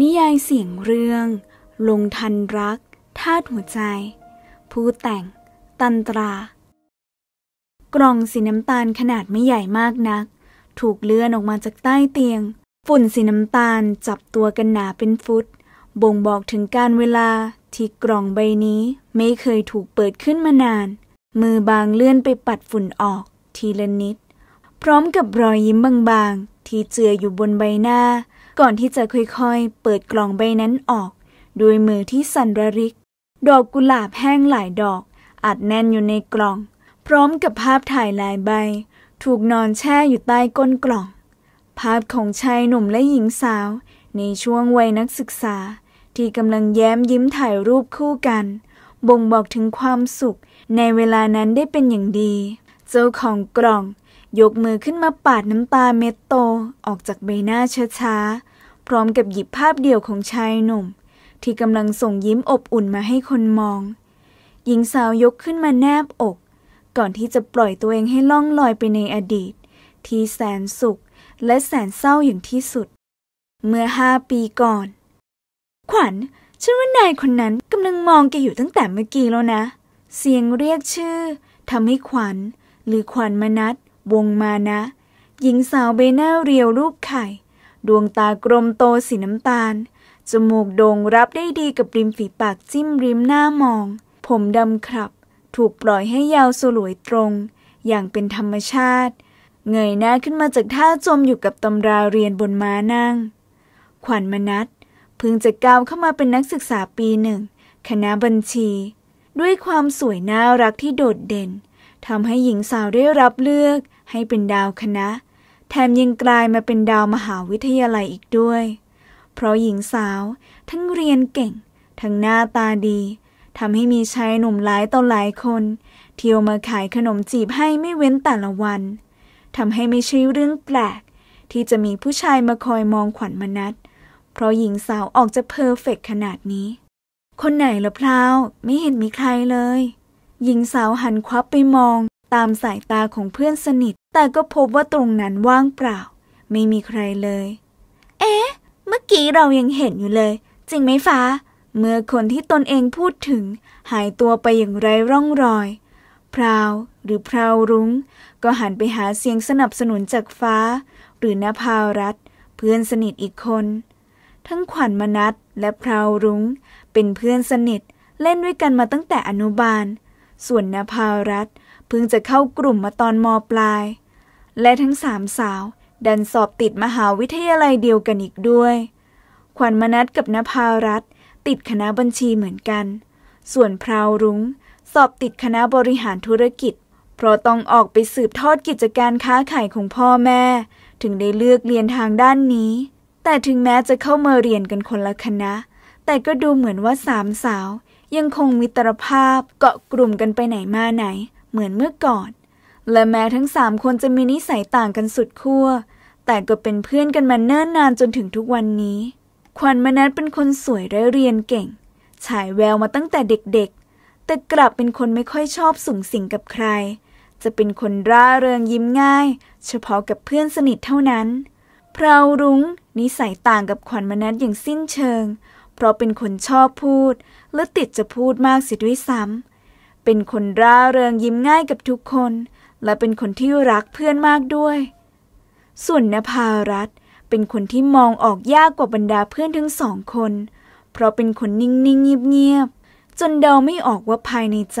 นิยายเสียงเรื่อง ลงทันรัก ธาตุหัวใจ ผู้แต่ง ตันตรา กล่องสีน้ำตาลขนาดไม่ใหญ่มากนัก ถูกเลื่อนออกมาจากใต้เตียง ฝุ่นสีน้ำตาลจับตัวกันหนาเป็นฟุต บ่งบอกถึงการเวลาที่กล่องใบนี้ไม่เคยถูกเปิดขึ้นมานาน มือบางเลื่อนไปปัดฝุ่นออกทีละนิดพร้อมกับรอยยิ้มบางๆ ที่เจืออยู่บนใบหน้า ก่อนที่จะค่อยๆเปิดกล่องใบนั้นออกด้วยมือที่สั่นระริก ดอกกุหลาบแห้งหลายดอกอัดแน่นอยู่ในกล่อง พร้อมกับภาพถ่ายหลายใบ ถูกนอนแช่อยู่ใต้ก้นกล่อง ภาพของชายหนุ่มและหญิงสาว ในช่วงวัยนักศึกษา ที่กำลังแย้มยิ้มถ่ายรูปคู่กัน บ่งบอกถึงความสุขในเวลานั้นได้เป็นอย่างดีเจ้าของกล่องยกมือขึ้นมาปาดน้ำตาเม็ดโตออกจากใบหน้าช้าๆ พร้อมกับหยิบภาพเดี่ยวของชายหนุ่ม ที่กำลังส่งยิ้มอบอุ่นมาให้คนมอง หญิงสาวยกขึ้นมาแนบอก ก่อนที่จะปล่อยตัวเองให้ล่องลอยไปในอดีต ที่แสนสุขและแสนเศร้าอย่างที่สุด เมื่อห้าปีก่อน ขวัญ ฉันว่านายคนนั้นกำลังมองแกอยู่ตั้งแต่เมื่อกี้แล้วนะ เสียงเรียกชื่อทำให้ขวัญหรือขวัญมนัดวงมานะ หญิงสาวใบหน้าเรียวรูปไข่ ดวงตากลมโตสีน้ำตาล จมูกโด่งรับได้ดีกับริมฝีปากจิ้มริมหน้ามอง ผมดำครับ ถูกปล่อยให้ยาวสลวยตรง อย่างเป็นธรรมชาติ เงยหน้าขึ้นมาจากท่าจมอยู่กับตำราเรียนบนม้านั่ง ขวัญมนัดเพิ่งจะก้าวเข้ามาเป็นนักศึกษาปีหนึ่งคณะบัญชี ด้วยความสวยน่ารักที่โดดเด่นทำให้หญิงสาวได้รับเลือกให้เป็นดาวคณะแถมยังกลายมาเป็นดาวมหาวิทยาลัยอีกด้วย เพราะหญิงสาวทั้งเรียนเก่ง ทั้งหน้าตาดีทำให้มีชายหนุ่มหลายต่อหลายคน เที่ยวมาขายขนมจีบให้ไม่เว้นแต่ละวันทำให้ไม่ใช่เรื่องแปลก ที่จะมีผู้ชายมาคอยมองขวัญมนัดเพราะหญิงสาวออกจะเพอร์เฟกขนาดนี้ คนไหนละพลาไม่เห็นมีใครเลย หญิงสาวหันควับไปมองตามสายตาของเพื่อนสนิท แต่ก็พบว่าตรงนั้นว่างเปล่า ไม่มีใครเลย เอ๊ะ เมื่อกี้เรายังเห็นอยู่เลย จริงไหมฟ้า เมื่อคนที่ตนเองพูดถึงหายตัวไปอย่างไร้ร่องรอย พราวหรือพราวรุง้ง ก็หันไปหาเสียงสนับสนุนจากฟ้า หรือนภารัตเพื่อนสนิทอีกคน ทั้งขวัญมนัทและพราวรุง้ง เป็นเพื่อนสนิท เล่นด้วยกันมาตั้งแต่อนุบาล ส่วนนภารัตเพิ่งจะเข้ากลุ่มมาตอนมปลาย และทั้งสามสาว ดันสอบติดมหาวิทยาลัยเดียวกันอีกด้วย ขวัญมนัดกับนภารัตติดคณะบัญชีเหมือนกัน ส่วนพราวรุง้งสอบติดคณะบริหารธุรกิจ เพราะต้องออกไปสืบทอดกิจการค้าขายของพ่อแม่ ถึงได้เลือกเรียนทางด้านนี้ แต่ถึงแม้จะเข้ามาเรียนกันคนละคณะ แต่ก็ดูเหมือนว่าสามสาว ยังคงมิตรภาพเกาะกลุ่มกันไปไหนมาไหนเหมือนเมื่อก่อน และแม้ทั้งสามคนจะมีนิสัยต่างกันสุดขั้ว แต่ก็เป็นเพื่อนกันมาเนิ่นนานจนถึงทุกวันนี้ ขวัญมนัสเป็นคนสวยและเรียนเก่ง ฉายแววมาตั้งแต่เด็กๆ แต่กลับเป็นคนไม่ค่อยชอบสูงสิงกับใคร จะเป็นคนร่าเริงยิ้มง่าย เฉพาะกับเพื่อนสนิทเท่านั้นเพราวรุง้งนิสัยต่างกับขวัญมนัสอย่างสิ้นเชิง เพราะเป็นคนชอบพูดและติดจะพูดมากเสียด้วยซ้ำเป็นคนร่าเริงยิ้มง่ายกับทุกคน และเป็นคนที่รักเพื่อนมากด้วย ส่วนนภารัตเป็นคนที่มองออกยากกว่าบรรดาเพื่อนทั้งสองคน เพราะเป็นคนนิ่งๆเงียบบจนเดาไม่ออกว่าภายในใจ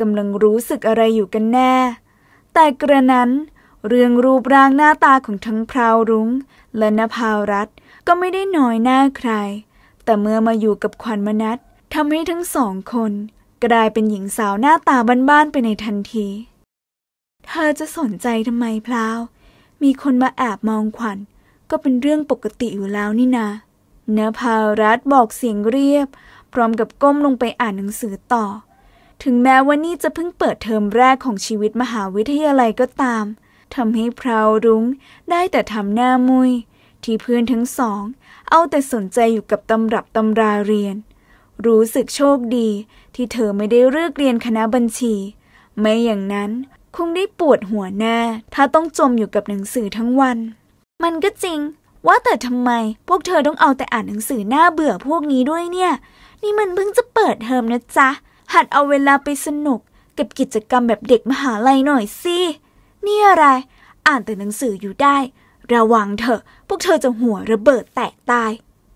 กำลังรู้สึกอะไรอยู่กันแน่ แต่กระนั้น เรื่องรูปร่างหน้าตาของทั้งพราวรุง้ง และนภารัตก็ไม่ได้น้อยหน้าใคร แต่เมื่อมาอยู่กับขวัญมนัสทำให้ทั้งสองคนกลายเป็นหญิงสาวหน้าตาบ้านๆไปในทันที เธอจะสนใจทำไมพลาว มีคนมาแอบมองขวัญ ก็เป็นเรื่องปกติอยู่แล้วนี่นา เนภารัตบอกเสียงเรียบ พร้อมกับก้มลงไปอ่านหนังสือต่อ ถึงแม้ว่านี่จะเพิ่งเปิดเทอมแรกของชีวิตมหาวิทยาลัยก็ตาม ทำให้พราวรุ้งได้แต่ทำหน้ามุย ที่เพื่อนทั้งสอง เอาแต่สนใจอยู่กับตำรับตำราเรียน รู้สึกโชคดีที่เธอไม่ได้เลือกเรียนคณะบัญชี ไม่อย่างนั้นคงได้ปวดหัวแน่ถ้าต้องจมอยู่กับหนังสือทั้งวัน มันก็จริง ว่าแต่ทำไม พวกเธอต้องเอาแต่อ่านหนังสือหน้าเบื่อพวกนี้ด้วยเนี่ย นี่มันเพิ่งจะเปิดเทอมนะจ๊ะ หัดเอาเวลาไปสนุกกับกิจกรรมแบบเด็กมหาลัยหน่อยสิ นี่อะไร อ่านแต่หนังสืออยู่ได้ ระวังเถอะ พวกเธอจะหัวระเบิดแตกตาย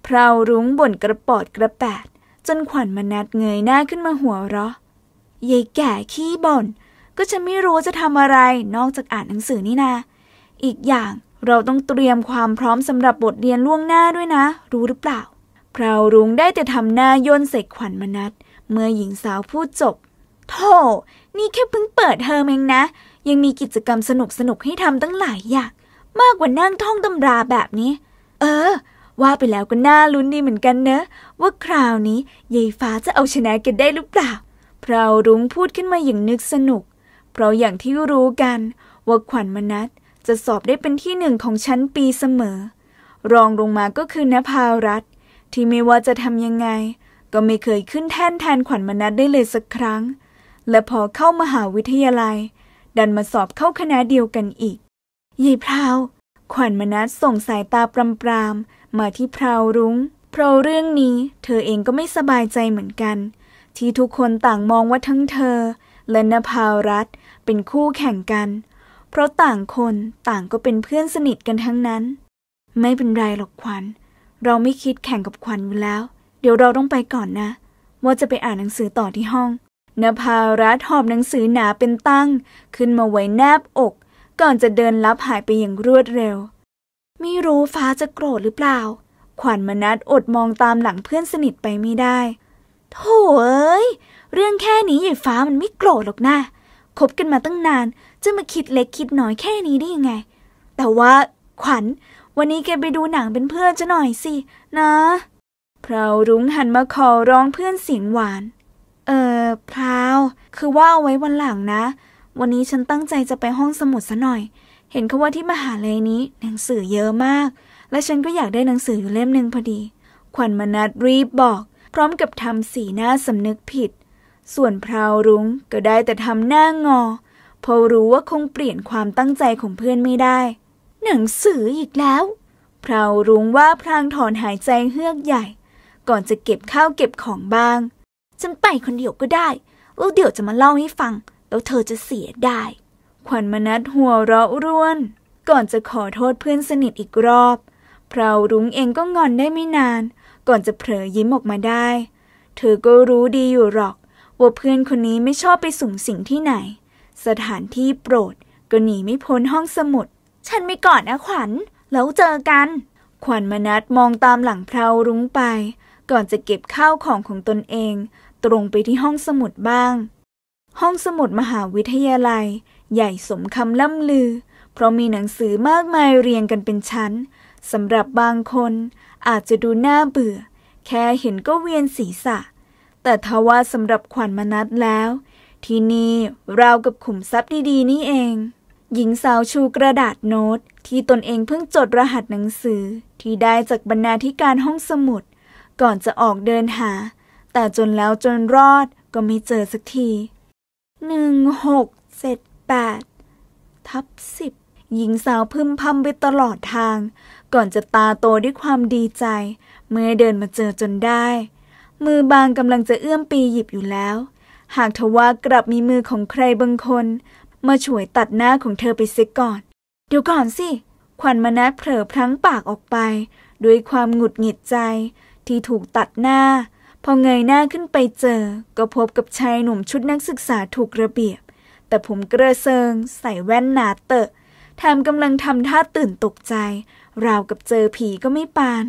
พราวรุ้งบ่นกระปอดกระแปดจนขวัญมานัดเงยหน้าขึ้นมาหัวเราะยายแก่ขี้บ่น ก็ฉันไม่รู้จะทำอะไรนอกจากอ่านหนังสือนี่นา อีกอย่างเราต้องเตรียมความพร้อมสำหรับบทเรียนล่วงหน้าด้วยนะ รู้หรือเปล่าพราวรุงได้แต่ทำหน้าย่นใส่ขวัญมนัด เมื่อหญิงสาวพูดจบโธ่นี่แค่เพิ่งเปิดเทอมเองนะ ยังมีกิจกรรมสนุกสนุกให้ทำตั้งหลายอย่างมากกว่านั่งท่องตำราแบบนี้ เออว่าไปแล้วก็น่าลุ้นดีเหมือนกันเนอะว่าคราวนี้ยายฟ้าจะเอาชนะกันได้หรือเปล่าพราวรุ้งพูดขึ้นมาอย่างนึกสนุก เพราะอย่างที่รู้กัน ว่าขวัญมนัสจะสอบได้เป็นที่หนึ่งของชั้นปีเสมอ รองลงมาก็คือนภารัตที่ไม่ว่าจะทำยังไง ก็ไม่เคยขึ้นแท่นแทนขวัญมนัสได้เลยสักครั้ง และพอเข้ามหาวิทยาลัย ดันมาสอบเข้าคณะเดียวกันอีกยายพราวขวัญมนัสส่งสายตาปรำปรามมาที่พราวรุง้งเพราะเรื่องนี้เธอเองก็ไม่สบายใจเหมือนกัน ที่ทุกคนต่างมองว่าทั้งเธอ และนภาวรัตเป็นคู่แข่งกัน เพราะต่างคนต่างก็เป็นเพื่อนสนิทกันทั้งนั้น ไม่เป็นไรหรอกขวัญ เราไม่คิดแข่งกับขวัญอยู่แล้ว เดี๋ยวเราต้องไปก่อนนะ ว่าจะไปอ่านหนังสือต่อที่ห้องนภารัตหอบหนังสือหนาเป็นตั้ง ขึ้นมาไว้แนบอก ก่อนจะเดินลับหายไปอย่างรวดเร็วไม่รู้ฟ้าจะโกรธหรือเปล่า ขวัญมนัดอดมองตามหลังเพื่อนสนิทไปไม่ได้ โถเอ้ย เรื่องแค่นี้ใหญ่ฟ้ามันไม่โกรธหรอกนะ คบกันมาตั้งนาน จะมาคิดเล็กคิดน้อยแค่นี้ได้ยังไง แต่ว่า ขวัญ วันนี้แกไปดูหนังเป็นเพื่อนจะหน่อยสิ นะพราวรุ้งหันมาขอร้องเพื่อนเสียงหวาน เออพราวคือว่าเอาไว้วันหลังนะ วันนี้ฉันตั้งใจจะไปห้องสมุดซะหน่อยเห็นเขาว่าที่มหาลัยนี้หนังสือเยอะมาก และฉันก็อยากได้หนังสืออยู่เล่มหนึ่งพอดีขวัญมนัดรีบบอก พร้อมกับทำสีหน้าสำนึกผิด ส่วนพราวรุ้งก็ได้แต่ทำหน้างอ พอรู้ว่าคงเปลี่ยนความตั้งใจของเพื่อนไม่ได้ หนังสืออีกแล้วพราวรุ้งว่าพรางถอนหายใจเฮือกใหญ่ ก่อนจะเก็บข้าวเก็บของบ้าง ฉันไปคนเดียวก็ได้แล้วเดี๋ยวจะมาเล่าให้ฟัง แล้วเธอจะเสียได้ขวัญมนัดหัวเราะร่วน ก่อนจะขอโทษเพื่อนสนิทอีกรอบเพรารุ้งเองก็งอนได้ไม่นาน ก่อนจะเผลอยิ้มออกมาได้เธอก็รู้ดีอยู่หรอกว่าเพื่อนคนนี้ไม่ชอบไปสูงสิงที่ไหน สถานที่โปรดก็หนีไม่พ้นห้องสมุด ฉันไม่ก่อนนะขวัญ แล้วเจอกัน ขวัญมนัดมองตามหลังเพรารุ้งไป ก่อนจะเก็บข้าวของของตนเอง ตรงไปที่ห้องสมุดบ้าง ห้องสมุดมหาวิทยาลัยใหญ่สมคำล่ำลือ เพราะมีหนังสือมากมายเรียงกันเป็นชั้นสำหรับบางคนอาจจะดูน่าเบื่อ แค่เห็นก็เวียนศีรษะ แต่ทว่าสำหรับขวัญมนัดแล้ว ที่นี่ราวกับขุมทรัพย์ดีๆนี่เอง หญิงสาวชูกระดาษโน้ต ที่ตนเองเพิ่งจดรหัสหนังสือที่ได้จากบรรณาธิการห้องสมุด ก่อนจะออกเดินหา แต่จนแล้วจนรอดก็ไม่เจอสักทีหนึ่งหกเจ็ด8ทับสิบหญิงสาวพึมพำไปตลอดทาง ก่อนจะตาโตด้วยความดีใจ เมื่อเดินมาเจอจนได้ มือบางกำลังจะเอื้อมปีหยิบอยู่แล้ว หากทว่ากลับมีมือของใครบางคน มาช่วยตัดหน้าของเธอไปเสียก่อนเดี๋ยวก่อนสิขวัญมานัดเผลอพลั้งปากออกไป ด้วยความหงุดหงิดใจ ที่ถูกตัดหน้า พอเงยหน้าขึ้นไปเจอก็พบกับชายหนุ่มชุดนักศึกษาถูกระเบียบแต่ผมเกระเซิงใส่แว่นหนาเตอะแถมกำลังทำท่าตื่นตกใจ ราวกับเจอผีก็ไม่ปาน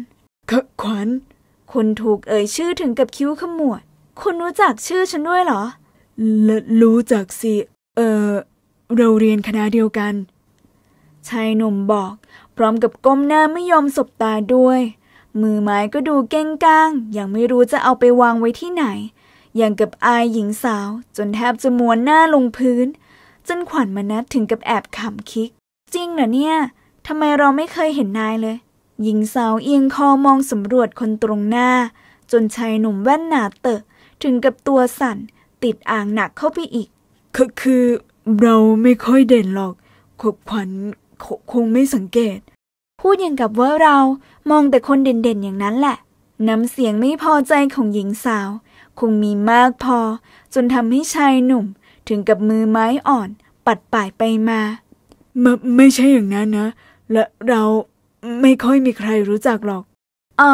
ขขวัญคนถูกเอ่ยชื่อถึงกับคิ้วขมวด คุณรู้จักชื่อฉันด้วยเหรอะรู้จักสิ เออเราเรียนคณะเดียวกันชายหนุ่มบอก พร้อมกับก้มหน้าไม่ยอมสบตาด้วย มือไม้ก็ดูเก้งก้าง ยังไม่รู้จะเอาไปวางไว้ที่ไหนอย่างกับอายหญิงสาวจนแทบจะม้วนหน้าลงพื้น จนขวัญมนัดถึงกับแอบขำคิก จริงเหรอเนี่ยทำไมเราไม่เคยเห็นนายเลย หญิงสาวเอียงคอมองสำรวจคนตรงหน้า จนชายหนุ่มแว่นหนาเตอะถึงกับตัวสั่นติดอ่างหนักเข้าไปอีกก็คือเราไม่ค่อยเด่นหรอกขบขวัญคงไม่สังเกต พูดอย่างกับว่าเรามองแต่คนเด่นๆ อย่างนั้นแหละ น้ำเสียงไม่พอใจของหญิงสาวคงมีมากพอ จนทำให้ชายหนุ่มถึงกับมือไม้อ่อนปัดป่ายไปมาไม่ไม่ใช่อย่างนั้นนะ และเราไม่ค่อยมีใครรู้จักหรอก อ๋อ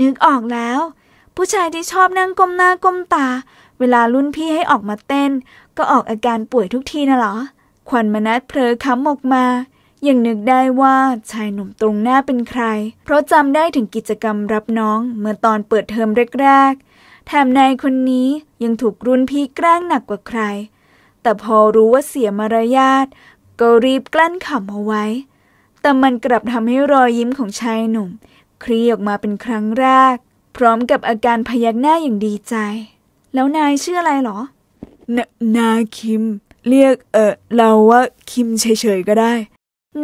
นึกออกแล้ว ผู้ชายที่ชอบนั่งก้มหน้าก้มตา เวลารุ่นพี่ให้ออกมาเต้น ก็ออกอาการป่วยทุกทีน่ะเหรอ ควันมนัดเพลอค้ำออกมายังนึกได้ว่าชายหนุ่มตรงหน้าเป็นใคร เพราะจำได้ถึงกิจกรรมรับน้องเมื่อตอนเปิดเทอมแรกแถมนายคนนี้ยังถูกรุ่นพี่แกล้งหนักกว่าใคร แต่พอรู้ว่าเสียมารยาทก็รีบกลั้นขำเอาไว้ แต่มันกลับทำให้รอยยิ้มของชายหนุ่มคลียออกมาเป็นครั้งแรก พร้อมกับอาการพยักหน้าอย่างดีใจ แล้วนายชื่ออะไรหรอนนาคิม เรียกเออเราว่าคิมเฉยๆก็ได้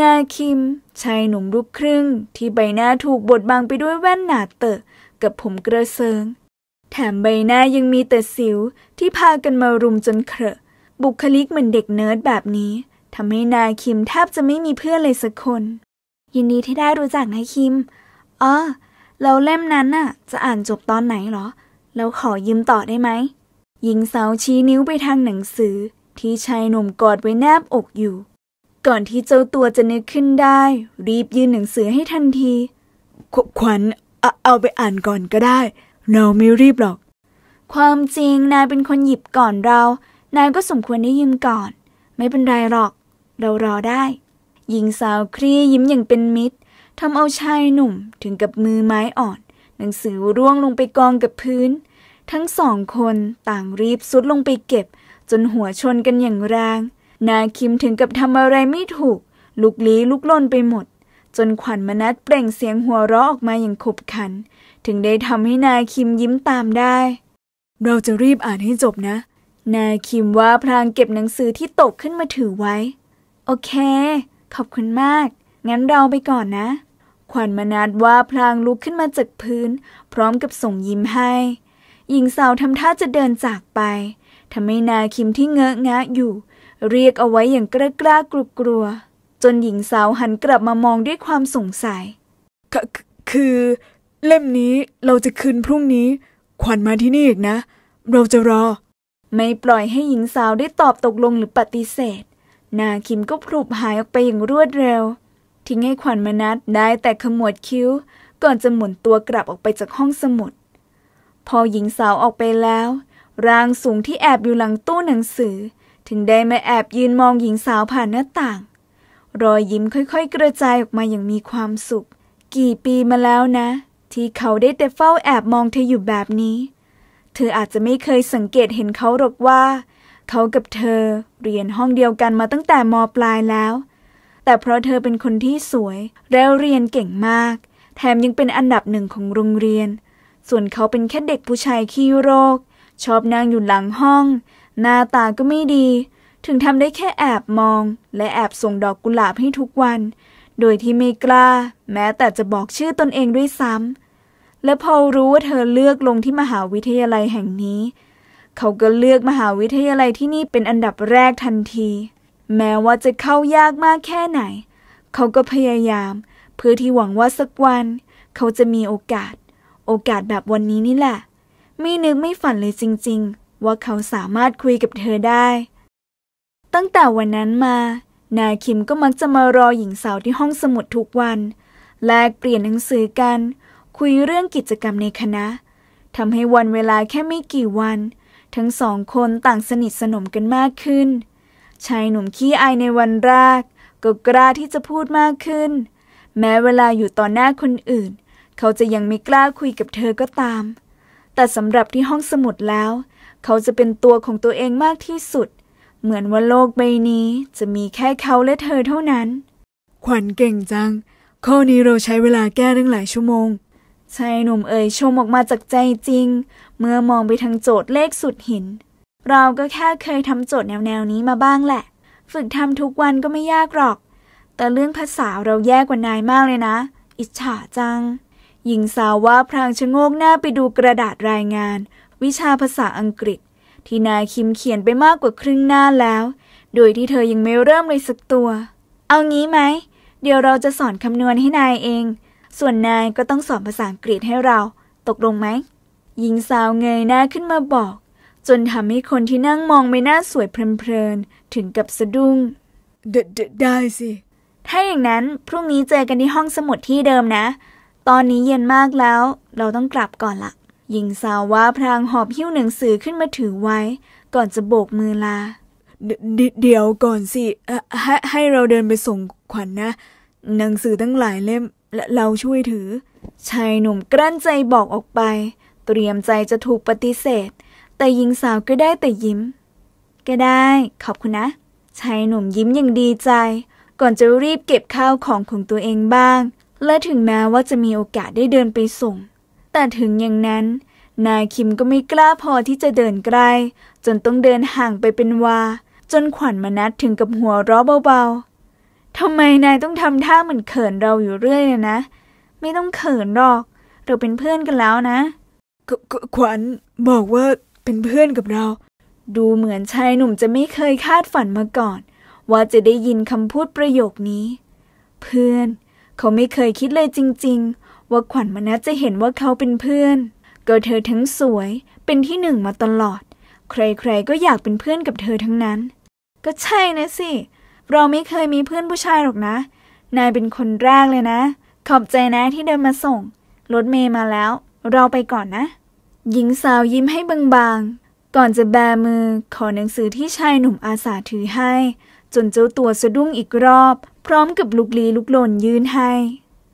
นาคิม ชายหนุ่มรูปครึ่ง ที่ใบหน้าถูกบดบังไปด้วยแว่นหนาเตอะกับผมกระเซิงแถมใบหน้ายังมีแต่สิวที่พากันมารุมจนเรอะบุคลิกเหมือนเด็กเนิร์ดแบบนี้ทำให้นาคิมแทบจะไม่มีเพื่อนเลยสักคน ยินดีที่ได้รู้จักนายคิมอ๋อแล้วเล่มนั้นน่ะ จะอ่านจบตอนไหนเหรอแล้วขอยืมต่อได้ไหมหญิงสาวชี้นิ้วไปทางหนังสือ ที่ชายหนุ่มกอดไว้แนบอกอยู่ ก่อนที่เจ้าตัวจะนึกขึ้นได้ รีบยื่นหนังสือให้ทันทีขขวัญเอาไปอ่านก่อนก็ได้เราไม่รีบหรอก ความจริงนายเป็นคนหยิบก่อนเรา นายก็สมควรได้ยืมก่อน ไม่เป็นไรหรอก เรารอได้ หญิงสาวครี ยิ้มอย่างเป็นมิตรทำเอาชายหนุ่มถึงกับมือไม้อ่อน หนังสือร่วงลงไปกองกับพื้น ทั้งสองคนต่างรีบซุดลงไปเก็บ จนหัวชนกันอย่างแรง นาคิมถึงกับทำอะไรไม่ถูกลุกลี้ลุกลนไปหมด จนขวัญมนัดเปล่งเสียงหัวเราะออกมาอย่างขบขันถึงได้ทำให้นายคิมยิ้มตามได้ เราจะรีบอ่านให้จบนะ นายคิมว่าพลางเก็บหนังสือที่ตกขึ้นมาถือไว้ โอเค ขอบคุณมาก งั้นเราไปก่อนนะขวัญมนาดว่าพลางลุกขึ้นมาจากพื้น พร้อมกับส่งยิ้มให้ หญิงสาวทำท่าจะเดินจากไป ทำให้นายคิมที่เงอะงะอยู่ เรียกเอาไว้อย่างกล้ากล้ากลัวกลัว จนหญิงสาวหันกลับมามองด้วยความสงสัย คือเล่มนี้เราจะคืนพรุ่งนี้ ขวัญมาที่นี่อีกนะ เราจะรอ ไม่ปล่อยให้หญิงสาวได้ตอบตกลงหรือปฏิเสธ นาคิมก็พลุบหายออกไปอย่างรวดเร็ว ทิ้งให้ขวัญมานัดได้แต่ขมวดคิ้ว ก่อนจะหมุนตัวกลับออกไปจากห้องสมุด พอหญิงสาวออกไปแล้ว ร่างสูงที่แอบอยู่หลังตู้หนังสือถึงได้มาแอบยืนมองหญิงสาวผ่านหน้าต่าง รอยยิ้มค่อย ๆ กระจายออกมาอย่างมีความสุข กี่ปีมาแล้วนะที่เขาได้แต่เฝ้าแอบมองเธออยู่แบบนี้ เธออาจจะไม่เคยสังเกตเห็นเขาหรอกว่า เขากับเธอเรียนห้องเดียวกันมาตั้งแต่มปลายแล้ว แต่เพราะเธอเป็นคนที่สวยแล้วเรียนเก่งมาก แถมยังเป็นอันดับหนึ่งของโรงเรียน ส่วนเขาเป็นแค่เด็กผู้ชายขี้โรค ชอบนั่งอยู่หลังห้อง หน้าตาก็ไม่ดี ถึงทำได้แค่แอบมองและแอบส่งดอกกุหลาบให้ทุกวัน โดยที่ไม่กล้า แม้แต่จะบอกชื่อตนเองด้วยซ้ำและพอรู้ว่าเธอเลือกลงที่มหาวิทยาลัยแห่งนี้ เขาก็เลือกมหาวิทยาลัยที่นี่เป็นอันดับแรกทันที แม้ว่าจะเข้ายากมากแค่ไหน เขาก็พยายาม เพื่อที่หวังว่าสักวันเขาจะมีโอกาส โอกาสแบบวันนี้นี่แหละ ไม่นึกไม่ฝันเลยจริงๆ ว่าเขาสามารถคุยกับเธอได้ ตั้งแต่วันนั้นมา นาคิมก็มักจะมารอหญิงสาวที่ห้องสมุดทุกวันแลกเปลี่ยนหนังสือกันเคุยเรื่องกิจกรรมในคณะทำให้วันเวลาแค่ไม่กี่วัน ทั้งสองคนต่างสนิทสนมกันมากขึ้น ชายหนุ่มขี้อายในวันแรกก็กล้าที่จะพูดมากขึ้น แม้เวลาอยู่ต่อหน้าคนอื่น เขาจะยังไม่กล้าคุยกับเธอก็ตาม แต่สำหรับที่ห้องสมุดแล้ว เขาจะเป็นตัวของตัวเองมากที่สุด เหมือนว่าโลกใบนี้จะมีแค่เขาและเธอเท่านั้น ขวัญเก่งจังข้อนี้เราใช้เวลาแก้ตั้งหลายชั่วโมงชายหนุ่มเอ่ยชมออกมาจากใจจริง เมื่อมองไปทางโจทย์เลขสุดหิน เราก็แค่เคยทำโจทย์แนวๆนี้มาบ้างแหละ ฝึกทำทุกวันก็ไม่ยากหรอก แต่เรื่องภาษาเราแย่กว่านายมากเลยนะ อิจฉาจัง หญิงสาวว่าพรางชะโงกหน้าไปดูกระดาษรายงาน วิชาภาษาอังกฤษ ที่นายคิมเขียนไปมากกว่าครึ่งหน้าแล้ว โดยที่เธอยังไม่เริ่มเลยสักตัว เอางี้ไหมเดี๋ยวเราจะสอนคำนวณให้นายเองส่วนนายก็ต้องสอนภาษาอังกฤษให้เรา ตกลงไหมหญิงสาวเงยหน้าขึ้นมาบอก จนทำให้คนที่นั่งมองไปหน้าสวยเพลินๆ ถึงกับสะดุ้ง เดดได้สิ ถ้าอย่างนั้นพรุ่งนี้เจอกันที่ห้องสมุดที่เดิมนะ ตอนนี้เย็นมากแล้ว เราต้องกลับก่อนละหญิงสาวว่าพรางหอบหิ้วหนังสือขึ้นมาถือไว้ ก่อนจะโบกมือลา เดเดี๋ยวก่อนสิให้ให้เราเดินไปส่งขวัญนนะ หนังสือตั้งหลายเล่มและเราช่วยถือ ชายหนุ่มกลั้นใจบอกออกไป เตรียมใจจะถูกปฏิเสธ แต่หญิงสาวก็ได้แต่ยิ้ม ก็ได้ ขอบคุณนะ ชายหนุ่มยิ้มอย่างดีใจ ก่อนจะรีบเก็บข้าวของของตัวเองบ้าง และถึงแม้ว่าจะมีโอกาสได้เดินไปส่ง แต่ถึงอย่างนั้น นายคิมก็ไม่กล้าพอที่จะเดินใกล้ จนต้องเดินห่างไปเป็นวา จนขวัญมนัดถึงกับหัวร้อเบาๆทำไมนายต้องทำท่าเหมือนเขินเราอยู่เรื่อยนะ ไม่ต้องเขินหรอก เราเป็นเพื่อนกันแล้วนะ ขวัญบอกว่าเป็นเพื่อนกับเรา ดูเหมือนชายหนุ่มจะไม่เคยคาดฝันมาก่อน ว่าจะได้ยินคำพูดประโยคนี้ เพื่อน เขาไม่เคยคิดเลยจริงๆ ว่าขวัญมนัสจะเห็นว่าเขาเป็นเพื่อน ก็เธอทั้งสวยเป็นที่หนึ่งมาตลอด ใครๆก็อยากเป็นเพื่อนกับเธอทั้งนั้น ก็ใช่นะสิเราไม่เคยมีเพื่อนผู้ชายหรอกนะ นายเป็นคนแรกเลยนะ ขอบใจนะที่เดินมาส่ง รถเมย์มาแล้ว เราไปก่อนนะ หญิงสาวยิ้มให้บางๆก่อนจะแบมือ ขอหนังสือที่ชายหนุ่มอาสาถือให้ จนเจ้าตัวสะดุ้งอีกรอบ พร้อมกับลุกลี้ลุกลนยืนให้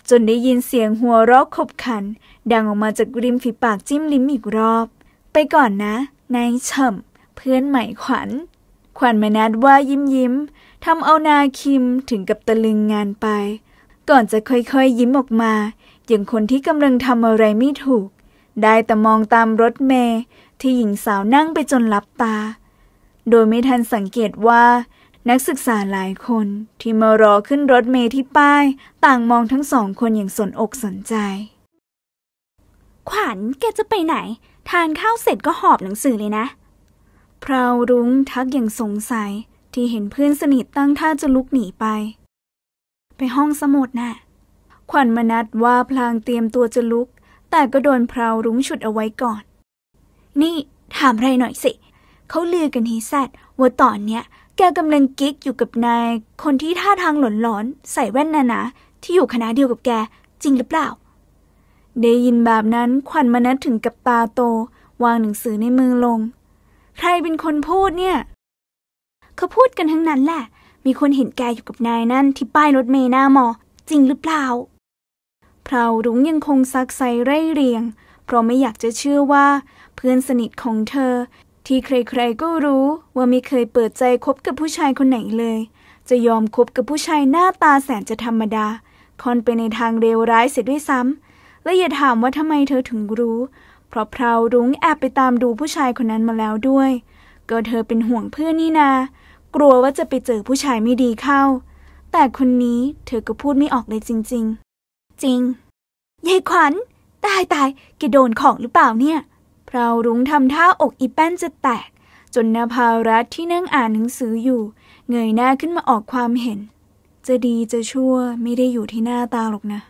จนได้ยินเสียงหัวเราะขบขัน ดังออกมาจากริมฝีปากจิ้มลิ้มอีกรอบ ไปก่อนนะ นายเฉ่ำเพื่อนใหม่ขวัญ ขวัญมานัดว่ายิ้มยิ้มทำเอานาคิมถึงกับตะลึงงานไป ก่อนจะค่อยๆ ยิ้มออกมา อย่างคนที่กำลังทำอะไรไม่ถูก ได้แต่มองตามรถเมย์ที่หญิงสาวนั่งไปจนลับตา โดยไม่ทันสังเกตว่า นักศึกษาหลายคนที่มารอขึ้นรถเมย์ที่ป้ายต่างมองทั้งสองคนอย่างสนอกสนใจ ขวัญแกจะไปไหน ทานข้าวเสร็จก็หอบหนังสือเลยนะพราวรุ้งทักอย่างสงสัยที่เห็นเพื่อนสนิทตั้งท่าจะลุกหนีไป ไปห้องสมุดนะ่ะขวัญมนัดว่าพลางเตรียมตัวจะลุก แต่ก็โดนพราวรุ้งฉุดเอาไว้ก่อน นี่ถามไรหน่อยสิ เขาลือกันให้แซดว่าตอนเนี้ย แกกำลังกิ๊กอยู่กับนาย คนที่ท่าทางหลอนๆใส่แว่นนานะที่อยู่คณะเดียวกับแก จริงหรือเปล่า ได้ยินแบบนั้น ขวัญมนัดถึงกับตาโตวางหนังสือในมือลง ใครเป็นคนพูดเนี่ยเขาพูดกันทั้งนั้นแหละ มีคนเห็นแกอยู่กับนายนั่นที่ป้ายรถเมย์หน้ามอ จริงหรือเปล่า พราวรุ้งยังคงซักไซไร่เรียง เพราะไม่อยากจะเชื่อว่าเพื่อนสนิทของเธอ ที่ใครๆ ก็รู้ว่าไม่เคยเปิดใจคบกับผู้ชายคนไหนเลย จะยอมคบกับผู้ชายหน้าตาแสนจะธรรมดา คอนไปในทางเลวร้ายเสียด้วยซ้ำ และอย่าถามว่าทำไมเธอถึงรู้ เพราะพราวรุ้งแอบไปตามดูผู้ชายคนนั้นมาแล้วด้วยก็เธอเป็นห่วงเพื่อนนี่นาะกลัวว่าจะไปเจอผู้ชายไม่ดีเข้า แต่คนนี้เธอก็พูดไม่ออกเลยจริงๆ จริงยายขวัญ ตายตายแกโดนของหรือเปล่าเนี่ย พราวรุ้งทำท่าอกอีแป้นจะแตก จนนภารัตที่นั่งอ่านหนังสืออยู่ เงยหน้าขึ้นมาออกความเห็น จะดีจะชั่วไม่ได้อยู่ที่หน้าตาหรอกนะ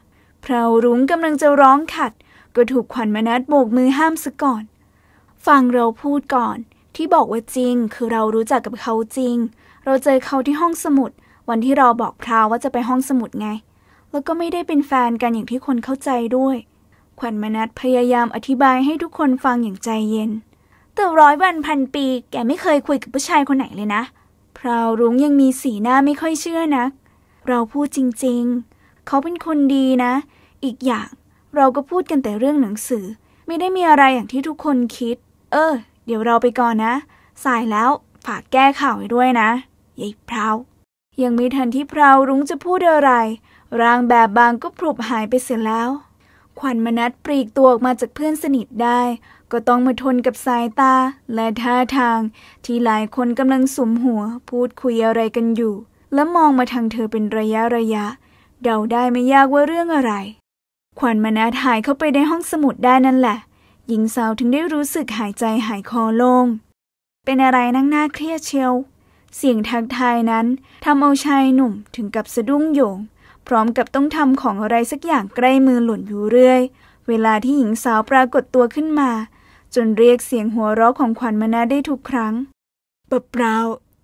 พราวรุ้งกำลังจะร้องขัด ก็ถูกขวัญมนัดโบกมือห้ามซะก่อน ฟังเราพูดก่อนที่บอกว่าจริงคือเรารู้จักกับเขาจริง เราเจอเขาที่ห้องสมุด วันที่เราบอกพราวว่าจะไปห้องสมุดไง แล้วก็ไม่ได้เป็นแฟนกันอย่างที่คนเข้าใจด้วย ขวัญมนัดพยายามอธิบายให้ทุกคนฟังอย่างใจเย็น แต่ร้อยวันพันปีแกไม่เคยคุยกับผู้ชายคนไหนเลยนะ พราวรุ้งยังมีสีหน้าไม่ค่อยเชื่อนักเราพูดจริงๆ เขาเป็นคนดีนะ อีกอย่างเราก็พูดกันแต่เรื่องหนังสือ ไม่ได้มีอะไรอย่างที่ทุกคนคิด เออดี๋ยวเราไปก่อนนะ สายแล้ว ฝากแก้ข่าวให้ด้วยนะ ยายพราวยังไม่ทันที่พราวรุ้งจะพูดอะไร ร่างแบบบางก็พลุบหายไปเสียแล้ว ขวัญมนัดปรีกตัวออกมาจากเพื่อนสนิทได้ ก็ต้องมาทนกับสายตาและท่าทาง ที่หลายคนกำลังสุมหัวพูดคุยอะไรกันอยู่ และมองมาทางเธอเป็นระยะระยะ เดาได้ไม่ยากว่าเรื่องอะไร ขวัญมนัดหายเข้าไปในห้องสมุดได้นั่นแหละหญิงสาวถึงได้รู้สึกหายใจหายคอโล่งเป็นอะไรนั่งหน้าเครียดเชียว เสียงทักทายนั้นทำเอาชายหนุ่มถึงกับสะดุ้งโยง พร้อมกับต้องทำของอะไรสักอย่างใกล้มือหล่นอยู่เรื่อย เวลาที่หญิงสาวปรากฏตัวขึ้นมา จนเรียกเสียงหัวเราะของขวัญมานาได้ทุกครั้งปเปล่า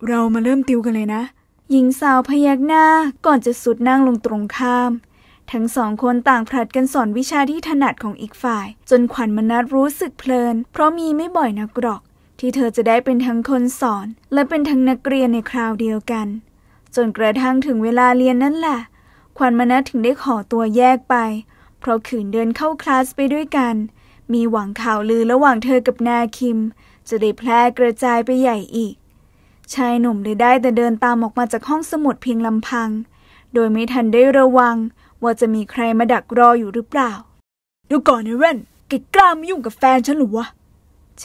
เรามาเริ่มติวกันเลยนะ หญิงสาวพยักหน้าก่อนจะสุดนั่งลงตรงข้ามทั้งสองคนต่างผลัดกันสอนวิชาที่ถนัดของอีกฝ่าย จนขวัญมนัสรู้สึกเพลิน เพราะมีไม่บ่อยนักหรอก ที่เธอจะได้เป็นทั้งคนสอน และเป็นทั้งนักเรียนในคราวเดียวกัน จนกระทั่งถึงเวลาเรียนนั่นแหละขวัญมนัสถึงได้ขอตัวแยกไป เพราะขืนเดินเข้าคลาสไปด้วยกัน มีหวังข่าวลือระหว่างเธอกับนาคิมจะได้แพร่กระจายไปใหญ่อีก ชายหนุ่มเลยได้แต่เดินตามออกมาจากห้องสมุดเพียงลำพัง โดยไม่ทันได้ระวังว่าจะมีใครมาดักรออยู่หรือเปล่าเดี๋ยวก่อนนะเรนิกกล้ามายุ่งกับแฟนฉันหรือวะ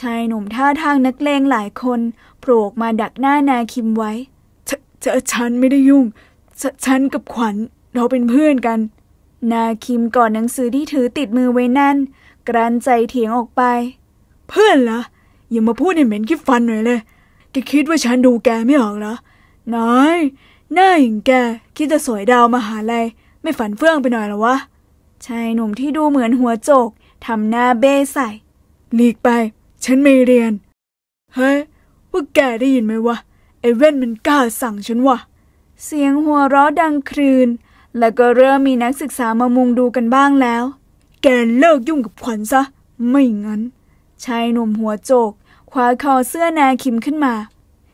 ชายหนุ่มท่าทางนักเลงหลายคนโผล่มาดักหน้านาคิมไว้ฉฉันไม่ได้ยุ่งฉฉันกับขวัญ เราเป็นเพื่อนกัน นาคิมก่อนหนังสือที่ถือติดมือไว้นั่น กลั้นใจเถียงออกไป เพื่อนเหรอ อย่ามาพูดให้เหม็นคิดฟันหน่อยเลยแกคิดว่าฉันดูแกไม่ออกเหรอน้อยหน้าอย่างแกคิดจะสวยดาวมาหาลัยไม่ฝันเฟื่องไปหน่อยหรอวะ ชายหนุ่มที่ดูเหมือนหัวโจก ทำหน้าเบ้ใส่หลีกไป ฉันไม่เรียน เฮ้ยว่าแกได้ยินไหมวะไอเว่นมันกล้าสั่งฉันวะ เสียงหัวเราะดังครืน แล้วก็เริ่มมีนักศึกษามามุงดูกันบ้างแล้ว แกเลิกยุ่งกับขวัญซะ ไม่งั้น ชายหนุ่มหัวโจกคว้าคอเสื้อนาคิมขึ้นมา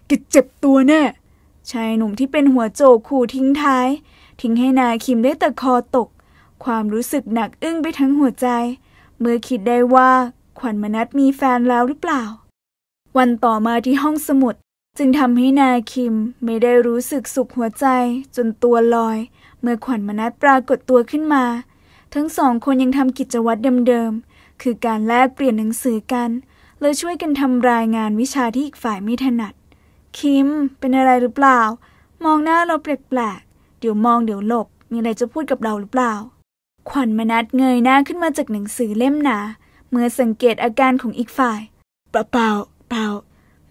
แกเจ็บตัวแน่ ชายหนุ่มที่เป็นหัวโจกขู่ทิ้งท้ายทิ้งให้นาคิมได้แต่คอตก ความรู้สึกหนักอึ้งไปทั้งหัวใจ เมื่อคิดได้ว่าขวัญมนัทมีแฟนแล้วหรือเปล่า วันต่อมาที่ห้องสมุด จึงทำให้นาคิมไม่ได้รู้สึกสุขหัวใจจนตัวลอย เมื่อขวัญมนัทปรากฏตัวขึ้นมา ทั้งสองคนยังทำกิจวัตรเดิมๆ คือการแลกเปลี่ยนหนังสือกันเลยช่วยกันทำรายงานวิชาที่อีกฝ่ายไม่ถนัด คิมเป็นอะไรหรือเปล่า มองหน้าเราแปลกเดี๋ยวมองเดี๋ยวหลบมีอะไรจะพูดกับเราหรือเปล่า ขวัญมนัดเงยหน้าขึ้นมาจากหนังสือเล่มหนา เมื่อสังเกตอาการของอีกฝ่าย เปล่าเปล่าเปล่า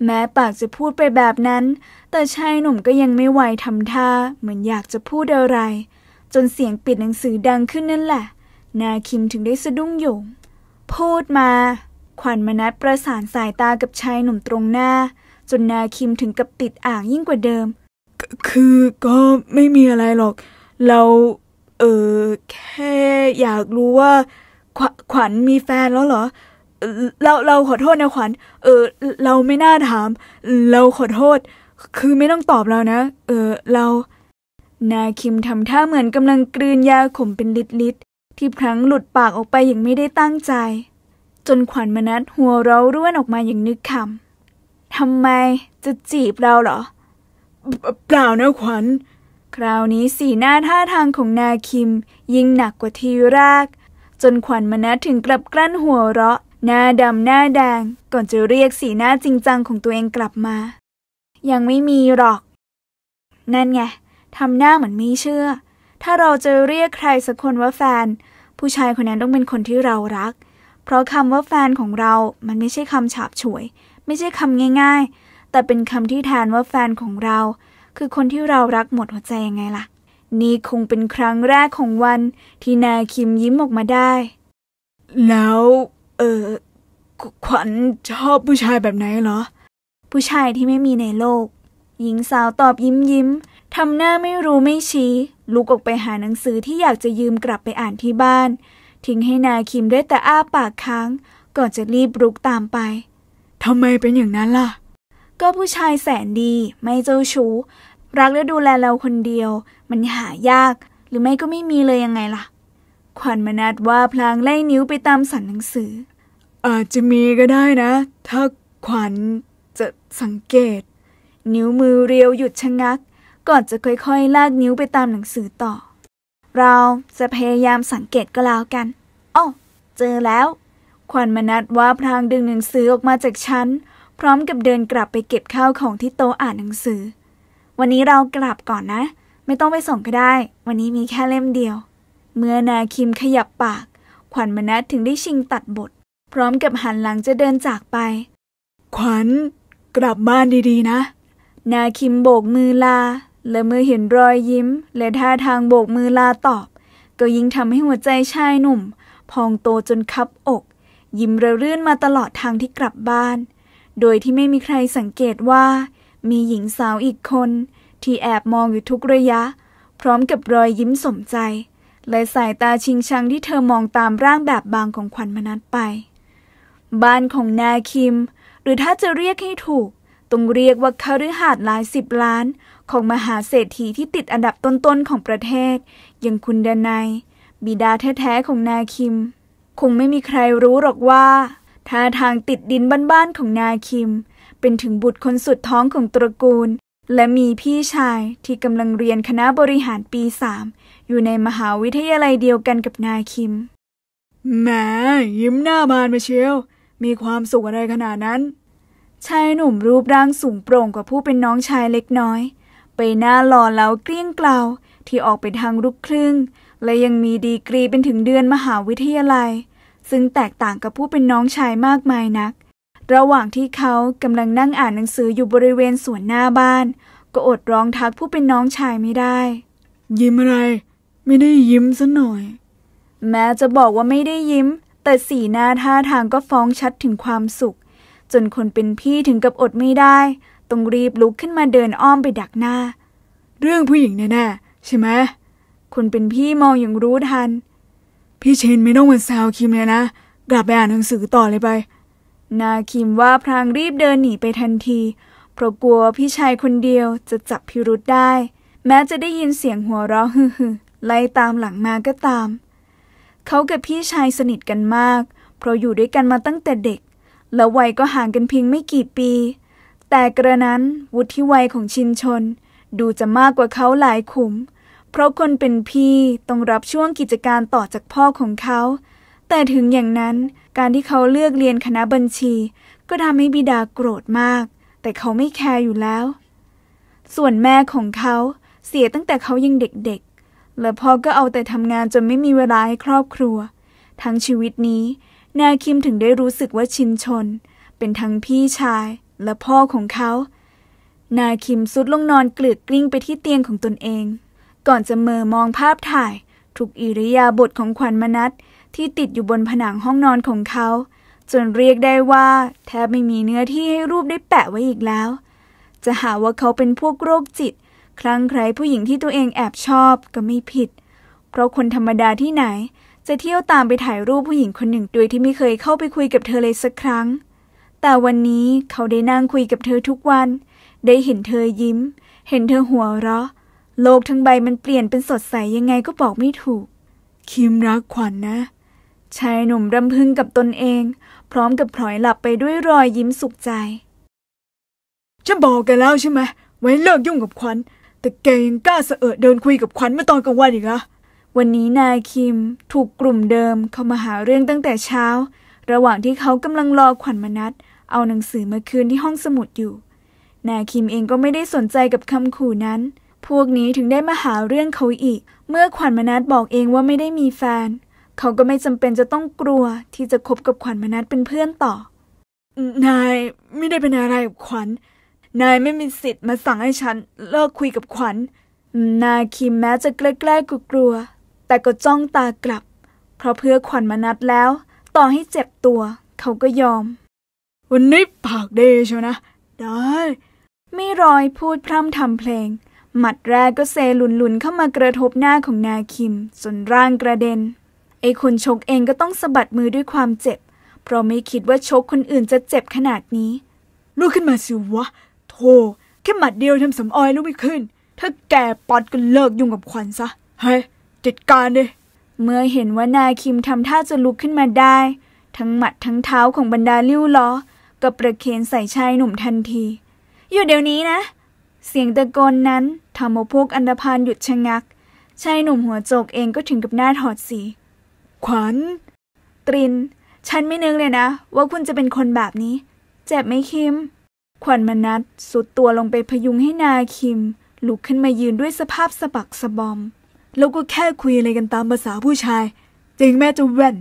แม้ปากจะพูดไปแบบนั้น แต่ชายหนุ่มก็ยังไม่ไหวทำท่าเหมือนอยากจะพูดอะไร จนเสียงปิดหนังสือดังขึ้นนั่นแหละ นาคิมถึงได้สะดุ้งอยู่พูดมา ขวัญมนัดประสานสายตากับชายหนุ่มตรงหน้า จนนาคิมถึงกับติดอ่างยิ่งกว่าเดิมคือก็ไม่มีอะไรหรอก เราเออแค่ อยากรู้ว่าขวขวัญมีแฟนแล้วเหรอเราเราขอโทษนะขวัญ เออเราไม่น่าถาม เราขอโทษ คือไม่ต้องตอบเรานะเออเรา นาคิมทำท่าเหมือนกำลังกลืนยาขมเป็นลิตรลิที่พลั้งหลุดปากออกไปอย่างไม่ได้ตั้งใจ จนขวัญมนัดหัวเราร่วนออกมาอย่างนึกคำทำไมจะจีบเราเหรอเปล่านะขวัญคราวนี้สีหน้าท่าทางของนาคิม ยิ่งหนักกว่าทีแรกจนขวัญมนะถึงกลับกลั้นหัวเราะหน้าดำหน้าแดง ก่อนจะเรียกสีหน้าจริงจังของตัวเองกลับมา ยังไม่มีหรอก นั่นไงทำหน้าเหมือนไม่เชื่อ ถ้าเราจะเรียกใครสักคนว่าแฟน ผู้ชายคนนั้นต้องเป็นคนที่เรารัก เพราะคำว่าแฟนของเรา มันไม่ใช่คำฉาบฉวย ไม่ใช่คำง่าย ๆแต่เป็นคำที่แทนว่าแฟนของเรา คือคนที่เรารักหมดหัวใจยังไงล่ะ นี่คงเป็นครั้งแรกของวัน ที่นาคิมยิ้มออกมาได้ แล้วเออขวัญชอบผู้ชายแบบไหนเหรอ ผู้ชายที่ไม่มีในโลก หญิงสาวตอบยิ้มยิ้มทำหน้าไม่รู้ไม่ชี้ ลุกออกไปหาหนังสือที่อยากจะยืมกลับไปอ่านที่บ้านทิ้งให้นาคิมได้แต่อ้าปากค้างก่อนจะรีบรุกตามไปทำไมเป็นอย่างนั้นล่ะก็ผู้ชายแสนดีไม่เจ้าชู้รักและดูแลเราคนเดียว มันหายาก หรือไม่ก็ไม่มีเลยยังไงล่ะขวัญมนัดว่าพลางไล่นิ้วไปตามสันหนังสือ อาจจะมีก็ได้นะ ถ้าขวัญจะสังเกต นิ้วมือเรียวหยุดชะงัก ก่อนจะค่อยๆ ลากนิ้วไปตามหนังสือต่อ เราจะพยายามสังเกตก็แล้วกันอ้อเจอแล้วขวัญมนัดว่าพลางดึงหนังสือออกมาจากชั้นพร้อมกับเดินกลับไปเก็บข้าวของที่โต๊ะอ่านหนังสือ วันนี้เรากลับก่อนนะ ไม่ต้องไปส่งก็ได้ วันนี้มีแค่เล่มเดียว เมื่อนาคิมขยับปาก ขวัญมณัฐถึงได้ชิงตัดบท พร้อมกับหันหลังจะเดินจากไป ขวัญ กลับบ้านดีๆนะ นาคิมโบกมือลา และเมื่อเห็นรอยยิ้ม และท่าทางโบกมือลาตอบ ก็ยิ่งทำให้หัวใจชายหนุ่ม พองโตจนคับอก ยิ้มระรื่นมาตลอดทางที่กลับบ้านโดยที่ไม่มีใครสังเกตว่า มีหญิงสาวอีกคน ที่แอบมองอยู่ทุกระยะ พร้อมกับรอยยิ้มสมใจ และสายตาชิงชังที่เธอมองตามร่างแบบบางของขวัญมนัดไป บ้านของนาคิม หรือถ้าจะเรียกให้ถูก ต้องเรียกว่าคฤหาสน์หลายสิบล้าน ของมหาเศรษฐีที่ติดอันดับต้นๆของประเทศอย่างคุณดนายบิดาแท้ๆของนาคิมคงไม่มีใครรู้หรอกว่าท่าทางติดดินบ้านๆของนาคิม เป็นถึงบุตรคนสุดท้องของตระกูล และมีพี่ชายที่กำลังเรียนคณะบริหารปีสามอยู่ในมหาวิทยาลัยเดียวกันกับนาคิมแหมยิ้มหน้าบานมาเชียว มีความสุขอะไรขนาดนั้น ชายหนุ่มรูปร่างสูงโปร่งกว่าผู้เป็นน้องชายเล็กน้อยไปหน้าหล่อเล้าเกลี้ยงเกลาที่ออกไปทางลุกครึ่ง และยังมีดีกรีเป็นถึงเดือนมหาวิทยาลัยซึ่งแตกต่างกับผู้เป็นน้องชายมากมายนัก ระหว่างที่เขากำลังนั่งอ่านหนังสืออยู่บริเวณสวนหน้าบ้าน ก็อดร้องทักผู้เป็นน้องชายไม่ได้ ยิ้มอะไร ไม่ได้ยิ้มซะหน่อย แม้จะบอกว่าไม่ได้ยิ้ม แต่สีหน้าท่าทางก็ฟ้องชัดถึงความสุข จนคนเป็นพี่ถึงกับอดไม่ได้ต้องรีบลุกขึ้นมาเดินอ้อมไปดักหน้า เรื่องผู้หญิงแน่ๆใช่ไหมคนเป็นพี่มองอย่างรู้ทันพี่เชนไม่ต้องมนแซวคิมเลยนะ กลับไปอ่านหนังสือต่อเลยไปนาคิมว่าพรางรีบเดินหนีไปทันที เพราะกลัวพี่ชายคนเดียวจะจับพิรุษได้ แม้จะได้ยินเสียงหัวเราะฮึ่ไล่ตามหลังมาก็ตาม เขากับพี่ชายสนิทกันมาก เพราะอยู่ด้วยกันมาตั้งแต่เด็ก แล้วัยก็ห่างกันเพียงไม่กี่ปี แต่กระนั้นวุฒิวัยของชินชนดูจะมากกว่าเขาหลายขุมเพราะคนเป็นพี่ ต้องรับช่วงกิจการต่อจากพ่อของเขา แต่ถึงอย่างนั้น การที่เขาเลือกเรียนคณะบัญชี ก็ทำให้บิดาโกรธมาก แต่เขาไม่แคร์อยู่แล้ว ส่วนแม่ของเขาเสียตั้งแต่เขายังเด็กๆและพ่อก็เอาแต่ทำงานจนไม่มีเวลาให้ครอบครัว ทั้งชีวิตนี้นาคิมถึงได้รู้สึกว่าชินชน เป็นทั้งพี่ชายและพ่อของเขา นาคิมสุดลงนอนเกลือกกลิ้งไปที่เตียงของตนเองก่อนจะเมอมองภาพถ่ายทุกอิริยาบถของขวัญมนัสที่ติดอยู่บนผนังห้องนอนของเขา จนเรียกได้ว่าแทบไม่มีเนื้อที่ให้รูปได้แปะไว้อีกแล้ว จะหาว่าเขาเป็นพวกโรคจิตคลั่งใครผู้หญิงที่ตัวเองแอบชอบก็ไม่ผิด เพราะคนธรรมดาที่ไหน จะเที่ยวตามไปถ่ายรูปผู้หญิงคนหนึ่งโดยที่ไม่เคยเข้าไปคุยกับเธอเลยสักครั้ง แต่วันนี้เขาได้นั่งคุยกับเธอทุกวัน ได้เห็นเธอยิ้ม เห็นเธอหัวเราะโลกทั้งใบมันเปลี่ยนเป็นสดใสยังไงก็บอกไม่ถูก คิมรักขวัญนนะ ชายหนุ่มรำพึงกับตนเอง พร้อมกับพลอยหลับไปด้วยรอยยิ้มสุขใจฉันบอกแกแล้วใช่ไหมไว้เลิกยุ่งกับขวัญ แต่แกยังกล้าเสอะเดินคุยกับขวัญเมื่อตอนกลางวันอีกเหรอวันนี้นายคิมถูกกลุ่มเดิมเข้ามาหาเรื่องตั้งแต่เช้า ระหว่างที่เขากำลังรอขวัญมานัด เอาหนังสือมาคืนที่ห้องสมุดอยู่ นายคิมเองก็ไม่ได้สนใจกับคำขู่นั้นเพวกนี้ถึงได้มาหาเรื่องเขาอีก เมื่อขวัญมนัสบอกเองว่าไม่ได้มีแฟน เขาก็ไม่จำเป็นจะต้องกลัวที่จะคบกับขวัญมนัสเป็นเพื่อนต่อนาย ไม่ได้เป็นอะไรกับขวัญ นายไม่มีสิทธิ์มาสั่งให้ฉันเลิกคุยกับขวัญ นายคิมแม้จะแกล้ๆกลัว แต่ก็จ้องตากลับ เพราะเพื่อขวัญมนัสแล้ว ต่อให้เจ็บตัวเขาก็ยอม วันนี้ปากเดชนะ ได้ ไม่รอยพูดพร่ำทำเพลงหมัดแรกก็เซหลุนๆเข้ามากระทบหน้าของนาคิมจนร่างกระเด็น ไอ้คนชกเองก็ต้องสะบัดมือด้วยความเจ็บ เพราะไม่คิดว่าชกคนอื่นจะเจ็บขนาดนี้ ลุกขึ้นมาสิวะโธ่แค่หมัดเดียวทำสำออยลุกไม่ขึ้น ถ้าแกปอดก็เลิกยุ่งกับขวัญซะ เฮ้ยจัดการเลยเมื่อเห็นว่านาคิมทำท่าจะลุกขึ้นมาได้ ทั้งหมัดทั้งเท้าของบรรดาลิ้วล้อก็ประเคนใส่ชายหนุ่มทันที อยู่เดี๋ยวนี้นะเสียงตะโกนนั้นทำเอาพวกอันดพานหยุดชะงัก ชายหนุ่มหัวโจกเองก็ถึงกับหน้าถอดสี ขวัญตริน ฉันไม่นึกเลยนะ ว่าคุณจะเป็นคนแบบนี้ เจ็บไหมคิม ขวัญมนัดสุดตัวลงไปพยุงให้นาคิมลุกขึ้นมายืนด้วยสภาพสะบักสะบอม แล้วก็แค่คุยอะไรกันตามภาษาผู้ชาย จริงแม่จะแว่น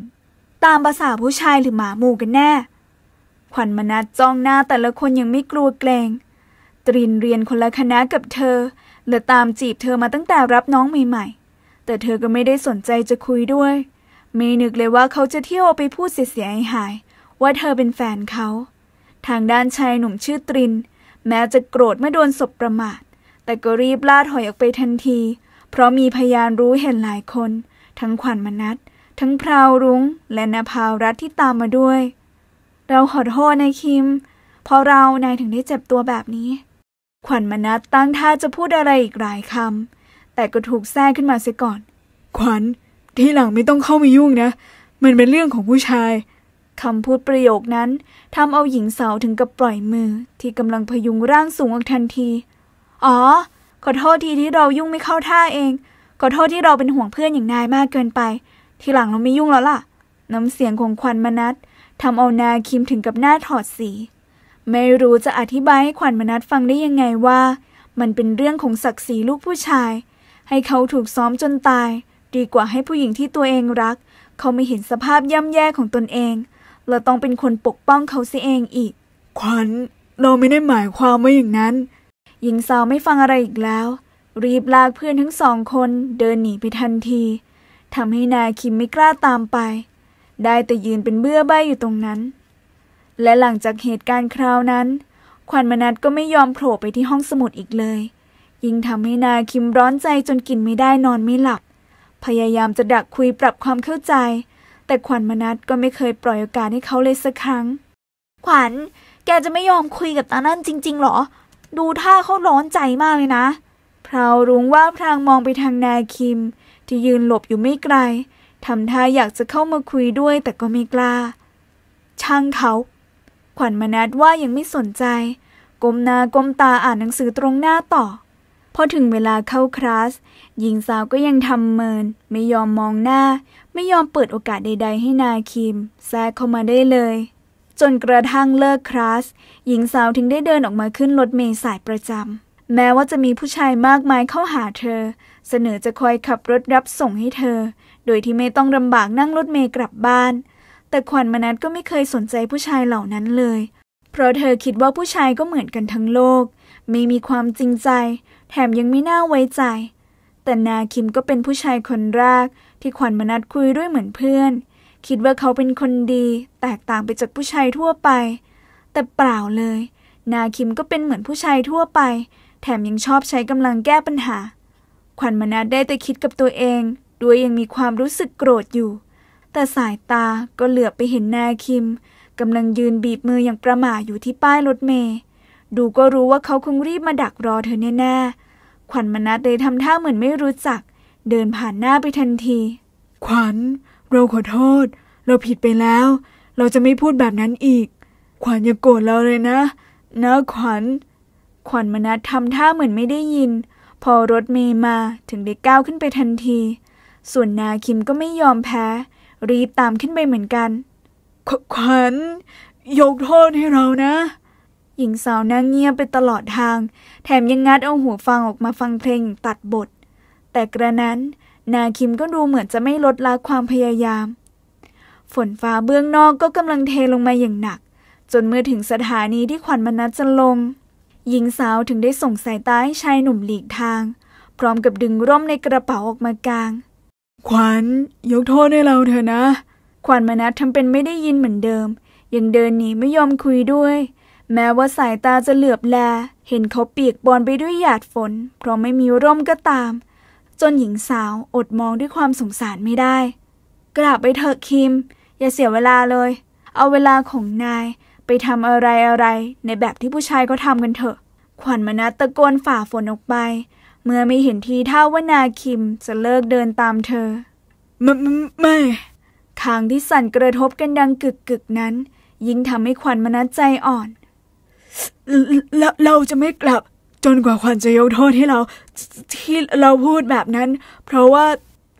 ตามภาษาผู้ชายหรือหมาหมู่กันแน่ ขวัญมนัดจ้องหน้าแต่ละคนยังไม่กลัวเกรงตรินเรียนคนละคณะกับเธอ และตามจีบเธอมาตั้งแต่รับน้องใหม่ๆ แต่เธอก็ไม่ได้สนใจจะคุยด้วย ไม่นึกเลยว่าเขาจะเที่ยวไปพูดเสียหาย ว่าเธอเป็นแฟนเขา ทางด้านชายหนุ่มชื่อตริน แม้จะโกรธเมื่อโดนศบประมาทแต่ก็รีบลาดหอยออกไปทันที เพราะมีพยานรู้เห็นหลายคน ทั้งขวัญมนัททั้งพราวรุ้งและนภาวรัตที่ตามมาด้วย เราขอโทษนายคิมพอเรานายถึงได้เจ็บตัวแบบนี้ขวัญมนัดตั้งท่าจะพูดอะไรอีกหลายคำ แต่ก็ถูกแทรกขึ้นมาเสียก่อนขวัญที่หลังไม่ต้องเข้ามายุ่งนะมันเป็นเรื่องของผู้ชายคำพูดประโยคนั้นทำเอาหญิงสาวถึงกับปล่อยมือที่กำลังพยุงร่างสูงออกทันทีอ๋อขอโทษทีที่เรายุ่งไม่เข้าท่าเองขอโทษที่เราเป็นห่วงเพื่อนอย่างนายมากเกินไป ทีหลังเราไม่ยุ่งแล้วล่ะน้ำเสียงของควันมนัดทำเอานาคิมถึงกับหน้าถอดสีไม่รู้จะอธิบายให้ขวัญมนัดฟังได้ยังไงว่ามันเป็นเรื่องของศักดิ์ศรีลูกผู้ชาย ให้เขาถูกซ้อมจนตาย ดีกว่าให้ผู้หญิงที่ตัวเองรัก เขาไม่เห็นสภาพย่ำแย่ของตนเองเราต้องเป็นคนปกป้องเขาเสียเองอีก ขวัญเราไม่ได้หมายความว่าอย่างนั้น หญิงสาวไม่ฟังอะไรอีกแล้ว รีบลากเพื่อนทั้งสองคน เดินหนีไปทันทีทำให้นายคิมไม่กล้าตามไป ได้แต่ยืนเป็นเบื่อใบอยู่ตรงนั้นและหลังจากเหตุการณ์คราวนั้น ขวัญมนัดก็ไม่ยอมโผล่ไปที่ห้องสมุดอีกเลย ยิ่งทำให้นาคิมร้อนใจจนกินไม่ได้นอนไม่หลับ พยายามจะดักคุยปรับความเข้าใจ แต่ขวัญมนัดก็ไม่เคยปล่อยโอกาสให้เขาเลยสักครั้ง ขวัญ แกจะไม่ยอมคุยกับตานั่นจริงๆหรอ ดูท่าเขาร้อนใจมากเลยนะพราวรุ้งว่าพรางมองไปทางนาคิม ที่ยืนหลบอยู่ไม่ไกลทำท่าอยากจะเข้ามาคุยด้วยแต่ก็ไม่กล้า ช่างเขาขวัญมนัดว่ายังไม่สนใจก้มหน้าก้มตาอ่านหนังสือตรงหน้าต่อพอถึงเวลาเข้าคลาสหญิงสาวก็ยังทำเมินไม่ยอมมองหน้า ไม่ยอมเปิดโอกาสใด ๆให้นาคิมแทรกเข้ามาได้เลย จนกระทั่งเลิกคลาสหญิงสาวถึงได้เดินออกมาขึ้นรถเมล์สายประจำแม้ว่าจะมีผู้ชายมากมายเข้าหาเธอ เสนอจะคอยขับรถรับส่งให้เธอ โดยที่ไม่ต้องลำบากนั่งรถเมล์กลับบ้านแต่ขวัญมนัสก็ไม่เคยสนใจผู้ชายเหล่านั้นเลย เพราะเธอคิดว่าผู้ชายก็เหมือนกันทั้งโลก ไม่มีความจริงใจ แถมยังไม่น่าไว้ใจ แต่นาคิมก็เป็นผู้ชายคนแรกที่ขวัญมนัสคุยด้วยเหมือนเพื่อน คิดว่าเขาเป็นคนดี แตกต่างไปจากผู้ชายทั่วไป แต่เปล่าเลย นาคิมก็เป็นเหมือนผู้ชายทั่วไป แถมยังชอบใช้กำลังแก้ปัญหาขวัญมนัสได้แต่คิดกับตัวเอง ด้วยยังมีความรู้สึกโกรธอยู่แต่สายตาก็เหลือบไปเห็นนายคิมกำลังยืนบีบมืออย่างประหม่าอยู่ที่ป้ายรถเมย์ดูก็รู้ว่าเขาคงรีบมาดักรอเธอแน่ ๆ ขวัญมนัดเลยทำท่าเหมือนไม่รู้จัก เดินผ่านหน้าไปทันที ขวัญเราขอโทษ เราผิดไปแล้ว เราจะไม่พูดแบบนั้นอีก ขวัญอย่าโกรธเราเลยนะ นะขวัญขวัญมนัดทำท่าเหมือนไม่ได้ยิน พอรถเมย์มาถึงได้ก้าวขึ้นไปทันที ส่วนนาคิมก็ไม่ยอมแพ้รีบตามขึ้นไปเหมือนกันขขวัญยกโทษให้เรานะ หญิงสาวนั่งเงียบไปตลอดทาง แถมยังงัดเอาหูฟังออกมาฟังเพลงตัดบท แต่กระนั้นนาคิมก็ดูเหมือนจะไม่ลดละความพยายาม ฝนฟ้าเบื้องนอกก็กำลังเทลงมาอย่างหนัก จนเมื่อถึงสถานีที่ขวัญมนัดจะลง หญิงสาวถึงได้ส่งสายตาให้ชายหนุ่มหลีกทาง พร้อมกับดึงร่มในกระเป๋าออกมากลางขวัญยกโทษให้เราเถอะนะ ขวัญมานัททำเป็นไม่ได้ยินเหมือนเดิมยังเดินหนีไม่ยอมคุยด้วย แม้ว่าสายตาจะเหลือบแล เห็นเขาเปียกบอลไปด้วยหยาดฝนเพราะไม่มีร่มก็ตาม จนหญิงสาวอดมองด้วยความสงสารไม่ได้ กลับไปเถอะคิม อย่าเสียเวลาเลย เอาเวลาของนายไปทำอะไรอะไร ในแบบที่ผู้ชายก็ทำกันเถอะขวัญมานัทตะโกนฝ่าฝนออกไปเมื่อไม่เห็นทีท่าว่านาคิมจะเลิกเดินตามเธอ ไม่คางที่สั่นกระทบกันดังกึกกึกนั้น ยิ่งทำให้ขวัญมนัดใจอ่อน เราจะไม่กลับจนกว่าขวัญจะยกโทษให้เราที่เราพูดแบบนั้น เพราะว่า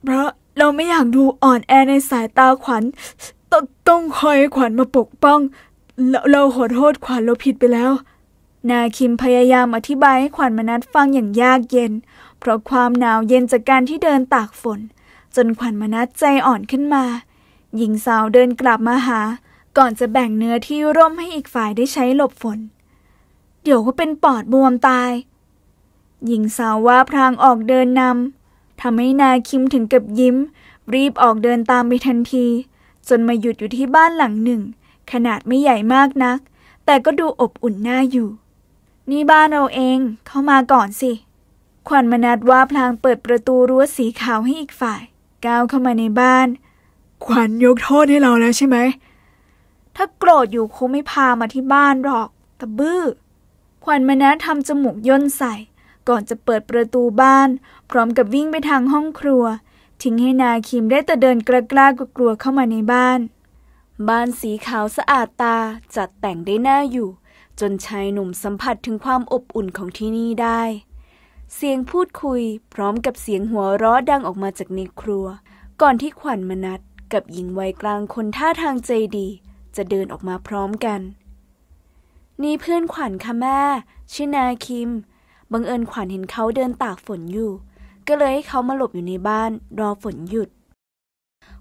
เพราะเราไม่อยากดูอ่อนแอในสายตาขวัญตต้องคอยขวัญมาปกป้อง เราเราขอโทษขวัญเราผิดไปแล้วนาคิมพยายามอธิบายให้ขวัญมนัดฟังอย่างยากเย็น เพราะความหนาวเย็นจากการที่เดินตากฝน จนขวัญมนัดใจอ่อนขึ้นมา หญิงสาวเดินกลับมาหา ก่อนจะแบ่งเนื้อที่ร่มให้อีกฝ่ายได้ใช้หลบฝน เดี๋ยวก็เป็นปอดบวมตาย หญิงสาวว่าพรางออกเดินนำทำให้นาคิมถึงกับยิ้ม รีบออกเดินตามไปทันที จนมาหยุดอยู่ที่บ้านหลังหนึ่ง ขนาดไม่ใหญ่มากนัก แต่ก็ดูอบอุ่นน่าอยู่นี่บ้านเราเองเข้ามาก่อนสิ ขวัญมนัดว่าพลางเปิดประตูรั้วสีขาวให้อีกฝ่าย ก้าวเข้ามาในบ้าน ขวัญยกโทษให้เราแล้วใช่ไหม ถ้าโกรธอยู่คงไม่พามาที่บ้านหรอกตะบื้อขวัญมนัดทำจมูกย่นใส่ ก่อนจะเปิดประตูบ้าน พร้อมกับวิ่งไปทางห้องครัว ทิ้งให้นาคิมได้แต่เดินกระกล้ากลัวเข้ามาในบ้าน บ้านสีขาวสะอาดตาจัดแต่งได้น่าอยู่จนชายหนุ่มสัมผัสถึงความอบอุ่นของที่นี่ได้ เสียงพูดคุยพร้อมกับเสียงหัวเราะดังออกมาจากในครัว ก่อนที่ขวัญมนัดกับหญิงวัยกลางคนท่าทางใจดี จะเดินออกมาพร้อมกัน นี่เพื่อนขวัญค่ะแม่ชื่อนาคิมบังเอิญขวัญเห็นเขาเดินตากฝนอยู่ ก็เลยให้เขามาหลบอยู่ในบ้านรอฝนหยุด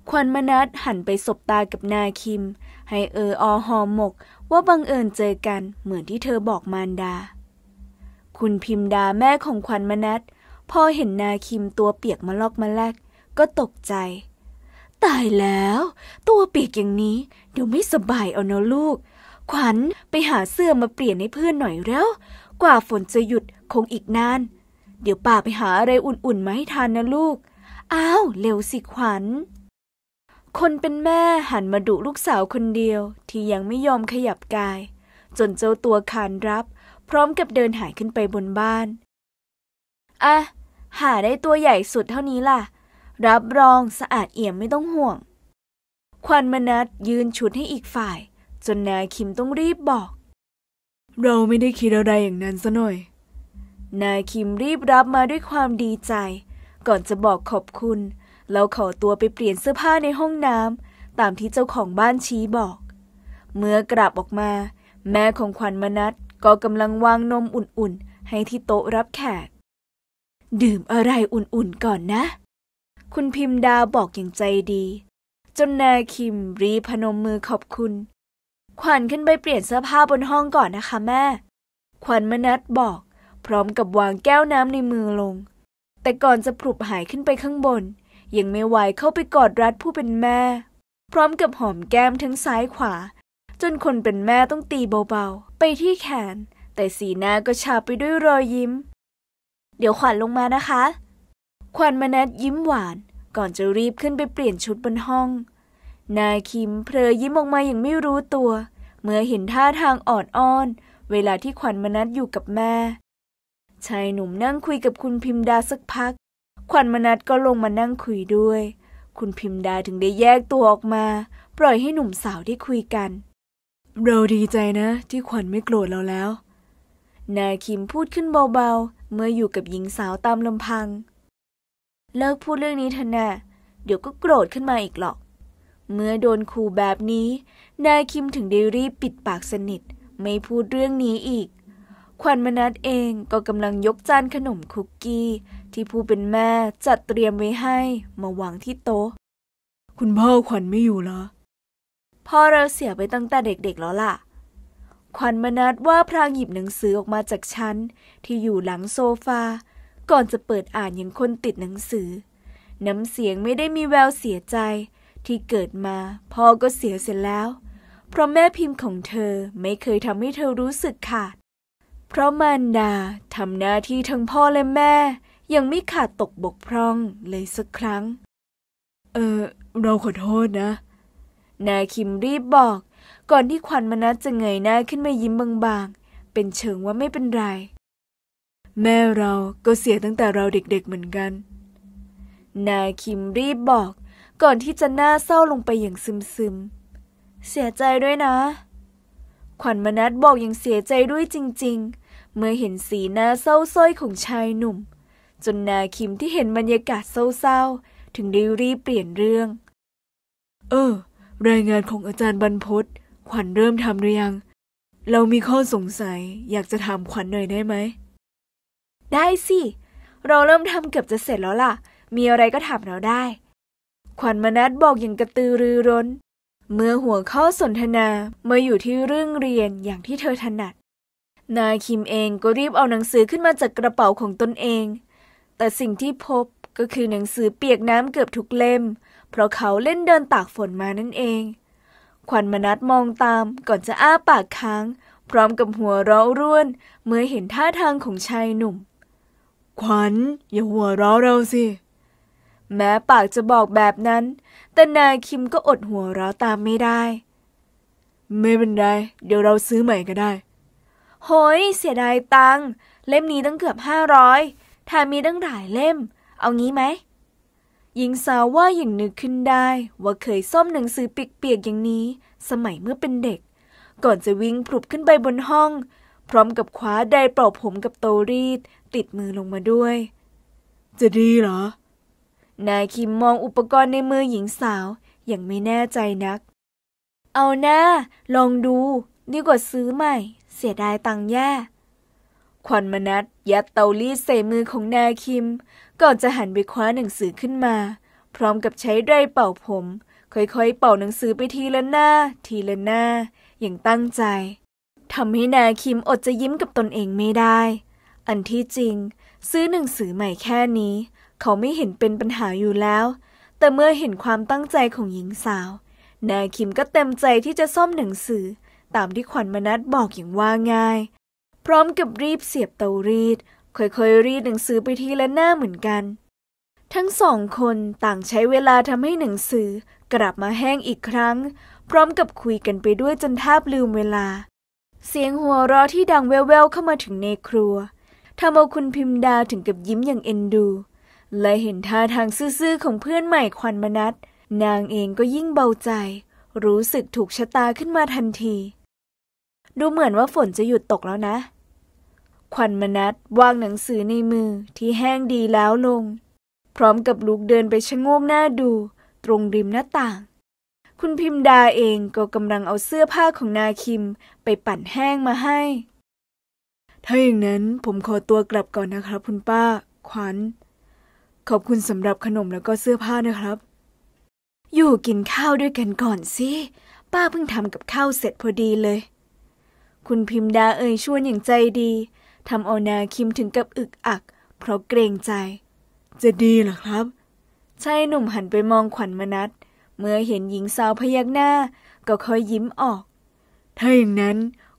ขวัญมนัดหันไปสบตากับนาคิม ให้เอออหอมหมกว่าบังเอิญเจอกันเหมือนที่เธอบอกมารดา คุณพิมดาแม่ของขวัญมนัสพอเห็นนาคิมตัวเปียกมาลอกมาแลกก็ตกใจ ตายแล้ว ตัวเปียกอย่างนี้ เดี๋ยวไม่สบายเอานะลูกขวัญไปหาเสื้อมาเปลี่ยนให้เพื่อนหน่อยแล้ว กว่าฝนจะหยุดคงอีกนาน เดี๋ยวป้าไปหาอะไรอุ่นๆมาให้ทานนะลูกอ้าวเร็วสิขวัญคนเป็นแม่หันมาดุลูกสาวคนเดียว ที่ยังไม่ยอมขยับกาย จนเจ้าตัวขานรับ พร้อมกับเดินหายขึ้นไปบนบ้านอ่ะหาได้ตัวใหญ่สุดเท่านี้ล่ะ รับรองสะอาดเอี่ยมไม่ต้องห่วงควันมนัดยืนชุดให้อีกฝ่าย จนนายคิมต้องรีบบอก เราไม่ได้คิดอะไรอย่างนั้นซะหน่อย นายคิมรีบรับมาด้วยความดีใจ ก่อนจะบอกขอบคุณเราขอตัวไปเปลี่ยนเสื้อผ้าในห้องน้ำตามที่เจ้าของบ้านชี้บอก เมื่อกลับออกมา แม่ของขวัญมนัดก็กำลังวางนมอุ่นๆ ให้ที่โต๊ะรับแขก ดื่มอะไรอุ่นๆก่อนนะ คุณพิมดาบอกอย่างใจดี จนนาคิมรีพนมมือขอบคุณ ขวัญขึ้นไปเปลี่ยนเสื้อผ้าบนห้องก่อนนะคะแม่ ขวัญมนัดบอก พร้อมกับวางแก้วน้ำในมือลง แต่ก่อนจะปลุบหายขึ้นไปข้างบนยังไม่ไหวเข้าไปกอดรัดผู้เป็นแม่ พร้อมกับหอมแก้มทั้งซ้ายขวา จนคนเป็นแม่ต้องตีเบาๆไปที่แขน แต่สีหน้าก็ชาไปด้วยรอยยิ้ม เดี๋ยวขวัญลงมานะคะขวัญมนัดยิ้มหวานก่อนจะรีบขึ้นไปเปลี่ยนชุดบนห้อง นายคิมเพลยยิ้มออกมาอย่างไม่รู้ตัว เมื่อเห็นท่าทางอ่อนอ้อน เวลาที่ขวัญมนัดอยู่กับแม่ชายหนุ่มนั่งคุยกับคุณพิมดาสักพักขวัญมนัดก็ลงมานั่งคุยด้วย คุณพิมดาถึงได้แยกตัวออกมา ปล่อยให้หนุ่มสาวที่คุยกัน เราดีใจนะ ที่ขวัญไม่โกรธเราแล้ว นายคิมพูดขึ้นเบาๆ เมื่ออยู่กับหญิงสาวตามลำพัง เลิกพูดเรื่องนี้เถอะนะเดี๋ยวก็โกรธขึ้นมาอีกหรอก เมื่อโดนคู่แบบนี้นายคิมถึงได้รีบ ปิดปากสนิท ไม่พูดเรื่องนี้อีกขวัญมนัดเองก็กำลังยกจานขนมคุกกี้ที่ผู้เป็นแม่จัดเตรียมไว้ให้มาวางที่โต๊ะ คุณพ่อขวัญไม่อยู่เหรอพ่อเราเสียไปตั้งแต่เด็กๆแล้วล่ะ ขวัญมนัดว่าพรางหยิบหนังสือออกมาจากชั้น ที่อยู่หลังโซฟา ก่อนจะเปิดอ่านอย่างคนติดหนังสือ น้ำเสียงไม่ได้มีแววเสียใจที่เกิดมา พ่อก็เสียเสร็จแล้ว เพราะแม่พิมพ์ของเธอไม่เคยทำให้เธอรู้สึกขาด เพราะมารดาทำหน้าที่ทั้งพ่อและแม่ยังไม่ขาดตกบกพร่องเลยสักครั้ง เออ เราขอโทษนะ นาคิมรีบบอก ก่อนที่ขวัญมนัสจะเงยหน้าขึ้นมายิ้มบางๆ เป็นเชิงว่าไม่เป็นไร แม่เราก็เสียตั้งแต่เราเด็กๆ เหมือนกัน นาคิมรีบบอก ก่อนที่จะหน้าเศร้าลงไปอย่างซึมๆ เสียใจด้วยนะ ขวัญมนัสบอกอย่างเสียใจด้วยจริงๆ เมื่อเห็นสีหน้าเศร้าส้อยของชายหนุ่มจนนาคิมที่เห็นบรรยากาศเศร้าๆ ถึงได้รีบเปลี่ยนเรื่อง เออ รายงานของอาจารย์บรรพศขวัญเริ่มทำหรือยัง เรามีข้อสงสัยอยากจะถามขวัญหน่อยได้ไหม ได้สิ เราเริ่มทำเกือบจะเสร็จแล้วล่ะ มีอะไรก็ถามเราได้ ขวัญมนัดบอกอย่างกระตือรือร้น เมื่อหัวข้อสนทนามาอยู่ที่เรื่องเรียนอย่างที่เธอถนัด นายคิมเองก็รีบเอาหนังสือขึ้นมาจากกระเป๋าของตนเองแต่สิ่งที่พบก็คือหนังสือเปียกน้ำเกือบทุกเล่ม เพราะเขาเล่นเดินตากฝนมานั่นเอง ขวัญมนัดมองตามก่อนจะอ้าปากค้างพร้อมกับหัวเราะร่วน เมื่อเห็นท่าทางของชายหนุ่ม ขวัญ อย่าหัวเราะเราสิ แม้ปากจะบอกแบบนั้น แต่นายคิมก็อดหัวเราะตามไม่ได้ ไม่เป็นไรเดี๋ยวเราซื้อใหม่ก็ได้โหยเสียดายตังเล่มนี้ตั้งเกือบห้าร้อยแถมมีตั้งหลายเล่ม เอางี้ไหม หญิงสาวว่าอย่างนึกขึ้นได้ ว่าเคยซ่อมหนังสือเปียกๆอย่างนี้ สมัยเมื่อเป็นเด็ก ก่อนจะวิ่งพลุบขึ้นไปบนห้อง พร้อมกับคว้าไดร์เป่าผมกับโตรีด ติดมือลงมาด้วย จะดีเหรอ นายคิมมองอุปกรณ์ในมือหญิงสาวอย่างไม่แน่ใจนัก เอาหน้าลองดูดีกว่าซื้อใหม่ เสียดายตังแย่ควันมนัดยัดเตาลีดใส่มือของนาคิมก่อนจะหันไปคว้าหนังสือขึ้นมา พร้อมกับใช้ไรเป่าผมค่อยๆเป่าหนังสือไปทีละหน้าทีละหน้า อย่างตั้งใจทำให้นาคิมอดจะยิ้มกับตนเองไม่ได้ อันที่จริง ซื้อหนังสือใหม่แค่นี้ เขาไม่เห็นเป็นปัญหาอยู่แล้ว แต่เมื่อเห็นความตั้งใจของหญิงสาว นาคิมก็เต็มใจที่จะซ่อมหนังสือ ตามที่ขวัญมนัดบอกอย่างว่าง่ายพร้อมกับรีบเสียบเตารีด ค่อยๆ รีดหนังสือไปทีละหน้าเหมือนกัน ทั้งสองคนต่างใช้เวลาทำให้หนังสือ กลับมาแห้งอีกครั้ง พร้อมกับคุยกันไปด้วยจนแทบลืมเวลา เสียงหัวเราะที่ดังแว่วๆเข้ามาถึงในครัวทำเอาคุณพิมดาถึงกับยิ้มอย่างเอ็นดู และเห็นท่าทางซื่อๆ ของเพื่อนใหม่ควันมนัด นางเองก็ยิ่งเบาใจ รู้สึกถูกชะตาขึ้นมาทันที ดูเหมือนว่าฝนจะหยุดตกแล้วนะขวัญมนัดวางหนังสือในมือที่แห้งดีแล้วลง พร้อมกับลุกเดินไปชะโงกหน้าดู ตรงริมหน้าต่าง คุณพิมดาเองก็กำลังเอาเสื้อผ้าของนาคิม ไปปั่นแห้งมาให้ถ้าอย่างนั้นผมขอตัวกลับก่อนนะครับ คุณป้า ขวัญขอบคุณสำหรับขนมแล้วก็เสื้อผ้านะครับ อยู่กินข้าวด้วยกันก่อนสิป้าเพิ่งทำกับข้าวเสร็จพอดีเลย คุณพิมดาเอ่ยชวนอย่างใจดีทำเอานาคิมถึงกับอึกอัก เพราะเกรงใจ จะดีหรอครับ ชายหนุ่มหันไปมองขวัญมนัดเมื่อเห็นหญิงสาวพยักหน้า ก็ค่อยยิ้มออก ถ้าอย่างนั้น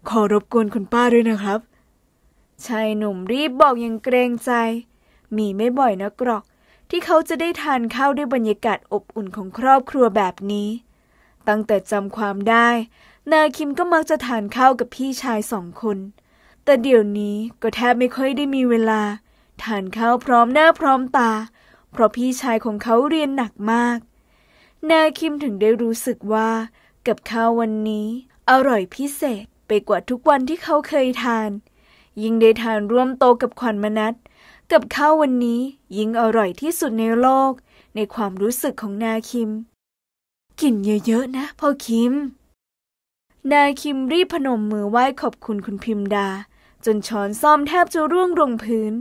ขอรบกวนคุณป้าด้วยนะครับ ชายหนุ่มรีบบอกอย่างเกรงใจ มีไม่บ่อยนะกรอก ที่เขาจะได้ทานข้าวด้วยบรรยากาศอบอุ่นของครอบครัวแบบนี้ ตั้งแต่จำความได้ นาคิมก็มักจะทานข้าวกับพี่ชายสองคนแต่เดี๋ยวนี้ก็แทบไม่ค่อยได้มีเวลาทานข้าวพร้อมหน้าพร้อมตาเพราะพี่ชายของเขาเรียนหนักมากนาคิมถึงได้รู้สึกว่า กับข้าววันนี้อร่อยพิเศษไปกว่าทุกวันที่เขาเคยทานยิ่งได้ทานร่วมโตกับขวัญมนัสกับข้าววันนี้ยิ่งอร่อยที่สุดในโลกในความรู้สึกของนาคิมกินเยอะๆนะพ่อคิมนาคิมรีบพนมมือไหว้ขอบคุณคุณพิมดาจนช้อนซ่อมแทบจะร่วงลงพื้น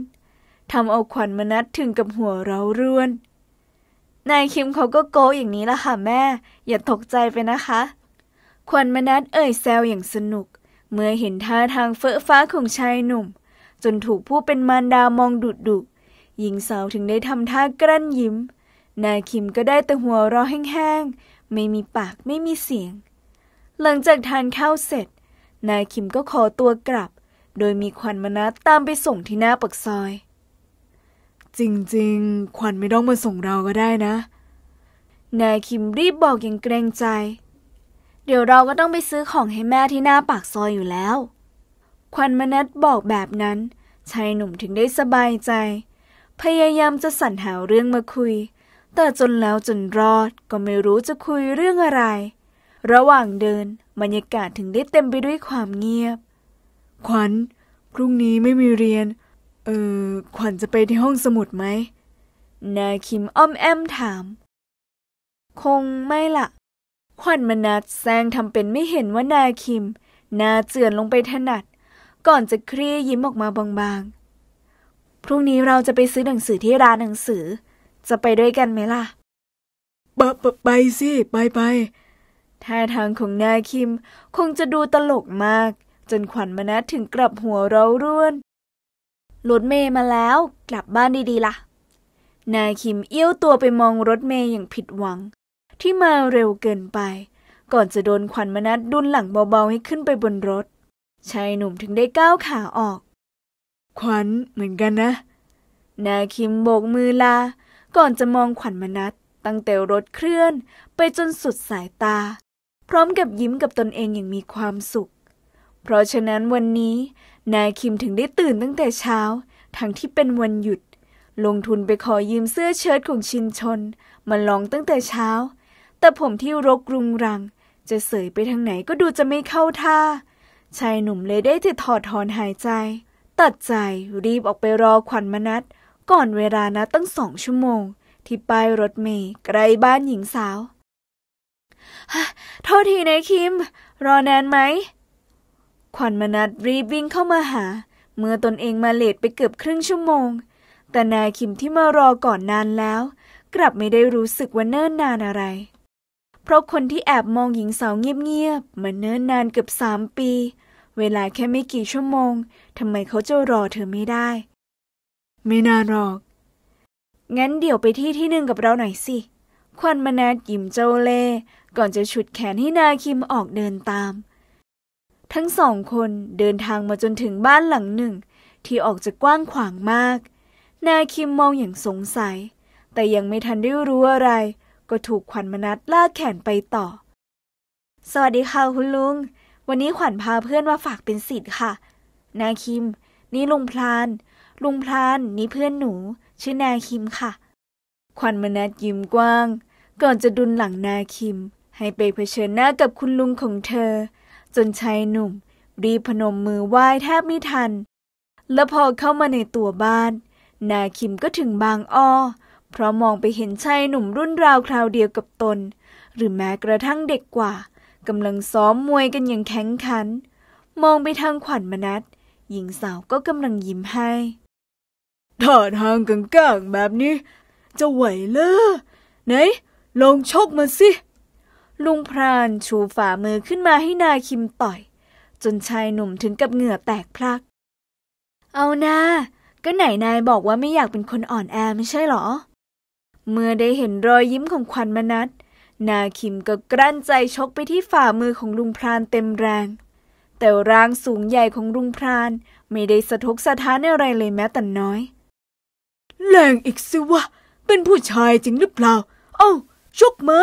ทำเอาขวัญมนัดถึงกับหัวเราร่วน นายคิมเขาก็โกอย่างนี้ละค่ะแม่ อย่าตกใจไปนะคะ ขวัญมนัดเอ่ยแซวอย่างสนุก เมื่อเห็นท่าทางเฟ้อฟ้าของชายหนุ่ม จนถูกผู้เป็นมารดามองดุดุหญิงสาวถึงได้ทำท่ากลั้นยิ้ม นายคิมก็ได้แต่หัวเราะแห้งๆ ไม่มีปากไม่มีเสียง หลังจากทานข้าวเสร็จ นายคิมก็ขอตัวกลับโดยมีควันมนัดตามไปส่งที่หน้าปักซอย จริงๆ ควันไม่ต้องมาส่งเราก็ได้นะ นายคิมรีบบอกอย่างเกรงใจ เดี๋ยวเราก็ต้องไปซื้อของให้แม่ที่หน้าปากซอยอยู่แล้ว ควันมนัดบอกแบบนั้นชายหนุ่มถึงได้สบายใจ พยายามจะสั่นหาเรื่องมาคุย แต่จนแล้วจนรอดก็ไม่รู้จะคุยเรื่องอะไร ระหว่างเดินบรรยากาศถึงได้เต็มไปด้วยความเงียบขวัญพรุ่งนี้ไม่มีเรียน เออขวัญจะไปที่ห้องสมุดไหม นายคิมอ้อมแอมถาม คงไม่ละ่ะ ขวัญมนัดแซงทำเป็นไม่เห็นว่านายคิมหน้าเจือนลงไปถนัดก่อนจะครียยิ้มออกมาบางๆพรุ่งนี้เราจะไปซื้อหนังสือที่ร้านหนังสือ จะไปด้วยกันไหมล่ะปะปะไปสิไปไปท่าทางของนายคิมคงจะดูตลกมากจนขวัญมณัถึงกลับหัวเราร่วนรถเมย์มาแล้ว กลับบ้านดีๆละ่ะ นายคิมเอี้ยวตัวไปมองรถเมย์อย่างผิดหวัง ที่มาเร็วเกินไป ก่อนจะโดนขวัญมณัฐดุนหลังเบา ๆ ให้ขึ้นไปบนรถชายหนุ่มถึงได้ก้าวขาออก ขวัญเหมือนกันนะ นายคิมโบกมือลา ก่อนจะมองขวัญมณัฐตั้งแต่รถเคลื่อน ไปจนสุดสายตา พร้อมกับยิ้มกับตนเองอย่างมีความสุขเพราะฉะนั้นวันนี้นายคิมถึงได้ตื่นตั้งแต่เช้า ทั้งที่เป็นวันหยุด ลงทุนไปขอยืมเสื้อเชิ้ตของชินชนมาลองตั้งแต่เช้า แต่ผมที่รกรุงรัง จะเสยไปทางไหนก็ดูจะไม่เข้าท่า ชายหนุ่มเลยได้ถต่ถอดถอนหายใจ ตัดใจรีบออกไปรอขวัญมนัดก่อนเวลานะตั้งสองชั่วโมง ที่ป้ายรถเมย์ใกล้บ้านหญิงสาวโทษทีนะคิม รอนานไหมขวัญมนัดรีบวิ่งเข้ามาหาเมื่อตนเองมาเลทไปเกือบครึ่งชั่วโมง แต่นายคิมที่มารอก่อนนานแล้ว กลับไม่ได้รู้สึกว่าเนิ่นนานอะไร เพราะคนที่แอบมองหญิงสาวเงียบๆมาเนิ่นนานเกือบสามปี เวลาแค่ไม่กี่ชั่วโมงทำไมเขาจะรอเธอไม่ได้ ไม่นานหรอกงั้นเดี๋ยวไปที่ที่หนึ่งกับเราหน่อยสิควันมนาดยิ้มเจ้าเล่ก่อนจะฉุดแขนให้นาคิมออกเดินตามทั้งสองคนเดินทางมาจนถึงบ้านหลังหนึ่ง ที่ออกจะกว้างขวางมาก นาคิมมองอย่างสงสัย แต่ยังไม่ทันได้รู้อะไร ก็ถูกขวัญมนัดลากแขนไปต่อ สวัสดีค่ะคุณลุง วันนี้ขวัญพาเพื่อนมาฝากเป็นสิทธิ์ค่ะ นาคิม นี่ลุงพลาน ลุงพลานนี่เพื่อนหนู ชื่อนาคิมค่ะ ขวัญมนัดยิ้มกว้าง ก่อนจะดุลหลังนาคิม ให้ไปเผชิญหน้ากับคุณลุงของเธอจนชายหนุ่มรีพนมมือไหว้แทบไม่ทัน และพอเข้ามาในตัวบ้าน นาคิมก็ถึงบางอ้อ เพราะมองไปเห็นชายหนุ่มรุ่นราวคราวเดียวกับตน หรือแม้กระทั่งเด็กกว่ากำลังซ้อมมวยกันอย่างแข็งขัน มองไปทางขวัญมนัด หญิงสาวก็กำลังยิ้มให้ท่าทางกังกางแบบนี้ จะไหวเลรอไหนลองชกมาสิลุงพรานชูฝ่ามือขึ้นมาให้นายคิมต่อย จนชายหนุ่มถึงกับเหงื่อแตกพลัก เอานาก็ไหนนายบอกว่าไม่อยากเป็นคนอ่อนแอไม่ใช่หรอ เมื่อได้เห็นรอยยิ้มของควันมนัดนาคิมก็กลั้นใจชกไปที่ฝ่ามือของลุงพรานเต็มแรง แต่ร่างสูงใหญ่ของลุงพรานไม่ได้สะทกสะท้านอะไรเลยแม้แต่น้อย แรงอีกสิวะ เป็นผู้ชายจริงหรือเปล่า เอา้าชกมา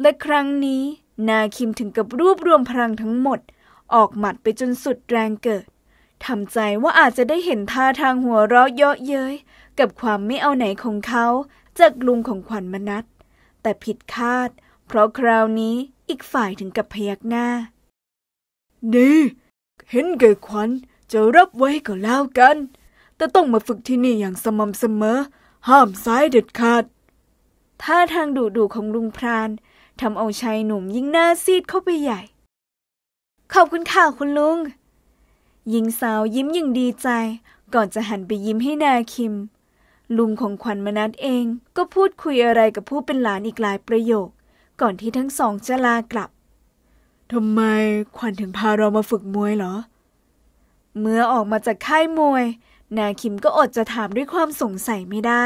และครั้งนี้นาคิมถึงกับรวบรวมพลังทั้งหมด ออกหมัดไปจนสุดแรงเกิดทำใจว่าอาจจะได้เห็นท่าทางหัวเราะเยาะเย้ยกับความไม่เอาไหนของเขาจากลุงของขวัญมนัดแต่ผิดคาด เพราะคราวนี้อีกฝ่ายถึงกับพยักหน้าดีเห็นเก่ขวัญจะรับไว้ก็แล้วกัน แต่ต้องมาฝึกที่นี่อย่างสม่ำเสมอ ห้ามซ้ายเด็ดขาด ท่าทางดุดุของลุงพรานทำเอาชายหนุ่มยิ่งหน้า ซีดเข้าไปใหญ่ ขอบคุณค่ะคุณลุงหญิงสาวยิ้มอย่างดีใจ ก่อนจะหันไปยิ้มให้นาคิม ลุงของขวัญมนัดเองก็พูดคุยอะไรกับผู้เป็นหลานอีกหลายประโยค ก่อนที่ทั้งสองจะลากลับทำไมขวัญถึงพาเรามาฝึกมวยเหรอ เมื่อออกมาจากค่ายมวย นาคิมก็อดจะถามด้วยความสงสัยไม่ได้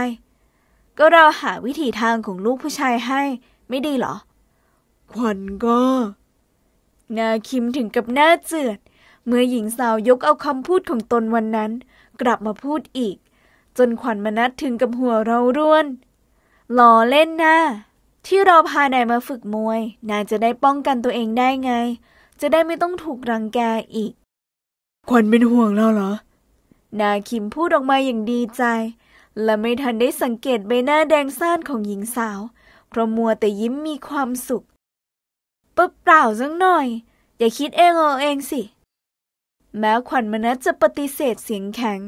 ก็เราหาวิถีทางของลูกผู้ชายให้ไม่ดีเหรอขวัญก็นาคิมถึงกับหน้าเจือด เมื่อหญิงสาวยกเอาคำพูดของตนวันนั้น กลับมาพูดอีก จนขวัญมนัดถึงกับหัวเราร่วนหล่อเล่นนะที่เราพานายมาฝึกมวยนายจะได้ป้องกันตัวเองได้ไง จะได้ไม่ต้องถูกรังแกอีกขวัญเป็นห่วงเราเหรอ นาคิมพูดออกมาอย่างดีใจ และไม่ทันได้สังเกตใบหน้าแดงซ่านของหญิงสาวเพราะมัวแต่ยิ้มมีความสุขเปล่าเปล่าสักหน่อย อย่าคิดเองเอาเองสิ แม้ขวัญมนัสจะปฏิเสธเสียงแข็ง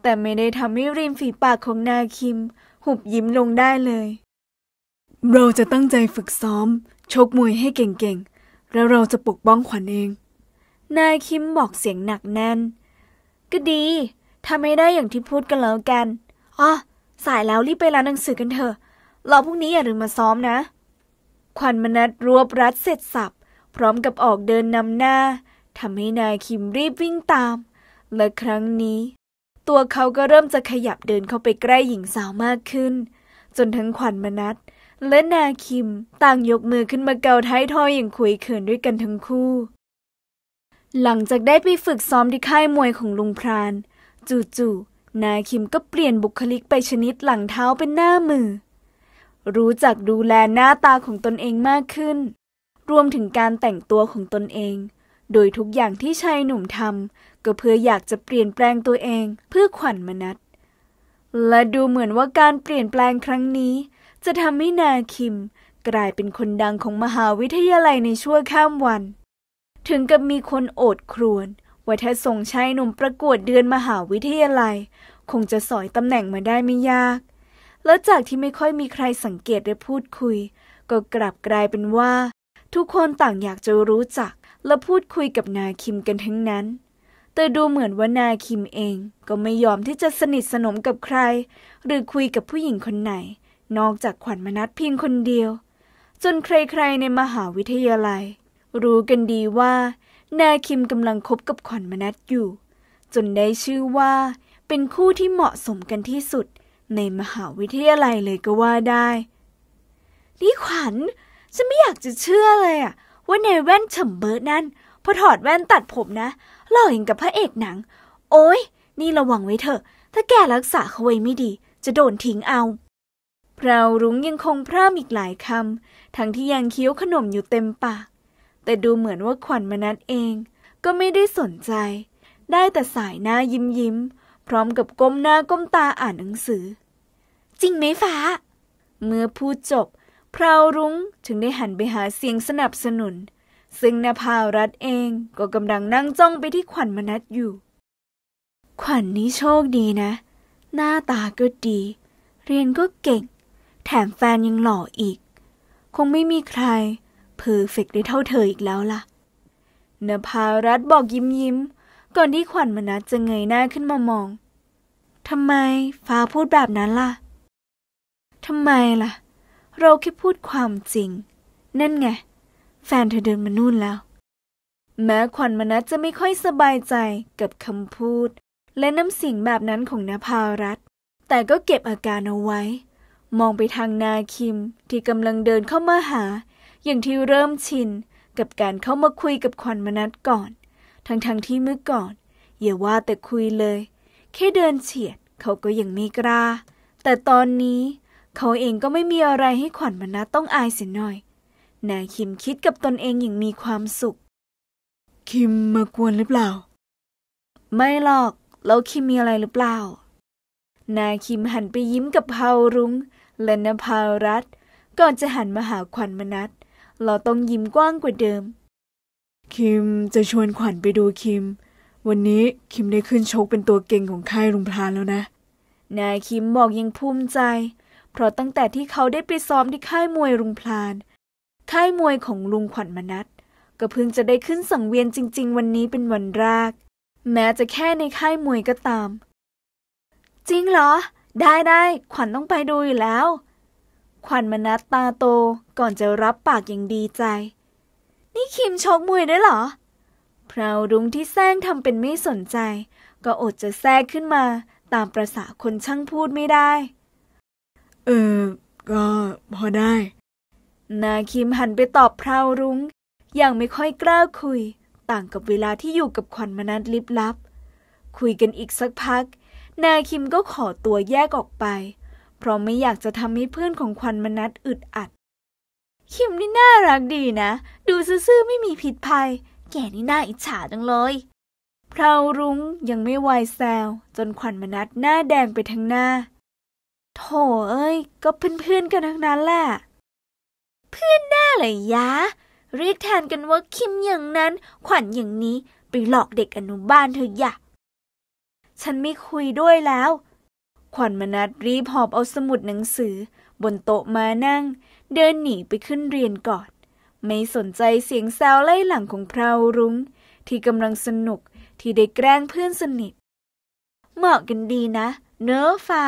แต่ไม่ได้ทำให้ริมฝีปากของนาคิม หุบยิ้มลงได้เลย เราจะตั้งใจฝึกซ้อมชกมวยให้เก่งๆ แล้วเราจะปกป้องขวัญเอง นายคิมบอกเสียงหนักแน่น ก็ดีทาไม่ได้อย่างที่พูดกันแล้วกันอ๋อสายแล้ว รีบไปร้านหนังสือกันเถอะรอพรุ่งนี้อย่าลืมมาซ้อมนะขวัญมนัดรวบรัดเสร็จสับ พร้อมกับออกเดินนำหน้าทำให้นายคิมรีบวิ่งตาม และครั้งนี้ ตัวเขาก็เริ่มจะขยับเดินเข้าไปใกล้หญิงสาวมากขึ้น จนทั้งขวัญมนัดและนาคิมต่างยกมือขึ้นมาเกาท้ายทอยอย่างขุยเขินด้วยกันทั้งคู่ หลังจากได้ไปฝึกซ้อมที่ค่ายมวยของลุงพราน จู่ๆนาคิมก็เปลี่ยนบุคลิกไปชนิดหลังเท้าเป็นหน้ามือรู้จักดูแลหน้าตาของตนเองมากขึ้น รวมถึงการแต่งตัวของตนเอง โดยทุกอย่างที่ชายหนุ่มทำก็เพื่ออยากจะเปลี่ยนแปลงตัวเองเพื่อขวัญมนัด และดูเหมือนว่าการเปลี่ยนแปลงครั้งนี้ จะทำให้นาคิมกลายเป็นคนดังของมหาวิทยาลัยในชั่วข้ามวัน ถึงกับมีคนโอดครวญว่าถ้าส่งชายหนุ่มประกวดเดือนมหาวิทยาลัย คงจะสอยตำแหน่งมาได้ไม่ยากและจากที่ไม่ค่อยมีใครสังเกตและพูดคุย ก็กลับกลายเป็นว่า ทุกคนต่างอยากจะรู้จักและพูดคุยกับนาคิมกันทั้งนั้น แต่ดูเหมือนว่านาคิมเองก็ไม่ยอมที่จะสนิทสนมกับใคร หรือคุยกับผู้หญิงคนไหน นอกจากขวัญมนัดเพียงคนเดียว จนใครๆในมหาวิทยาลัย รู้กันดีว่า นาคิมกำลังคบกับขวัญมนัดอยู่ จนได้ชื่อว่า เป็นคู่ที่เหมาะสมกันที่สุดในมหาวิทยาลัยเลยก็ว่าได้ นี่ขวัญฉันไม่อยากจะเชื่อเลยอะว่าในแว่นเฉมเบิร์ดนั่น พอถอดแว่นตัดผมนะ หล่ออย่างกับพระเอกหนัง โอ้ยนี่ระวังไว้เถอะถ้าแกรักษาเขาไว้ไม่ดี จะโดนทิ้งเอาพรารุ้งยังคงพร่ำอีกหลายคำทั้งที่ยังเคี้ยวขนมอยู่เต็มปาก แต่ดูเหมือนว่าขวัญมนัดเอง ก็ไม่ได้สนใจ ได้แต่สายหน้ายิ้มยิ้มพร้อมกับก้มหน้าก้มตาอ่านหนังสือ จริงไหมฟ้า เมื่อพูดจบพราวรุ้งถึงได้หันไปหาเสียงสนับสนุน ซึ่งนภารัตเองก็กำลังนั่งจ้องไปที่ขวัญมนัดอยู่ ขวัญนนี้โชคดีนะ หน้าตาก็ดี เรียนก็เก่งแถมแฟนยังหล่ออีก คงไม่มีใคร เพอร์เฟกได้เท่าเธออีกแล้วล่ะนภารัตบอกยิ้มยิ้มก่อนที่ขวัญมนัสจะเงยหน้าขึ้นมามอง ทำไมฟ้าพูดแบบนั้นล่ะ ทำไมล่ะ เราแค่พูดความจริง นั่นไง แฟนเธอเดินมานู่นแล้ว แม้ขวัญมนัสจะไม่ค่อยสบายใจกับคำพูด และน้ำเสียงแบบนั้นของนภารัตแต่ก็เก็บอาการเอาไว้ มองไปทางนาคิมที่กำลังเดินเข้ามาหา อย่างที่เริ่มชินกับการเข้ามาคุยกับขวัญมนัสก่อนทั้งๆทที่เมื่อก่อนอย่าว่าแต่คุยเลย แค่เดินเฉียดเขาก็ยังไม่กล้า แต่ตอนนี้เขาเองก็ไม่มีอะไรให้ขวัญมานะต้องอายเสียหน่อยนายคิมคิดกับตนเองอย่างมีความสุข คิมมากวนหรือเปล่า ไม่หรอกแล้วคิมมีอะไรหรือเปล่า นายคิมหันไปยิ้มกับเพารุง้ง และนภารัตก่อนจะหันมาหาขวัญมนัสเราต้องยิ้มกว้างกว่าเดิมคิมจะชวนขวัญไปดูคิม วันนี้คิมได้ขึ้นชกเป็นตัวเก่งของค่ายลุงพลาน แล้วนะ นายคิมบอกยังภูมิใจ เพราะตั้งแต่ที่เขาได้ไปซ้อมที่ค่ายมวยลุงพลานค่ายมวยของลุงขวัญมนัทก็เพิ่งจะได้ขึ้นสังเวียนจริงๆ วันนี้เป็นวันแรก แม้จะแค่ในค่ายมวยก็ตาม จริงเหรอ ได้ได้ขวัญต้องไปดูอยู่แล้ว ขวัญมนัดตาโตก่อนจะรับปากอย่างดีใจนี่คิมชกมวยได้เหรอพราวรุ้งที่แซงทำเป็นไม่สนใจ ก็อดจะแทรกขึ้นมาตามประษาคนช่างพูดไม่ได้ เออ ก็พอได้ นาคิม หันไปตอบพราวรุ้ง อย่างไม่ค่อยกล้าคุย ต่างกับเวลาที่อยู่กับขวัญมนัดลิบลับ คุยกันอีกสักพัก นาคิมก็ขอตัวแยกออกไป เพราะไม่อยากจะทำให้เพื่อนของขวัญมนัดอึดอัดคิมนี่น่ารักดีนะ ดูซื่อๆไม่มีผิดภัย แกนี่น่าอิจฉาจังเลย เพราวรุ้งยังไม่วหวแซวจนขวัญมนัดหน้าแดงไปทั้งหน้า โถเอ้ย ก็เพื่อนๆกันทั้งนั้นแหละเพื่อนหน้าเลยยะ เรียกแทนกันว่าคิมอย่างนั้น ขวัญอย่างนี้ไปหลอกเด็กอนุบาลเธออย่าฉันไม่คุยด้วยแล้ว ขวัญมนัดรีบหอบเอาสมุดหนังสือ บนโต๊ะมานั่งเดินหนีไปขึ้นเรียนก่อน ไม่สนใจเสียงแซวไล่หลังของพราวรุง้ง ที่กำลังสนุกที่ได้แกล้งเพื่อนสนิท เหมาะกันดีนะ เนื้อฟ้า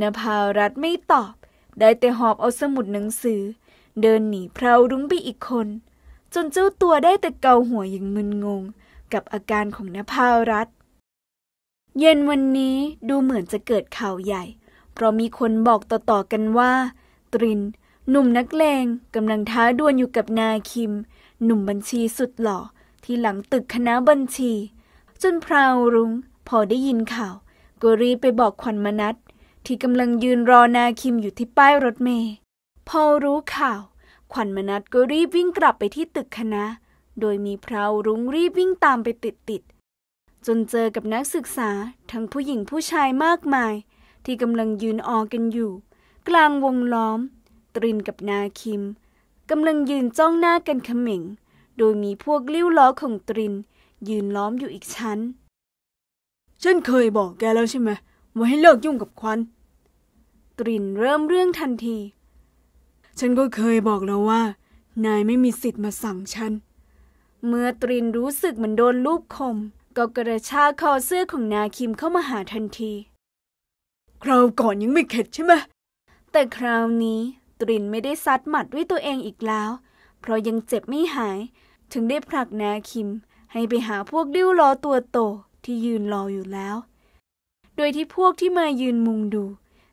นภารัตไม่ตอบ ได้แต่หอบเอาสมุดหนังสือ เดินหนีพราวรุ้งไปอีกคน จนเจ้าตัวได้แต่เกาหัวอย่างมึนงง กับอาการของนภารัตเย็นวันนี้ดูเหมือนจะเกิดข่าวใหญ่ เพราะมีคนบอกต่อๆกันว่าริน หนุ่มนักเลงกำลังท้าดวลอยู่กับนาคิม หนุ่มบัญชีสุดหล่อ ที่หลังตึกคณะบัญชี จนพราวรุง้งพอได้ยินข่าว ก็รีบไปบอกขวัญมนัทที่กำลังยืนรอนาคิมอยู่ที่ป้ายรถเมย์พอรู้ข่าว ขวัญมนัทก็รีบวิ่งกลับไปที่ตึกคณะ โดยมีพราวรุ้งรีบวิ่งตามไปติด ๆ จนเจอกับนักศึกษา ทั้งผู้หญิงผู้ชายมากมาย ที่กำลังยืนออกันอยู่กลางวงล้อม ตรินกับนาคิมกำลังยืนจ้องหน้ากันขม็งโดยมีพวกลิ้วล้อของตริน ยืนล้อมอยู่อีกชั้น ฉันเคยบอกแกแล้วใช่ไหมว่าให้เลิกยุ่งกับควันตรินเริ่มเรื่องทันที ฉันก็เคยบอกแล้วว่า นายไม่มีสิทธิ์มาสั่งฉัน เมื่อตรินรู้สึกเหมือนโดนลูบคม ก็กระชากคอเสื้อของนาคิมเข้ามาหาทันทีคราวก่อนยังไม่เข็ดใช่ไหมแต่คราวนี้ตรินไม่ได้ซัดหมัดด้วยตัวเองอีกแล้ว เพราะยังเจ็บไม่หายถึงได้ผลักนาคิมให้ไปหาพวกดิ้วล้อตัวโตที่ยืนรออยู่แล้ว โดยที่พวกที่มายืนมุงดู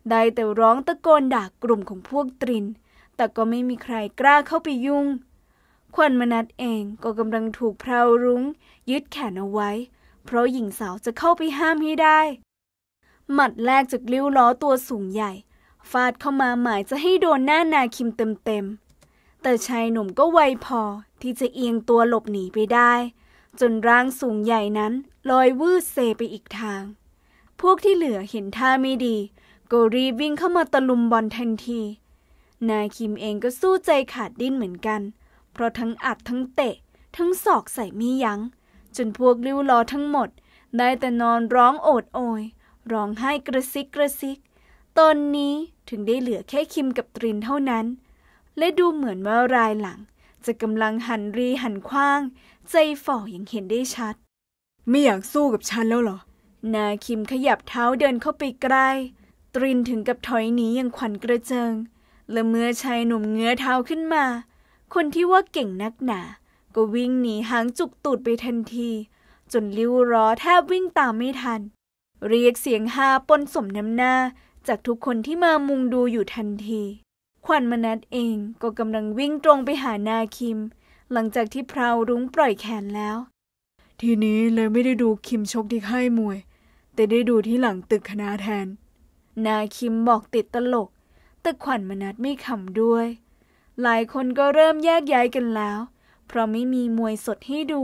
ได้แต่ร้องตะโกนด่ากลุ่มของพวกตรินแต่ก็ไม่มีใครกล้าเข้าไปยุ่งควันมนัดเองก็กำลังถูกพราวรุง้งยึดแขนเอาไว้ เพราะหญิงสาวจะเข้าไปห้ามให้ได้ หมัดแรกจากลิ้วล้อตัวสูงใหญ่ฟาดเข้ามาหมายจะให้โดนหน้านาคิมเต็มๆ แต่ชายหนุ่มก็ไวพอที่จะเอียงตัวหลบหนีไปได้ จนร่างสูงใหญ่นั้นลอยวืดเซไปอีกทาง พวกที่เหลือเห็นท่าไม่ดี ก็รีบวิ่งเข้ามาตะลุมบอลทันที นาคิมเองก็สู้ใจขาดดิ้นเหมือนกัน เพราะทั้งอัดทั้งเตะ ทั้งศอกใส่มียัง้ง จนพวกริ้วล้อทั้งหมด ได้แต่นอนร้องโอดโอย ร้องไห้กระซิกกระซิกตอนนี้ถึงได้เหลือแค่คิมกับตรินเท่านั้น และดูเหมือนว่ารายหลัง จะกำลังหันรีหันคว้าง ใจฝ่ออย่างเห็นได้ชัด ไม่อยากสู้กับฉันแล้วเหรอ นาคิมขยับเท้าเดินเข้าไปใกล้ ตรินถึงกับถอยหนีอย่างขวัญกระเจิง และเมื่อชายหนุ่มเงื้อเท้าขึ้นมา คนที่ว่าเก่งนักหนา ก็วิ่งหนีหางจุกตูดไปทันที จนลิ้วร้อแทบวิ่งตามไม่ทัน เรียกเสียงฮาปนสมน้ำหน้าจากทุกคนที่มามุงดูอยู่ทันทีขวัญมนัดเองก็กำลังวิ่งตรงไปหานาคิม หลังจากที่พราวรุ้งปล่อยแขนแล้ว ทีนี้เลยไม่ได้ดูคิมชกที่ค่ายมวย แต่ได้ดูที่หลังตึกคณะแทน นาคิมบอกติดตลกแต่ขวัญมนัดไม่ขำด้วย หลายคนก็เริ่มแยกย้ายกันแล้ว เพราะไม่มีมวยสดให้ดู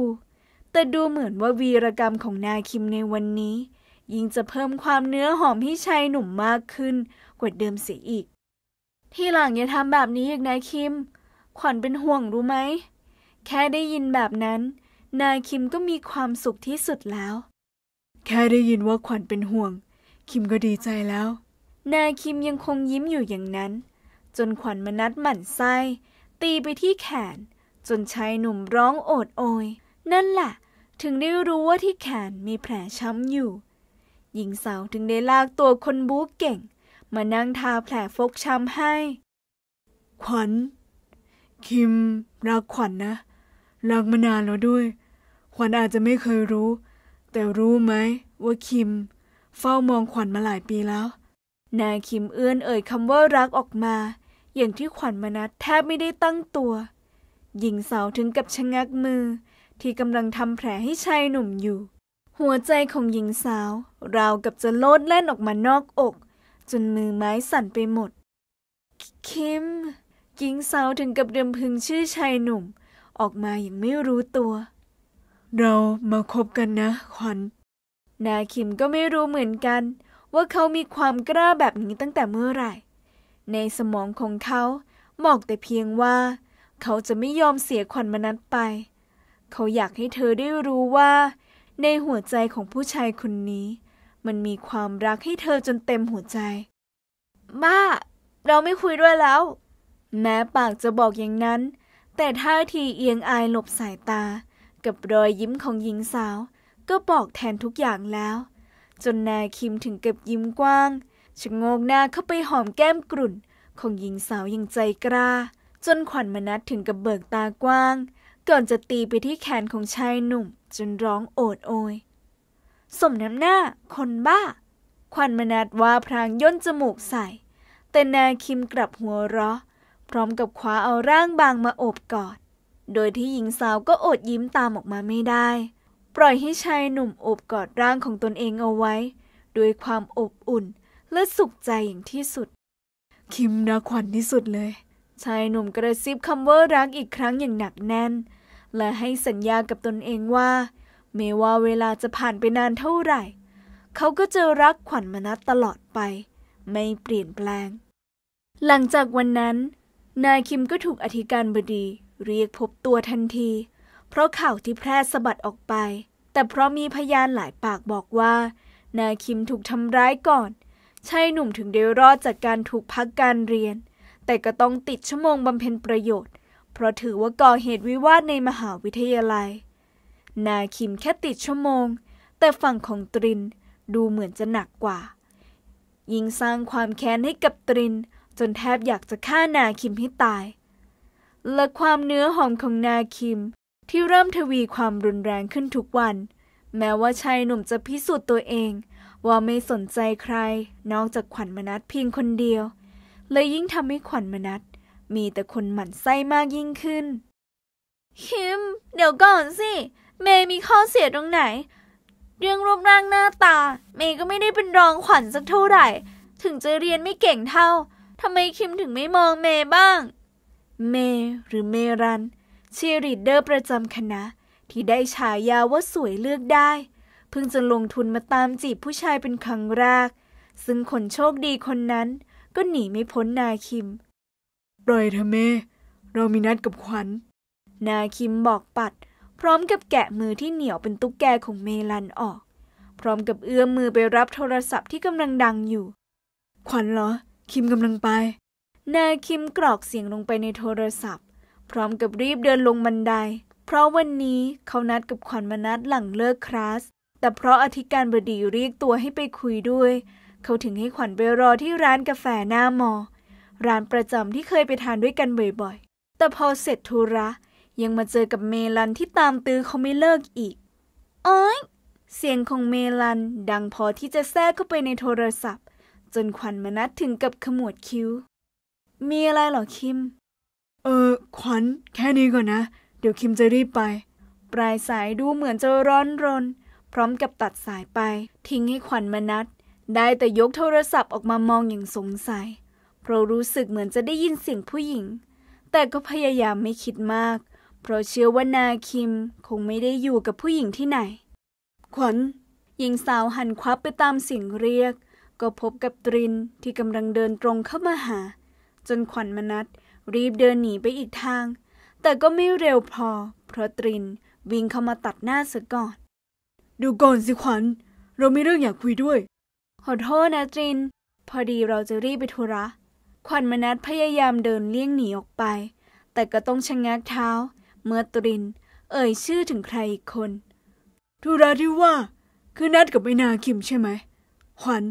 แต่ดูเหมือนว่าวีรกรรมของนาคิมในวันนี้ยิ่งจะเพิ่มความเนื้อหอมให้ชายหนุ่มมากขึ้น กว่าเดิมเสียอีก ที่หลังอย่าทำแบบนี้อีกนายคิม ขวัญเป็นห่วงรู้ไหม แค่ได้ยินแบบนั้น นายคิมก็มีความสุขที่สุดแล้ว แค่ได้ยินว่าขวัญเป็นห่วง คิมก็ดีใจแล้ว นายคิมยังคงยิ้มอยู่อย่างนั้น จนขวัญมานัดหมั่นไส้ตีไปที่แขน จนชายหนุ่มร้องโอดโอยนั่นแหละถึงได้รู้ว่าที่แขนมีแผลช้ำอยู่หญิงสาวถึงได้ลากตัวคนบู๊เก่งมานั่งทาแผลฟกช้ำให้ ขวัญ คิมรักขวัญนนะรักมานานแล้วด้วย ขวัญอาจจะไม่เคยรู้ แต่รู้ไหมว่าคิม เฝ้ามองขวัญมาหลายปีแล้ว นายคิมเอื้อนเอ่ยคำว่ารักออกมา อย่างที่ขวัญมนัดแทบไม่ได้ตั้งตัว หญิงสาวถึงกับชะงักมือ ที่กำลังทำแผลให้ชายหนุ่มอยู่หัวใจของหญิงสาว ราวกับจะโลดแล่นออกมานอกอก จนมือไม้สั่นไปหมด คิม หญิงสาวถึงกับเดิมพึงชื่อชายหนุ่ม ออกมาอย่างไม่รู้ตัว เรามาคบกันนะ ขวัญนาาคิมก็ไม่รู้เหมือนกัน ว่าเขามีความกล้าแบบนี้ตั้งแต่เมื่อไหร่ ในสมองของเขาบอกแต่เพียงว่า เขาจะไม่ยอมเสียขวัญมนัดไป เขาอยากให้เธอได้รู้ว่าในหัวใจของผู้ชายคนนี้ มันมีความรักให้เธอจนเต็มหัวใจบ้าเราไม่คุยด้วยแล้ว แม้ปากจะบอกอย่างนั้น แต่ท่าทีเอียงอายหลบสายตา กับรอยยิ้มของหญิงสาว ก็บอกแทนทุกอย่างแล้ว จนนายคิมถึงกับยิ้มกว้างชะโงกหน้าเข้าไปหอมแก้มกรุ่นของหญิงสาวอย่างใจกล้า จนขวัญมนัดถึงกับเบิกตากว้าง ก่อนจะตีไปที่แขนของชายหนุ่มจนร้องโอดโอย สมน้ำหน้าคนบ้าควันมนัดว่าพรางย่นจมูกใส่ แต่นาคิมกลับหัวเราะ พร้อมกับคว้าเอาร่างบางมาโอบกอด โดยที่หญิงสาวก็อดยิ้มตามออกมาไม่ได้ ปล่อยให้ชายหนุ่มโอบกอดร่างของตนเองเอาไว้ด้วยความอบอุ่นและสุขใจอย่างที่สุด คิมนาขวัญที่สุดเลย ชายหนุ่มกระซิบคำว่ารักอีกครั้งอย่างหนักแน่นและให้สัญญากับตนเองว่าไม่ว่าเวลาจะผ่านไปนานเท่าไหร่ เขาก็จะรักขวัญมนัสตลอดไป ไม่เปลี่ยนแปลง หลังจากวันนั้น นายคิมก็ถูกอธิการบดี เรียกพบตัวทันที เพราะข่าวที่แพร่สะบัดออกไป แต่เพราะมีพยานหลายปากบอกว่า นายคิมถูกทำร้ายก่อนชายหนุ่มถึงได้รอดจากการถูกพักการเรียน แต่ก็ต้องติดชั่วโมงบำเพ็ญประโยชน์เพราะถือว่าก่อเหตุวิวาทในมหาวิทยาลัย นาคิมแค่ติดชั่วโมง แต่ฝั่งของตรินดูเหมือนจะหนักกว่า ยิ่งสร้างความแค้นให้กับตริน จนแทบอยากจะฆ่านาคิมให้ตาย และความเนื้อหอมของนาคิม ที่เริ่มทวีความรุนแรงขึ้นทุกวัน แม้ว่าชายหนุ่มจะพิสูจน์ตัวเอง ว่าไม่สนใจใครนอกจากขวัญมนัดเพียงคนเดียว เลยยิ่งทำให้ขวัญมนัดมีแต่คนหมั่นไส้มากยิ่งขึ้น คิม เดี๋ยวก่อนสิ เมย์มีข้อเสียตรงไหน เรื่องรูปร่างหน้าตา เมย์ก็ไม่ได้เป็นรองขวัญสักเท่าไหร่ ถึงจะเรียนไม่เก่งเท่า ทำไมคิมถึงไม่มองเมย์บ้าง เมย์หรือเมรันเชียริดเดอร์ประจำคณะ ที่ได้ฉายาว่าสวยเลือกได้ เพิ่งจะลงทุนมาตามจีบผู้ชายเป็นครั้งแรก ซึ่งคนโชคดีคนนั้น ก็หนีไม่พ้นนาคิมล่อยเธอเมเรามีนัดกับขวัญ นาคิมบอกปัด พร้อมกับแกะมือที่เหนียวเป็นตุ๊กแกของเมลันออก พร้อมกับเอื้อมมือไปรับโทรศัพท์ที่กำลังดังอยู่ ขวัญเหรอคิมกำลังไปนาคิมกรอกเสียงลงไปในโทรศัพท์ พร้อมกับรีบเดินลงบันไดเพราะวันนี้เขานัดกับขวัญมานัดหลังเลิกคลาส แต่เพราะอธิการบดีเรียกตัวให้ไปคุยด้วยเขาถึงให้ขวัญไปรอที่ร้านกาแฟหน้ามอร้านประจำที่เคยไปทานด้วยกันบ่อยๆ แต่พอเสร็จธุระ ยังมาเจอกับเมลันที่ตามตื้อเขาไม่เลิกอีก เอ้ย เสียงของเมลันดังพอที่จะแทรกเข้าไปในโทรศัพท์ จนขวัญมนัดถึงกับขมวดคิ้ว มีอะไรหรอคิม เออขวัญแค่นี้ก่อนนะ เดี๋ยวคิมจะรีบไป ปลายสายดูเหมือนจะร้อนรน พร้อมกับตัดสายไปทิ้งให้ขวัญมนัดได้แต่ยกโทรศัพท์ออกมามองอย่างสงสัยเพราะรู้สึกเหมือนจะได้ยินเสียงผู้หญิง แต่ก็พยายามไม่คิดมาก เพราะเชื่อว่านาคิมคงไม่ได้อยู่กับผู้หญิงที่ไหน ขวัญหญิงสาวหันควับไปตามเสียงเรียก ก็พบกับตรินที่กำลังเดินตรงเข้ามาหา จนขวัญมนัดรีบเดินหนีไปอีกทาง แต่ก็ไม่เร็วพอ เพราะตรินวิ่งเข้ามาตัดหน้าเสียก่อน ดูก่อนสิขวัญ เรามีเรื่องอยากคุยด้วยขอโทษนะตริน พอดีเราจะรีบไปธุระขวัญมนัทพยายามเดินเลี่ยงหนีออกไป แต่ก็ต้องชะงงักเท้า เมื่อตริน เอ่ยชื่อถึงใครอีกคน ธุระที่ว่าคือนัดกับไอ้นาคิมใช่ไหมขวัญ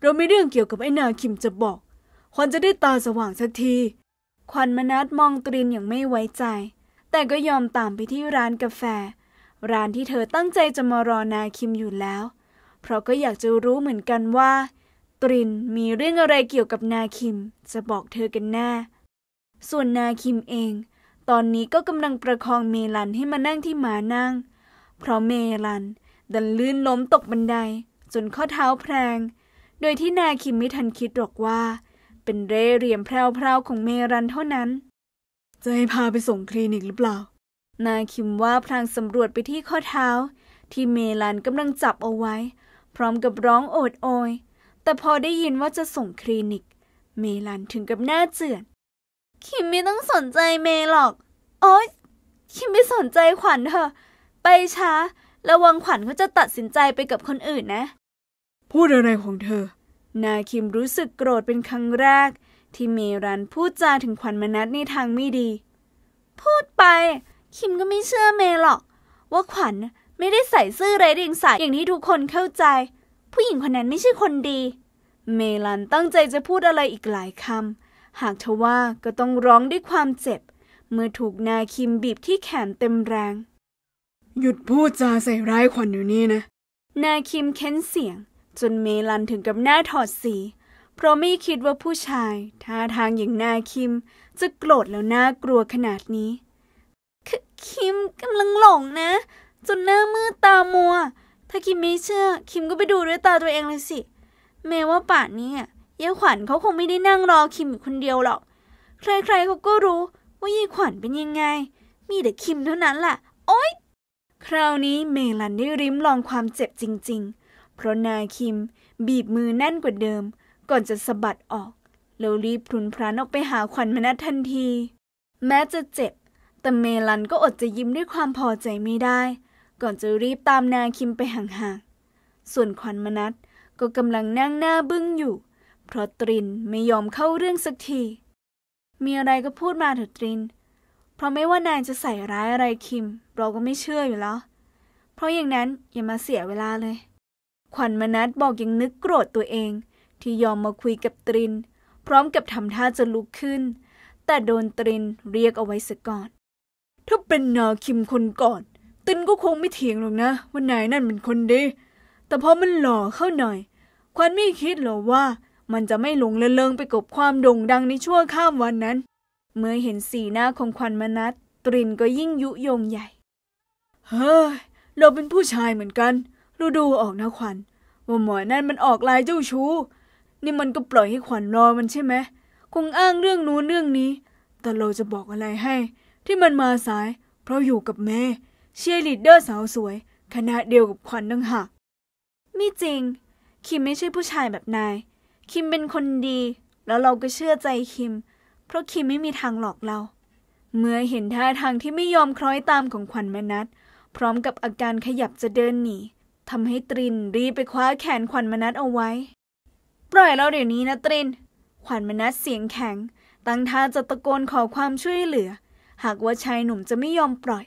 เราไม่เรื่องเกี่ยวกับไอ้นาคิมจะบอกขวัญจะได้ตาสว่างสักทีขวัญมนัทมองตรินอย่างไม่ไว้ใจ แต่ก็ยอมตามไปที่ร้านกาแฟ ร้านที่เธอตั้งใจจะมารอนาคิมอยู่แล้ว เพราะก็อยากจะรู้เหมือนกันว่า ตรินมีเรื่องอะไรเกี่ยวกับนาคิมจะบอกเธอกันแน่ ส่วนนาคิมเอง ตอนนี้ก็กำลังประคองเมลันให้มานั่งที่หมานั่ง เพราะเมลันดันลื่นล้มตกบันไดจนข้อเท้าแพลง โดยที่นาคิมไม่ทันคิดหรอกว่า เป็นเร่เหลี่ยมแพรวๆของเมรันเท่านั้น จะให้พาไปส่งคลินิกหรือเปล่า นาคิมว่าพลางสำรวจไปที่ข้อเท้า ที่เมลันกำลังจับเอาไว้ พร้อมกับร้องโอดโอย แต่พอได้ยินว่าจะส่งคลินิกเมลันถึงกับหน้าเจือนคิมไม่ต้องสนใจเมหรอกโอ๊ยคิมไม่สนใจขวัญเธอไปช้า ระวังขวัญเขาจะตัดสินใจไปกับคนอื่นนะ พูดอะไรของเธอ นาคิมรู้สึกโกรธเป็นครั้งแรก ที่เมรันพูดจาถึงขวัญมนัสในทางไม่ดี พูดไป คิมก็ไม่เชื่อเมหรอก ว่าขวัญไม่ได้ใส่ซื่อไร้เดียงสาอย่างที่ทุกคนเข้าใจ ผู้หญิงคนนั้นไม่ใช่คนดีเมลันตั้งใจจะพูดอะไรอีกหลายคำ หากทว่าก็ต้องร้องด้วยความเจ็บ เมื่อถูกนาคิมบีบที่แขนเต็มแรง หยุดพูดจาใส่ร้ายขวัญอยู่นี่นะ นาคิมเค้นเสียง จนเมลันถึงกับหน้าถอดสี เพราะไม่คิดว่าผู้ชายท่าทางอย่างนาคิม จะโกรธแล้วน่ากลัวขนาดนี้คือคิมกำลังหลงนะ จนหน้ามืดตามัว ถ้าคิมไม่เชื่อคิมก็ไปดูด้วยตาตัวเองเลยสิแม้ว่าป่านนี้ยายขวัญเขาคงไม่ได้นั่งรอคิมอยู่คนเดียวหรอกใครๆเขาก็รู้ ว่ายายขวัญเป็นยังไง มีแต่คิมเท่านั้นล่ะ โอ๊ย คราวนี้เมลันได้ริมลองความเจ็บจริงๆ เพราะนายคิม บีบมือแน่นกว่าเดิม ก่อนจะสะบัดออกแล้วรีบพลุนพรานออกไปหาขวัญมนัททันที แม้จะเจ็บแต่เมลันก็อดจะยิ้มด้วยความพอใจไม่ได้ ก่อนจะรีบตามนาคิมไปห่างๆส่วนขวัญมนัทก็กำลังนั่งหน้าบึ้งอยู่เพราะตรินไม่ยอมเข้าเรื่องสักที มีอะไรก็พูดมาเถอะตริน เพราะไม่ว่านายจะใส่ร้ายอะไรคิม เราก็ไม่เชื่ออยู่แล้วเพราะอย่างนั้นอย่ามาเสียเวลาเลยขวัญมนัดบอกยังนึกโกรธตัวเอง ที่ยอมมาคุยกับตริน พร้อมกับทำท่าจะลุกขึ้น แต่โดนตรินเรียกเอาไว้ซะก่อนถ้าเป็นนาคิมคนก่อนตินก็คงไม่เถียงหรอกนะว่านายนั่นเป็นคนดีแต่พอมันหล่อเข้าหน่อยควันไม่คิดหรอว่า มันจะไม่หลงละเลงไปกับ ความโด่งดังในชั่วข้ามวันนั้น เมื่อเห็นสีหน้าของควันมนัดตรินก็ยิ่งยุยงใหญ่ เฮ้ย เราเป็นผู้ชายเหมือนกันรูดูออกนะควันว่าหมอนั่นมันออกลายเจ้าชู้นี่มันก็ปล่อยให้ขวัญรอมันใช่ไหมคงอ้างเรื่องนู้นเรื่องนี้ แต่เราจะบอกอะไรให้ ที่มันมาสาย เพราะอยู่กับแม่ เชียร์ลีดเดอร์สาวสวยขณะเดียวกับขวัญนังหักไม่จริง คิมไม่ใช่ผู้ชายแบบนาย คิมเป็นคนดี แล้วเราก็เชื่อใจคิม เพราะคิมไม่มีทางหลอกเรา เมื่อเห็นท่าทางที่ไม่ยอมคล้อยตามของขวัญแม่นัด พร้อมกับอาการขยับจะเดินหนีทำให้ตรินรีบไปคว้าแขนขวัญมนัดเอาไว้ ปล่อยเราเดี๋ยวนี้นะตรินขวัญมนัดเสียงแข็ง ตั้งท่าจะตะโกนขอความช่วยเหลือ หากว่าชายหนุ่มจะไม่ยอมปล่อย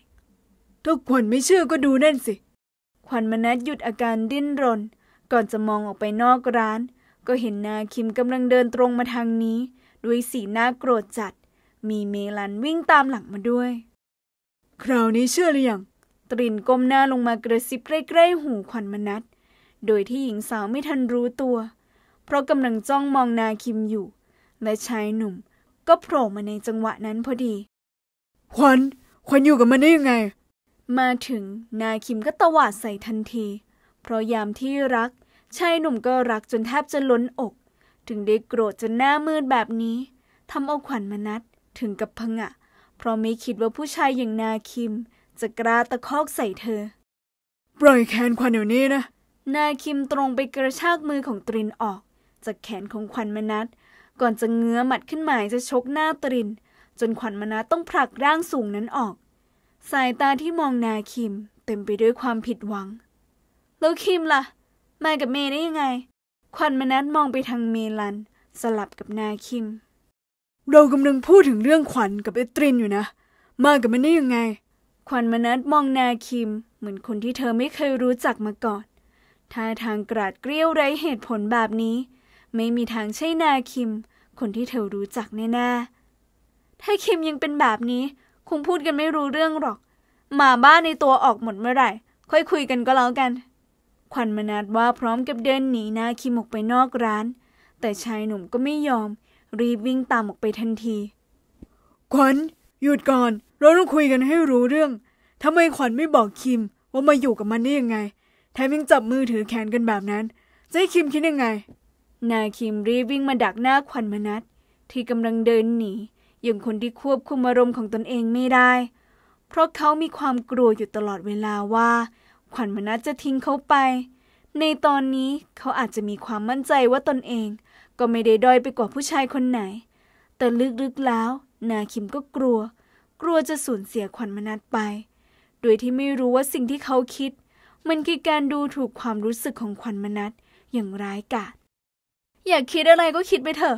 าขวคนไม่เชื่อก็ดูนั่นสิขวัญมนัดหยุดอาการดิ้นรน ก่อนจะมองออกไปนอกร้าน ก็เห็นนาคิมกำลังเดินตรงมาทางนี้ ด้วยสีหน้าโกรธจัด มีเมลันวิ่งตามหลังมาด้วย คราวนี้เชื่อหรือยัง ตรินก้มหน้าลงมากระซิบใกล้ๆ หูขวัญมนัดโดยที่หญิงสาวไม่ทันรู้ตัว เพราะกำลังจ้องมองนาคิมอยู่ และชายหนุ่ม ก็โผล่มาในจังหวะนั้นพอดีขวัญขวัญอยู่กับมันได้ยังไงมาถึงนายคิมก็ตวาดใส่ทันที เพราะยามที่รักชายหนุ่มก็รักจนแทบจะล้นอก ถึงได้โกรธจนหน้ามืดแบบนี้ทำเอาขวัญมนัดถึงกับพงะ เพราะไม่คิดว่าผู้ชายอย่างนาคิมจะกล้าตะคอกใส่เธอ ปล่อยแขนขวัญเดี๋ยวนี้นะนาคิมตรงไปกระชากมือของตรินออกจากแขนของขวัญมนัดก่อนจะเงื้อหมัดขึ้นหมายจะชกหน้าตริน จนขวัญมนัดต้องผลักร่างสูงนั้นออกสายตาที่มองนาคิม เต็มไปด้วยความผิดหวัง แล้วคิมละ่ะ มากับเมย์ได้ยังไงควันมนัดมองไปทางเมลัน สลับกับนาคิม เรากำลังพูดถึงเรื่องขวัญกับเอตรินอยู่นะมากับมันได้ยังไงควันมนัดมองนาคิม เหมือนคนที่เธอไม่เคยรู้จักมาก่อนท่าทางกราดเกรี้ยวไร้เหตุผลแบบนี้ ไม่มีทางใช่นาคิม คนที่เธอรู้จักแน่ๆถ้าคิมยังเป็นแบบนี้คงพูดกันไม่รู้เรื่องหรอกหมาบ้านในตัวออกหมดเมื่อไหร่ค่อยคุยกันก็แล้วกันขวัญมนัดว่าพร้อมกับเดินหนีหน้าคิมออกไปนอกร้าน แต่ชายหนุ่มก็ไม่ยอมรีบวิ่งตามออกไปทันที ขวัญหยุดก่อน เราต้องคุยกันให้รู้เรื่องทำไมขวัญไม่บอกคิม ว่ามาอยู่กับมันได้ยังไงแถมยังจับมือถือแขนกันแบบนั้นจะให้คิมคิดยังไง นาคิมรีบวิ่งมาดักหน้าขวัญมนัดที่กำลังเดินหนียังคนที่ควบคุมอารมณ์ของตนเองไม่ได้ เพราะเขามีความกลัวอยู่ตลอดเวลาว่า ขวัญมนัสจะทิ้งเขาไป ในตอนนี้เขาอาจจะมีความมั่นใจว่าตนเองก็ไม่ได้ด้อยไปกว่าผู้ชายคนไหน แต่ลึกๆแล้ว นาคิมก็กลัว กลัวจะสูญเสียขวัญมนัสไป โดยที่ไม่รู้ว่าสิ่งที่เขาคิด มันคือการดูถูกความรู้สึกของขวัญมนัสอย่างร้ายกาจอยากคิดอะไรก็คิดไปเถอะ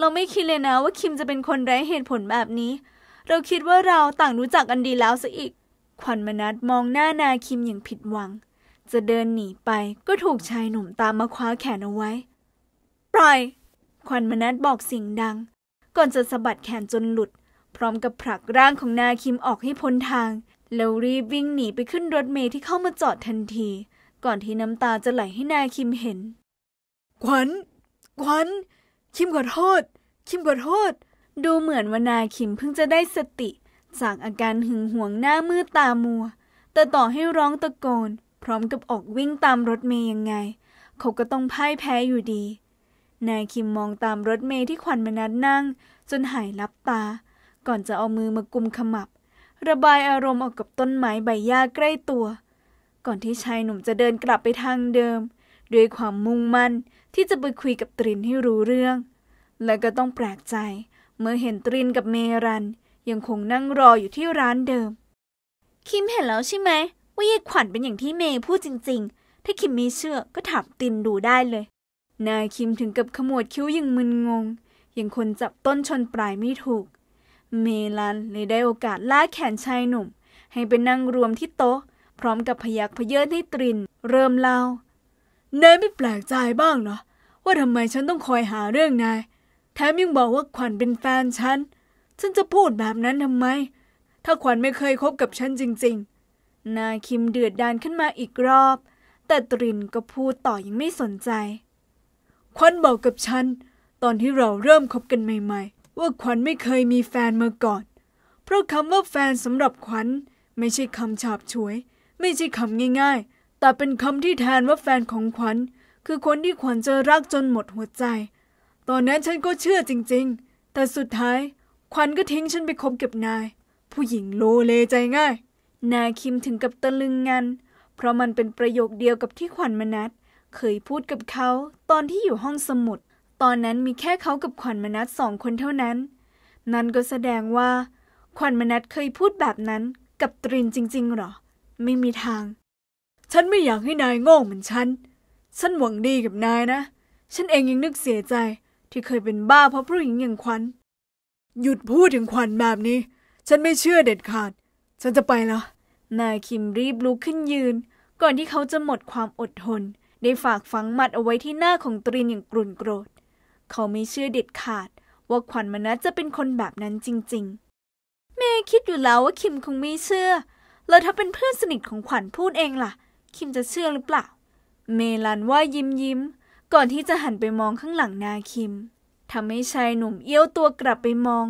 เราไม่คิดเลยนะว่าคิมจะเป็นคนไร้เหตุผลแบบนี้ เราคิดว่าเราต่างรู้จักกันดีแล้วซะอีก ขวัญมนัดมองหน้านาคิมอย่างผิดหวัง จะเดินหนีไปก็ถูกชายหนุ่มตามมาคว้าแขนเอาไว้ปล่อยขวัญมนัดบอกเสียงดัง ก่อนจะสะบัดแขนจนหลุด พร้อมกับผลักร่างของนาคิมออกให้พ้นทาง แล้วรีบวิ่งหนีไปขึ้นรถเมล์ที่เข้ามาจอดทันที ก่อนที่น้ำตาจะไหลให้นาคิมเห็นขวัญขวัญคิมขอโทษคิมขอโทษดูเหมือนวนาคิมเพิ่งจะได้สติจากอาการหึงหวงหน้ามืดตามัว แต่ต่อให้ร้องตะโกน พร้อมกับออกวิ่งตามรถเมย์ยังไง เขาก็ต้องพ่ายแพ้อยู่ดี นายคิมมองตามรถเมย์ที่ขวัญมนัดนั่ง จนหายลับตา ก่อนจะเอามือมากุมขมับ ระบายอารมณ์ออกกับต้นไม้ใบหญ้าใกล้ตัว ก่อนที่ชายหนุ่มจะเดินกลับไปทางเดิม ด้วยความมุ่งมั่นที่จะไปคุยกับตรินให้รู้เรื่อง และก็ต้องแปลกใจ เมื่อเห็นตรินกับเมรัน ยังคงนั่งรออยู่ที่ร้านเดิม คิมเห็นแล้วใช่ไหมว่ายายขวัญเป็นอย่างที่เมย์พูดจริงๆ ถ้าคิมไม่เชื่อก็ถามตินดูได้เลย นายคิมถึงกับขมวดคิ้วยังมึนงงยังคนจับต้นชนปลายไม่ถูก เมลันเลยได้โอกาสลากแขนชายหนุ่ม ให้ไปนั่งรวมที่โต๊ะ พร้อมกับพยักพเยินให้ตรินเริ่มเล่านายไม่แปลกใจบ้างเหรอ ว่าทำไมฉันต้องคอยหาเรื่องนายแถมยังบอกว่าขวัญเป็นแฟนฉัน ฉันจะพูดแบบนั้นทำไม ถ้าขวัญไม่เคยคบกับฉันจริง ๆ นายคิมเดือดดานขึ้นมาอีกรอบ แต่ตรินก็พูดต่ออยังไม่สนใจขวัญบอกกับฉัน ตอนที่เราเริ่มคบกันใหม่ๆ ว่าขวัญไม่เคยมีแฟนมาก่อน เพราะคำว่าแฟนสำหรับขวัญไม่ใช่คำฉาบฉวย ไม่ใช่คำง่ายๆแต่เป็นคำที่แทนว่าแฟนของขวัญคือคนที่ขวัญจะรักจนหมดหัวใจ ตอนนั้นฉันก็เชื่อจริงๆ แต่สุดท้าย ขวัญก็ทิ้งฉันไปคบกับนาย ผู้หญิงโลเลใจง่าย นายคิมถึงกับตะลึงงันเพราะมันเป็นประโยคเดียวกับที่ขวัญมนัดเคยพูดกับเขาตอนที่อยู่ห้องสมุด ตอนนั้นมีแค่เขากับขวัญมนัดสองคนเท่านั้น นั่นก็แสดงว่า ขวัญมนัดเคยพูดแบบนั้นกับตรินจริงๆหรอ ไม่มีทางฉันไม่อยากให้นายโง่เหมือนฉัน ฉันหวังดีกับนายนะ ฉันเองยังนึกเสียใจที่เคยเป็นบ้าเพราะผู้หญิงอย่างขวัญ หยุดพูดถึงขวัญแบบนี้ ฉันไม่เชื่อเด็ดขาด ฉันจะไปแล้วนายคิมรีบลุกขึ้นยืน ก่อนที่เขาจะหมดความอดทน ได้ฝากฝังมัดเอาไว้ที่หน้าของตรีนอย่างกรุ่นโกรธ เขาไม่เชื่อเด็ดขาด ว่าขวัญมนัสจะเป็นคนแบบนั้นจริงๆ แม่คิดอยู่แล้วว่าคิมคงไม่เชื่อ แล้วถ้าเป็นเพื่อนสนิทของขวัญพูดเองล่ะคิมจะเชื่อหรือเปล่า เมลันว่ายิ้มยิ้ม ก่อนที่จะหันไปมองข้างหลังนาคิมทำให้ชายหนุ่มเอี้ยวตัวกลับไปมอง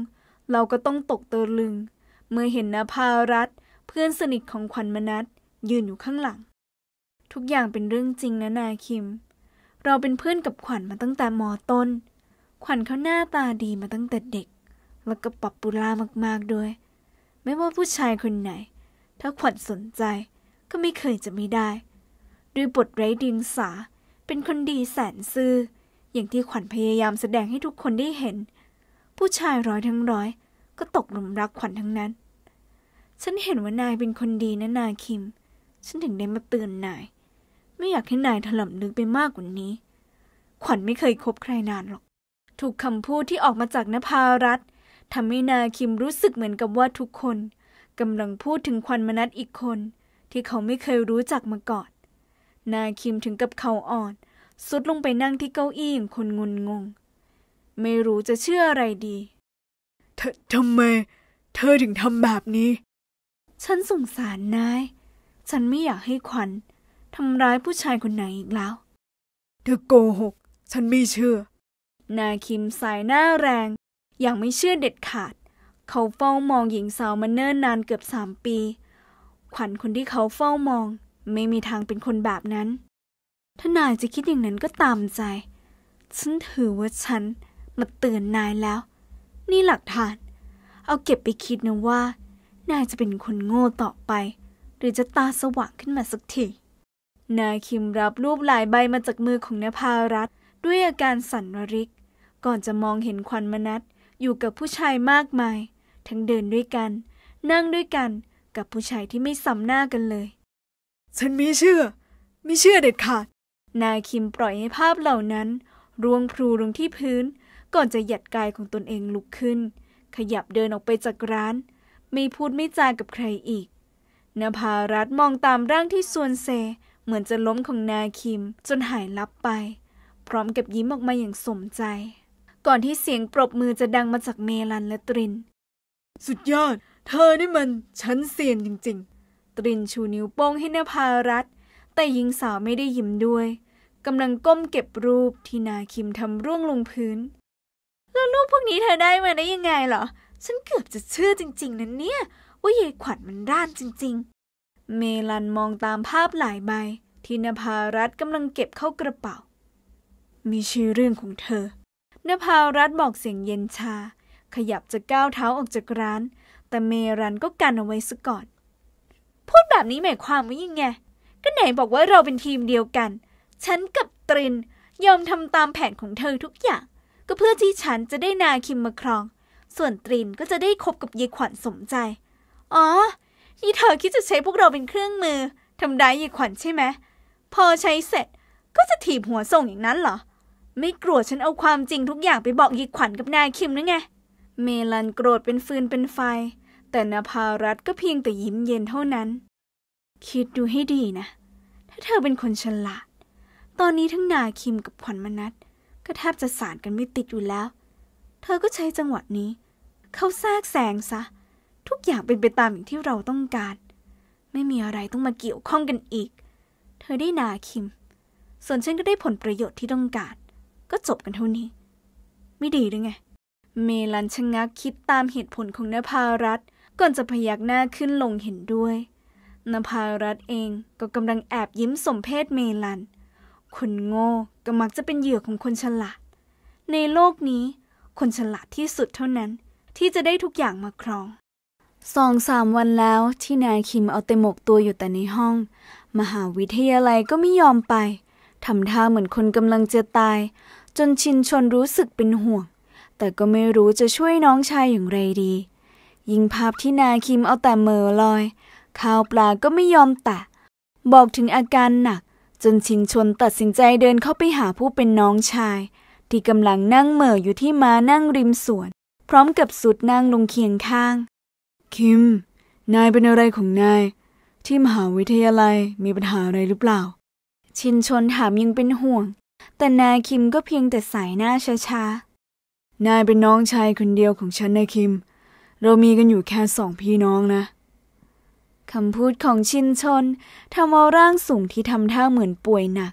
เราก็ต้องตกตะลึง เมื่อเห็นนภารัตเพื่อนสนิทของขวัญมนัทยืนอยู่ข้างหลัง ทุกอย่างเป็นเรื่องจริงนะนาคิม เราเป็นเพื่อนกับขวัญมาตั้งแต่มอต้น ขวัญเขาหน้าตาดีมาตั้งแต่เด็ก แล้วก็ปรับปุรามากๆด้วย ไม่ว่าผู้ชายคนไหน ถ้าขวัญสนใจก็ไม่เคยจะไม่ได้ ด้วยบทไร้ดิงสา เป็นคนดีแสนซื่อ อย่างที่ขวัญพยายามแสดงให้ทุกคนได้เห็น ผู้ชายร้อยทั้งร้อย ก็ตกหลุมรักขวัญทั้งนั้น ฉันเห็นว่านายเป็นคนดีนะนาคิม ฉันถึงได้มาเตือนนาย ไม่อยากให้นายถล่มลึกไปมากกว่านี้ ขวัญไม่เคยคบใครนานหรอก ถูกคำพูดที่ออกมาจากนภารัตทำให้นาคิมรู้สึกเหมือนกับว่าทุกคนกำลังพูดถึงควันมนัดอีกคนที่เขาไม่เคยรู้จักมาก่อน นาคิมถึงกับเขาอ่อน สุดลงไปนั่งที่เก้าอี้อย่างคนงุนงง ไม่รู้จะเชื่ออะไรดี เธอทำไม เธอถึงทำแบบนี้ ฉันสงสารนาย ฉันไม่อยากให้ขวัญทำร้ายผู้ชายคนไหนอีกแล้ว เธอโกหก ฉันไม่เชื่อ นาคิมสายหน้าแรง อย่างไม่เชื่อเด็ดขาด เขาเฝ้ามองหญิงสาวมาเนิ่นนานเกือบสามปีขวัญคนที่เขาเฝ้ามอง ไม่มีทางเป็นคนแบบนั้น ถ้านายจะคิดอย่างนั้นก็ตามใจ ฉันถือว่าฉันมาเตือนนายแล้ว นี่หลักฐาน เอาเก็บไปคิดนะว่านายจะเป็นคนโง่ต่อไป หรือจะตาสว่างขึ้นมาสักที นายคิมรับรูปหลายใบมาจากมือของนภารัตด้วยอาการสั่นระริก ก่อนจะมองเห็นควันมนัดอยู่กับผู้ชายมากมาย ทั้งเดินด้วยกัน นั่งด้วยกันกับผู้ชายที่ไม่สำหน้ากันเลย ฉันไม่เชื่อ ไม่เชื่อเด็ดขาดนายคิมปล่อยให้ภาพเหล่านั้นร่วงพลูลงที่พื้น ก่อนจะหยัดกายของตนเองลุกขึ้น ขยับเดินออกไปจากร้าน ไม่พูดไม่จากับใครอีกนภารัตมองตามร่างที่ส่วนเซเหมือนจะล้มของนาคิมจนหายลับไป พร้อมกับยิ้มออกมาอย่างสมใจ ก่อนที่เสียงปรบมือจะดังมาจากเมลันและตริน สุดยอดเธอนี่มันฉันเสียนจริงๆ ตรินชูนิ้วโป้งให้นภารัตแต่หญิงสาวไม่ได้ยิ้มด้วย กำลังก้มเก็บรูปที่นาคิมทำร่วงลงพื้น แล้วรูปพวกนี้เธอได้มาได้ยังไงเหรอ ฉันเกือบจะเชื่อจริงๆ นันเนี่ย ว่าเยขวัญมันร่านจริงๆ เมลันมองตามภาพหลายใบที่นภารัตกำลังเก็บเข้ากระเป๋า มีชื่อเรื่องของเธอ นภารัตบอกเสียงเย็นชา ขยับจะก้าวเท้าออกจากร้านแต่เมรันก็กันเอาไว้ซะก่อน พูดแบบนี้หมายความว่ายังไงก็ไหนบอกว่าเราเป็นทีมเดียวกัน ฉันกับตรินยอมทำตามแผนของเธอทุกอย่าง ก็เพื่อที่ฉันจะได้นาคิมมาครอง ส่วนตรินก็จะได้คบกับยีขวัญสมใจ อ๋อนี่เธอคิดจะใช้พวกเราเป็นเครื่องมือทำร้ายยีขวัญใช่ไหม พอใช้เสร็จก็จะถีบหัวส่งอย่างนั้นเหรอ ไม่กลัวฉันเอาความจริงทุกอย่างไปบอกยีขวัญกับนายคิมนะไง เมลันโกรธเป็นฟืนเป็นไฟแต่นภารัตก็เพียงแต่ยิ้มเย็นเท่านั้น คิดดูให้ดีนะ ถ้าเธอเป็นคนฉลาด ตอนนี้ทั้งนาคิมกับขวัญมนัทก็แทบจะสานกันไม่ติดอยู่แล้ว เธอก็ใช้จังหวะนี้ เข้าแทรกแซงซะ ทุกอย่างเป็นไปตามอย่างที่เราต้องการ ไม่มีอะไรต้องมาเกี่ยวข้องกันอีก เธอได้นาคิม ส่วนฉันก็ได้ผลประโยชน์ที่ต้องการ ก็จบกันเท่านี้ ไม่ดีหรือไง เมลันชะงักคิดตามเหตุผลของนภารัตก่อนจะพยักหน้าขึ้นลงเห็นด้วย นภารัตเองก็กำลังแอบยิ้มสมเพศเมลัน คนโง่ก็มักจะเป็นเหยื่อของคนฉลาด ในโลกนี้คนฉลาดที่สุดเท่านั้น ที่จะได้ทุกอย่างมาครอง สองสามวันแล้วที่นายคิมเอาเต็มหมกตัวอยู่แต่ในห้อง มหาวิทยาลัยก็ไม่ยอมไป ทำท่าเหมือนคนกำลังจะตาย จนชินชนรู้สึกเป็นห่วง แต่ก็ไม่รู้จะช่วยน้องชายอย่างไรดียิ่งภาพที่นาคิมเอาแต่เมอลอยข้าวปลาก็ไม่ยอมแตะ บอกถึงอาการหนัก จนชินชนตัดสินใจเดินเข้าไปหาผู้เป็นน้องชาย ที่กำลังนั่งเมออยู่ที่ม้านั่งริมสวน พร้อมกับสุดนั่งลงเคียงข้างคิม นายเป็นอะไรของนาย ที่มหาวิทยาลัยมีปัญหาอะไรหรือเปล่า ชินชนถามยังเป็นห่วง แต่นายคิมก็เพียงแต่สายหน้าช้าๆนายเป็นน้องชายคนเดียวของฉันนายคิมเรามีกันอยู่แค่สองพี่น้องนะ คำพูดของชินชนทำเอาร่างสูงที่ทำท่าเหมือนป่วยหนัก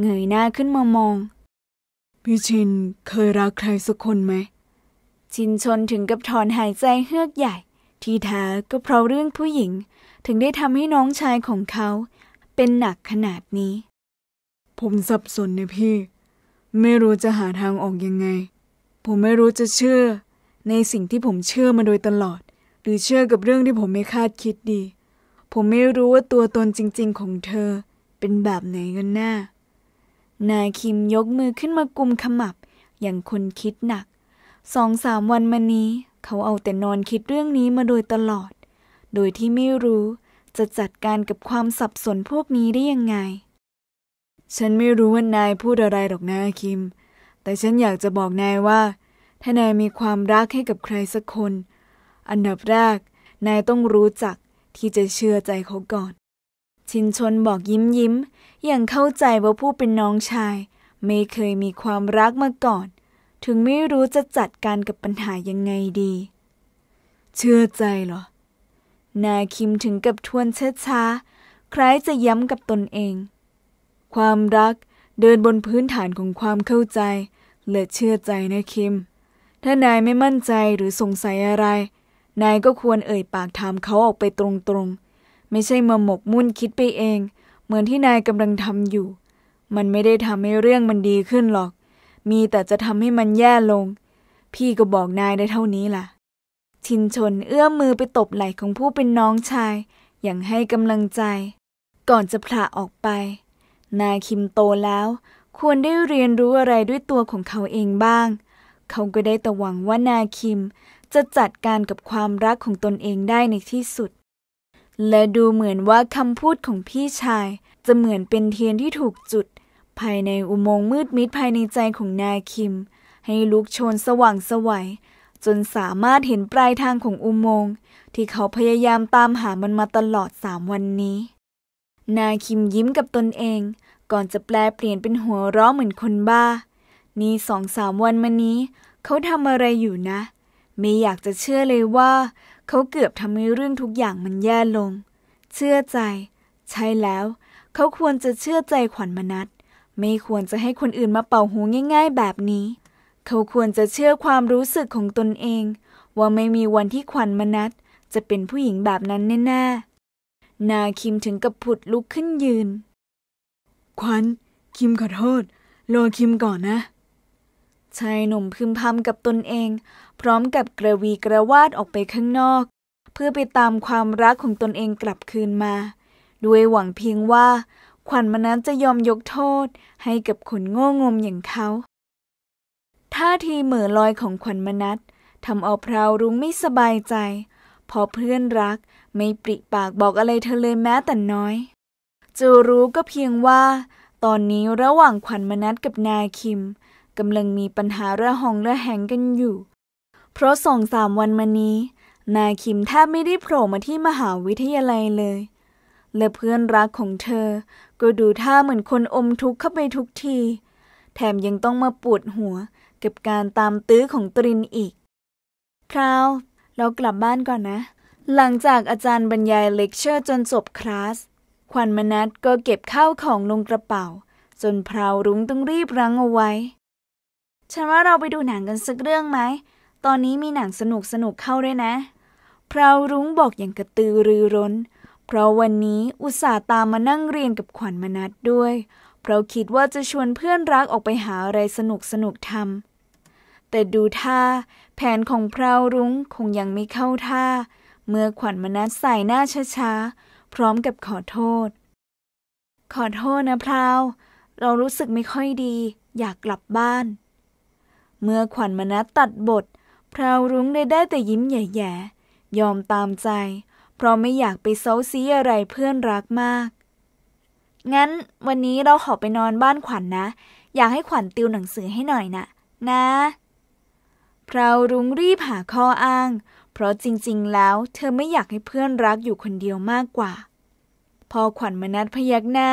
เงยหน้าขึ้นมามองพี่ชินเคยรักใครสักคนไหมชินชนถึงกับถอนหายใจเฮือกใหญ่ ที่แท้ก็เพราะเรื่องผู้หญิง ถึงได้ทำให้น้องชายของเขา เป็นหนักขนาดนี้ ผมสับสนนะพี่ ไม่รู้จะหาทางออกยังไง ผมไม่รู้จะเชื่อในสิ่งที่ผมเชื่อมาโดยตลอด หรือเชื่อกับเรื่องที่ผมไม่คาดคิดดี ผมไม่รู้ว่าตัวตนจริงๆของเธอ เป็นแบบไหนกันแน่ นายคิมยกมือขึ้นมากุมขมับอย่างคนคิดหนัก สองสามวันมานี้เขาเอาแต่นอนคิดเรื่องนี้มาโดยตลอด โดยที่ไม่รู้จะจัดการกับความสับสนพวกนี้ได้ยังไง ฉันไม่รู้ว่านายพูดอะไรหรอกนะคิม แต่ฉันอยากจะบอกนายว่าถ้านายมีความรักให้กับใครสักคน อันดับแรกนายต้องรู้จักที่จะเชื่อใจเขาก่อน ชินชนบอกยิ้มยิ้มอย่างเข้าใจว่าผู้เป็นน้องชาย ไม่เคยมีความรักมาก่อน ถึงไม่รู้จะจัดการกับปัญหายังไงดี เชื่อใจเหรอ นายคิมถึงกับทวนเชดช้าใคล้ายจะย้ำกับตนเอง ความรักเดินบนพื้นฐานของความเข้าใจและเชื่อใจนะคิมถ้านายไม่มั่นใจหรือสงสัยอะไร นายก็ควรเอ่ยปากถามเขาออกไปตรงๆ ไม่ใช่มาหมกมุ่นคิดไปเอง เหมือนที่นายกำลังทำอยู่ มันไม่ได้ทำให้เรื่องมันดีขึ้นหรอก มีแต่จะทำให้มันแย่ลง พี่ก็บอกนายได้เท่านี้ล่ะชินชนเอื้อมมือไปตบไหล่ของผู้เป็นน้องชาย อย่างให้กำลังใจ ก่อนจะพละออกไป นายคิมโตแล้ว ควรได้เรียนรู้อะไรด้วยตัวของเขาเองบ้างเขาก็ได้แต่หวังว่านาคิมจะจัดการกับความรักของตนเองได้ในที่สุด และดูเหมือนว่าคำพูดของพี่ชายจะเหมือนเป็นเทียนที่ถูกจุด ภายในอุโมงค์มืดมิดภายในใจของนาคิม ให้ลุกโชนสว่างสวัยจนสามารถเห็นปลายทางของอุโมงค์ ที่เขาพยายามตามหามันมาตลอดสามวันนี้ นาคิมยิ้มกับตนเองก่อนจะแปลเปลี่ยนเป็นหัวเราะเหมือนคนบ้านี่สองสามวันมานี้เขาทำอะไรอยู่นะ ไม่อยากจะเชื่อเลยว่า เขาเกือบทำให้เรื่องทุกอย่างมันแย่ลง เชื่อใจ ใช่แล้ว เขาควรจะเชื่อใจขวัญมนัด ไม่ควรจะให้คนอื่นมาเป่าหูง่ายๆแบบนี้ เขาควรจะเชื่อความรู้สึกของตนเอง ว่าไม่มีวันที่ขวัญมนัด จะเป็นผู้หญิงแบบนั้นแน่ๆนาคิมถึงกับผุดลุกขึ้นยืน ขวัญคิมขอโทษรอคิมก่อนนะชายหนุ่มพึมพำกับตนเอง พร้อมกับกระวีกระวาดออกไปข้างนอก เพื่อไปตามความรักของตนเองกลับคืนมาด้วยหวังเพียงว่าขวัญมนันจะยอมยกโทษให้กับคนโง่งมอย่างเขาท่าทีเหม่อลอยของขวัญมนัฐทำเอาพราวรุ้งไม่สบายใจพอเพื่อนรักไม่ปริปากบอกอะไรเธอเลยแม้แต่น้อย จูรู้ก็เพียงว่า ตอนนี้ระหว่างขวัญมนัฐกับนายคิมกำลังมีปัญหาระหองระแหงกันอยู่ เพราะสองสามวันมานี้นายคิมแทบไม่ได้โผล่มาที่มหาวิทยาลัยเลย และเพื่อนรักของเธอ ก็ดูท่าเหมือนคนอมทุกข์เข้าไปทุกที แถมยังต้องมาปวดหัว กับการตามตื้อของตรินอีก คราว เรากลับบ้านก่อนนะ หลังจากอาจารย์บรรยายเลคเชอร์จนจบคลาสขวัญมนัดก็เก็บข้าวของลงกระเป๋า จนพราวรุ้งต้องรีบรั้งเอาไว้ฉันว่าเราไปดูหนังกันสักเรื่องไหม ตอนนี้มีหนังสนุกสนุกเข้าด้วยนะ พราวรุ้งบอกอย่างกระตือรือร้น เพราะวันนี้อุตส่าห์ตามมานั่งเรียนกับขวัญมนัดด้วย เพราะคิดว่าจะชวนเพื่อนรักออกไปหาอะไรสนุกสนุกทำแต่ดูท่า แผนของพราวรุ้งคงยังไม่เข้าท่า เมื่อขวัญมนัดใส่หน้าช้าๆพร้อมกับขอโทษ ขอโทษนะพราวเรารู้สึกไม่ค่อยดี อยากกลับบ้านเมื่อขวัญมณัตตัดบทพราวรุ้งเลยได้แต่ยิ้มแย่ๆยอมตามใจ เพราะไม่อยากไปเซาซีอะไรเพื่อนรักมาก งั้น วันนี้เราขอไปนอนบ้านขวัญนนะอยากให้ขวัญติวหนังสือให้หน่อยนะ นะพราวรุ้งรีบหาข้ออ้าง เพราะจริง ๆแล้ว เธอไม่อยากให้เพื่อนรักอยู่คนเดียวมากกว่า พอขวัญมนัตพยักหน้า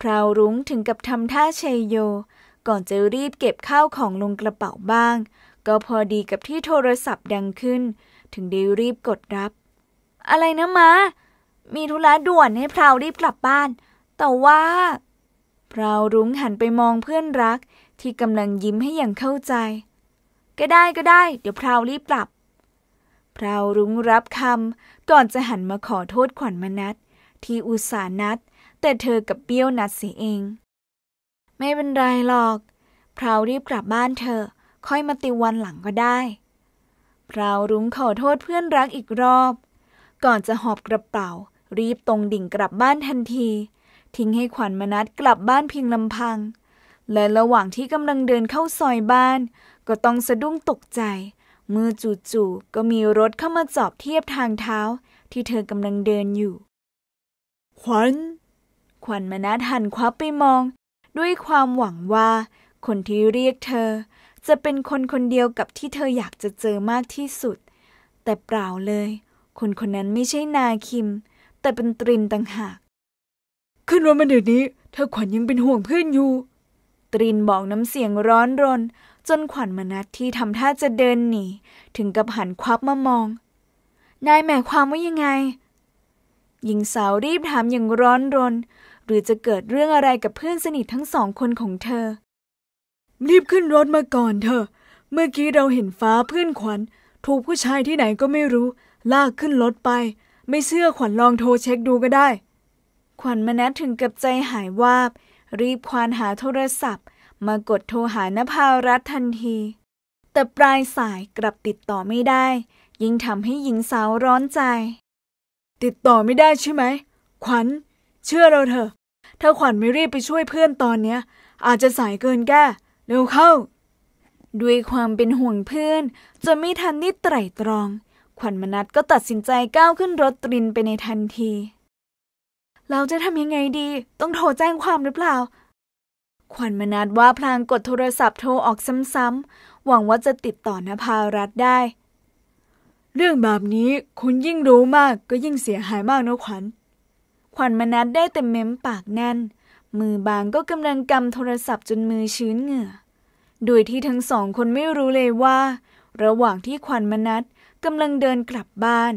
พราวรุ้งถึงกับทำท่าเชยโยก่อนจะรีบเก็บข้าวของลงกระเป๋าบ้าง ก็พอดีกับที่โทรศัพท์ดังขึ้น ถึงได้รีบกดรับ อะไรนะมา มีธุระด่วนให้พราวรีบกลับบ้านแต่ว่าพราวรุ้งหันไปมองเพื่อนรัก ที่กำลังยิ้มให้อย่างเข้าใจ ก็ได้ก็ได้ เดี๋ยวพราวรีบกลับพราวรุ้งรับคำก่อนจะหันมาขอโทษขวัญมนัดที่อุตส่าห์นัดแต่เธอกับเบี้ยวนัดเสียเองไม่เป็นไรหรอกพราวรีบกลับบ้านเธอ ค่อยมาติววันหลังก็ได้พราวรุ้งขอโทษเพื่อนรักอีกรอบ ก่อนจะหอบกระเป๋า รีบตรงดิ่งกลับบ้านทันที ทิ้งให้ขวัญมนัดกลับบ้านเพียงลำพัง และระหว่างที่กำลังเดินเข้าซอยบ้าน ก็ต้องสะดุ้งตกใจเมื่อจู่ๆก็มีรถเข้ามาจอบเทียบทางเท้าที่เธอกำลังเดินอยู่ ขวัญขวัญมนัดหันควับไปมองด้วยความหวังว่า คนที่เรียกเธอ จะเป็นคนคนเดียวกับที่เธออยากจะเจอมากที่สุด แต่เปล่าเลย คนคนนั้นไม่ใช่นาคิม แต่เป็นตรินต่างหากขึ้นวันมาเดี๋ยวนี้เธอขวัญยังเป็นห่วงเพื่อนอยู่ ตรินบอกน้ำเสียงร้อนรน จนขวัญมนัดที่ทำท่าจะเดินหนี ถึงกับหันควับมามอง นายหมายความว่ายังไง หญิงสาวรีบถามอย่างร้อนรนหรือจะเกิดเรื่องอะไรกับเพื่อนสนิททั้งสองคนของเธอ รีบขึ้นรถมาก่อนเธอ เมื่อกี้เราเห็นฟ้าเพื่อนขวัญถูกผู้ชายที่ไหนก็ไม่รู้ ลากขึ้นรถไป ไม่เชื่อขวัญลองโทรเช็คดูก็ได้ ขวัญมนัดถึงกับใจหายวาบ รีบควานหาโทรศัพท์มากดโทรหานภารัฐทันที แต่ปลายสายกลับติดต่อไม่ได้ยิ่งทำให้หญิงสาวร้อนใจ ติดต่อไม่ได้ใช่ไหมขวัญเชื่อเราเถอะ ถ้าขวัญไม่รีบไปช่วยเพื่อนตอนเนี้ย อาจจะสายเกินแก้เร็วเข้า ด้วยความเป็นห่วงเพื่อนจนไม่ทันนิดไตรตรอง ขวัญมนัดก็ตัดสินใจก้าวขึ้นรถตรินไปในทันที เราจะทำยังไงดี ต้องโทรแจ้งความหรือเปล่า ขวัญมนัดว่าพลางกดโทรศัพท์โทรออกซ้ำๆหวังว่าจะติดต่อนภารัตได้ เรื่องแบบนี้คุณยิ่งรู้มากก็ยิ่งเสียหายมากนะขวัญขวัญมนัดได้แต่เม้มปากแน่น มือบางก็กำลังกำโทรศัพท์จนมือชื้นเหงื่อโดยที่ทั้งสองคนไม่รู้เลยว่า ระหว่างที่ขวัญมนัดกำลังเดินกลับบ้าน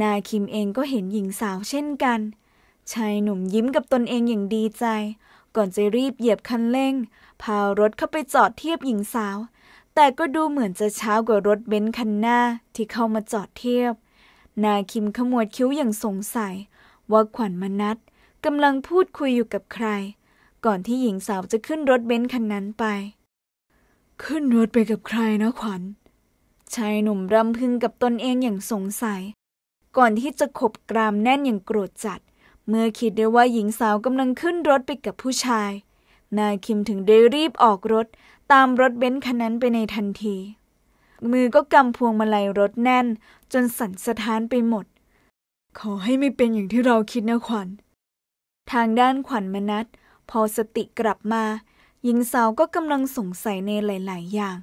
นาคิมเองก็เห็นหญิงสาวเช่นกันชายหนุ่มยิ้มกับตนเองอย่างดีใจ ก่อนจะรีบเหยียบคันเร่ง พารถเข้าไปจอดเทียบหญิงสาว แต่ก็ดูเหมือนจะช้ากว่ารถเบนซ์คันหน้าที่เข้ามาจอดเทียบ นาคิมขมวดคิ้วอย่างสงสัยว่าขวัญมนัดกำลังพูดคุยอยู่กับใคร ก่อนที่หญิงสาวจะขึ้นรถเบนซ์คันนั้นไป ขึ้นรถไปกับใครนะขวัญชายหนุ่มรำพึงกับตนเองอย่างสงสัย ก่อนที่จะขบกรามแน่นอย่างโกรธจัด เมื่อคิดได้ว่าหญิงสาวกำลังขึ้นรถไปกับผู้ชาย นายคิมถึงได้รีบออกรถ ตามรถเบนซ์คันนั้นไปในทันที มือก็กำพวงมาลัยรถแน่น จนสั่นสะท้านไปหมดขอให้ไม่เป็นอย่างที่เราคิดนะขวัญ ทางด้านขวัญมนัสพอสติกลับมาหญิงสาวก็กำลังสงสัยในหลาย ๆ อย่าง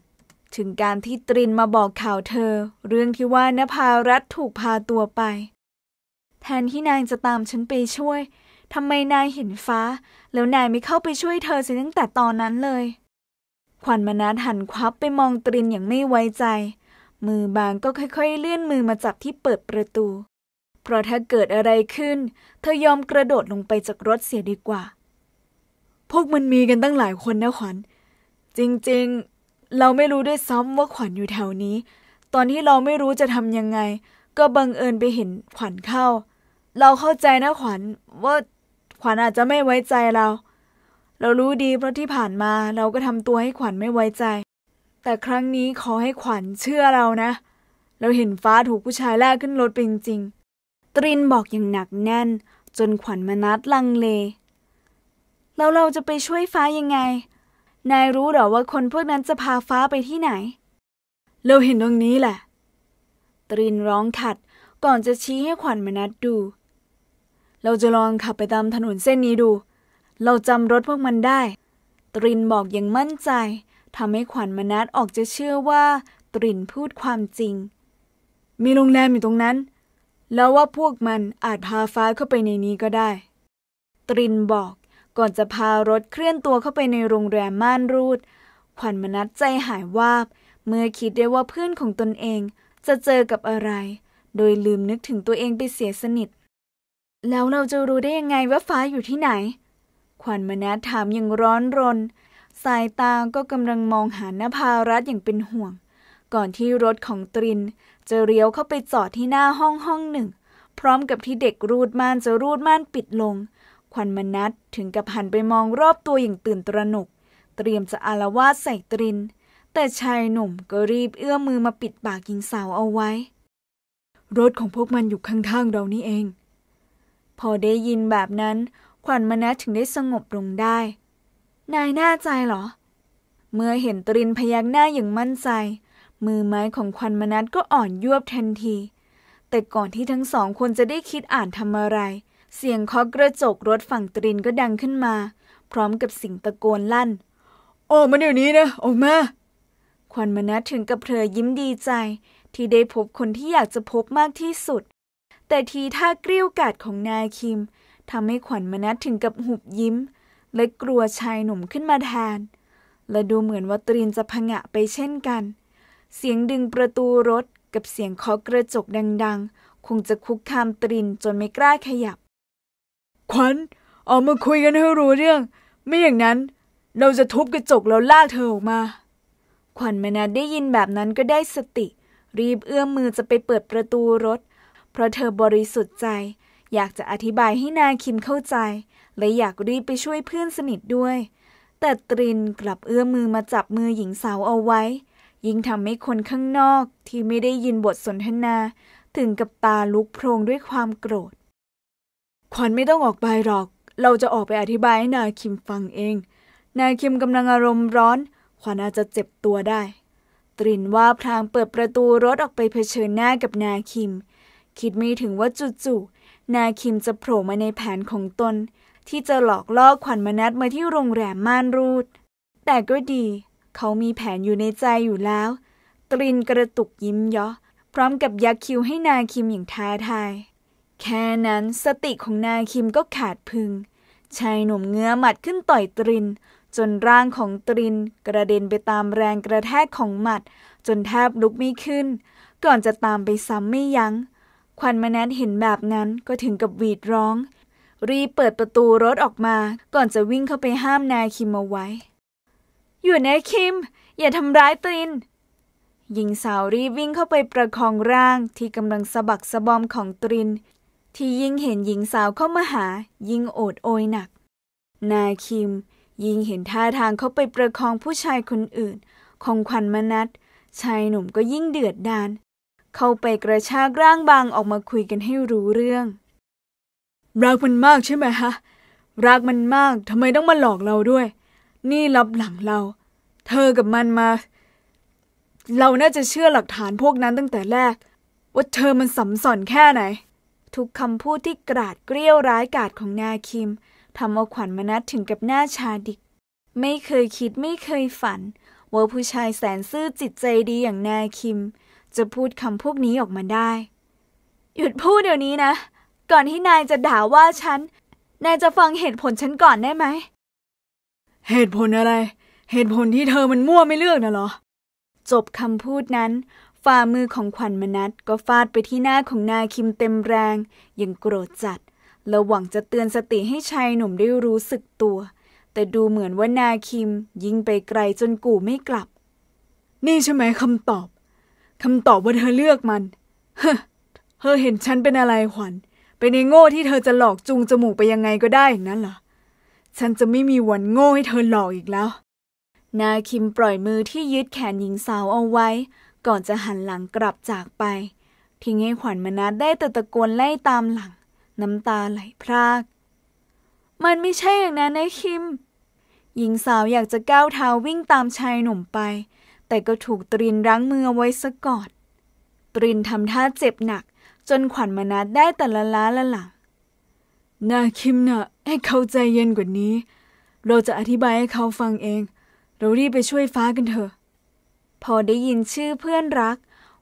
ถึงการที่ตรินมาบอกข่าวเธอ เรื่องที่ว่านภารัตถูกพาตัวไป แทนที่นางจะตามฉันไปช่วย ทำไมนายเห็นฟ้า แล้วนายไม่เข้าไปช่วยเธอเสียตั้งแต่ตอนนั้นเลย ขวัญมนัสหันควับไปมองตรินอย่างไม่ไว้ใจ มือบางก็ค่อย ๆเลื่อนมือมาจับที่เปิดประตูเพราะถ้าเกิดอะไรขึ้น เธอยอมกระโดดลงไปจากรถเสียดีกว่า พวกมันมีกันตั้งหลายคนนะขวัญ จริงๆ เราไม่รู้ด้วยซ้ำว่าขวัญอยู่แถวนี้ ตอนที่เราไม่รู้จะทำยังไง ก็บังเอิญไปเห็นขวัญเข้า เราเข้าใจนะขวัญว่าขวัญอาจจะไม่ไว้ใจเรา เรารู้ดีเพราะที่ผ่านมาเราก็ทำตัวให้ขวัญไม่ไว้ใจ แต่ครั้งนี้ขอให้ขวัญเชื่อเรานะ เราเห็นฟ้าถูกผู้ชายแลกขึ้นรถเป็นจริงๆตรินบอกอย่างหนักแน่น จนขวัญมนัดลังเลแล้วเราจะไปช่วยฟ้ายังไง นายรู้หรอว่าคนพวกนั้นจะพาฟ้าไปที่ไหน เราเห็นตรงนี้แหละ ตรินร้องขัดก่อนจะชี้ให้ขวัญมนัดดู เราจะลองขับไปตามถนนเส้นนี้ดู เราจำรถพวกมันได้ ตรินบอกอย่างมั่นใจทำให้ขวัญมนัดออกจะเชื่อว่า ตรินพูดความจริง มีโรงแรมอยู่ตรงนั้นแล้วว่าพวกมันอาจพาฟ้าเข้าไปในนี้ก็ได้ ตรินบอก ก่อนจะพารถเคลื่อนตัวเข้าไปในโรงแรมม่านรูดขวัญมนัดใจหายวาบ เมื่อคิดได้ว่าเพื่อนของตนเองจะเจอกับอะไร โดยลืมนึกถึงตัวเองไปเสียสนิท แล้วเราจะรู้ได้ยังไงว่าฟ้าอยู่ที่ไหนขวัญมนัดถามอย่างร้อนรน สายตาก็กำลังมองหาหน้าพารัตอย่างเป็นห่วง ก่อนที่รถของตรินจะเลี้ยวเข้าไปจอดที่หน้าห้องห้องหนึ่ง พร้อมกับที่เด็กรูดม่านจะรูดม่านปิดลงควันมนัดถึงกับหันไปมองรอบตัวอย่างตื่นตระหนกเตรียมจะอารวาสใส่ตริน แต่ชายหนุ่มก็รีบเอื้อมมือมาปิดปากหญิงสาวเอาไว้ รถของพวกมันอยู่ข้างๆเรานี่เอง พอได้ยินแบบนั้นขวัญมนัดถึงได้สงบลงได้ นายแน่ใจเหรอ เมื่อเห็นตรินพยักหน้าอย่างมั่นใจมือไม้ของควันมนัดก็อ่อนยวบทันที แต่ก่อนที่ทั้งสองคนจะได้คิดอ่านทำอะไร เสียงเคาะกระจกรถฝั่งตรินก็ดังขึ้นมา พร้อมกับสิ่งตะโกนลั่นออกมาเดี๋ยวนี้นะออกมาควันมนัดถึงกับเพลอยิ้มดีใจ ที่ได้พบคนที่อยากจะพบมากที่สุด แต่ทีท่ากริ้วกาดของนายคิมทำให้ขวัญมนัดถึงกับหุบยิ้ม และกลัวชายหนุ่มขึ้นมาแทน และดูเหมือนว่าตรินจะพงะไปเช่นกันเสียงดึงประตูรถกับเสียงเคาะกระจกดังๆ คงจะคุกคามตรินจนไม่กล้าขยับขวัญออกมาคุยกันให้รู้เรื่อง ไม่อย่างนั้น เราจะทุบกระจกแล้วลากเธอออกมา ขวัญมนาได้ยินแบบนั้นก็ได้สติ รีบเอื้อมมือจะไปเปิดประตูรถ เพราะเธอบริสุทธิ์ใจ อยากจะอธิบายให้นาคิมเข้าใจ และอยากรีบไปช่วยเพื่อนสนิทด้วย แต่ตรินกลับเอื้อมมือมาจับมือหญิงสาวเอาไว้ยิ่งทำให้คนข้างนอกที่ไม่ได้ยินบทสนทนา ถึงกับตาลุกโพรง ด้วยความโกรธ ขวัญไม่ต้องออกไปหรอก เราจะออกไปอธิบายให้นายคิมฟังเอง นายคิมกำลังอารมณ์ร้อน ขวัญอาจจะเจ็บตัวได้ ตรินว่าพลางเปิดประตูรถออกไปเผชิญหน้ากับนาคิม คิดไม่ถึงว่าจู่ๆนาคิมจะโผล่มาในแผนของตนที่จะหลอกล่อขวัญมานัดมาที่โรงแรมม่านรูด แต่ก็ดีเขามีแผนอยู่ในใจอยู่แล้ว ตรินกระตุกยิ้มย่ะพร้อมกับยักคิ้วให้นาคิมอย่างท้าทาย แค่นั้นสติของนาคิมก็ขาดพึง ชายหนุ่มเงื้อหมัดขึ้นต่อยตริน จนร่างของตรินกระเด็นไปตามแรงกระแทกของหมัด จนแทบลุกไม่ขึ้น ก่อนจะตามไปซ้ำไม่ยัง้งควันมนัทเห็นแบบนั้นก็ถึงกับหวีดร้อง รีเปิดประตูรถออกมาก่อนจะวิ่งเข้าไปห้ามนาคิมเอาไว้อยู่นะคิม อย่าทำร้ายตินหญิงสาวรีวิ่งเข้าไปประคองร่างที่กำลังสะบักสะบอมของตริน ที่ยิ่งเห็นหญิงสาวเข้ามาหา ยิ่งโอดโอยหนัก นายคิม ยิ่งเห็นท่าทางเขาไปประคองผู้ชายคนอื่น ของขวัญมนัดชายหนุ่มก็ยิ่งเดือดดาน เข้าไปกระชากร่างบางออกมาคุยกันให้รู้เรื่องรักมันมากใช่ไหมฮะรักมันมากทำไมต้องมาหลอกเราด้วยนี่รับหลังเรา เธอกับมันมา เราน่าจะเชื่อหลักฐานพวกนั้นตั้งแต่แรก ว่าเธอมันสัมสอนแค่ไหน ทุกคำพูดที่กราดเกรี้ยวร้ายกาจของนาคิมทำเอาขวัญมนัดถึงกับหน้าชาดิก ไม่เคยคิดไม่เคยฝัน ว่าผู้ชายแสนซื่อจิตใจดีอย่างนาคิม จะพูดคำพวกนี้ออกมาได้ หยุดพูดเดี๋ยวนี้นะ ก่อนที่นายจะด่าว่าฉัน นายจะฟังเหตุผลฉันก่อนได้ไหมเหตุผลอะไร เหตุผลที่เธอมันมั่วไม่เลือกนะเหรอ จบคำพูดนั้น ฝ่ามือของขวัญมนัดก็ฟาดไปที่หน้าของนายคิมเต็มแรง ยังโกรธจัดและหวังจะเตือนสติให้ชายหนุ่มได้รู้สึกตัว แต่ดูเหมือนว่านาคิมยิงไปไกลจนกูไม่กลับ นี่ใช่ไหมคำตอบคำตอบว่าเธอเลือกมันเเธอเห็นฉันเป็นอะไรขวัญเป็นไอ้โง่ที่เธอจะหลอกจูงจมูกไปยังไงก็ได้นั่นเหรอฉันจะไม่มีวันโง่ให้เธอหลอกอีกแล้ว นาคิมปล่อยมือที่ยึดแขนหญิงสาวเอาไว้ ก่อนจะหันหลังกลับจากไป ทิ้งให้ขวัญมนัดได้แต่ตะโกนไล่ตามหลัง น้ำตาไหลพราก มันไม่ใช่อย่างนั้นนะคิม หญิงสาวอยากจะก้าวเท้าวิ่งตามชายหนุ่มไป แต่ก็ถูกตรินรั้งมือเอาไว้ซะกอดตรินทำท่าเจ็บหนัก จนขวัญมนัดได้แต่ละล้าละหลังนาคิมนะ่ะให้เขาใจเย็นกว่านี้ เราจะอธิบายให้เขาฟังเอง เรารีบไปช่วยฟ้ากันเถอะ พอได้ยินชื่อเพื่อนรัก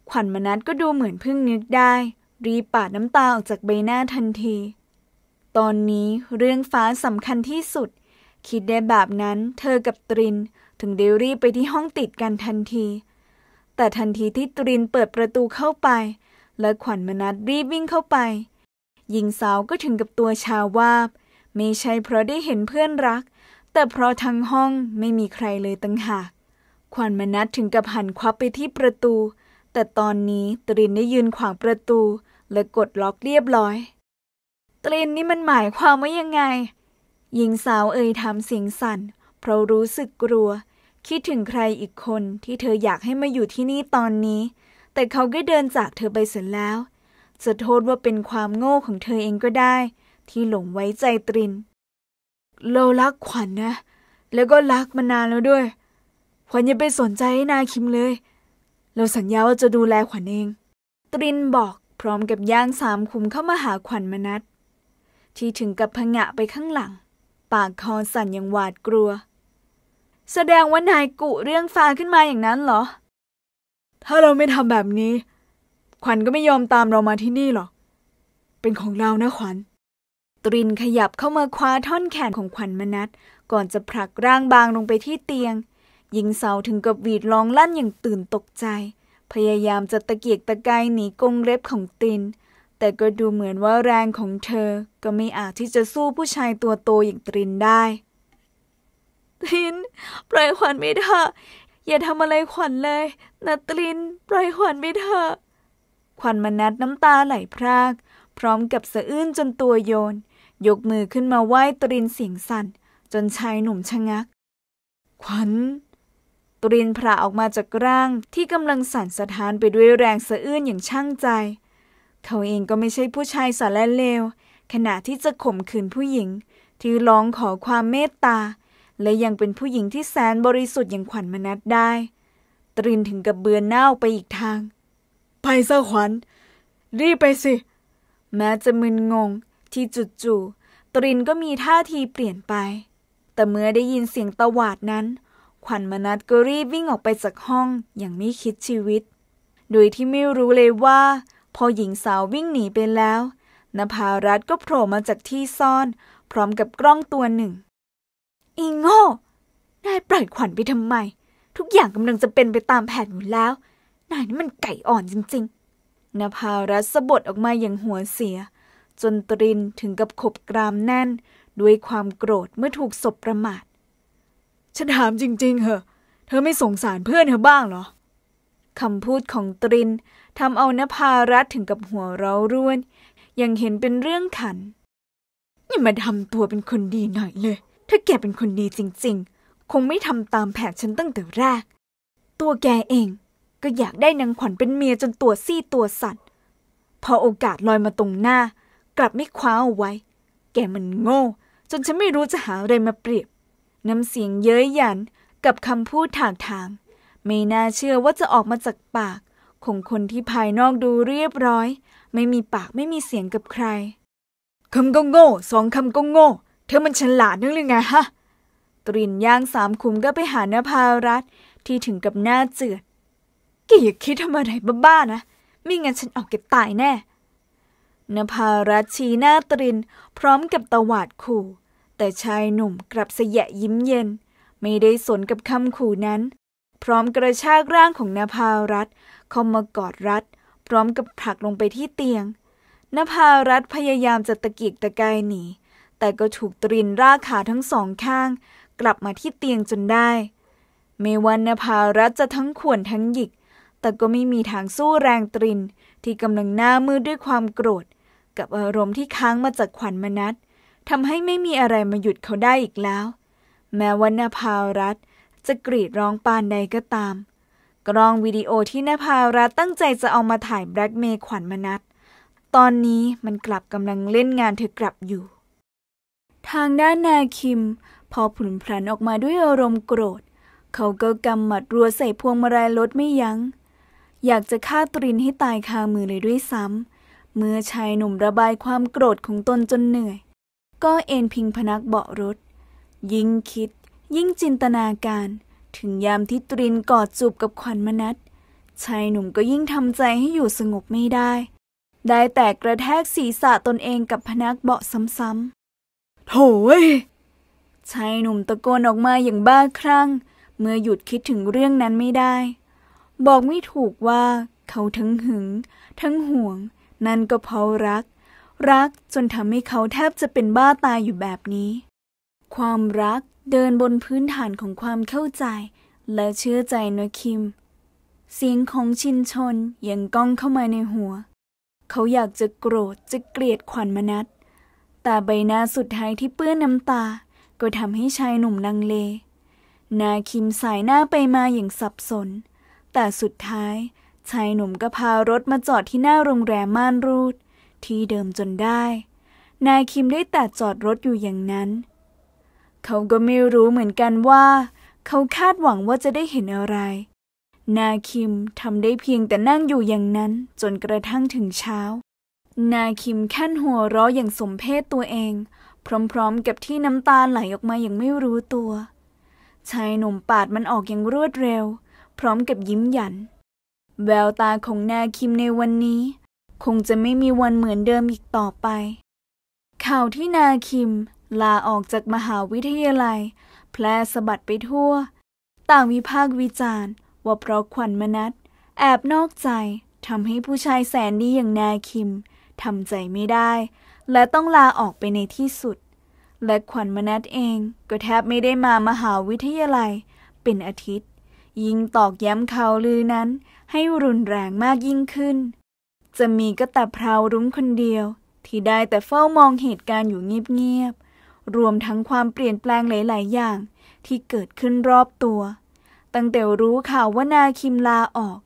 ขวัญมนัสก็ดูเหมือนเพิ่งนึกได้ รีบปาดน้ำตาออกจากใบหน้าทันที ตอนนี้เรื่องฟ้าสำคัญที่สุด คิดได้แบบนั้นเธอกับตรินถึงเดวรีบไปที่ห้องติดกันทันที แต่ทันทีที่ตรินเปิดประตูเข้าไป และขวัญมนัสรีบวิ่งเข้าไปหญิงสาวก็ถึงกับตัวชาวาบ ไม่ใช่เพราะได้เห็นเพื่อนรัก แต่เพราะทั้งห้องไม่มีใครเลยตั้งหากขวัญมนัดถึงกับหันควับไปที่ประตู แต่ตอนนี้ตรินได้ยืนขวางประตู และกดล็อกเรียบร้อยตรินนี่มันหมายความว่ายังไง หญิงสาวเอ่ยถามเสียงสั่น เพราะรู้สึกกลัว คิดถึงใครอีกคนที่เธออยากให้มาอยู่ที่นี่ตอนนี้ แต่เขาก็เดินจากเธอไปเสร็จแล้วจะโทษว่าเป็นความโง่ของเธอเองก็ได้ ที่หลงไว้ใจตรินเรลรักขวัญนนะ แล้วก็รักมานานแล้วด้วยขวัญอย่าไปสนใจนาคิมเลย เราสัญญาว่าจะดูแลขวัญเอง ตรินบอก พร้อมกับย่างสามขุมเข้ามาหาขวัญมนัดที่ถึงกับพงะไปข้างหลัง ปากคอสั่นอย่างหวาดกลัว แสดงว่านายกุเรื่องฟ้าขึ้นมาอย่างนั้นเหรอ ถ้าเราไม่ทำแบบนี้ขวัญก็ไม่ยอมตามเรามาที่นี่หรอก เป็นของเรานะขวัญ ตรินขยับเข้ามาคว้าท่อนแขนของขวัญมนัดก่อนจะผลักร่างบางลงไปที่เตียง หญิงสาวถึงกับหวีดร้องลั่นอย่างตื่นตกใจ พยายามจะตะเกียกตะกายหนีกงเล็บของตริน แต่ก็ดูเหมือนว่าแรงของเธอ ก็ไม่อาจที่จะสู้ผู้ชายตัวโตอย่างตรินได้ ตริน ปล่อยขวัญไม่ได้อย่าทำอะไรขวัญเลยนะตริน ปล่อยขวัญไม่เถอะควันมนัดน้ำตาไหลพรากพร้อมกับสะอื้นจนตัวโยน ยกมือขึ้นมาไหว้ตรินเสียงสั่น จนชายหนุ่มชะงัก ขวัญตรินพระออกมาจากร่างที่กำลังสั่นสะท้านไปด้วยแรงสะอื้นอย่างช่างใจ เขาเองก็ไม่ใช่ผู้ชายสารเลว ขณะที่จะข่มขืนผู้หญิง ที่ร้องขอความเมตตา และยังเป็นผู้หญิงที่แสนบริสุทธิ์อย่างขวัญมนัดได้ตรินถึงกับเบือนหน้าออกไปอีกทางไปซะขวัญ รีบไปสิ แม้จะมึนงง ที่จู่ๆตรินก็มีท่าทีเปลี่ยนไป แต่เมื่อได้ยินเสียงตะหวาดนั้นขวัญมนัดก็รีบวิ่งออกไปจากห้องอย่างไม่คิดชีวิต โดยที่ไม่รู้เลยว่า พอหญิงสาววิ่งหนีไปแล้ว นภารัตก็โผล่มาจากที่ซ่อน พร้อมกับกล้องตัวหนึ่ง อิงโง่นายปล่อยขวัญไปทำไมทุกอย่างกำลังจะเป็นไปตามแผนอยู่แล้วนายนี่มันไก่อ่อนจริง ๆ นภารัสะบดออกมาอย่างหัวเสีย จนตรินถึงกับขบกรามแน่น ด้วยความโกรธเมื่อถูกศพประมาท ฉันถามจริง ๆเหอะ เธอไม่สงสารเพื่อนเธอบ้างเหรอคำพูดของตรินทำเอานภารัตถึงกับหัวเราร่วนยังเห็นเป็นเรื่องขัน นี่มาทำตัวเป็นคนดีหน่อยเลย ถ้าแกเป็นคนดีจริงๆ คงไม่ทำตามแผนฉันตั้งแต่แรก ตัวแกเองก็อยากได้นางขวัญเป็นเมียจนตัวซี่ตัวสั่นพอโอกาสลอยมาตรงหน้ากลับไม่คว้าเอาไว้ แกมันโง่จนฉันไม่รู้จะหาอะไรมาเปรียบ น้ำเสียงเย้ยหยันกับคำพูดถากทางไม่น่าเชื่อว่าจะออกมาจากปาก ของคนที่ภายนอกดูเรียบร้อย ไม่มีปากไม่มีเสียงกับใคร คำก็โง่สองคำก็โง่เธอมันฉลาดนึกหรือไงฮะ ตรินย่างสามขุมก็ไปหาหน้าภารัตที่ถึงกับหน้าเจือดกี่อย่าคิดทำอะไรบ้าๆนะม่งั้นฉันเอาเก็บตายแน่ นภารัชชีหน้าตรินพร้อมกับตวาดขู่ แต่ชายหนุ่มกลับเสยยิ้มเย็น ไม่ได้สนกับคำขู่นั้น พร้อมกระชากร่างของนภารัตเข้ามากอดรัด พร้อมกับผลักลงไปที่เตียง นภารัตพยายามจะตะกีกตะกายหนี แต่ก็ถูกตรินรากขาทั้งสองข้าง กลับมาที่เตียงจนได้ ไม่วันนภารัตจะทั้งข่วนทั้งหยิกแต่ก็ไม่มีทางสู้แรงตรินที่กำลังหน้ามือด้วยความโกรธ กับอารมณ์ที่ค้างมาจากขวัญมนัดทำให้ไม่มีอะไรมาหยุดเขาได้อีกแล้ว แม้ว่านาภารัตจะกรีดร้องปานใดก็ตามกรองวิดีโอที่นาภารัตตั้งใจจะเอามาถ่ายแบล็กเมย์ขวัญมนัดตอนนี้มันกลับกำลังเล่นงานเธอกลับอยู่ ทางด้านนาคิม พอผุนพลันออกมาด้วยอารมณ์โกรธ เขาก็กำหมัดรัวใส่พวงมาลัยรถไม่ยัง้งอยากจะฆ่าตรินให้ตายคามือเลยด้วยซ้ำเมื่อชายหนุ่มระบายความโกรธของตนจนเหนื่อย ก็เอ็นพิงพนักเบาะรถ ยิ่งคิดยิ่งจินตนาการ ถึงยามที่ตรินกอดจูบกับขวัญมนัดชายหนุ่มก็ยิ่งทำใจให้อยู่สงบไม่ได้ ได้แต่กระแทกศีรษะตนเองกับพนักเบาะซ้ำๆโถยชายหนุ่มตะโกนออกมาอย่างบ้าคลั่ง เมื่อหยุดคิดถึงเรื่องนั้นไม่ได้บอกไม่ถูกว่าเขาทั้งหึง ทั้งห่วง นั่นก็เพราะรัก รักจนทำให้เขาแทบจะเป็นบ้าตายอยู่แบบนี้ ความรักเดินบนพื้นฐานของความเข้าใจ และเชื่อใจนคิม เสียงของชินชนยังก้องเข้ามาในหัว เขาอยากจะโกรธจะเกลียดขวัญมนัด แต่ใบหน้าสุดท้ายที่เปื้อนน้ำตาก็ทำให้ชายหนุ่มนังเลนาคิมสายหน้าไปมาอย่างสับสนแต่สุดท้ายชายหนุ่มก็พารถมาจอดที่หน้าโรงแรมม่านรูด ที่เดิมจนได้ นายคิมได้แต่จอดรถอยู่อย่างนั้น เขาก็ไม่รู้เหมือนกันว่า เขาคาดหวังว่าจะได้เห็นอะไร นาคิมทำได้เพียงแต่นั่งอยู่อย่างนั้น จนกระทั่งถึงเช้า นาคิมขั้นหัวร้ออย่างสมเพศตัวเอง พร้อมๆ กับที่น้ำตาไหลออกมาอย่างไม่รู้ตัวชายหนุ่มปาดมันออกอย่างรวดเร็วพร้อมกับยิ้มหยัน แววตาของนาคิมในวันนี้ คงจะไม่มีวันเหมือนเดิมอีกต่อไป ข่าวที่นาคิม ลาออกจากมหาวิทยาลัย แพร่สะบัดไปทั่ว ต่างวิพากษ์วิจารณ์ว่าเพราะขวัญมนัดแอบนอกใจทำให้ผู้ชายแสนดี อย่างนาคิมทำใจไม่ได้ และต้องลาออกไปในที่สุด และขวัญมนัดเองก็แทบไม่ได้มามหาวิทยาลัยเป็นอาทิตย์ยิ่งตอกย้ำข่าวลือนั้น ให้รุนแรงมากยิ่งขึ้น จะมีก็แต่พราวรุ้งคนเดียว ที่ได้แต่เฝ้ามองเหตุการณ์อยู่เงียบๆ รวมทั้งความเปลี่ยนแปลงหลายๆ อย่างที่เกิดขึ้นรอบตัว ตั้งแต่รู้ข่าวว่านาคิมลาออก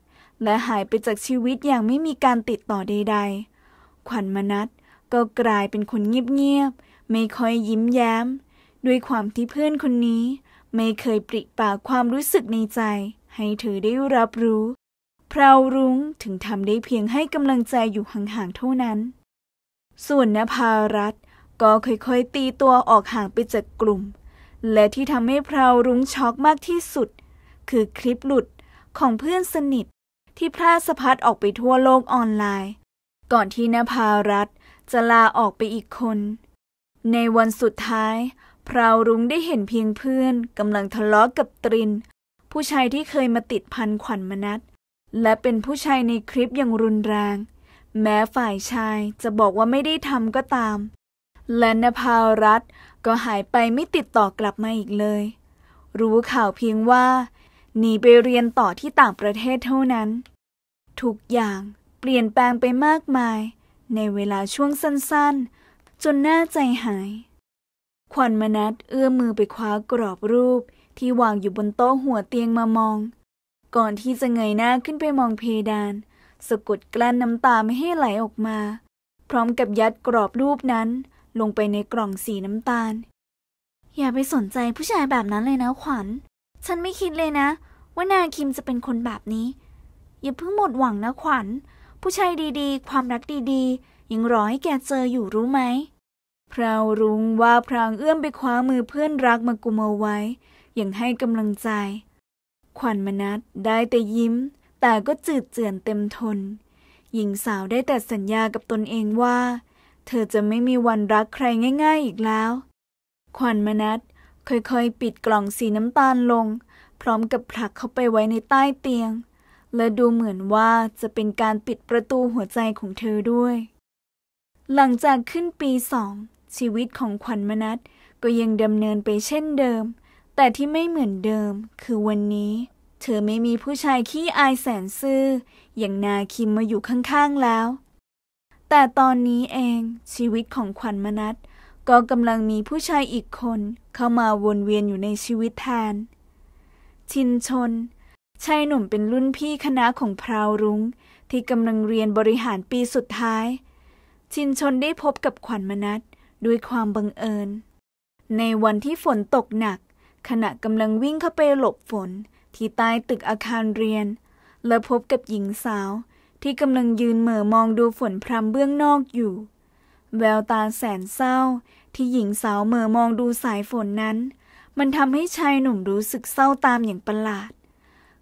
และหายไปจากชีวิตอย่างไม่มีการติดต่อใด ๆ ขวัญมนัสก็กลายเป็นคนเงียบๆ ไม่ค่อยยิ้มแย้มด้วยความที่เพื่อนคนนี้ไม่เคยปริปากความรู้สึกในใจ ให้เธอได้รับรู้ พราวรุ้งถึงทำได้เพียงให้กำลังใจอยู่ห่างๆเท่านั้น ส่วนนภารัตก็ค่อยๆตีตัวออกห่างไปจากกลุ่ม และที่ทำให้พราวรุ้งช็อกมากที่สุด คือคลิปหลุดของเพื่อนสนิทที่พลาดสะพัดออกไปทั่วโลกออนไลน์ ก่อนที่นภารัตจะลาออกไปอีกคน ในวันสุดท้ายพราวรุ้งได้เห็นเพียงเพื่อนกำลังทะเลาะกับตริน ผู้ชายที่เคยมาติดพัน ขวัญมนัดและเป็นผู้ชายในคลิปอย่างรุนแรง แม้ฝ่ายชายจะบอกว่าไม่ได้ทำก็ตาม และนภารัตก็หายไปไม่ติดต่อกลับมาอีกเลย รู้ข่าวเพียงว่า หนีไปเรียนต่อที่ต่างประเทศเท่านั้น ทุกอย่างเปลี่ยนแปลงไปมากมาย ในเวลาช่วงสั้นๆ จนน่าใจหายขวัญมนัดเอื้อมมือไปคว้ากรอบรูปที่วางอยู่บนโต๊ะหัวเตียงมามอง ก่อนที่จะเงยหน้าขึ้นไปมองเพดาน สะกดกลั้นน้ำตาไม่ให้ไหลออกมา พร้อมกับยัดกรอบรูปนั้นลงไปในกล่องสีน้ำตาล อย่าไปสนใจผู้ชายแบบนั้นเลยนะขวัญ ฉันไม่คิดเลยนะ ว่านางคิมจะเป็นคนแบบนี้ อย่าเพิ่งหมดหวังนะขวัญ ผู้ชายดีๆ ความรักดีๆยังรอให้แกเจออยู่รู้ไหมพราวรุ้งว่าพรางเอื้อมไปคว้ามือเพื่อนรักมากุมเอาไว้ อย่างให้กำลังใจ ขวัญมนัสได้แต่ยิ้ม แต่ก็จืดเจือนเต็มทน หญิงสาวได้แต่สัญญากับตนเองว่า เธอจะไม่มีวันรักใครง่ายๆอีกแล้ว ขวัญมนัสค่อยๆ ปิดกล่องสีน้ำตาลลง พร้อมกับผลักเข้าไปไว้ในใต้เตียง และดูเหมือนว่าจะเป็นการปิดประตูหัวใจของเธอด้วย หลังจากขึ้นปีสองชีวิตของขวัญมนัสก็ยังดำเนินไปเช่นเดิม แต่ที่ไม่เหมือนเดิม คือวันนี้ เธอไม่มีผู้ชายขี้อายแสนซื่ออย่างนาคิมมาอยู่ข้างๆแล้ว แต่ตอนนี้เองชีวิตของขวัญมนัสก็กำลังมีผู้ชายอีกคนเข้ามาวนเวียนอยู่ในชีวิตแทน ชินชน ชายหนุ่มเป็นรุ่นพี่คณะของพราวรุง้งที่กำลังเรียนบริหารปีสุดท้าย ชินชนได้พบกับขวัญมนัสด้วยความบังเอิญ ในวันที่ฝนตกหนัก ขณะกำลังวิ่งเข้าไปหลบฝนที่ใต้ตึกอาคารเรียน และพบกับหญิงสาวที่กำลังยืนเหม่อมองดูฝนพรำเบื้องนอกอยู่ แววตาแสนเศร้า ที่หญิงสาวเหม่อมองดูสายฝนนั้น มันทำให้ชายหนุ่มรู้สึกเศร้าตามอย่างประหลาด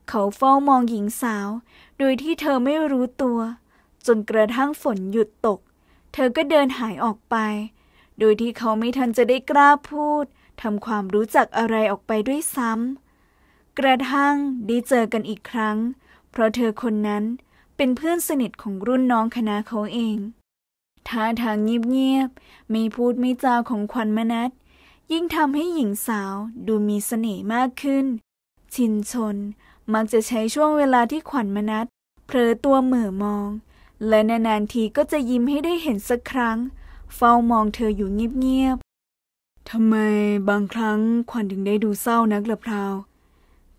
เขาเฝ้ามองหญิงสาว โดยที่เธอไม่รู้ตัว จนกระทั่งฝนหยุดตก เธอก็เดินหายออกไปโดยที่เขาไม่ทันจะได้กล้าพูดทำความรู้จักอะไรออกไปด้วยซ้ำ กระทั่งได้เจอกันอีกครั้ง เพราะเธอคนนั้นเป็นเพื่อนสนิทของรุ่นน้องคณะเขาเอง ท่าทางเงียบๆ ไม่พูดไม่จาของขวัญมนัด ยิ่งทำให้หญิงสาวดูมีเสน่ห์มากขึ้น ชินชนมักจะใช้ช่วงเวลาที่ขวัญมนัดเผลอตัวเหม่อมอง และนานๆทีก็จะยิ้มให้ได้เห็นสักครั้งเฝ้ามองเธออยู่เงียบๆ ทำไมบางครั้งขวัญถึงได้ดูเศร้านักละพราว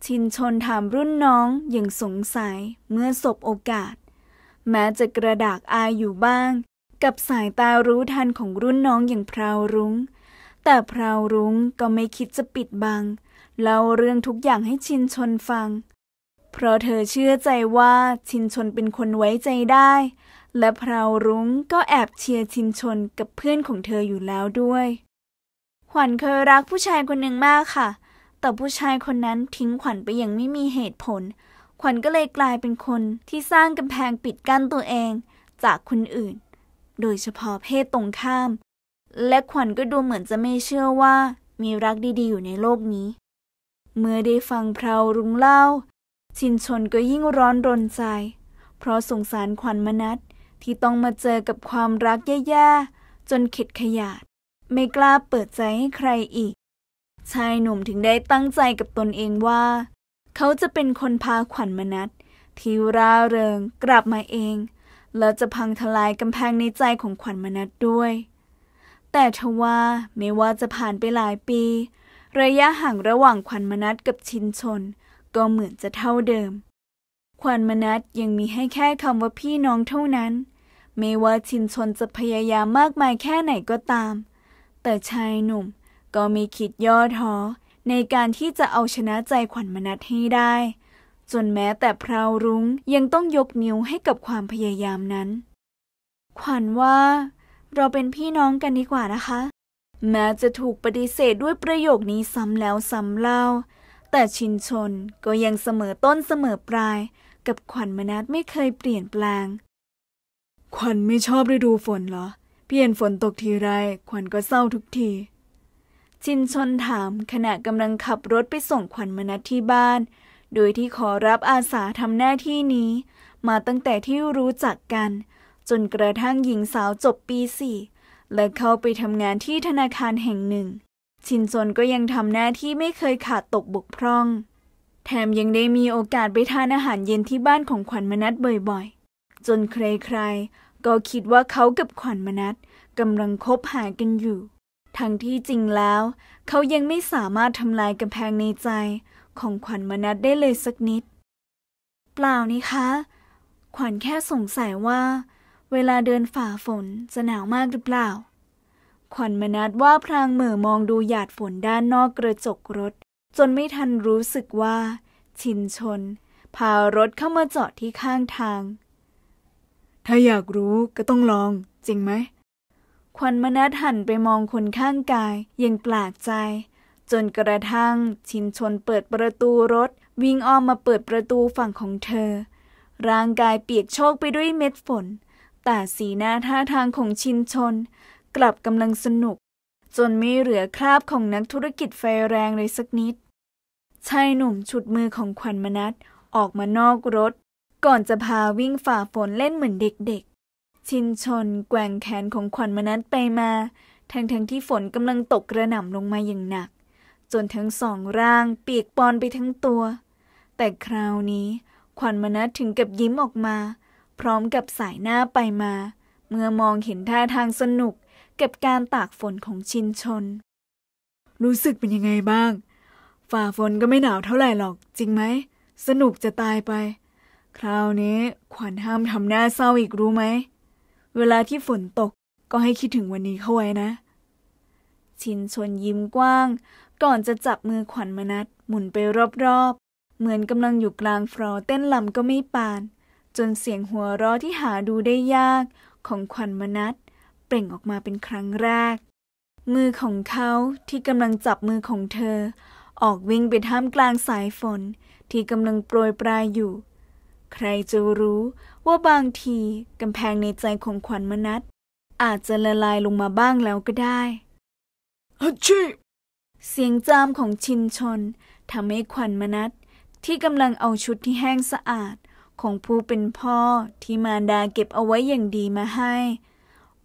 ชินชนถามรุ่นน้องอย่างสงสัยเมื่อสบโอกาส แม้จะกระดากอายอยู่บ้าง กับสายตารู้ทันของรุ่นน้องอย่างพราวรุง้ง แต่พราวรุ้งก็ไม่คิดจะปิดบังเล่าเรื่องทุกอย่างให้ชินชนฟัง เพราะเธอเชื่อใจว่าชินชนเป็นคนไว้ใจได้และพราวรุ้งก็แอบเชียร์ชินชนกับเพื่อนของเธออยู่แล้วด้วย ขวัญเคยรักผู้ชายคนหนึ่งมากค่ะ แต่ผู้ชายคนนั้นทิ้งขวัญไปอย่างไม่มีเหตุผล ขวัญก็เลยกลายเป็นคนที่สร้างกำแพงปิดกั้นตัวเองจากคนอื่น โดยเฉพาะเพศตรงข้าม และขวัญก็ดูเหมือนจะไม่เชื่อว่า มีรักดีๆอยู่ในโลกนี้ เมื่อได้ฟังพราวรุ้งเล่า ชินชนก็ยิ่งร้อนรนใจ เพราะสงสารขวัญมนัดที่ต้องมาเจอกับความรักแย่ๆจนเข็ดขยาดไม่กล้าเปิดใจให้ใครอีก ชายหนุ่มถึงได้ตั้งใจกับตนเองว่า เขาจะเป็นคนพาขวัญมนัสที่ร่าเริงกลับมาเอง แล้วจะพังทลายกำแพงในใจของขวัญมนัสด้วย แต่ทว่าไม่ว่าจะผ่านไปหลายปี ระยะห่างระหว่างขวัญมนัสกับชินชน ก็เหมือนจะเท่าเดิมขวัญมนัสยังมีให้แค่คำว่าพี่น้องเท่านั้นไม่ว่าชินชนจะพยายามมากมายแค่ไหนก็ตาม แต่ชายหนุ่มก็มีคิดย่อท้อในการที่จะเอาชนะใจขวัญมนัดให้ได้ จนแม้แต่พราวรุ้งยังต้องยกนิ้วให้กับความพยายามนั้น ขวัญว่าเราเป็นพี่น้องกันดีกว่านะคะ แม้จะถูกปฏิเสธด้วยประโยคนี้ซ้ำแล้วซ้ำเล่า แต่ชินชนก็ยังเสมอต้นเสมอปลาย กับขวัญมนัดไม่เคยเปลี่ยนแปลงขวัญไม่ชอบฤดูฝนเหรอเี่ีหยนฝนตกทีไร ขวัญก็เศร้าทุกทีจินชนถามขณะกำลังขับรถไปส่งขวัญมนัดที่บ้าน โดยที่ขอรับอาสาทำหน้าที่นี้มาตั้งแต่ที่รู้จักกัน จนกระทั่งหญิงสาวจบปีสี่ และเข้าไปทำงานที่ธนาคารแห่งหนึ่ง ชินซนก็ยังทำหน้าที่ไม่เคยขาดตกบกพร่อง แถมยังได้มีโอกาสไปทานอาหารเย็นที่บ้านของขวัญมนัดบ่อยๆ จนใครก็คิดว่าเขากับขวัญมนัสกำลังคบหากันอยู่ ทั้งที่จริงแล้วเขายังไม่สามารถทำลายกำแพงในใจ ของขวัญมนัสได้เลยสักนิด เปล่านี่คะ ขวัญแค่สงสัยว่า เวลาเดินฝ่าฝนจะหนาวมากหรือเปล่า ขวัญมนัสว่าพลางเหม่อมองดูหยาดฝนด้านนอกกระจกรถ จนไม่ทันรู้สึกว่า ชินชนพารถเข้ามาจอดที่ข้างทางถ้าอยากรู้ก็ต้องลอง จริงไหมควันมนัดหันไปมองคนข้างกายยังแปลกใจ จนกระทั่งชินชนเปิดประตูรถวิ่งอ้อมมาเปิดประตูฝั่งของเธอร่างกายเปียกโชกไปด้วยเม็ดฝนแต่สีหน้าท่าทางของชินชน กลับกำลังสนุก จนไม่เหลือคราบของนักธุรกิจไฟแรงเลยสักนิดชายหนุ่มฉุดมือของขวัญมนัดออกมานอกรถก่อนจะพาวิ่งฝ่าฝนเล่นเหมือนเด็กๆ ชินชน แกว่งแขนของขวัญมนัดไปมา ทั้งๆทที่ฝนกำลังตกกระหน่ำลงมาอย่างหนัก จนทั้งสองร่าง เปียกปอนไปทั้งตัว แต่คราวนี้ ขวัญมนัดถึงกับยิ้มออกมา พร้อมกับสายหน้าไปมา เมื่อมองเห็นท่าทางสนุกกับการตากฝนของชินชน รู้สึกเป็นยังไงบ้าง ฝ่าฝนก็ไม่หนาวเท่าไหร่หรอกจริงไหมสนุกจะตายไปคราวนี้ ขวัญห้ามทำหน้าเศร้าอีกรู้ไหม เวลาที่ฝนตกก็ให้คิดถึงวันนี้เข้าไว้นะ ชินชนยิ้มกว้าง ก่อนจะจับมือขวัญมนัดหมุนไปรอบๆ เหมือนกำลังอยู่กลางฟลอเต้นลำก็ไม่ปาน จนเสียงหัวเราะที่หาดูได้ยากของขวัญมนัดเปล่งออกมาเป็นครั้งแรก มือของเขาที่กำลังจับมือของเธอ ออกวิ่งไปท่ามกลางสายฝน ที่กำลังโปรยปลายอยู่ใครจะรู้ว่าบางทีกำแพงในใจของขวัญมนัสอาจจะละลายลงมาบ้างแล้วก็ได้ชชีเสียงจามของชินชนทำให้ขวัญมนัสที่กำลังเอาชุดที่แห้งสะอาดของผู้เป็นพ่อที่มารดาเก็บเอาไว้อย่างดีมาให้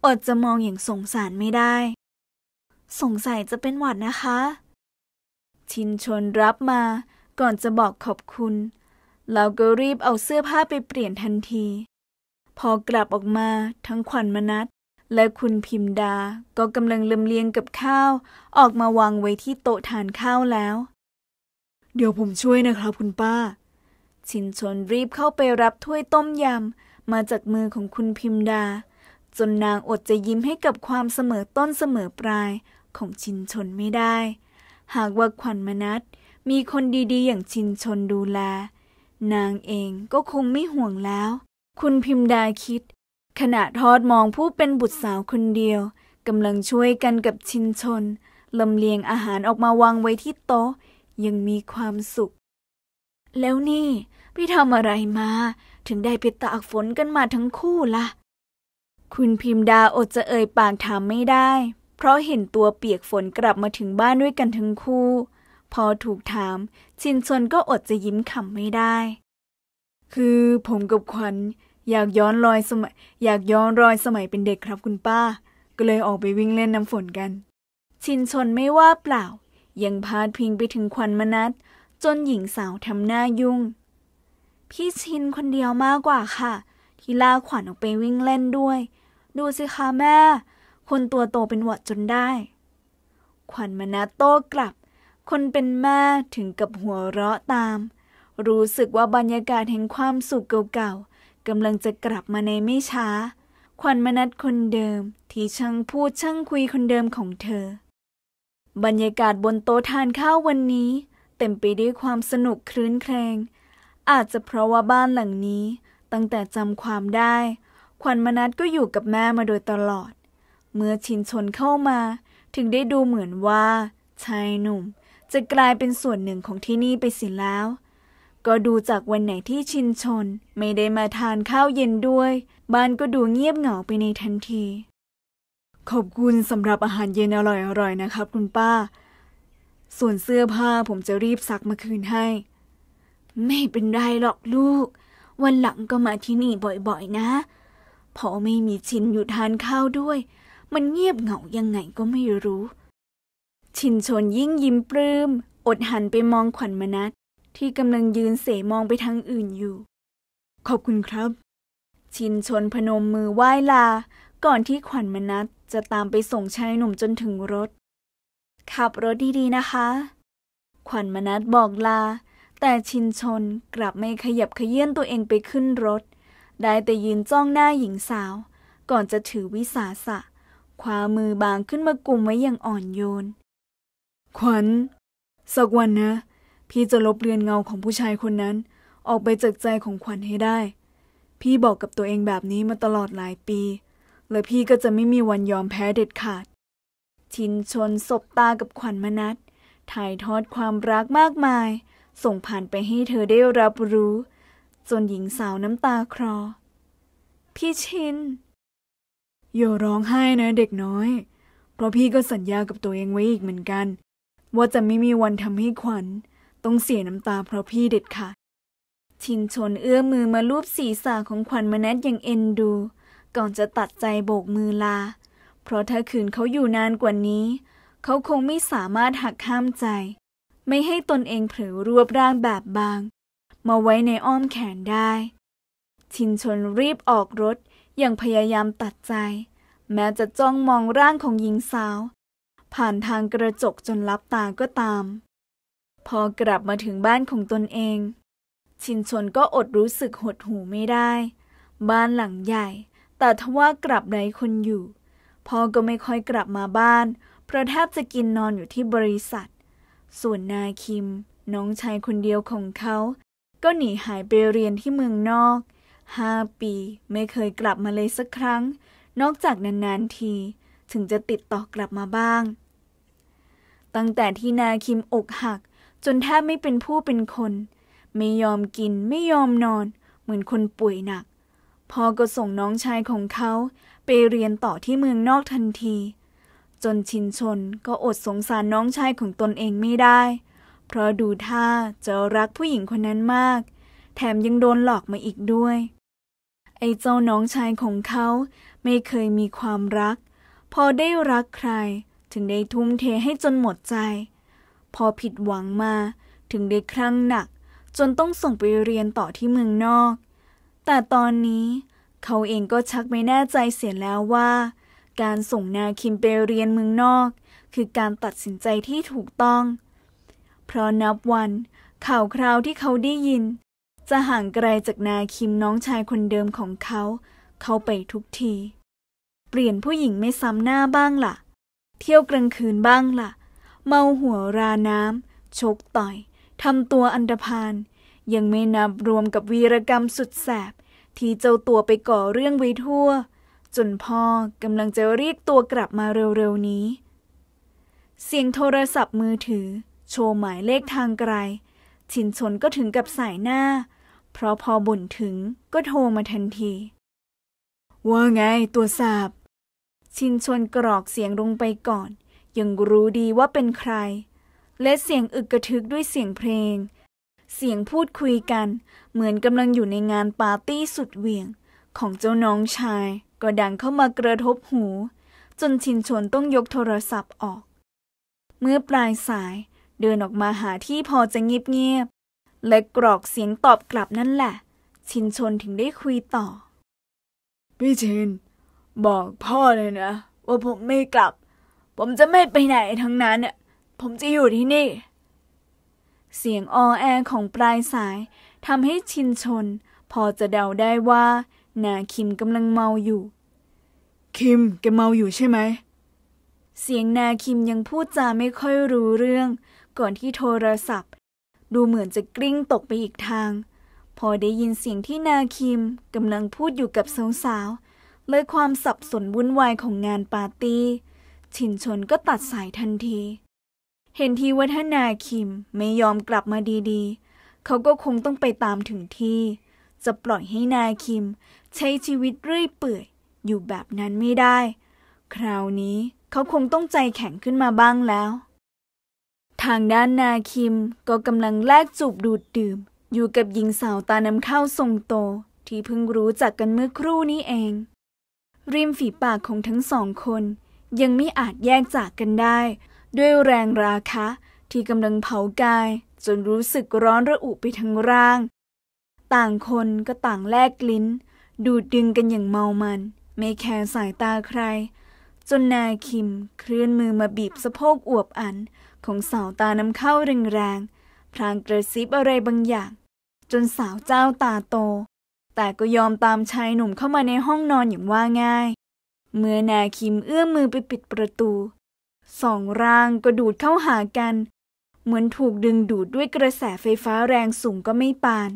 อดจะมองอย่างสงสารไม่ได้ สงสัยจะเป็นหวัดนะคะ ชินชนรับมาก่อนจะบอกขอบคุณเราก็รีบเอาเสื้อผ้าไปเปลี่ยนทันที พอกลับออกมาทั้งขวัญมนัสและคุณพิมดาก็กำลังเลมเลียงกับข้าวออกมาวางไว้ที่โต๊ะทานข้าวแล้ว เดี๋ยวผมช่วยนะครับคุณป้า ชินชนรีบเข้าไปรับถ้วยต้มยำ มาจากมือของคุณพิมดา จนนางอดจะยิ้มให้กับความเสมอต้นเสมอปลายของชินชนไม่ได้ หากว่าขวัญมนัสมีคนดีๆอย่างชินชนดูแลนางเองก็คงไม่ห่วงแล้ว คุณพิมดาคิด ขณะทอดมองผู้เป็นบุตรสาวคนเดียวกำลังช่วยกันกับชินชนลำเลียงอาหารออกมาวางไว้ที่โต๊ะ ยังมีความสุข แล้วนี่ไปทำอะไรมา ถึงได้ไปตากฝนกันมาทั้งคู่ละ่ะ คุณพิมดา อดจะเอ่ยปากถามไม่ได้ เพราะเห็นตัวเปียกฝนกลับมาถึงบ้านด้วยกันทั้งคู่พอถูกถาม ชินชนก็อดจะยิ้มขำไม่ได้ คือผมกับขวัญอยากย้อนรอยสมัยอยากย้อนรอยสมัยเป็นเด็กครับคุณป้า ก็เลยออกไปวิ่งเล่นน้ำฝนกัน ชินชนไม่ว่าเปล่า ยังพาดพิงไปถึงขวัญมนัสจนหญิงสาวทำหน้ายุ่ง พี่ชินคนเดียวมากกว่าค่ะ ที่ลากขวัญออกไปวิ่งเล่นด้วย ดูสิคะแม่ คนตัวโตเป็นหวัดจนได้ ขวัญมนัสโต้กลับคนเป็นแม่ถึงกับหัวเราะตาม รู้สึกว่าบรรยากาศแห่งความสุขเก่าๆกำลังจะกลับมาในไม่ช้า ควันมนัดคนเดิมที่ช่างพูดช่างคุยคนเดิมของเธอ บรรยากาศบนโต๊ะทานข้าววันนี้ เต็มไปด้วยความสนุกคลื้นเครงอาจจะเพราะว่าบ้านหลังนี้ ตั้งแต่จำความได้ ควันมนัดก็อยู่กับแม่มาโดยตลอด เมื่อชินชนเข้ามา ถึงได้ดูเหมือนว่าชายหนุ่มจะกลายเป็นส่วนหนึ่งของที่นี่ไปสิแล้ว ก็ดูจากวันไหนที่ชินชน ไม่ได้มาทานข้าวเย็นด้วย บ้านก็ดูเงียบเหงาไปในทันที ขอบคุณสำหรับอาหารเย็นอร่อยๆนะครับคุณป้า ส่วนเสื้อผ้าผมจะรีบซักมาคืนให้ ไม่เป็นไรหรอกลูก วันหลังก็มาที่นี่บ่อยๆนะพอไม่มีชินอยู่ทานข้าวด้วย มันเงียบเหงายังไงก็ไม่รู้ชินชนยิ่งยิ้มปลืม้มอดหันไปมองขวัญมนัส ที่กำลังยืนเสมองไปทางอื่นอยู่ ขอบคุณครับ ชินชนพนมมือไหว้ลา ก่อนที่ขวัญมนัสจะตามไปส่งชายหนุ่มจนถึงรถ ขับรถดีๆนะคะ ขวัญมนัสบอกลา แต่ชินชนกลับไม่ขยับขยื่นตัวเองไปขึ้นรถ ได้แต่ยืนจ้องหน้าหญิงสาว ก่อนจะถือวิสาสะคว้ามือบางขึ้นมากลุ่มไว้อย่างอ่อนโยนขวัญสักวันนะพี่จะลบเลือนเงาของผู้ชายคนนั้น ออกไปจากใจของขวัญให้ได้ พี่บอกกับตัวเองแบบนี้มาตลอดหลายปี และพี่ก็จะไม่มีวันยอมแพ้เด็ดขาด ชินชนสบตากับขวัญมนัดถ่ายทอดความรักมากมาย ส่งผ่านไปให้เธอได้รับรู้ จนหญิงสาวน้ำตาคลอพี่ชินอย่าร้องไห้นะเด็กน้อย เพราะพี่ก็สัญญากับตัวเองไว้อีกเหมือนกันว่าจะไม่มีวันทำให้ขวัญต้องเสียน้ำตาเพราะพี่เด็ดขาดชินชนเอื้อมมือมาลูบศีรษะของขวัญมานัดอย่างเอ็นดู ก่อนจะตัดใจโบกมือลา เพราะถ้าคืนเขาอยู่นานกว่านี้ เขาคงไม่สามารถหักห้ามใจ ไม่ให้ตนเองเผลอรวบร่างแบบบาง มาไว้ในอ้อมแขนได้ ชินชนรีบออกรถอย่างพยายามตัดใจ แม้จะจ้องมองร่างของหญิงสาวผ่านทางกระจกจนลับตาก็ตาม พอกลับมาถึงบ้านของตนเอง ชินชนก็อดรู้สึกหดหูไม่ได้ บ้านหลังใหญ่ แต่ทว่ากลับไร้คนอยู่พ่อก็ไม่ค่อยกลับมาบ้านเพราะแทบจะกินนอนอยู่ที่บริษัท ส่วนนายคิมน้องชายคนเดียวของเขา ก็หนีหายไปเรียนที่เมืองนอกห้าปีไม่เคยกลับมาเลยสักครั้ง นอกจากนานๆทีถึงจะติดต่อกลับมาบ้าง ตั้งแต่ที่นาคิมอกหัก จนแทบไม่เป็นผู้เป็นคน ไม่ยอมกินไม่ยอมนอน เหมือนคนป่วยหนัก พ่อก็ส่งน้องชายของเขาไปเรียนต่อที่เมืองนอกทันที จนชินชนก็อดสงสารน้องชายของตนเองไม่ได้ เพราะดูท่าจะรักผู้หญิงคนนั้นมาก แถมยังโดนหลอกมาอีกด้วย ไอ้เจ้าน้องชายของเขาไม่เคยมีความรักพอได้รักใครถึงได้ทุ่มเทให้จนหมดใจ พอผิดหวังมาถึงได้ครั้งหนัก จนต้องส่งไปเรียนต่อที่เมืองนอก แต่ตอนนี้ เขาเองก็ชักไม่แน่ใจเสียแล้วว่า การส่งนาคิมไปเรียนเมืองนอก คือการตัดสินใจที่ถูกต้อง เพราะนับวันข่าวคราวที่เขาได้ยิน จะห่างไกลจากนาคิมน้องชายคนเดิมของเขา เขาไปทุกทีเปลี่ยนผู้หญิงไม่ซ้ำหน้าบ้างละ่ะ เที่ยวกลางคืนบ้างละ่ะ เมาหัวราน้ำชกต่อย ทำตัวอันดพาน ยังไม่นับรวมกับวีรกรรมสุดแสบ ที่เจ้าตัวไปก่อเรื่องไว้ทั่ว จนพ่อกำลังจะเรียกตัวกลับมาเร็ว ๆ นี้ เสียงโทรศัพท์มือถือ โชว์หมายเลขทางไกล ชินชนก็ถึงกับสายหน้า เพราะพอบ่นถึงก็โทรมาทันที ว่าไงตัวสาบชินชวนกรอกเสียงลงไปก่อน ยังรู้ดีว่าเป็นใคร และเสียงอึกกระทึกด้วยเสียงเพลง เสียงพูดคุยกันเหมือนกำลังอยู่ในงานปาร์ตี้สุดเหวี่ยงของเจ้าน้องชายก็ดังเข้ามากระทบหู จนชินชวนต้องยกโทรศัพท์ออก เมื่อปลายสายเดินออกมาหาที่พอจะเงียบๆ และกรอกเสียงตอบกลับนั่นแหละ ชินชนถึงได้คุยต่อพี่ชินบอกพ่อเลยนะว่าผมไม่กลับ ผมจะไม่ไปไหนทั้งนั้นเนี่ยผมจะอยู่ที่นี่ เสียงออแอของปลายสายทำให้ชินชน พอจะเดาได้ว่า นาคิมกำลังเมาอยู่ คิมแกเมาอยู่ใช่ไหม เสียงนาคิมยังพูดจาไม่ค่อยรู้เรื่อง ก่อนที่โทรศัพท์ ดูเหมือนจะกลิ้งตกไปอีกทาง พอได้ยินเสียงที่นาคิมกำลังพูดอยู่กับสาวๆเลยความสับสนวุ่นวายของงานปาร์ตี้ ชินชนก็ตัดสายทันที เห็นทีว่าท้านาคิมไม่ยอมกลับมาดีๆ เขาก็คงต้องไปตามถึงที่ จะปล่อยให้นาคิมใช้ชีวิตเรื่อยเปื่อยอยู่แบบนั้นไม่ได้ คราวนี้เขาคงต้องใจแข็งขึ้นมาบ้างแล้ว ทางด้านนาคิมก็กำลังแลกจูบดูดดื่ม อยู่กับหญิงสาวตาน้ำข้าวทรงโต ที่เพิ่งรู้จักกันเมื่อครู่นี้เองริมฝีปากของทั้งสองคน ยังไม่อาจแยกจากกันได้ ด้วยแรงราคะ ที่กำลังเผากายจนรู้สึกร้อนระอุไปทั้งร่าง ต่างคนก็ต่างแลกลิ้น ดูดดึงกันอย่างเมามัน ไม่แคร์สายตาใคร จนนายคิมเคลื่อนมือมาบีบสะโพกอวบอันของสาวตาน้ำเข้าแรงๆพรางกระซิบอะไรบางอย่าง จนสาวเจ้าตาโตแต่ก็ยอมตามชายหนุ่มเข้ามาในห้องนอนอย่างว่าง่าย เมื่อนาคิมเอื้อมมือไปปิดประตู สองร่างก็ดูดเข้าหากัน เหมือนถูกดึงดูดด้วยกระแสไฟฟ้าแรงสูงก็ไม่ปาน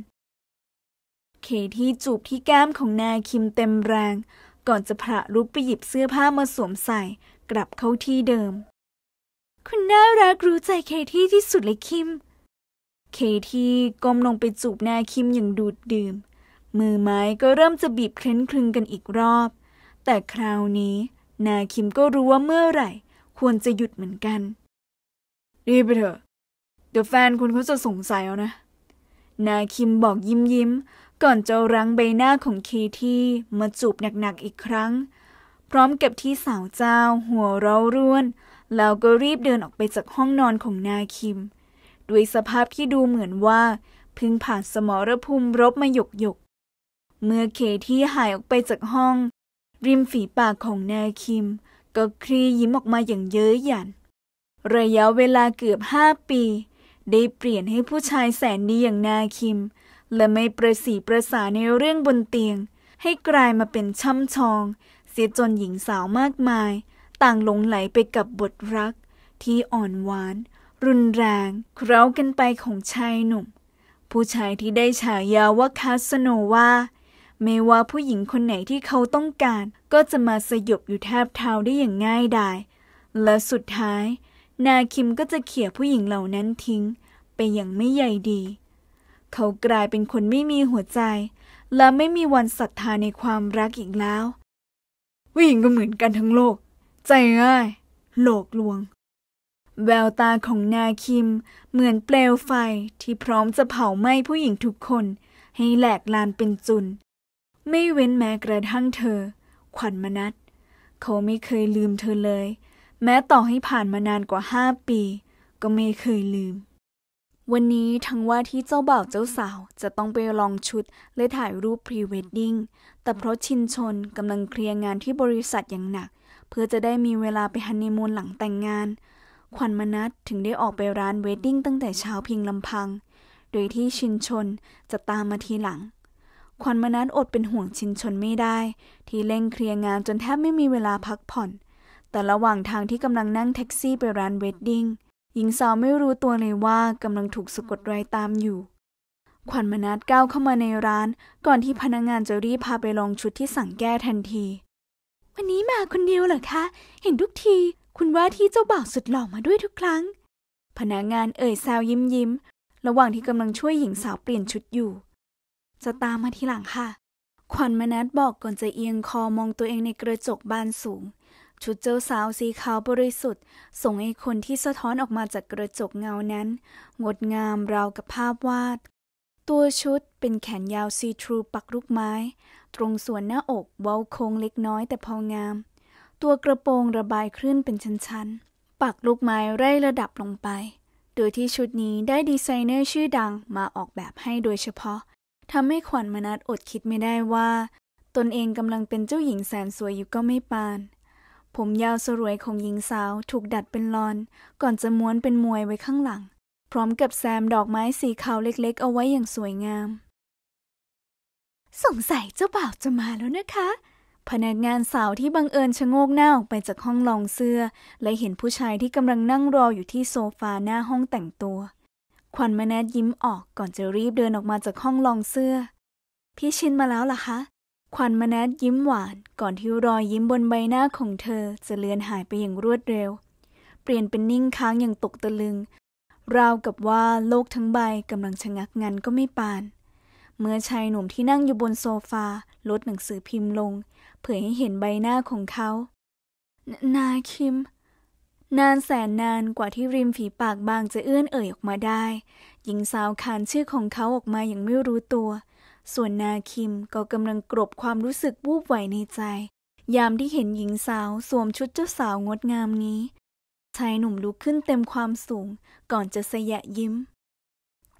เคที่จูบที่แก้มของนาคิมเต็มแรง ก่อนจะพระรุปไปหยิบเสื้อผ้ามาสวมใส่ กลับเข้าที่เดิม คุณน่ารักรู้ใจเคที่ที่สุดเลยคิม เคที่ก้มลงไปจูบนาคิมอย่างดูดดื่มมือไม้ก็เริ่มจะบีบเคล้นคลึงกันอีกรอบ แต่คราวนี้นาคิมก็รู้ว่าเมื่อไหร่ ควรจะหยุดเหมือนกัน รีบไปเถอะ เดี๋ยวแฟนคุณเขาจะสงสัยเอานะ นาคิมบอกยิ้มยิ้มก่อนจะรั้งใบหน้าของเคที่มาจูบหนักๆอีกครั้ง พร้อมกับที่สาวเจ้า หัวเราร่วน แล้วก็รีบเดินออกไปจากห้องนอนของนาคิม ด้วยสภาพที่ดูเหมือนว่าเพิ่งผ่านสมรภูมิรบมาหยกหยกเมื่อเคที่หายออกไปจากห้อง ริมฝีปากของนายคิม ก็คลียิ้มออกมาอย่างเย้ยหยันระยะเวลาเกือบห้าปี ได้เปลี่ยนให้ผู้ชายแสนดีอย่างนายคิม และไม่ประสีประสาในเรื่องบนเตียง ให้กลายมาเป็นช่ำชอง เสียจนหญิงสาวมากมาย ต่างหลงไหลไปกับบทรักที่อ่อนหวาน รุนแรงเคร้ากันไปของชายหนุ่ม ผู้ชายที่ได้ฉายาว่าคาสโนวาไม่ว่าผู้หญิงคนไหนที่เขาต้องการก็จะมาสยบอยู่แทบเท้าได้อย่างง่ายดาย และสุดท้ายนาคิมก็จะเขี่ยผู้หญิงเหล่านั้นทิ้งไปอย่างไม่ใยดี เขากลายเป็นคนไม่มีหัวใจ และไม่มีวันศรัทธาในความรักอีกแล้ว ผู้หญิงก็เหมือนกันทั้งโลก ใจง่ายหลอกลวง แววตาของนาคิมเหมือนเปลวไฟที่พร้อมจะเผาไหม้ผู้หญิงทุกคน ให้แหลกลานเป็นจุนไม่เว้นแม้กระทั่งเธอ ขวัญมนัด เขาไม่เคยลืมเธอเลย แม้ต่อให้ผ่านมานานกว่าห้าปี ก็ไม่เคยลืม วันนี้ทั้งว่าที่เจ้าบ่าวเจ้าสาวจะต้องไปลองชุดและถ่ายรูปพรีเวดดิ้งแต่เพราะชินชนกำลังเคลียร์งานที่บริษัทอย่างหนัก เพื่อจะได้มีเวลาไปฮันนีมูนหลังแต่งงาน ขวัญมนัดถึงได้ออกไปร้านเวดดิ้ง ตั้งแต่เช้าเพียงลำพัง โดยที่ชินชนจะตามมาทีหลังขวัญมานันอดเป็นห่วงชินชนไม่ได้ ที่เร่งเคลียร์งานจนแทบไม่มีเวลาพักผ่อน แต่ระหว่างทางที่กำลังนั่งแท็กซี่ไปร้านเวดดิ้งหญิงสาวไม่รู้ตัวเลยว่ากำลังถูกสะกดรอยตามอยู่ ขวัญมานัดก้าวเข้ามาในร้านก่อนที่พนักงงานจะรีบพาไปลองชุดที่สั่งแก้ทันที วันนี้มาคนเดียวเหรอคะ เห็นทุกที คุณว่าที่เจ้าบ่าวสุดหล่อมาด้วยทุกครั้ง พนักงงานเอ่ยแซวยิ้มยิ้มระหว่างที่กำลังช่วยหญิงสาวเปลี่ยนชุดอยู่จะตามมาทีหลังค่ะ ขวัญมนัดบอกก่อนจะเอียงคอมองตัวเองในกระจกบานสูง ชุดเจ้าสาวสีขาวบริสุทธิ์ ส่งไอ้คนที่สะท้อนออกมาจากกระจกเงานั้น งดงามราวกับภาพวาด ตัวชุดเป็นแขนยาวซีทรูปักลูกไม้ ตรงส่วนหน้าอกเว้าโค้งเล็กน้อยแต่พองาม ตัวกระโปรงระบายคลื่นเป็นชั้น ๆ ปักลูกไม้ไร่ระดับลงไป โดยที่ชุดนี้ได้ดีไซเนอร์ชื่อดังมาออกแบบให้โดยเฉพาะทำให้ขวัญมนัสอดคิดไม่ได้ว่า ตนเองกำลังเป็นเจ้าหญิงแสนสวยอยู่ก็ไม่ปาน ผมยาวสรวยของหญิงสาวถูกดัดเป็นลอน ก่อนจะม้วนเป็นมวยไว้ข้างหลัง พร้อมกับแซมดอกไม้สีขาวเล็กๆ เอาไว้อย่างสวยงาม สงสัยเจ้าบ่าวจะมาแล้วนะคะ พนักงานสาวที่บังเอิญชะโงกหน้าออกไปจากห้องลองเสื้อ และเห็นผู้ชายที่กำลังนั่งรออยู่ที่โซฟาหน้าห้องแต่งตัวขวัญมาแนทยิ้มออกก่อนจะรีบเดินออกมาจากห้องลองเสื้อ พี่ชินมาแล้วล่ะคะขวัญมาแนทยิ้มหวานก่อนที่รอยยิ้มบนใบหน้าของเธอจะเลือนหายไปอย่างรวดเร็ว เปลี่ยนเป็นนิ่งค้างอย่างตกตะลึง ราวกับว่าโลกทั้งใบกำลังชะงักงันก็ไม่ปาน เมื่อชายหนุ่มที่นั่งอยู่บนโซฟาลดหนังสือพิมพ์ลง เผยให้เห็นใบหน้าของเขา นาคิมนานแสนนานกว่าที่ริมฝีปากบางจะเอื้อนเอ่ยออกมาได้ หญิงสาวคานชื่อของเขาออกมาอย่างไม่รู้ตัว ส่วนนาคิมก็กำลังกรบความรู้สึกวูบไหวในใจ ยามที่เห็นหญิงสาวสวมชุดเจ้าสาวงดงามนี้ชายหนุ่มลุกขึ้นเต็มความสูง ก่อนจะสยะยิ้ม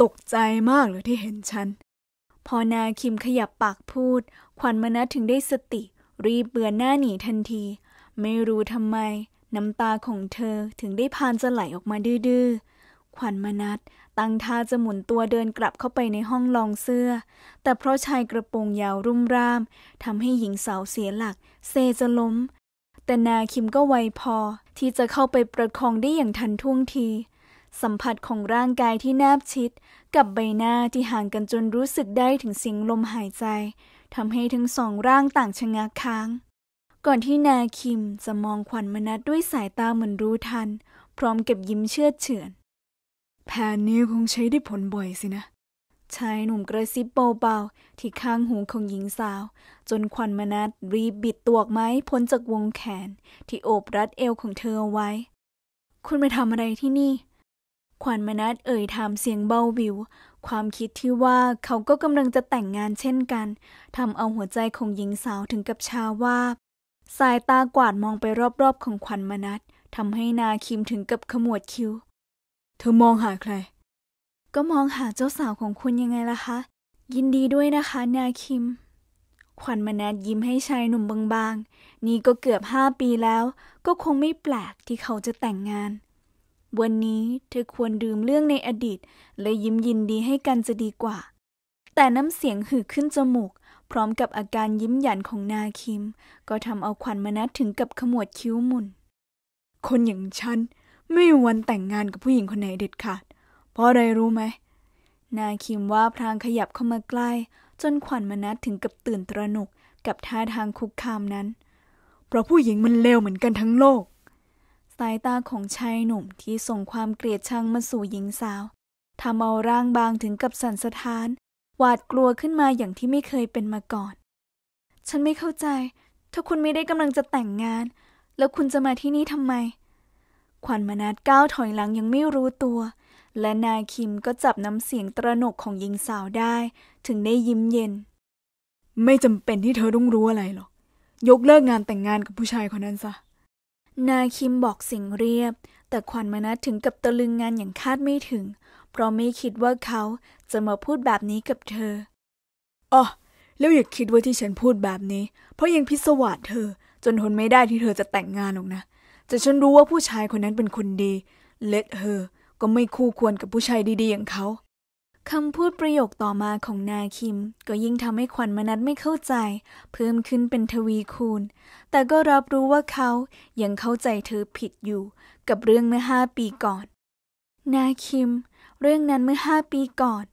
ตกใจมากเลยที่เห็นฉัน พอนาคิมขยับปากพูดขวัญมณะถึงได้สติ รีบเบือนหน้าหนีทันที ไม่รู้ทำไมน้ำตาของเธอถึงได้พานจะไหลออกมาดื้อๆขวัญมนัด ตั้งท่าจะหมุนตัวเดินกลับเข้าไปในห้องลองเสื้อ แต่เพราะชายกระโปรงยาวรุ่มร่ามทำให้หญิงสาวเสียหลักเซจะล้ม แต่นาคิมก็ไวพอที่จะเข้าไปประคองได้อย่างทันท่วงที สัมผัสของร่างกายที่แนบชิดกับใบหน้าที่ห่างกันจนรู้สึกได้ถึงเสียงลมหายใจทำให้ทั้งสองร่างต่างชะงักค้างก่อนที่นาคิมจะมองขวัญมนัดด้วยสายตาเหมือนรู้ทัน พร้อมเก็บยิ้มเชื่อเฉือน แผนนี้คงใช้ได้ผลบ่อยสินะชายหนุ่มกระซิบเบาๆ ที่ข้างหูของหญิงสาว จนขวัญมนัดรีบบิดตัวกไม้พ้นจากวงแขนที่โอบรัดเอวของเธอเอาไว้ คุณมาทำอะไรที่นี่ ขวัญมนัดเอ่ยถามเสียงเบาวิว ความคิดที่ว่าเขาก็กำลังจะแต่งงานเช่นกันทำเอาหัวใจของหญิงสาวถึงกับชาวาบสายตากวาดมองไปรอบ ๆ ของขวัญมนัสทำให้นาคิมถึงกับขมวดคิ้ว เธอมองหาใคร ก็มองหาเจ้าสาวของคุณยังไงล่ะคะ ยินดีด้วยนะคะ นาคิมขวัญมนัสยิ้มให้ชายหนุ่มบางๆ นี่ก็เกือบห้าปีแล้ว ก็คงไม่แปลกที่เขาจะแต่งงาน วันนี้เธอควรดื่มเรื่องในอดีตและยิ้มยินดีให้กันจะดีกว่า แต่น้ำเสียงหืดขึ้นจมูกพร้อมกับอาการยิ้มหยันของนาคิม ก็ทำเอาขวัญมนัดถึงกับขมวดคิ้วมุนคนอย่างฉันไม่มีวันแต่งงานกับผู้หญิงคนไหนเด็ดขาด เพราะอะไรรู้ไหมนาคิมว่าพรางขยับเข้ามาใกล้จนขวัญมนัดถึงกับตื่นตระหนกกับท่าทางคุกคามนั้น เพราะผู้หญิงมันเลวเหมือนกันทั้งโลกสายตาของชายหนุ่มที่ส่งความเกลียดชังมาสู่หญิงสาวทำเอาร่างบางถึงกับสั่นสะท้านวาดกลัวขึ้นมาอย่างที่ไม่เคยเป็นมาก่อน ฉันไม่เข้าใจ ถ้าคุณไม่ได้กำลังจะแต่งงาน แล้วคุณจะมาที่นี่ทำไมขวัญมนัดก้าวถอยหลังยังไม่รู้ตัว และนายคิมก็จับน้ำเสียงตระหนกของหญิงสาวได้ ถึงได้ยิ้มเย็น ไม่จำเป็นที่เธอต้องรู้อะไรหรอก ยกเลิกงานแต่งงานกับผู้ชายคนนั้นซะ นายคิมบอกเสียงเรียบ แต่ขวัญมนัดถึงกับตะลึงงานอย่างคาดไม่ถึงเพราะไม่คิดว่าเขาจะมาพูดแบบนี้กับเธออ๋อแล้วอย่าคิดว่าที่ฉันพูดแบบนี้ เพราะยังพิศวาสเธอ จนทนไม่ได้ที่เธอจะแต่งงานหรอกนะ แต่ฉันรู้ว่าผู้ชายคนนั้นเป็นคนดี เลดเธอก็ไม่คู่ควรกับผู้ชายดี ๆอย่างเขาคำพูดประโยคต่อมาของนาคิม ก็ยิ่งทำให้ขวัญมนัดไม่เข้าใจ เพิ่มขึ้นเป็นทวีคูณ แต่ก็รับรู้ว่าเขายังเข้าใจเธอผิดอยู่ กับเรื่องเมื่อห้าปีก่อน นาคิมเรื่องนั้นเมื่อห้าปีก่อน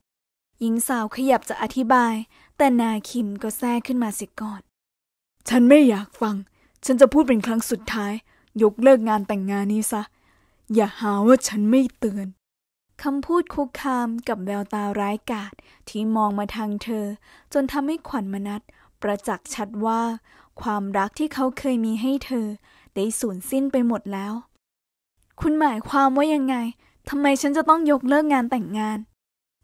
หญิงสาวขยับจะอธิบาย แต่นาคิมก็แทรกขึ้นมาเสียก่อน ฉันไม่อยากฟัง ฉันจะพูดเป็นครั้งสุดท้าย ยกเลิกงานแต่งงานนี้ซะ อย่าหาว่าฉันไม่เตือน คำพูดคุกคามกับแววตาร้ายกาจที่มองมาทางเธอ จนทำให้ขวัญมนัด ประจักษ์ชัดว่า ความรักที่เขาเคยมีให้เธอ ได้สูญสิ้นไปหมดแล้ว คุณหมายความว่ายังไงทำไมฉันจะต้องยกเลิกงานแต่งงาน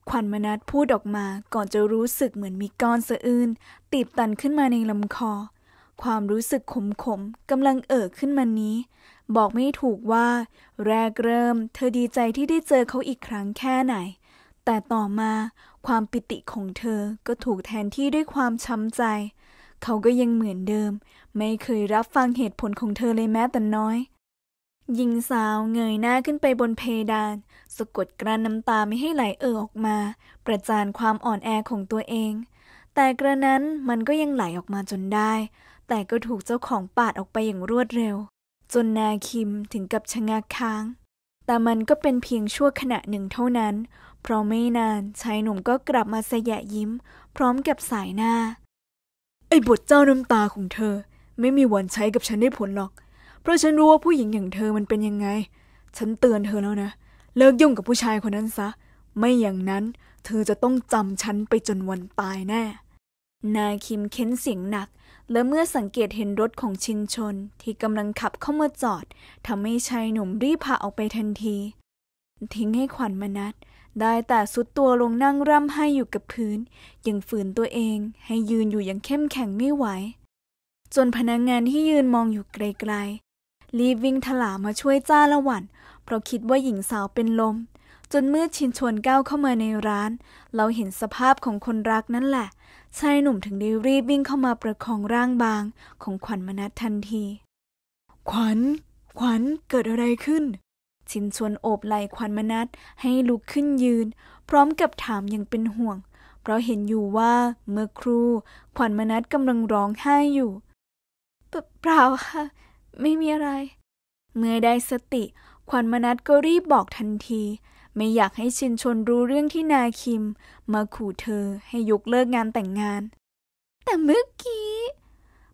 ขวัญมนัดพูดออกมาก่อนจะรู้สึกเหมือนมีก้อนสะอื้นตีบตันขึ้นมาในลำคอ ความรู้สึกขมขมกำลังเอ่อขึ้นมานี้ บอกไม่ถูกว่า แรกเริ่ม เธอดีใจที่ได้เจอเขาอีกครั้งแค่ไหน แต่ต่อมาความปิติของเธอก็ถูกแทนที่ด้วยความช้ำใจ เขาก็ยังเหมือนเดิม ไม่เคยรับฟังเหตุผลของเธอเลยแม้แต่น้อยหญิงสาวเงยหน้าขึ้นไปบนเพดานสะกดกลั้นน้ำตาไม่ให้ไหลเอ่อออกมา ประจานความอ่อนแอของตัวเอง แต่กระนั้นมันก็ยังไหลออกมาจนได้ แต่ก็ถูกเจ้าของปาดออกไปอย่างรวดเร็ว จนนาคิมถึงกับชะงักค้าง แต่มันก็เป็นเพียงชั่วขณะหนึ่งเท่านั้น เพราะไม่นานชายหนุ่มก็กลับมาเสยะยิ้ม พร้อมกับสายหน้า ไอ้บทเจ้าน้ำตาของเธอ ไม่มีวันใช้กับฉันได้ผลหรอกเพราะฉันรู้ว่าผู้หญิงอย่างเธอมันเป็นยังไง ฉันเตือนเธอแล้วนะเลิกยุ่งกับผู้ชายคนนั้นซะไม่อย่างนั้นเธอจะต้องจำฉันไปจนวันตายแน่ นายคิมเค้นเสียงหนัก และเมื่อสังเกตเห็นรถของชินชนที่กำลังขับเข้ามาจอดทำให้ชายหนุ่มรีบพาออกไปทันที ทิ้งให้ขวัญมนัดได้แต่สุดตัวลงนั่งร่ำไห้อยู่กับพื้นยังฝืนตัวเองให้ยืนอยู่อย่างเข้มแข็งไม่ไหวจนพนักงงานที่ยืนมองอยู่ไกลรีบวิ่งถลามาช่วยจ้าละวัน เพราะคิดว่าหญิงสาวเป็นลม จนมืดชินชวนก้าวเข้ามาในร้าน เราเห็นสภาพของคนรักนั่นแหละชายหนุ่มถึงได้รีบวิ่งเข้ามาประคองร่างบาง ของขวัญมนัททันทีขวัญ ขวัญเกิดอะไรขึ้น ชินชวนโอบไหล่ขวัญมนัทให้ลุกขึ้นยืน พร้อมกับถามอย่างเป็นห่วง เพราะเห็นอยู่ว่า เมื่อครูขวัญมนัทกำลังร้องไห้อยู่เปล่าค่ะไม่มีอะไร เมื่อได้สติขวัญมนัดก็รีบบอกทันที ไม่อยากให้ชินชนรู้เรื่องที่นาคิม มาขู่เธอให้ยกเลิกงานแต่งงาน แต่เมื่อกี้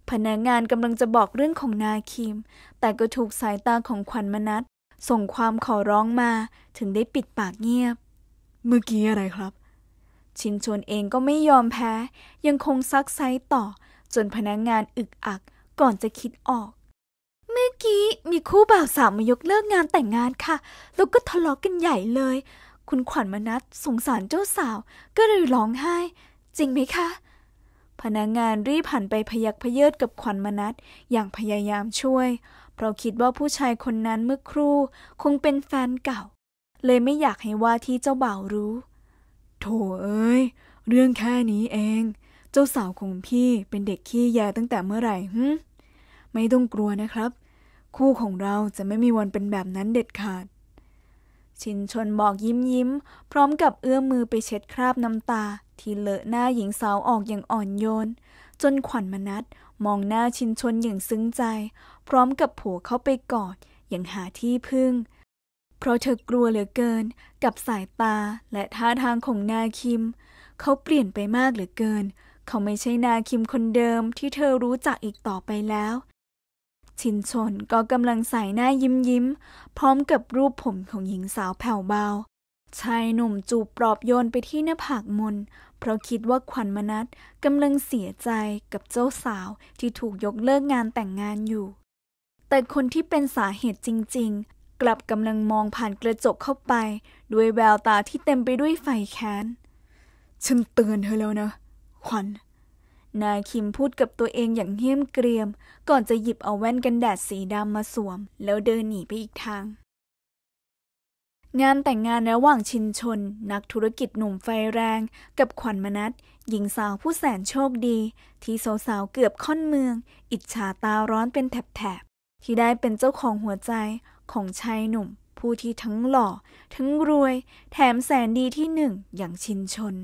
พนักงานกำลังจะบอกเรื่องของนาคิม แต่ก็ถูกสายตาของขวัญมนัดส่งความขอร้องมา ถึงได้ปิดปากเงียบ เมื่อกี้อะไรครับ ชินชนเองก็ไม่ยอมแพ้ ยังคงซักไซต์ต่อ จนพนักงงานอึกอักก่อนจะคิดออกมื่อกี้มีคู่บ่าวสาวมายกเลิกงานแต่งงานค่ะ แล้วก็ทะเลาะกกันใหญ่เลย คุณขวัญมนัสสงสารเจ้าสาว ก็เลยร้องไห้ จริงไหมคะ พนักงงานรีบหันไปพยักพเยิดกับขวัญมนัส อย่างพยายามช่วย เพราะคิดว่าผู้ชายคนนั้นเมื่อครู่คงเป็นแฟนเก่า เลยไม่อยากให้ว่าที่เจ้าบ่าวรู้โถเอ้ยเรื่องแค่นี้เอง เจ้าสาวของพี่เป็นเด็กขี้แยตั้งแต่เมื่อไหร่ฮึไม่ต้องกลัวนะครับคู่ของเราจะไม่มีวันเป็นแบบนั้นเด็ดขาด ชินชนบอกยิ้มยิ้ม พร้อมกับเอื้อมมือไปเช็ดคราบน้ำตาที่เลอะหน้าหญิงสาวออกอย่างอ่อนโยนจนขวัญมนัดมองหน้าชินชนอย่างซึ้งใจ พร้อมกับผัวเข้าไปกอดอย่างหาที่พึ่ง เพราะเธอกลัวเหลือเกิน กับสายตาและท่าทางของนาคิม เขาเปลี่ยนไปมากเหลือเกิน เขาไม่ใช่นาคิมคนเดิม ที่เธอรู้จักอีกต่อไปแล้วชินชนก็กำลังใส่หน้ายิ้มยิ้มพร้อมกับรูปผมของหญิงสาวแผ่วเบา ชายหนุ่มจูบปลอบโยนไปที่หน้าผากมน เพราะคิดว่าขวัญมนัสกำลังเสียใจกับเจ้าสาวที่ถูกยกเลิกงานแต่งงานอยู่ แต่คนที่เป็นสาเหตุจริงๆ กลับกำลังมองผ่านกระจกเข้าไปด้วยแววตาที่เต็มไปด้วยไฟแค้น ฉันเตือนเธอแล้วนะขวัญนายคิมพูดกับตัวเองอย่างเหี้ยมเกรียม ก่อนจะหยิบเอาแว่นกันแดดสีดำมาสวม แล้วเดินหนีไปอีกทาง งานแต่งงานระหว่างชินชน นักธุรกิจหนุ่มไฟแรงกับขวัญมนัสหญิงสาวผู้แสนโชคดี ที่สาววเกือบค่อนเมืองอิจฉาตาร้อนเป็นแถบๆ ที่ได้เป็นเจ้าของหัวใจของชายหนุ่มผู้ที่ทั้งหล่อ ทั้งรวย แถมแสนดีที่หนึ่งอย่างชินชน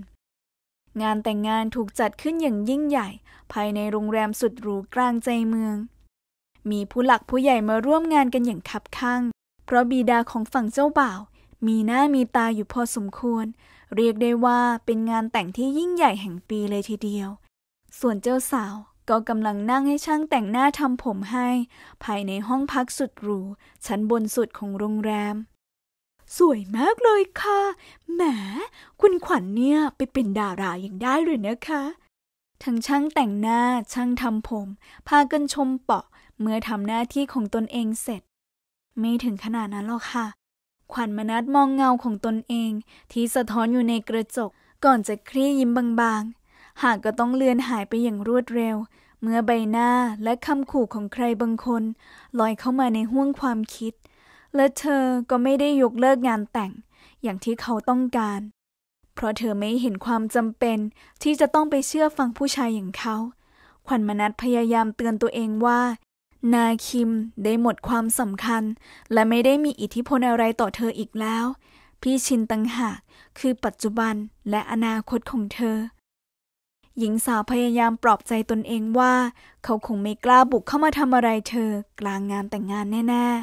งานแต่งงานถูกจัดขึ้นอย่างยิ่งใหญ่ ภายในโรงแรมสุดหรูกลางใจเมือง มีผู้หลักผู้ใหญ่มาร่วมงานกันอย่างคับคั่งเพราะบีดาของฝั่งเจ้าบ่าว มีหน้ามีตาอยู่พอสมควร เรียกได้ว่าเป็นงานแต่งที่ยิ่งใหญ่แห่งปีเลยทีเดียว ส่วนเจ้าสาวก็กำลังนั่งให้ช่างแต่งหน้าทำผมให้ ภายในห้องพักสุดหรูชั้นบนสุดของโรงแรมสวยมากเลยค่ะแหม คุณขวัญเนี่ยไปเป็นดาราอย่างได้เลยนะคะทั้งช่างแต่งหน้าช่างทำผมพากันชมเปาะเมื่อทำหน้าที่ของตนเองเสร็จ ไม่ถึงขนาดนั้นหรอกค่ะขวัญมนัดมองเงาของตนเอง ที่สะท้อนอยู่ในกระจกก่อนจะคลี่ยิ้มบางๆหากก็ต้องเลือนหายไปอย่างรวดเร็ว เมื่อใบหน้าและคำขู่ของใครบางคนลอยเข้ามาในห้วงความคิดและเธอก็ไม่ได้ยกเลิกงานแต่ง อย่างที่เขาต้องการ เพราะเธอไม่เห็นความจำเป็น ที่จะต้องไปเชื่อฟังผู้ชายอย่างเขา ขวัญมนัดพยายามเตือนตัวเองว่า นาคิมได้หมดความสำคัญ และไม่ได้มีอิทธิพลอะไรต่อเธออีกแล้ว พี่ชินตังหากคือปัจจุบันและอนาคตของเธอ หญิงสาวพยายามปลอบใจตนเองว่า เขาคงไม่กล้าบุกเข้ามาทำอะไรเธอ กลางงานแต่งงานแน่ ๆ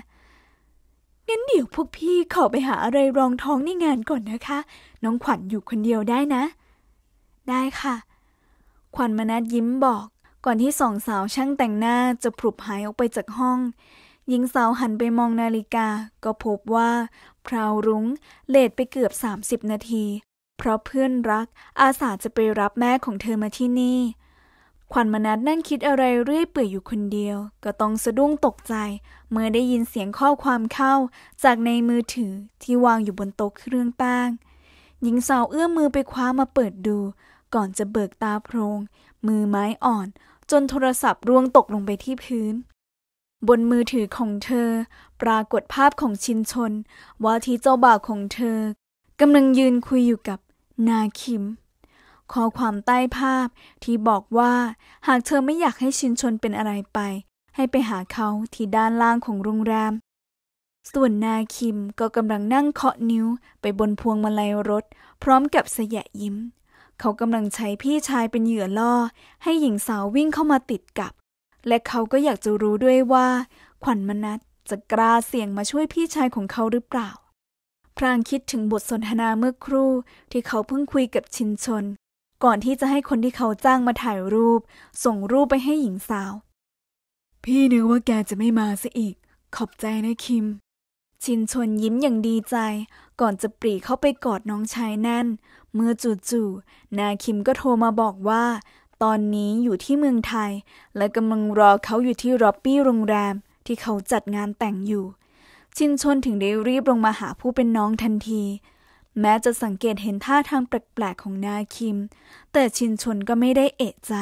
งั้นเดี๋ยวพวกพี่ขอไปหาอะไรรองท้องในงานก่อนนะคะ น้องขวัญอยู่คนเดียวได้นะ ได้ค่ะ ขวัญมนัดยิ้มบอก ก่อนที่สองสาวช่างแต่งหน้าจะผุบหายออกไปจากห้อง หญิงสาวหันไปมองนาฬิกา ก็พบว่า พราวรุง้งเลทไปเกือบ 30 นาที เพราะเพื่อนรักอาสาจะไปรับแม่ของเธอมาที่นี่ขวัญมนัดนั่งคิดอะไรเรื่อยเปื่อยอยู่คนเดียว ก็ต้องสะดุ้งตกใจเมื่อได้ยินเสียงข้อความเข้า จากในมือถือที่วางอยู่บนโต๊ะเครื่องแป้งหญิงสาวเอื้อมมือไปคว้ามาเปิดดู ก่อนจะเบิกตาโพรงมือไม้อ่อนจนโทรศัพท์ร่วงตกลงไปที่พื้น บนมือถือของเธอ ปรากฏภาพของชินชนว่าที่เจ้าบ่าวของเธอกำลังยืนคุยอยู่กับนาคิมข้อความใต้ภาพที่บอกว่า หากเธอไม่อยากให้ชินชนเป็นอะไรไป ให้ไปหาเขาที่ด้านล่างของโรงแรม ส่วนนาคิมก็กำลังนั่งเคาะนิ้วไปบนพวงมาลัยรถ พร้อมกับสยะยิ้ม เขากำลังใช้พี่ชายเป็นเหยื่อล่อให้หญิงสาววิ่งเข้ามาติดกับ และเขาก็อยากจะรู้ด้วยว่าขวัญมนัสจะกล้าเสี่ยงมาช่วยพี่ชายของเขาหรือเปล่าพรางคิดถึงบทสนทนาเมื่อครู่ ที่เขาเพิ่งคุยกับชินชนก่อนที่จะให้คนที่เขาจ้างมาถ่ายรูป ส่งรูปไปให้หญิงสาว พี่นึกว่าแกจะไม่มาซะอีก ขอบใจนะคิมชินชนยิ้มอย่างดีใจก่อนจะปรีเข้าไปกอดน้องชายแน่น เมื่อจู่ๆนาคิมก็โทรมาบอกว่า ตอนนี้อยู่ที่เมืองไทย และกำลังรอเขาอยู่ที่ร็อบบี้โรงแรมที่เขาจัดงานแต่งอยู่ชินชนถึงได้รีบลงมาหาผู้เป็นน้องทันทีแม้จะสังเกตเห็นท่าทางแปลกๆของนาคิม แต่ชินชนก็ไม่ได้เอะใจ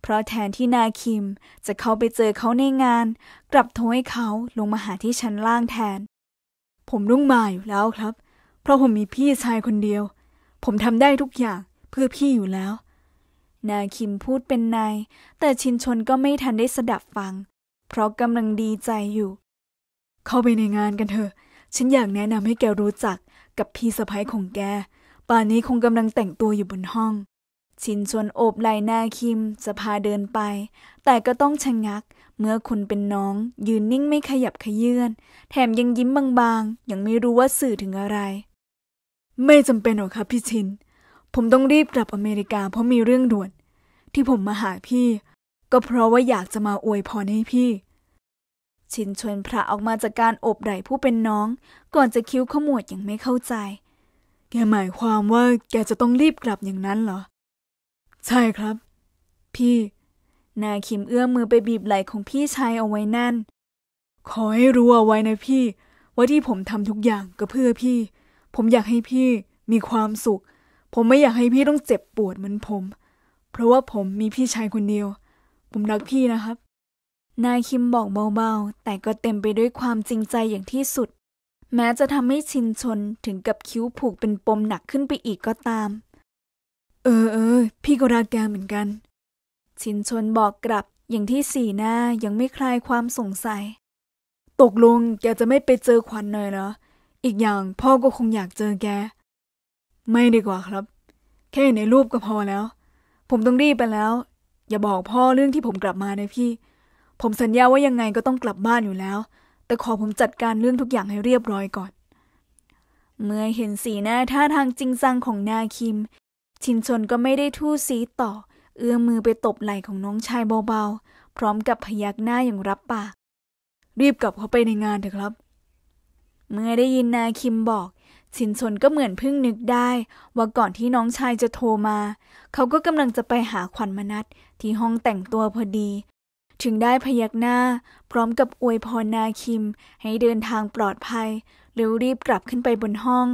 เพราะแทนที่นาคิมจะเข้าไปเจอเขาในงาน กลับโทรให้เขาลงมาหาที่ชั้นล่างแทน ผมรุ่งมาอยู่แล้วครับ เพราะผมมีพี่ชายคนเดียว ผมทำได้ทุกอย่างเพื่อพี่อยู่แล้ว นาคิมพูดเป็นนายแต่ชินชนก็ไม่ทันได้สดับฟัง เพราะกำลังดีใจอยู่ เข้าไปในงานกันเถอะฉันอยากแนะนำให้แกรู้จักกับพี่สะพ้ยของแก ป่านนี้คงกำลังแต่งตัวอยู่บนห้อง ชินชวนโอบไหล่นาคิมจะพาเดินไป แต่ก็ต้องชะงงัก เมื่อคนเป็นน้อง ยืนนิ่งไม่ขยับขยื่นแถมยังยิ้มบางๆ ยังไม่รู้ว่าสื่อถึงอะไร ไม่จำเป็นหรอกครับพี่ชิน ผมต้องรีบกลับอเมริกาเพราะมีเรื่องด่วน ที่ผมมาหาพี่ ก็เพราะว่าอยากจะมาอวยพรให้พี่ชินชวนพระออกมาจากการอบไหล่ผู้เป็นน้อง ก่อนจะคิ้วขมวดอย่างไม่เข้าใจ แกหมายความว่าแกจะต้องรีบกลับอย่างนั้นเหรอ ใช่ครับ พี่ นาคิมเอื้อมมือไปบีบไหล่ของพี่ชายเอาไว้แน่น ขอให้รู้เอาไว้นะพี่ ว่าที่ผมทำทุกอย่างก็เพื่อพี่ ผมอยากให้พี่มีความสุข ผมไม่อยากให้พี่ต้องเจ็บปวดเหมือนผม เพราะว่าผมมีพี่ชายคนเดียวผมรักพี่นะครับนายคิมบอกเบาๆ แต่ก็เต็มไปด้วยความจริงใจอย่างที่สุด แม้จะทำให้ชินชนถึงกับคิ้วผูกเป็นปมหนักขึ้นไปอีกก็ตาม เออเออพี่ก็รักแกเหมือนกัน ชินชนบอกกลับ อย่างที่สีหน้ายังไม่คลายความสงสัย ตกลงแกจะไม่ไปเจอขวัญหน่อยเหรออีกอย่างพ่อก็คงอยากเจอแกไม่ดีกว่าครับแค่ในรูปก็พอแล้ว ผมต้องรีบไปแล้ว อย่าบอกพ่อเรื่องที่ผมกลับมานะพี่ผมสัญญาว่ายังไงก็ต้องกลับบ้านอยู่แล้ว แต่ขอผมจัดการเรื่องทุกอย่างให้เรียบร้อยก่อน เมื่อเห็นสีหน้าท่าทางจริงจังของนาคิม ชินชนก็ไม่ได้ทู่สีต่อ เอื้อมมือไปตบไหล่ของน้องชายเบาๆ พร้อมกับพยักหน้าอย่างรับปาก รีบกลับเข้าไปในงานเถอะครับ เมื่อได้ยินนาคิมบอก ชินชนก็เหมือนเพิ่งนึกได้ว่าก่อนที่น้องชายจะโทรมา เขาก็กำลังจะไปหาขวัญมนัดที่ห้องแต่งตัวพอดีจึงได้พยักหน้า พร้อมกับอวยพรนาคิมให้เดินทางปลอดภัยหรือรีบกลับขึ้นไปบนห้อง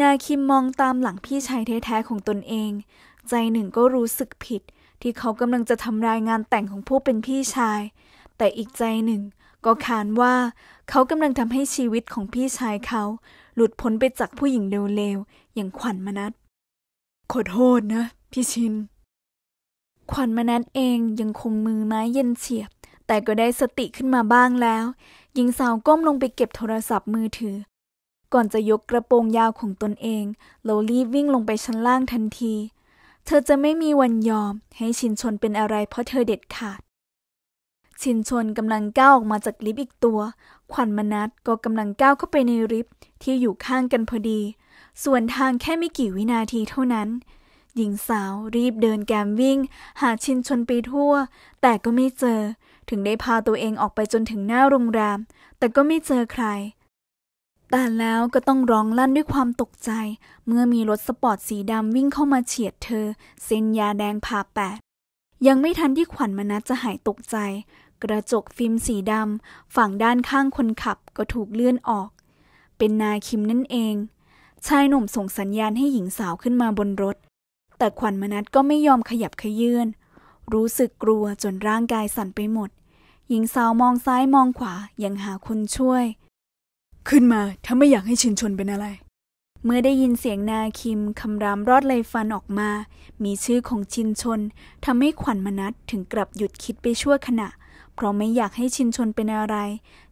นาคิมมองตามหลังพี่ชายแท้ๆของตนเอง ใจหนึ่งก็รู้สึกผิด ที่เขากำลังจะทำลายงานแต่งของผู้เป็นพี่ชาย แต่อีกใจหนึ่ง ก็ขานว่าเขากำลังทำให้ชีวิตของพี่ชายเขา หลุดพ้นไปจากผู้หญิงเลวๆอย่างขวัญมนัดขอโทษนะ พี่ชินขวัญมานันเองยังคงมือไม้เย็นเฉียบ แต่ก็ได้สติขึ้นมาบ้างแล้วหญิงสาวก้มลงไปเก็บโทรศัพท์มือถือ ก่อนจะยกกระโปรงยาวของตนเองแล้วรีบวิ่งลงไปชั้นล่างทันที เธอจะไม่มีวันยอมให้ชินชนเป็นอะไรเพราะเธอเด็ดขาด ชินชนกำลังก้าวออกมาจากลิฟต์อีกตัว ขวัญมนัดก็กำลังก้าวเข้าไปในลิฟต์ที่อยู่ข้างกันพอดี ส่วนทางแค่ไม่กี่วินาทีเท่านั้นหญิงสาวรีบเดินแกมวิ่ง หาชินชนไปทั่ว แต่ก็ไม่เจอ ถึงได้พาตัวเองออกไปจนถึงหน้าโรงแรมแต่ก็ไม่เจอใครแต่แล้วก็ต้องร้องลั่นด้วยความตกใจ เมื่อมีรถสปอร์ตสีดำวิ่งเข้ามาเฉียดเธอ เส้นยาแดงผ่าแปดยังไม่ทันที่ขวัญมนัสจะหายตกใจ กระจกฟิล์มสีดำฝั่งด้านข้างคนขับก็ถูกเลื่อนออก เป็นนาคิมนั่นเอง ชายหนุ่มส่งสัญญาณให้หญิงสาวขึ้นมาบนรถแต่ขวัญมนัดก็ไม่ยอมขยับขยื่นรู้สึกกลัวจนร่างกายสั่นไปหมด หญิงสาวมองซ้ายมองขวา ยังหาคนช่วย ขึ้นมาถ้าไม่อยากให้ชินชนเป็นอะไร เมื่อได้ยินเสียงนาคิมคำรามรอดเลยฟันออกมา มีชื่อของชินชนทำให้ขวัญมนัดถึงกลับหยุดคิดไปชั่วขณะ เพราะไม่อยากให้ชินชนเป็นอะไร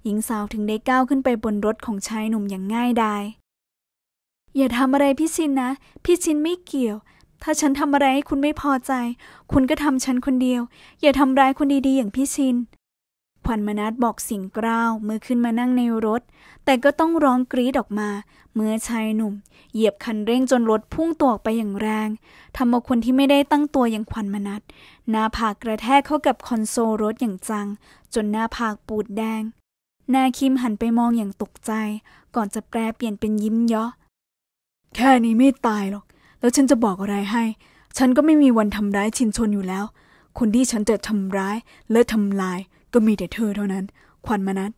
หญิงสาวถึงได้ก้าวขึ้นไปบนรถของชายหนุ่มอย่างง่ายดายอย่าทำอะไรพี่ชินนะพี่ชินไม่เกี่ยวถ้าฉันทำอะไรให้คุณไม่พอใจ คุณก็ทำฉันคนเดียว อย่าทำร้ายคนดีๆ อย่างพี่ชินขวัญมนัสบอกสิ่งกล้าวเมื่อขึ้นมานั่งในรถ แต่ก็ต้องร้องกรีดออกมา เมื่อชายหนุ่ม เหยียบคันเร่งจนรถพุ่งตัวออกไปอย่างแรงทำเอาคนที่ไม่ได้ตั้งตัวอย่างขวัญมนัสหน้าผากกระแทกเข้ากับคอนโซลรถอย่างจัง จนหน้าผากปูดแดง นาคิมหันไปมองอย่างตกใจ ก่อนจะแปลเปลี่ยนเป็นยิ้มเยาะแค่นี้ไม่ตายหรอกแล้วฉันจะบอกอะไรให้ ฉันก็ไม่มีวันทำร้ายชินชนอยู่แล้ว คนที่ฉันจะทำร้ายและทำลายก็มีแต่เธอเท่านั้นขวัญมานัด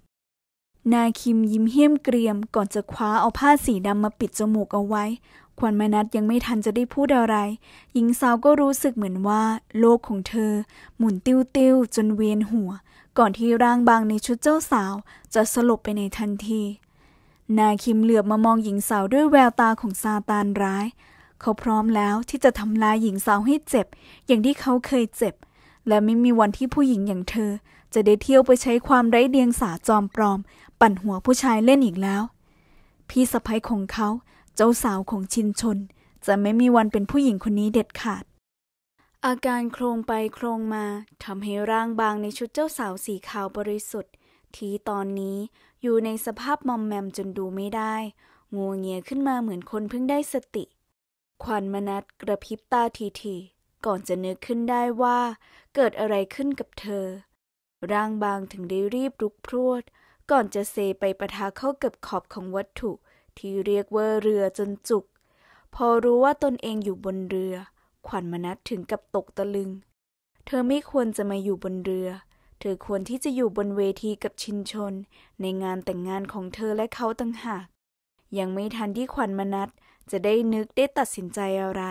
นาคิมยิ้มเหี้ยมเกรียม ก่อนจะคว้าเอาผ้าสีดำมาปิดจมูกเอาไว้ขวัญมานัดยังไม่ทันจะได้พูดอะไร หญิงสาวก็รู้สึกเหมือนว่าโลกของเธอ หมุนติ้วติ้วจนเวียนหัว ก่อนที่ร่างบางในชุดเจ้าสาวจะสลบไปในทันที นาคิมเหลือบมามองหญิงสาวด้วยแววตาของซาตานร้ายเขาพร้อมแล้วที่จะทำลายหญิงสาวให้เจ็บ อย่างที่เขาเคยเจ็บ และไม่มีวันที่ผู้หญิงอย่างเธอ จะได้เที่ยวไปใช้ความไร้เดียงสาจอมปลอม ปั่นหัวผู้ชายเล่นอีกแล้ว พี่สะพ้ยของเขาเจ้าสาวของชินชน จะไม่มีวันเป็นผู้หญิงคนนี้เด็ดขาด อาการโครงไปโครงมาทำให้ร่างบางในชุดเจ้าสาวสีขาวบริสุทธิ์ ที่ตอนนี้อยู่ในสภาพมอมแมมจนดูไม่ได้งัวเงียขึ้นมาเหมือนคนเพิ่งได้สติควันมนัดกระพริบตาทีๆ ก่อนจะนึกขึ้นได้ว่า เกิดอะไรขึ้นกับเธอ ร่างบางถึงได้รีบลุกพรวด ก่อนจะเซ ไปประทะเข้ากับขอบของวัตถุ ที่เรียกว่าเรือจนจุก พอรู้ว่าตนเองอยู่บนเรือ ขวัญมนัดถึงกับตกตะลึง เธอไม่ควรจะมาอยู่บนเรือ เธอควรที่จะอยู่บนเวทีกับชินชน ในงานแต่งงานของเธอและเขาต่างหาก ยังไม่ทันที่ขวัญมนัดจะได้นึกได้ตัดสินใจอะไร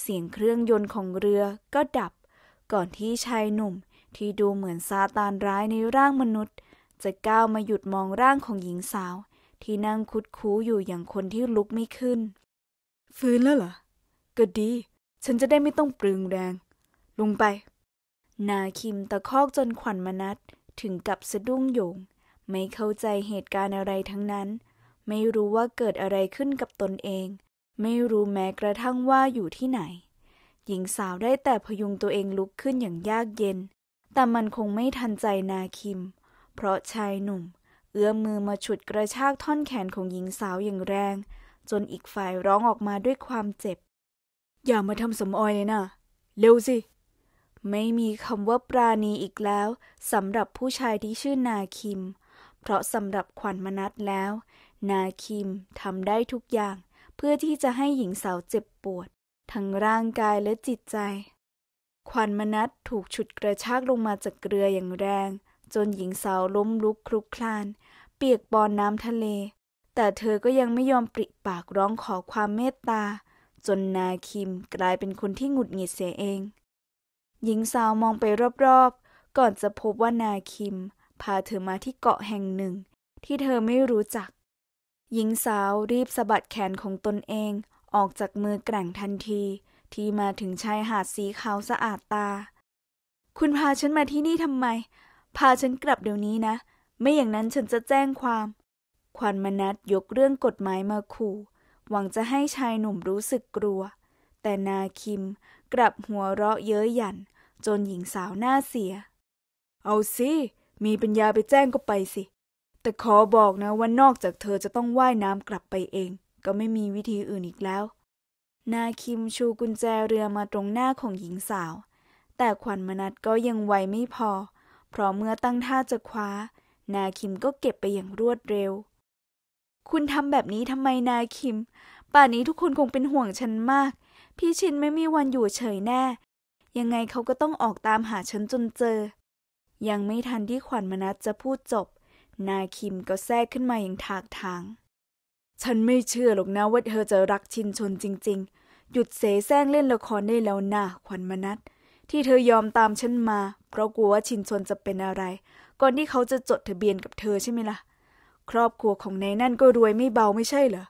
เสียงเครื่องยนต์ของเรือก็ดับ ก่อนที่ชายหนุ่มที่ดูเหมือนซาตานร้ายในร่างมนุษย์ จะก้าวมาหยุดมองร่างของหญิงสาว ที่นั่งคุดคูอยู่อย่างคนที่ลุกไม่ขึ้น ฟื้นแล้วเหรอ ก็ดี ฉันจะได้ไม่ต้องปรึงแรง ลงไป นาคิมตะคอกจนขวัญมนัดถึงกับสะดุ้งโยง ไม่เข้าใจเหตุการณ์อะไรทั้งนั้นไม่รู้ว่าเกิดอะไรขึ้นกับตนเอง ไม่รู้แม้กระทั่งว่าอยู่ที่ไหน หญิงสาวได้แต่พยุงตัวเองลุกขึ้นอย่างยากเย็น แต่มันคงไม่ทันใจนาคิม เพราะชายหนุ่ม เอื้อมมือมาฉุดกระชากท่อนแขนของหญิงสาวอย่างแรง จนอีกฝ่ายร้องออกมาด้วยความเจ็บ อย่ามาทำสมออยเลยนะเร็วสิ ไม่มีคำว่าปราณีอีกแล้วสำหรับผู้ชายที่ชื่อนาคิม เพราะสำหรับขวัญมนัดแล้วนาคิม ทำได้ทุกอย่าง เพื่อที่จะให้หญิงสาวเจ็บปวด ทั้งร่างกายและจิตใจขวัญมนัดถูกฉุดกระชากลงมาจากเรืออย่างแรง จนหญิงสาวล้มลุกคลุกคลาน เปียกบอนน้ำทะเล แต่เธอก็ยังไม่ยอมปริปากร้องขอความเมตตา จนนาคิมกลายเป็นคนที่หงุดหงิดเสียเอง หญิงสาวมองไปรอบๆก่อนจะพบว่านาคิม พาเธอมาที่เกาะแห่งหนึ่ง ที่เธอไม่รู้จักหญิงสาวรีบสะบัดแขนของตนเอง ออกจากมือแกร่งทันที ที่มาถึงชายหาดสีขาวสะอาดตา คุณพาฉันมาที่นี่ทำไม พาฉันกลับเดี๋ยวนี้นะ ไม่อย่างนั้นฉันจะแจ้งความ ควันมนัดยกเรื่องกฎหมายมาขู่ หวังจะให้ชายหนุ่มรู้สึกกลัว แต่นาคิมกลับหัวเราะเย้ยหยัน จนหญิงสาวหน้าเสีย เอาสิ มีปัญญาไปแจ้งก็ไปสิแต่ขอบอกนะว่านอกจากเธอจะต้องว่ายน้ำกลับไปเอง ก็ไม่มีวิธีอื่นอีกแล้ว นาคิมชูกุญแจเรือมาตรงหน้าของหญิงสาว แต่ขวัญมนัดก็ยังไวไม่พอ เพราะเมื่อตั้งท่าจะคว้า นาคิมก็เก็บไปอย่างรวดเร็ว คุณทำแบบนี้ทำไมนาคิม ป่านนี้ทุกคนคงเป็นห่วงฉันมาก พี่ชินไม่มีวันอยู่เฉยแน่ ยังไงเขาก็ต้องออกตามหาฉันจนเจอ ยังไม่ทันที่ขวัญมนัดจะพูดจบนายคิมก็แทรกขึ้นมาอย่างถากทาง ฉันไม่เชื่อหรอกนะว่าเธอจะรักชินชนจริงๆ หยุดเสแสร้งเล่นละครได้แล้วนะขวัญมนัดที่เธอยอมตามฉันมา เพราะกลัวว่าชินชนจะเป็นอะไร ก่อนที่เขาจะจดทะเบียนกับเธอใช่ไหมละ่ะครอบครัวของนายนั่นก็รวยไม่เบาไม่ใช่เหรอ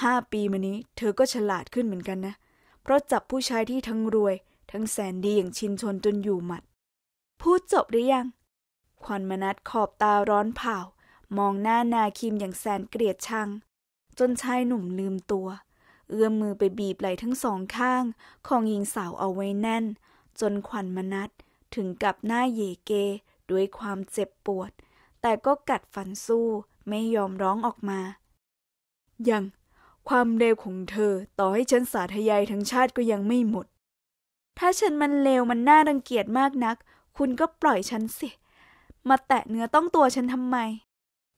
ห้าปีมานี้เธอก็ฉลาดขึ้นเหมือนกันนะเพราะจับผู้ชายที่ทั้งรวย ทั้งแสนดีอย่างชินชนจนอยู่หมัดพูดจบหรือยังควันมนัดขอบตาร้อนเผามองหน้านาคิมอย่างแสนเกลียดชังจนชายหนุ่มลืมตัว เอื้อมมือไปบีบไหล่ทั้งสองข้าง ของหญิงสาวเอาไว้แน่น จนขวัญมนัดถึงกับหน้าเยเกด้วยความเจ็บปวด แต่ก็กัดฟันสู้ไม่ยอมร้องออกมา ยัง ความเลวของเธอ ต่อให้ฉันสาธยายทั้งชาติก็ยังไม่หมด ถ้าฉันมันเลวมันน่ารังเกียจมากนัก คุณก็ปล่อยฉันสิเมาแตะเนื้อต้องตัวฉันทำไม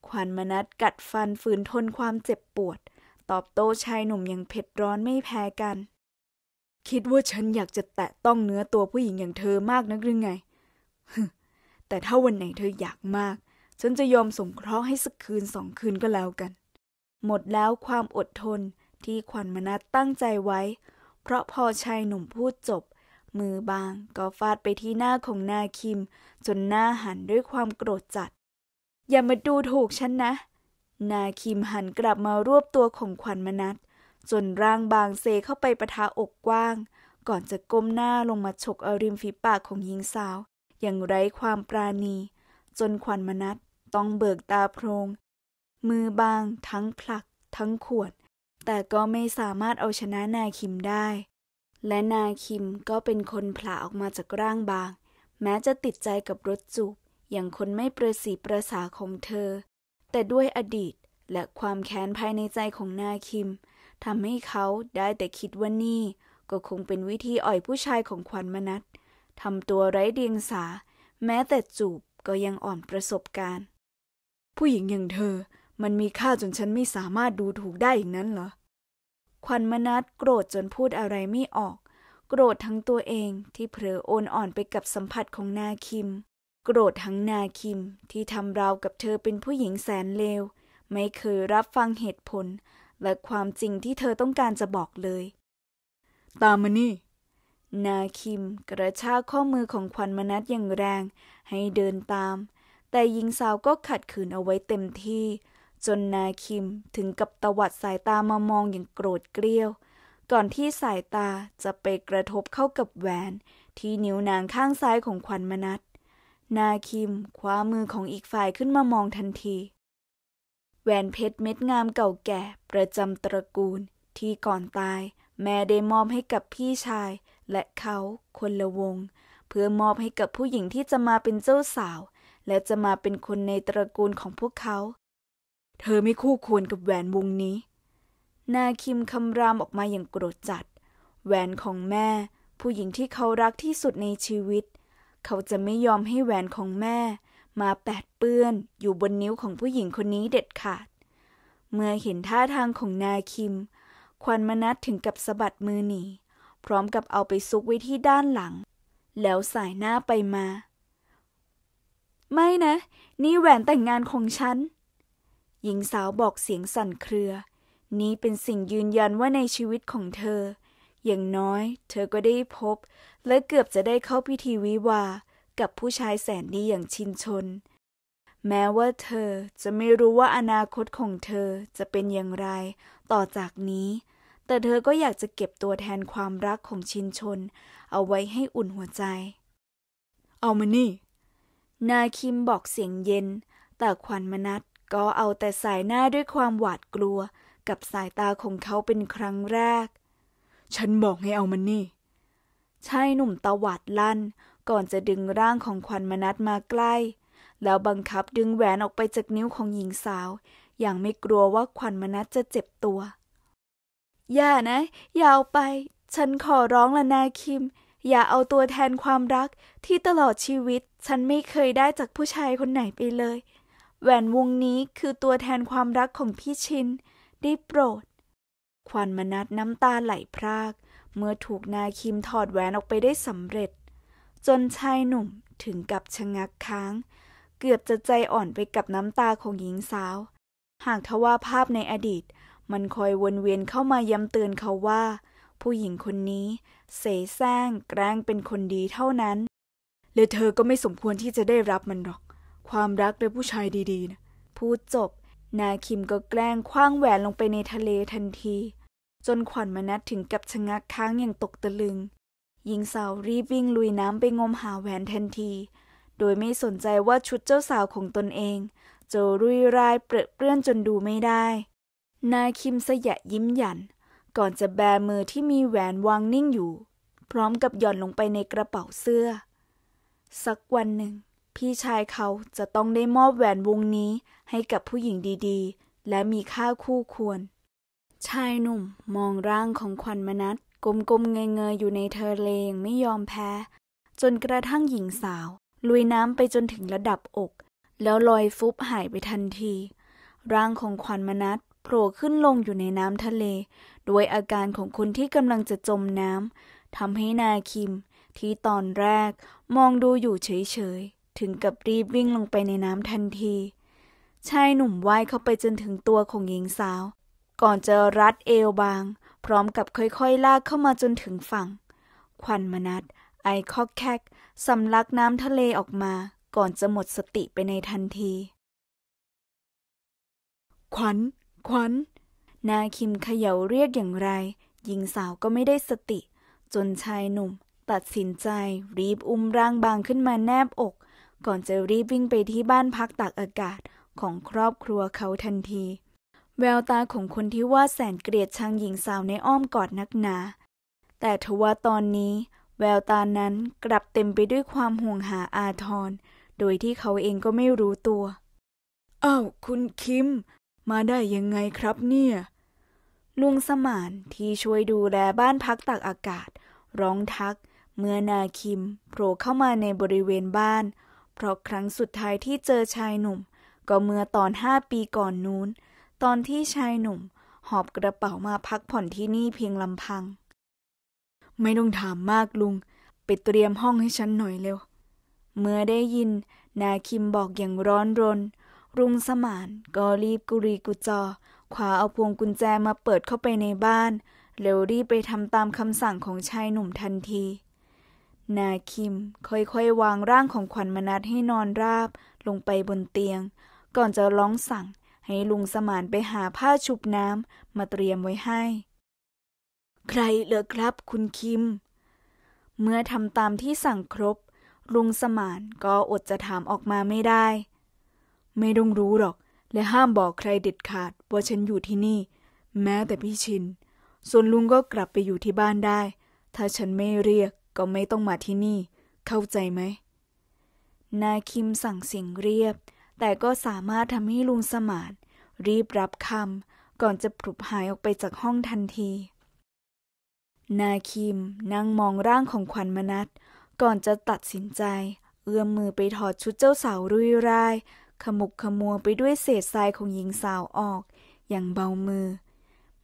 ขวัญมนัดกัดฟันฝืนทนความเจ็บปวด ตอบโต้ชายหนุ่มอย่างเผ็ดร้อนไม่แพ้กัน คิดว่าฉันอยากจะแตะต้องเนื้อตัวผู้หญิงอย่างเธอมากนักหรือไง แต่ถ้าวันไหนเธออยากมาก ฉันจะยอมสงเคราะห์ให้สักคืนสองคืนก็แล้วกัน หมดแล้วความอดทนที่ขวัญมนัดตั้งใจไว้ เพราะพอชายหนุ่มพูดจบมือบางก็ฟาดไปที่หน้าของนาคิม จนหน้าหันด้วยความโกรธจัด อย่ามาดูถูกฉันนะ นาคิมหันกลับมารวบตัวของขวัญมนัดจนร่างบางเซเข้าไปประทะอกกว้าง ก่อนจะก้มหน้าลงมาฉกเอาริมฝีปากของหญิงสาว อย่างไร้ความปราณี จนขวัญมนัดต้องเบิกตาโพรงมือบางทั้งผลักทั้งขวด แต่ก็ไม่สามารถเอาชนะนาคิมได้และนายคิมก็เป็นคนผลาออกมาจากร่างบางแม้จะติดใจกับรถจูบอย่างคนไม่ประสีประสาของเธอ แต่ด้วยอดีตและความแค้นภายในใจของนาคิมทำให้เขาได้แต่คิดว่านี่ก็คงเป็นวิธีอ่อยผู้ชายของขวัญมนัดทำตัวไร้เดียงสา แม้แต่จูบก็ยังอ่อนประสบการณ์ ผู้หญิงอย่างเธอมันมีค่าจนฉันไม่สามารถดูถูกได้อีกนั้นเหรอขวัญมนัดโกรธจนพูดอะไรไม่ออก โกรธทั้งตัวเองที่เผลอโอนอ่อนไปกับสัมผัสของนาคิม โกรธทั้งนาคิมที่ทำราวกับเธอเป็นผู้หญิงแสนเลว ไม่เคยรับฟังเหตุผล และความจริงที่เธอต้องการจะบอกเลย ตามมานี่ นาคิม กระชากข้อมือของขวัญมนัดอย่างแรงให้เดินตาม แต่หญิงสาวก็ขัดขืนเอาไว้เต็มที่จนนายคิมถึงกับตวัดสายตามามองอย่างโกรธเกรี้ยว ก่อนที่สายตาจะไปกระทบเข้ากับแหวนที่นิ้วนางข้างซ้ายของขวัญมนัดนาคิมคว้ามือของอีกฝ่ายขึ้นมามองทันที แหวนเพชรเม็ดงามเก่าแก่ประจำตระกูล ที่ก่อนตายแม่ได้มอบให้กับพี่ชาย และเขาคนละวง เพื่อมอบให้กับผู้หญิงที่จะมาเป็นเจ้าสาว และจะมาเป็นคนในตระกูลของพวกเขาเธอไม่คู่ควรกับแหวนวงนี้ นาคิมคำรามออกมาอย่างโกรธจัด แหวนของแม่ ผู้หญิงที่เขารักที่สุดในชีวิต เขาจะไม่ยอมให้แหวนของแม่ มาแปดเปื้อน อยู่บนนิ้วของผู้หญิงคนนี้เด็ดขาด เมื่อเห็นท่าทางของนาคิม ควันมนัดถึงกับสะบัดมือหนี พร้อมกับเอาไปซุกไว้ที่ด้านหลัง แล้วสายหน้าไปมา ไม่นะ นี่แหวนแต่งงานของฉันหญิงสาวบอกเสียงสั่นเครือ นี้เป็นสิ่งยืนยันว่าในชีวิตของเธอ อย่างน้อยเธอก็ได้พบ และเกือบจะได้เข้าพิธีวิวากับผู้ชายแสนดีอย่างชินชน แม้ว่าเธอจะไม่รู้ว่าอนาคตของเธอจะเป็นอย่างไร ต่อจากนี้ แต่เธอก็อยากจะเก็บตัวแทนความรักของชินชน เอาไว้ให้อุ่นหัวใจ เอามานี่นาคิมบอกเสียงเย็นแต่ขวัญมนัดก็เอาแต่สายหน้าด้วยความหวาดกลัว กับสายตาของเขาเป็นครั้งแรก ฉันบอกให้เอามันนี่ชายหนุ่มตะหวาดลั่น ก่อนจะดึงร่างของขวัญมนัดมาใกล้ แล้วบังคับดึงแหวนออกไปจากนิ้วของหญิงสาว อย่างไม่กลัวว่าขวัญมนัดจะเจ็บตัวอย่านะอย่าเอาไป ฉันขอร้องละนาคิม อย่าเอาตัวแทนความรักที่ตลอดชีวิต ฉันไม่เคยได้จากผู้ชายคนไหนไปเลยแหวนวงนี้คือตัวแทนความรักของพี่ชินได้โปรด ควันมนัดน้ำตาไหลพราก เมื่อถูกนาคิมถอดแหวนออกไปได้สำเร็จ จนชายหนุ่มถึงกับชะงักค้าง เกือบจะใจอ่อนไปกับน้ำตาของหญิงสาว หากทว่าภาพในอดีต มันคอยวนเวียนเข้ามาย้ำเตือนเขาว่า ผู้หญิงคนนี้ เสแสร้งแกล้งเป็นคนดีเท่านั้นและเธอก็ไม่สมควรที่จะได้รับมันหรอกความรักโดยผู้ชายดีๆนะพูดจบ นาคิมก็แกล้งคว้างแหวนลงไปในทะเลทันที จนขวัญมนัดถึงกับชะงักค้างอย่างตกตะลึง หญิงสาวรีบวิ่งลุยน้ำไปงมหาแหวนทันที โดยไม่สนใจว่าชุดเจ้าสาวของตนเองจะรุยรายเปรอะเปื้อนจนดูไม่ได้ นาคิมสยะยิ้มหยัน ก่อนจะแบมือที่มีแหวนวางนิ่งอยู่ พร้อมกับหย่อนลงไปในกระเป๋าเสื้อ สักวันหนึ่งพี่ชายเขาจะต้องได้มอบแหวนวงนี้ให้กับผู้หญิงดีๆ และมีค่าคู่ควร ชายหนุ่มมองร่างของขวัญมนัสกลมๆ เงยๆ อยู่ในเธอเลงไม่ยอมแพ้ จนกระทั่งหญิงสาวลุยน้ำไปจนถึงระดับอก แล้วลอยฟุบหายไปทันที ร่างของขวัญมนัสโผล่ขึ้นลงอยู่ในน้ำทะเล ด้วยอาการของคนที่กำลังจะจมน้ำทำให้นาคิม ที่ตอนแรกมองดูอยู่เฉยๆถึงกับรีบวิ่งลงไปในน้ำทันที ชายหนุ่มว่ายเข้าไปจนถึงตัวของหญิงสาว ก่อนจะรัดเอวบาง พร้อมกับค่อยๆ ลากเข้ามาจนถึงฝั่ง ควันมนัดไอคอกแคกสำลักน้ำทะเลออกมา ก่อนจะหมดสติไปในทันทีควันควันนาคิมเขย่าเรียกอย่างไร หญิงสาวก็ไม่ได้สติ จนชายหนุ่ม ตัดสินใจ รีบอุ้มร่างบางขึ้นมาแนบอกก่อนจะรีบวิ่งไปที่บ้านพักตากอากาศของครอบครัวเขาทันที แววตาของคนที่ว่าแสนเกลียดชังหญิงสาวในอ้อมกอดนักหนา แต่ทว่าตอนนี้แววตานั้นกลับเต็มไปด้วยความห่วงหาอาทร โดยที่เขาเองก็ไม่รู้ตัวอ้าวคุณคิม มาได้ยังไงครับเนี่ยลุงสมานที่ช่วยดูแลบ้านพักตากอากาศ ร้องทัก เมื่อนาคิมโผล่เข้ามาในบริเวณบ้านเพราะครั้งสุดท้ายที่เจอชายหนุ่ม ก็เมื่อตอนห้าปีก่อนนู้น ตอนที่ชายหนุ่มหอบกระเป๋ามาพักผ่อนที่นี่เพียงลำพัง ไม่ต้องถามมากลุง ไปเตรียมห้องให้ฉันหน่อยเร็ว เมื่อได้ยินนาคิมบอกอย่างร้อนรน รุงสมานก็รีบกุรีกุจอขวาเอาพวงกุญแจมาเปิดเข้าไปในบ้านแล้วรีบไปทำตามคำสั่งของชายหนุ่มทันทีนาคิมค่อยๆ วางร่างของขวัญมนัดให้นอนราบ ลงไปบนเตียง ก่อนจะร้องสั่งให้ลุงสมานไปหาผ้าชุบน้ำมาเตรียมไว้ให้ ใครเหลือครับ คุณคิม เมื่อทำตามที่สั่งครบลุงสมานก็อดจะถามออกมาไม่ได้ ไม่ต้องรู้หรอกและห้ามบอกใครเด็ดขาด ว่าฉันอยู่ที่นี่ แม้แต่พี่ชิน ส่วนลุงก็กลับไปอยู่ที่บ้านได้ ถ้าฉันไม่เรียกก็ไม่ต้องมาที่นี่ เข้าใจไหม นายคิมสั่งเสียงเรียบ แต่ก็สามารถทำให้ลุงสมานรีบรับคำก่อนจะปลุบหายออกไปจากห้องทันที นายคิมนั่งมองร่างของขวัญมนัดก่อนจะตัดสินใจ เอื้อมมือไปถอดชุดเจ้าสาวรุ่ยร่าย ขมุกขมัว ไปด้วยเศษทรายของหญิงสาวออก อย่างเบามือ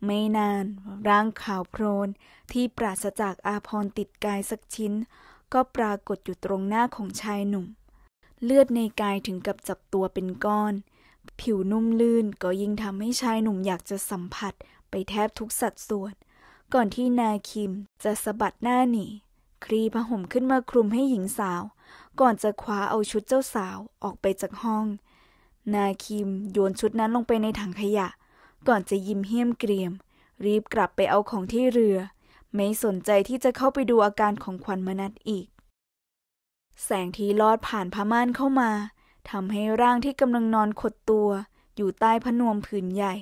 ไม่นานร่างขาวโพลนที่ปราศจากอาพรติดกายสักชิ้น ก็ปรากฏอยู่ตรงหน้าของชายหนุ่ม เลือดในกายถึงกับจับตัวเป็นก้อน ผิวนุ่มลื่นก็ยิ่งทำให้ชายหนุ่มอยากจะสัมผัสไปแทบทุกสัดส่วนก่อนที่นาคิมจะสะบัดหน้าหนีครีผ้าห่มขึ้นมาคลุมให้หญิงสาว ก่อนจะคว้าเอาชุดเจ้าสาวออกไปจากห้อง นาคิมโยนชุดนั้นลงไปในถังขยะเก่อนจะยิ้มเฮี้ยมเกรียม รีบกลับไปเอาของที่เรือ ไม่สนใจที่จะเข้าไปดูอาการของขวัญมนัดอีก แสงที่ลอดผ่านผ้าม่านเข้ามาทำให้ร่างที่กำลังนอนขดตัว อยู่ใต้ผนวมผืนใหญ่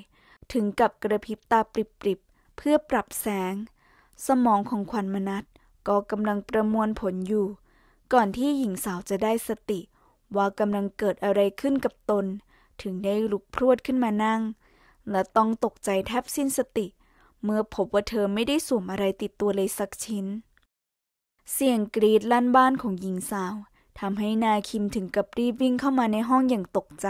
ถึงกับกระพริบตาปริบๆเพื่อปรับแสง สมองของขวัญมนัดก็กำลังประมวลผลอยู่ ก่อนที่หญิงสาวจะได้สติว่ากำลังเกิดอะไรขึ้นกับตน ถึงได้ลุกพรวดขึ้นมานั่งและต้องตกใจแทบสิ้นสติ เมื่อพบว่าเธอไม่ได้สวมอะไรติดตัวเลยสักชิ้น เสียงกรีดลั่นบ้านของหญิงสาวทำให้นาคิมถึงกับรีบวิ่งเข้ามาในห้องอย่างตกใจ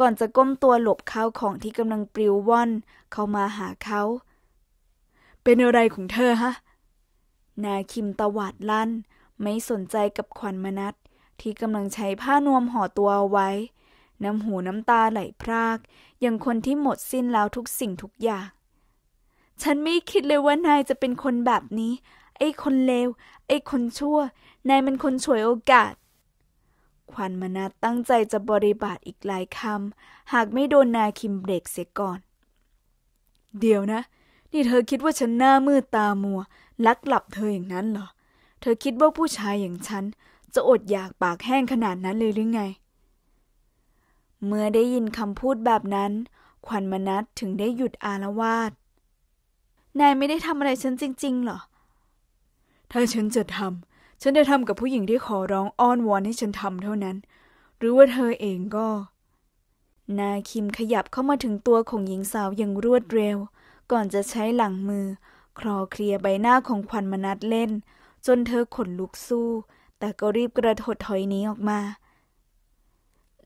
ก่อนจะก้มตัวหลบข้าวของที่กำลังปลิวว่อน เข้ามาหาเขา เป็นอะไรของเธอฮะ นาคิมตวาดลั่น ไม่สนใจกับขวัญมนัดที่กำลังใช้ผ้านวมห่อตัวเอาไว้น้ำหูน้ำตาไหลพรากอย่างคนที่หมดสิ้นแล้วทุกสิ่งทุกอย่าง ฉันไม่คิดเลยว่านายจะเป็นคนแบบนี้ ไอ้คนเลว ไอ้คนชั่วนายมันคนฉวยโอกาสขวัญมนัดตั้งใจจะบริบาทอีกหลายคำหากไม่โดนนายคิมเบรกเสียก่อน เดี๋ยวนะ นี่เธอคิดว่าฉันหน้ามืดตามัวลักหลับเธออย่างนั้นเหรอเธอคิดว่าผู้ชายอย่างฉันจะอดอยากปากแห้งขนาดนั้นเลยหรือไงเมื่อได้ยินคำพูดแบบนั้นขวัญมนัสถึงได้หยุดอาละวาด นายไม่ได้ทำอะไรฉันจริงๆหรอถ้าฉันจะทำ ฉันจะทำกับผู้หญิงที่ขอร้องอ้อนวอนให้ฉันทำเท่านั้น หรือว่าเธอเองก็ นาคิมขยับเข้ามาถึงตัวของหญิงสาวอย่างรวดเร็ว ก่อนจะใช้หลังมือคลอเคลียใบหน้าของขวัญมนัสเล่น จนเธอขนลุกสู้ แต่ก็รีบกระโดดถอยหนีออกมา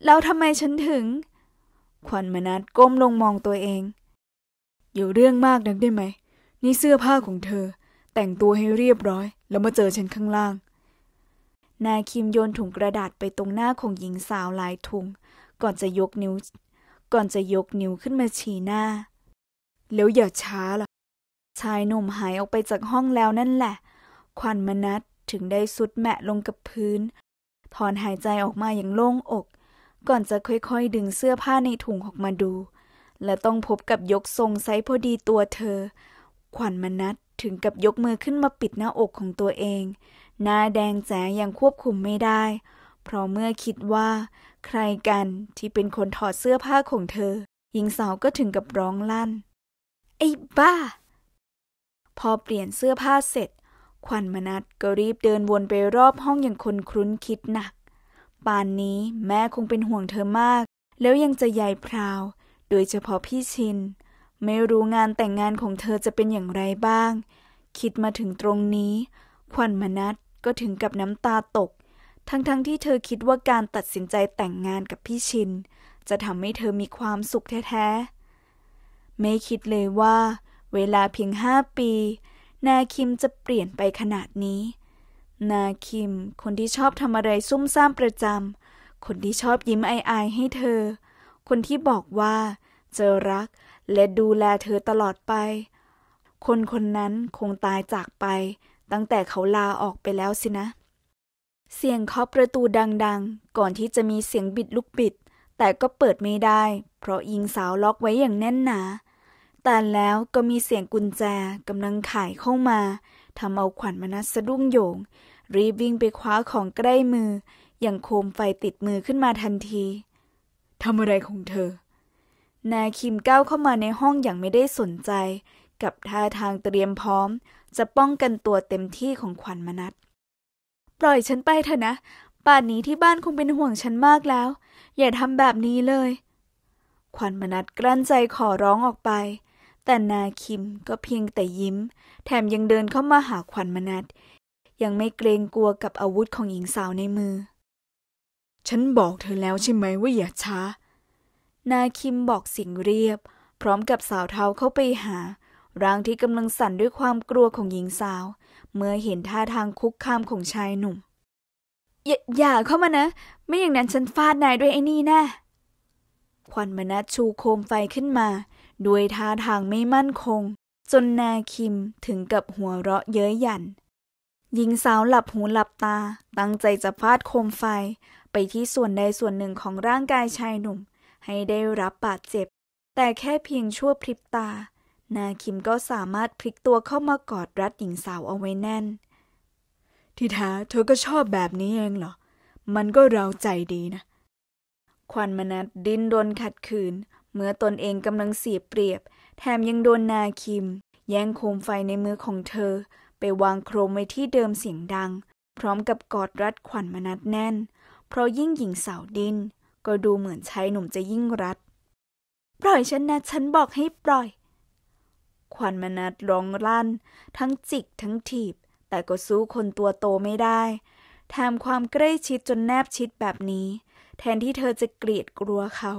แล้วทำไมฉันถึง ขวัญมนัดก้มลงมองตัวเอง อยู่เรื่องมากนักได้ไหม นี่เสื้อผ้าของเธอ แต่งตัวให้เรียบร้อย แล้วมาเจอฉันข้างล่าง นายคิมโยนถุงกระดาษไปตรงหน้าของหญิงสาวหลายถุง ก่อนจะยกนิ้ว ก่อนจะยกนิ้วขึ้นมาชี้หน้า แล้วอย่าช้าล่ะ ชายหนุ่มหายออกไปจากห้องแล้วนั่นแหละขวัญมนัดถึงได้สุดแมะลงกับพื้นถอนหายใจออกมาอย่างโล่งอกก่อนจะค่อยๆ ดึงเสื้อผ้าในถุงออกมาดู และต้องพบกับยกทรงไซส์พอดีตัวเธอ ขวัญมนัดถึงกับยกมือขึ้นมาปิดหน้าอกของตัวเอง หน้าแดงแจ๋ยังควบคุมไม่ได้ เพราะเมื่อคิดว่า ใครกันที่เป็นคนถอดเสื้อผ้าของเธอ หญิงสาวก็ถึงกับร้องลั่น ไอ้บ้าพอเปลี่ยนเสื้อผ้าเสร็จ ขวัญมนัดก็รีบเดินวนไปรอบห้องอย่างคนครุ้นคิดหนักป่านนี้แม่คงเป็นห่วงเธอมาก แล้วยังจะใหญ่พราวโดยเฉพาะพี่ชิน ไม่รู้งานแต่งงานของเธอจะเป็นอย่างไรบ้าง คิดมาถึงตรงนี้ ขวัญมนัสก็ถึงกับน้ำตาตก ทั้งๆทที่เธอคิดว่าการตัดสินใจแต่งงานกับพี่ชิน จะทำให้เธอมีความสุขแท้ ๆ ไม่คิดเลยว่า เวลาเพียงห้าปีนาคิมจะเปลี่ยนไปขนาดนี้นาคิม คนที่ชอบทำอะไรซุ่มซ่ามประจำคนที่ชอบยิ้มอายๆให้เธอ คนที่บอกว่า เจอรักและดูแลเธอตลอดไป คนคนนั้นคงตายจากไป ตั้งแต่เขาลาออกไปแล้วสินะ เสียงเคาะประตูดัง ๆ ก่อนที่จะมีเสียงบิดลูกบิด แต่ก็เปิดไม่ได้ เพราะยิงสาวล็อกไว้อย่างแน่นหนา แต่แล้วก็มีเสียงกุญแจกำลังไขเข้ามาทำเอาขวัญมนัสสะดุ้งโยงรีบวิ่งไปคว้าของใกล้มืออย่างโคมไฟติดมือขึ้นมาทันที ทำอะไรของเธอ นาคิมก้าวเข้ามาในห้องอย่างไม่ได้สนใจ กับท่าทางเตรียมพร้อม จะป้องกันตัวเต็มที่ของขวัญมนัดปล่อยฉันไปเถอะนะ ป่านนี้ที่บ้านคงเป็นห่วงฉันมากแล้ว อย่าทำแบบนี้เลย ขวัญมนัดกลั้นใจขอร้องออกไป แต่นาคิมก็เพียงแต่ยิ้ม แถมยังเดินเข้ามาหาขวัญมนัดยังไม่เกรงกลัวกับอาวุธของหญิงสาวในมือ ฉันบอกเธอแล้วใช่ไหมว่าอย่าช้า นาคิมบอกสิ่งเรียบ พร้อมกับสาวเท้าเข้าไปหาร่างที่กำลังสั่นด้วยความกลัวของหญิงสาว เมื่อเห็นท่าทางคุกคามของชายหนุ่มอยอย่าเข้ามานะ ไม่อย่างนั้นฉันฟาดนายด้วยไอ้นี่แนะ่ควันมนัดชูโคมไฟขึ้นมา ด้วยท่าทางไม่มั่นคง จนนาคิมถึงกับหัวเราะเย้ยหยันหญิงสาวหลับหูหลับตา ตั้งใจจะพาดโคมไฟ ไปที่ส่วนใดส่วนหนึ่งของร่างกายชายหนุ่ม ให้ได้รับบาดเจ็บ แต่แค่เพียงชั่วพริบตา นาคิมก็สามารถพลิกตัวเข้ามากอดรัดหญิงสาวเอาไว้แน่นที่แท้เธอก็ชอบแบบนี้เองเหรอ มันก็เราใจดีนะควันมนัดดิ้นรนขัดขืน เมื่อตนเองกำลังเสียเปรียบแถมยังโดนนาคิม แย่งโคมไฟในมือของเธอไปวางโครมไว้ที่เดิมเสียงดัง พร้อมกับกอดรัดขวัญมนัดแน่น เพราะยิ่งหญิงสาวดินก็ดูเหมือนชายหนุ่มจะยิ่งรัด ปล่อยฉันนะฉันบอกให้ปล่อย ขวัญมนัดร้องลั่นทั้งจิกทั้งถีบ แต่ก็สู้คนตัวโตไม่ได้แถมความใกล้ชิดจนแนบชิดแบบนี้ แทนที่เธอจะเกลียดกลัวเขา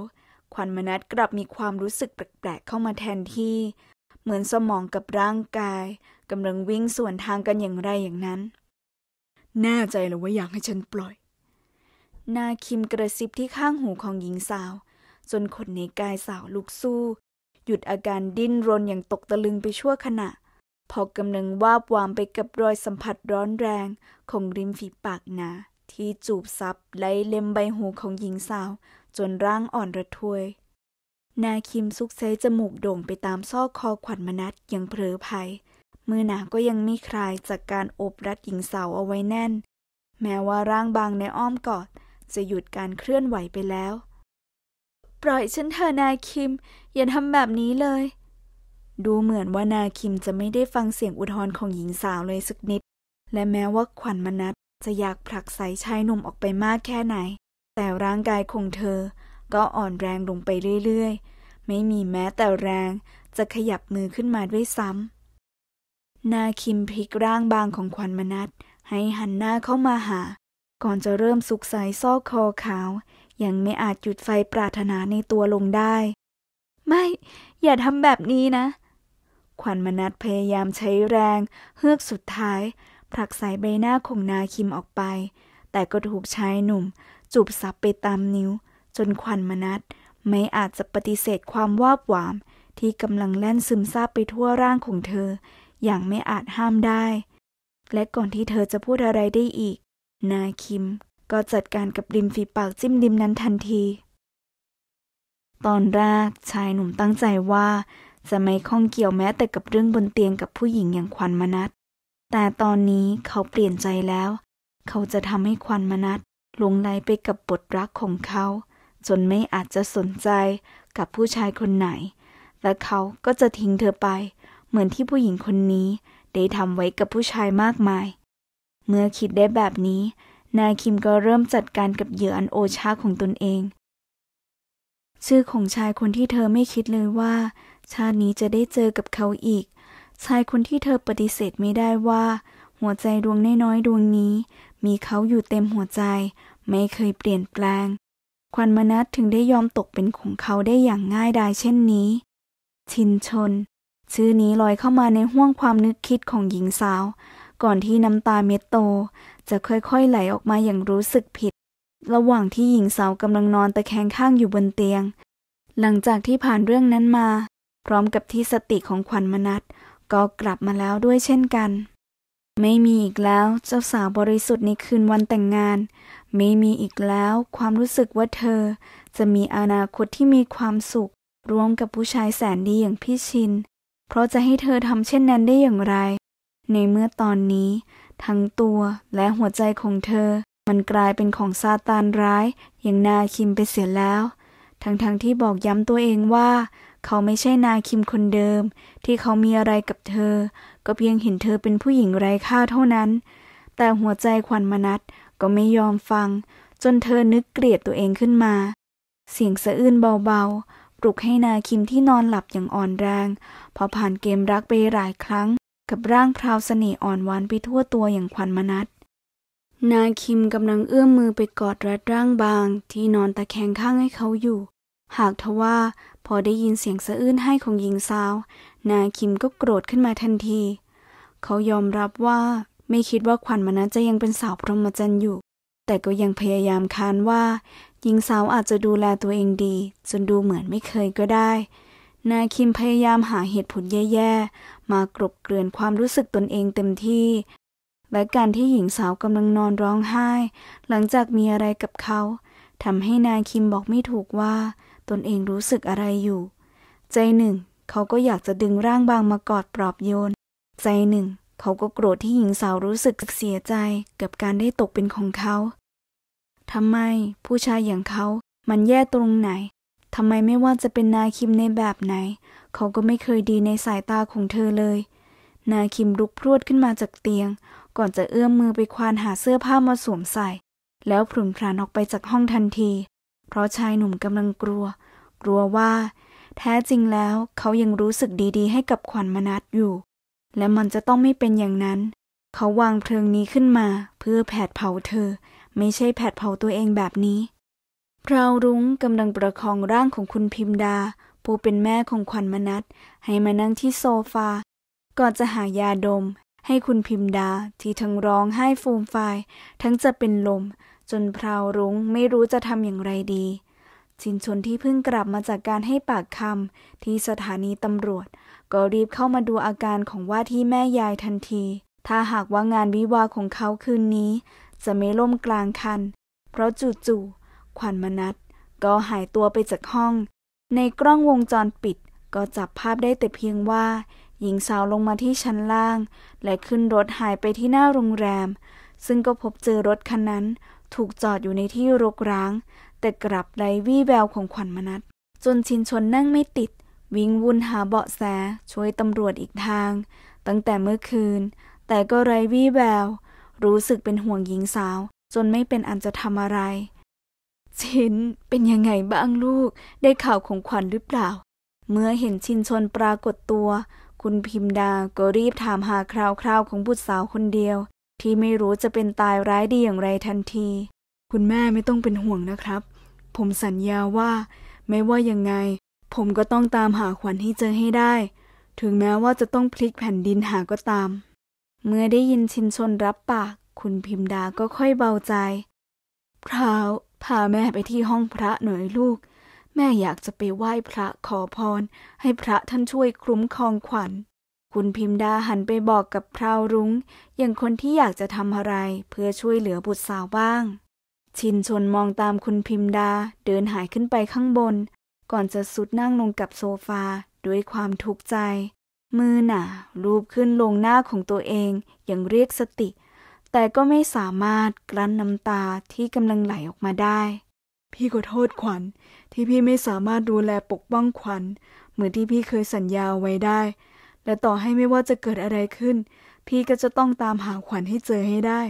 ขวัญมนัดกลับมีความรู้สึกแปลกๆเข้ามาแทนที่เหมือนสมองกับร่างกายกำลังวิ่งส่วนทางกันอย่างไรอย่างนั้นแน่ใจหรือว่าอยากให้ฉันปล่อย นาคิมกระซิบที่ข้างหูของหญิงสาว จนขนในกายสาวลุกสู้ หยุดอาการดิ้นรนอย่างตกตะลึงไปชั่วขณะ พอกำลังวาบวามไปกับรอยสัมผัสร้อนแรงของริมฝีปากนาที่จูบซับไล่เล็มใบหูของหญิงสาว จนร่างอ่อนระทวยนาคิมซุกเซจมูกโด่งไปตามซอกคอขวัญมนัดยังเพลอภัย มือหนาก็ยังไม่คลายจากการอบรัดหญิงสาวเอาไว้แน่น แม้ว่าร่างบางในอ้อมกอด จะหยุดการเคลื่อนไหวไปแล้ว ปล่อยฉันเถอะนาคิม อย่าทำแบบนี้เลย ดูเหมือนว่านาคิมจะไม่ได้ฟังเสียงอุทธรของหญิงสาวเลยสักนิด และแม้ว่าขวัญมนัดจะอยากผลักไสชายหนุ่มออกไปมากแค่ไหน แต่ร่างกายของเธอก็อ่อนแรงลงไปเรื่อยๆ ไม่มีแม้แต่แรง จะขยับมือขึ้นมาด้วยซ้ำ นาคิมพลิกร่างบางของขวัญมนัด ให้หันหน้าเข้ามาหา ก่อนจะเริ่มสุกใสซอกคอขาว ยังไม่อาจหยุดไฟปรารถนาในตัวลงได้ ไม่ อย่าทำแบบนี้นะ ขวัญมนัดพยายามใช้แรง เฮือกสุดท้าย ผลักสายใบหน้าของนาคิมออกไป แต่ก็ถูกชายหนุ่มจูบสับไปตามนิ้วจนควันมนัดไม่อาจจะปฏิเสธความวาบหวาม ที่กำลังแล่นซึมซาบไปทั่วร่างของเธอ อย่างไม่อาจห้ามได้ และก่อนที่เธอจะพูดอะไรได้อีก นาคิมก็จัดการกับริมฝีปากจิ้มริมนั้นทันที ตอนแรกชายหนุ่มตั้งใจว่าจะไม่ข้องเกี่ยวแม้แต่กับเรื่องบนเตียงกับผู้หญิงอย่างควันมนัดแต่ตอนนี้เขาเปลี่ยนใจแล้ว เขาจะทำให้ควันมนัดลงไหลไปกับบทรักของเขาจนไม่อาจจะสนใจกับผู้ชายคนไหน และเขาก็จะทิ้งเธอไป เหมือนที่ผู้หญิงคนนี้ได้ทำไว้กับผู้ชายมากมาย เมื่อคิดได้แบบนี้ นายคิมก็เริ่มจัดการกับเหยื่ออันโอชาของตนเอง ชื่อของชายคนที่เธอไม่คิดเลยว่า ชาตินี้จะได้เจอกับเขาอีก ชายคนที่เธอปฏิเสธไม่ได้ว่า หัวใจดวงน้อยๆดวงนี้ มีเขาอยู่เต็มหัวใจไม่เคยเปลี่ยนแปลงควันมนัสถึงได้ยอมตกเป็นของเขาได้อย่างง่ายดายเช่นนี้ ชินชน ชื่อนี้ลอยเข้ามาในห้วงความนึกคิดของหญิงสาว ก่อนที่น้ำตาเม็ดโตจะค่อยๆไหลออกมาอย่างรู้สึกผิด ระหว่างที่หญิงสาวกำลังนอนตะแคงข้างอยู่บนเตียง หลังจากที่ผ่านเรื่องนั้นมา พร้อมกับที่สติของขวัญมนัส ก็กลับมาแล้วด้วยเช่นกัน ไม่มีอีกแล้วเจ้าสาวบริสุทธิ์ในคืนวันแต่งงานไม่มีอีกแล้วความรู้สึกว่าเธอ จะมีอนาคตที่มีความสุข ร่วมกับผู้ชายแสนดีอย่างพี่ชิน เพราะจะให้เธอทำเช่นนั้นได้อย่างไร ในเมื่อตอนนี้ ทั้งตัวและหัวใจของเธอ มันกลายเป็นของซาตานร้าย อย่างนาคิมไปเสียแล้ว ทั้งๆทที่บอกย้ำตัวเองว่า เขาไม่ใช่นาคิมคนเดิม ที่เขามีอะไรกับเธอ ก็เพียงเห็นเธอเป็นผู้หญิงไร้ค่าเท่านั้น แต่หัวใจควันมนัดก็ไม่ยอมฟัง จนเธอนึกเกลียดตัวเองขึ้นมา เสียงสะอื้นเบาๆปลุกให้นาคิมที่นอนหลับอย่างอ่อนแรง พอผ่านเกมรักไปหลายครั้ง กับร่างพราวเสน่ห์อ่อนหวานไปทั่วตัวอย่างควันมนัดนาคิมกำลังเอื้อมมือไปกอดรัดร่างบาง ที่นอนตะแคงข้างให้เขาอยู่ หากทว่าพอได้ยินเสียงสะอื้นให้ของหญิงสาวนาคิมก็โกรธขึ้นมาทันที เขายอมรับว่าไม่คิดว่าขวัญมนัจะยังเป็นสาวพรหมจรรย์อยู่ แต่ก็ยังพยายามค้านว่าหญิงสาวอาจจะดูแลตัวเองดี จนดูเหมือนไม่เคยก็ได้ นายคิมพยายามหาเหตุผลแย่ๆ มากรบเกลื่อนความรู้สึกตนเองเต็มที่ และการที่หญิงสาวกำลังนอนร้องไห้ หลังจากมีอะไรกับเขาทำให้นายคิมบอกไม่ถูกว่า ตนเองรู้สึกอะไรอยู่ ใจหนึ่งเขาก็อยากจะดึงร่างบางมากอดปลอบโยนใจหนึ่งเขาก็โกรธที่หญิงสาวรู้สึกเสียใจกับการได้ตกเป็นของเขา ทำไมผู้ชายอย่างเขามันแย่ตรงไหน ทำไมไม่ว่าจะเป็นนาคิมในแบบไหน เขาก็ไม่เคยดีในสายตาของเธอเลย นาคิมลุกพรวดขึ้นมาจากเตียง ก่อนจะเอื้อมมือไปควานหาเสื้อผ้ามาสวมใส่ แล้วผุนพรานออกไปจากห้องทันที เพราะชายหนุ่มกำลังกลัว กลัวว่า แท้จริงแล้วเขายังรู้สึกดีๆให้กับขวัญมนัสอยู่และมันจะต้องไม่เป็นอย่างนั้น เขาวางเพลิงนี้ขึ้นมาเพื่อแผดเผาเธอ ไม่ใช่แผดเผาตัวเองแบบนี้ พราวรุ้งกำลังประคองร่างของคุณพิมดา ผู้เป็นแม่ของขวัญมนัทให้มานั่งที่โซฟาก่อนจะหายาดม ให้คุณพิมดาที่ทั้งร้องไห้ฟูมฟาย ทั้งจะเป็นลมจนพราวรุ้งไม่รู้จะทำอย่างไรดีชินชนที่เพิ่งกลับมาจากการให้ปากคำที่สถานีตำรวจก็รีบเข้ามาดูอาการของว่าที่แม่ยายทันที ถ้าหากว่างานวิวาของเขาคืนนี้ จะไม่ล่มกลางคัน เพราะจู่ๆขวัญมนัดก็หายตัวไปจากห้อง ในกล้องวงจรปิด ก็จับภาพได้แต่เพียงว่า หญิงสาวลงมาที่ชั้นล่าง และขึ้นรถหายไปที่หน้าโรงแรม ซึ่งก็พบเจอรถคันนั้น ถูกจอดอยู่ในที่รกร้าง แต่กลับไร้วี่แววของขวัญมนัดจนชินชนนั่งไม่ติดวิ่งวุ่นหาเบาะแสช่วยตำรวจอีกทาง ตั้งแต่เมื่อคืน แต่ก็ไร้วี่แวว รู้สึกเป็นห่วงหญิงสาว จนไม่เป็นอันจะทำอะไร ชินเป็นยังไงบ้างลูกได้ข่าวของขวัญหรือเปล่า เมื่อเห็นชินชนปรากฏตัว คุณพิมดาก็รีบถามหาคราวๆของบุตรสาวคนเดียว ที่ไม่รู้จะเป็นตายร้ายดีอย่างไรทันที คุณแม่ไม่ต้องเป็นห่วงนะครับ ผมสัญญาว่าไม่ว่ายังไงผมก็ต้องตามหาขวัญให้เจอให้ได้ ถึงแม้ว่าจะต้องพลิกแผ่นดินหาก็ตาม เมื่อได้ยินชินชนรับปาก คุณพิมดา ก็ค่อยเบาใจ พราวพาแม่ไปที่ห้องพระหน่อยลูก แม่อยากจะไปไหว้พระขอพร ให้พระท่านช่วยคลุ้มครองขวัญ คุณพิมดาหันไปบอกกับพราวรุง้ง อย่างคนที่อยากจะทำอะไร เพื่อช่วยเหลือบุตรสาวบ้าง ชินชนมองตามคุณพิมดา เดินหายขึ้นไปข้างบนก่อนจะสุดนั่งลงกับโซฟาด้วยความทุกข์ใจ มือหนารูปขึ้นลงหน้าของตัวเองอย่างเรียกสติ แต่ก็ไม่สามารถกลั้นน้ำตาที่กำลังไหลออกมาได้ พี่ขอโทษขวัญ ที่พี่ไม่สามารถดูแลปกป้องขวัญเหมือนที่พี่เคยสัญญาไว้ได้ และต่อให้ไม่ว่าจะเกิดอะไรขึ้น พี่ก็จะต้องตามหาขวัญให้เจอให้ได้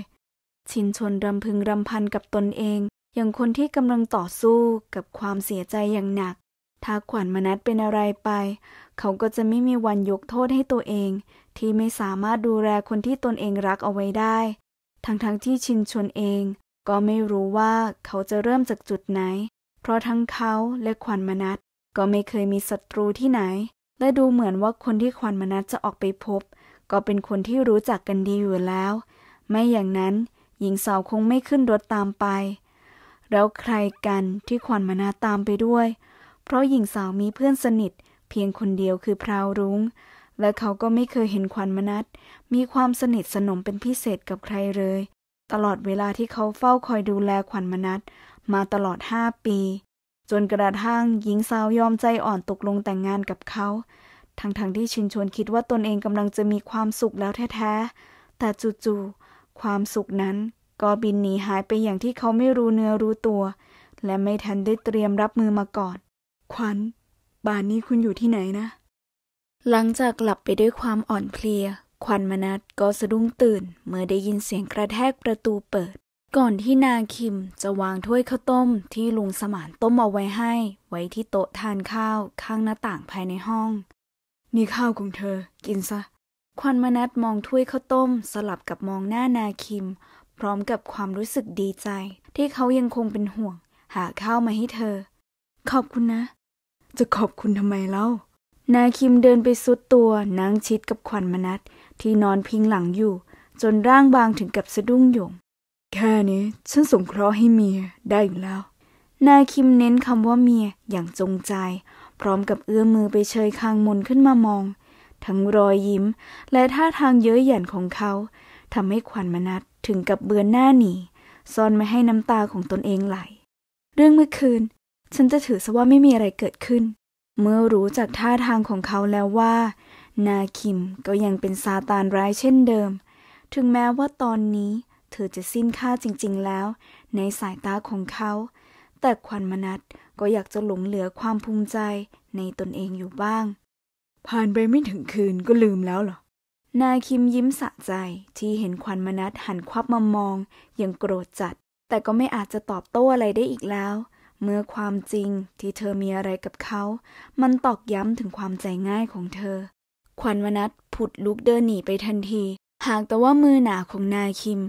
ชินชนรำพึงรำพันกับตนเอง อย่างคนที่กำลังต่อสู้กับความเสียใจอย่างหนักถ้าขวัญมนัดเป็นอะไรไป เขาก็จะไม่มีวันยกโทษให้ตัวเอง ที่ไม่สามารถดูแลคนที่ตนเองรักเอาไว้ได้ ทั้งๆทที่ชินชนเอง ก็ไม่รู้ว่าเขาจะเริ่มจากจุดไหน เพราะทั้งเขาและขวัญมนัดก็ไม่เคยมีศัตรูที่ไหน และดูเหมือนว่าคนที่ขวัญมนัดจะออกไปพบ ก็เป็นคนที่รู้จักกันดีอยู่แล้ว ไม่อย่างนั้นหญิงสาวคงไม่ขึ้นรถตามไป แล้วใครกันที่ขวัญมนดตามไปด้วยเพราะหญิงสาวมีเพื่อนสนิท เพียงคนเดียวคือพราวรุง้ง และเขาก็ไม่เคยเห็นขวัญมนัสมีความสนิทสนมเป็นพิเศษกับใครเลย ตลอดเวลาที่เขาเฝ้าคอยดูแลขวัญมนัสมาตลอดห้าปี จนกระทั่งหญิงสาวยอมใจอ่อนตกลงแต่งงานกับเขา ทั้งๆทที่ชินชวนคิดว่าตนเองกำลังจะมีความสุขแล้วแท้ๆแต่จู่ๆความสุขนั้น ก็บินหนีหายไปอย่างที่เขาไม่รู้เนื้อรู้ตัว และไม่ทันได้เตรียมรับมือมาก่อนขวัญบ้านนี้คุณอยู่ที่ไหนนะ หลังจากหลับไปด้วยความอ่อนเพลียขวัญมนัดก็สะดุ้งตื่น เมื่อได้ยินเสียงกระแทกประตูเปิด ก่อนที่นาคิมจะวางถ้วยข้าวต้มที่ลุงสมานต้มเอาไว้ให้ ไว้ที่โต๊ะทานข้าวข้างหน้าต่างภายในห้อง นี่ข้าวของเธอกินซะขวัญมนัดมองถ้วยข้าวต้ม สลับกับมองหน้านาคิม พร้อมกับความรู้สึกดีใจ ที่เขายังคงเป็นห่วง หาข้าวมาให้เธอขอบคุณนะจะขอบคุณทำไมเล่า นายคิมเดินไปซุดตัว นั่งชิดกับขวัญมนัดที่นอนพิงหลังอยู่ จนร่างบางถึงกับสะดุ้งหยง แค่นี้ฉันสงเคราะห์ให้เมียได้อยู่แล้ว นายคิมเน้นคำว่าเมียอย่างจงใจ พร้อมกับเอื้อมมือไปเชยคางมนขึ้นมามอง ทั้งรอยยิ้ม และท่าทางเย้ยหยันของเขาทำให้ขวัญมนัดถึงกับเบือนหน้าหนีซ่อนไม่ให้น้ำตาของตนเองไหลเรื่องเมื่อคืนฉันจะถือซะว่าไม่มีอะไรเกิดขึ้น เมื่อรู้จากท่าทางของเขาแล้วว่า นาคิมก็ยังเป็นซาตานร้ายเช่นเดิม ถึงแม้ว่าตอนนี้เธอจะสิ้นค่าจริงๆแล้วในสายตาของเขา แต่ควันมนัดก็อยากจะหลงเหลือความภูมิใจในตนเองอยู่บ้าง ผ่านไปไม่ถึงคืนก็ลืมแล้วเหรอ นาคิมยิ้มสะใจที่เห็นควันมนัดหันควับมามองอย่างโกรธจัด แต่ก็ไม่อาจจะตอบโต้อะไรได้อีกแล้วเมื่อความจริงที่เธอมีอะไรกับเขา มันตอกย้ำถึงความใจง่ายของเธอ ขวัญวนัทผุดลุกเดินหนีไปทันที หากแต่ว่ามือหนาของนายคิม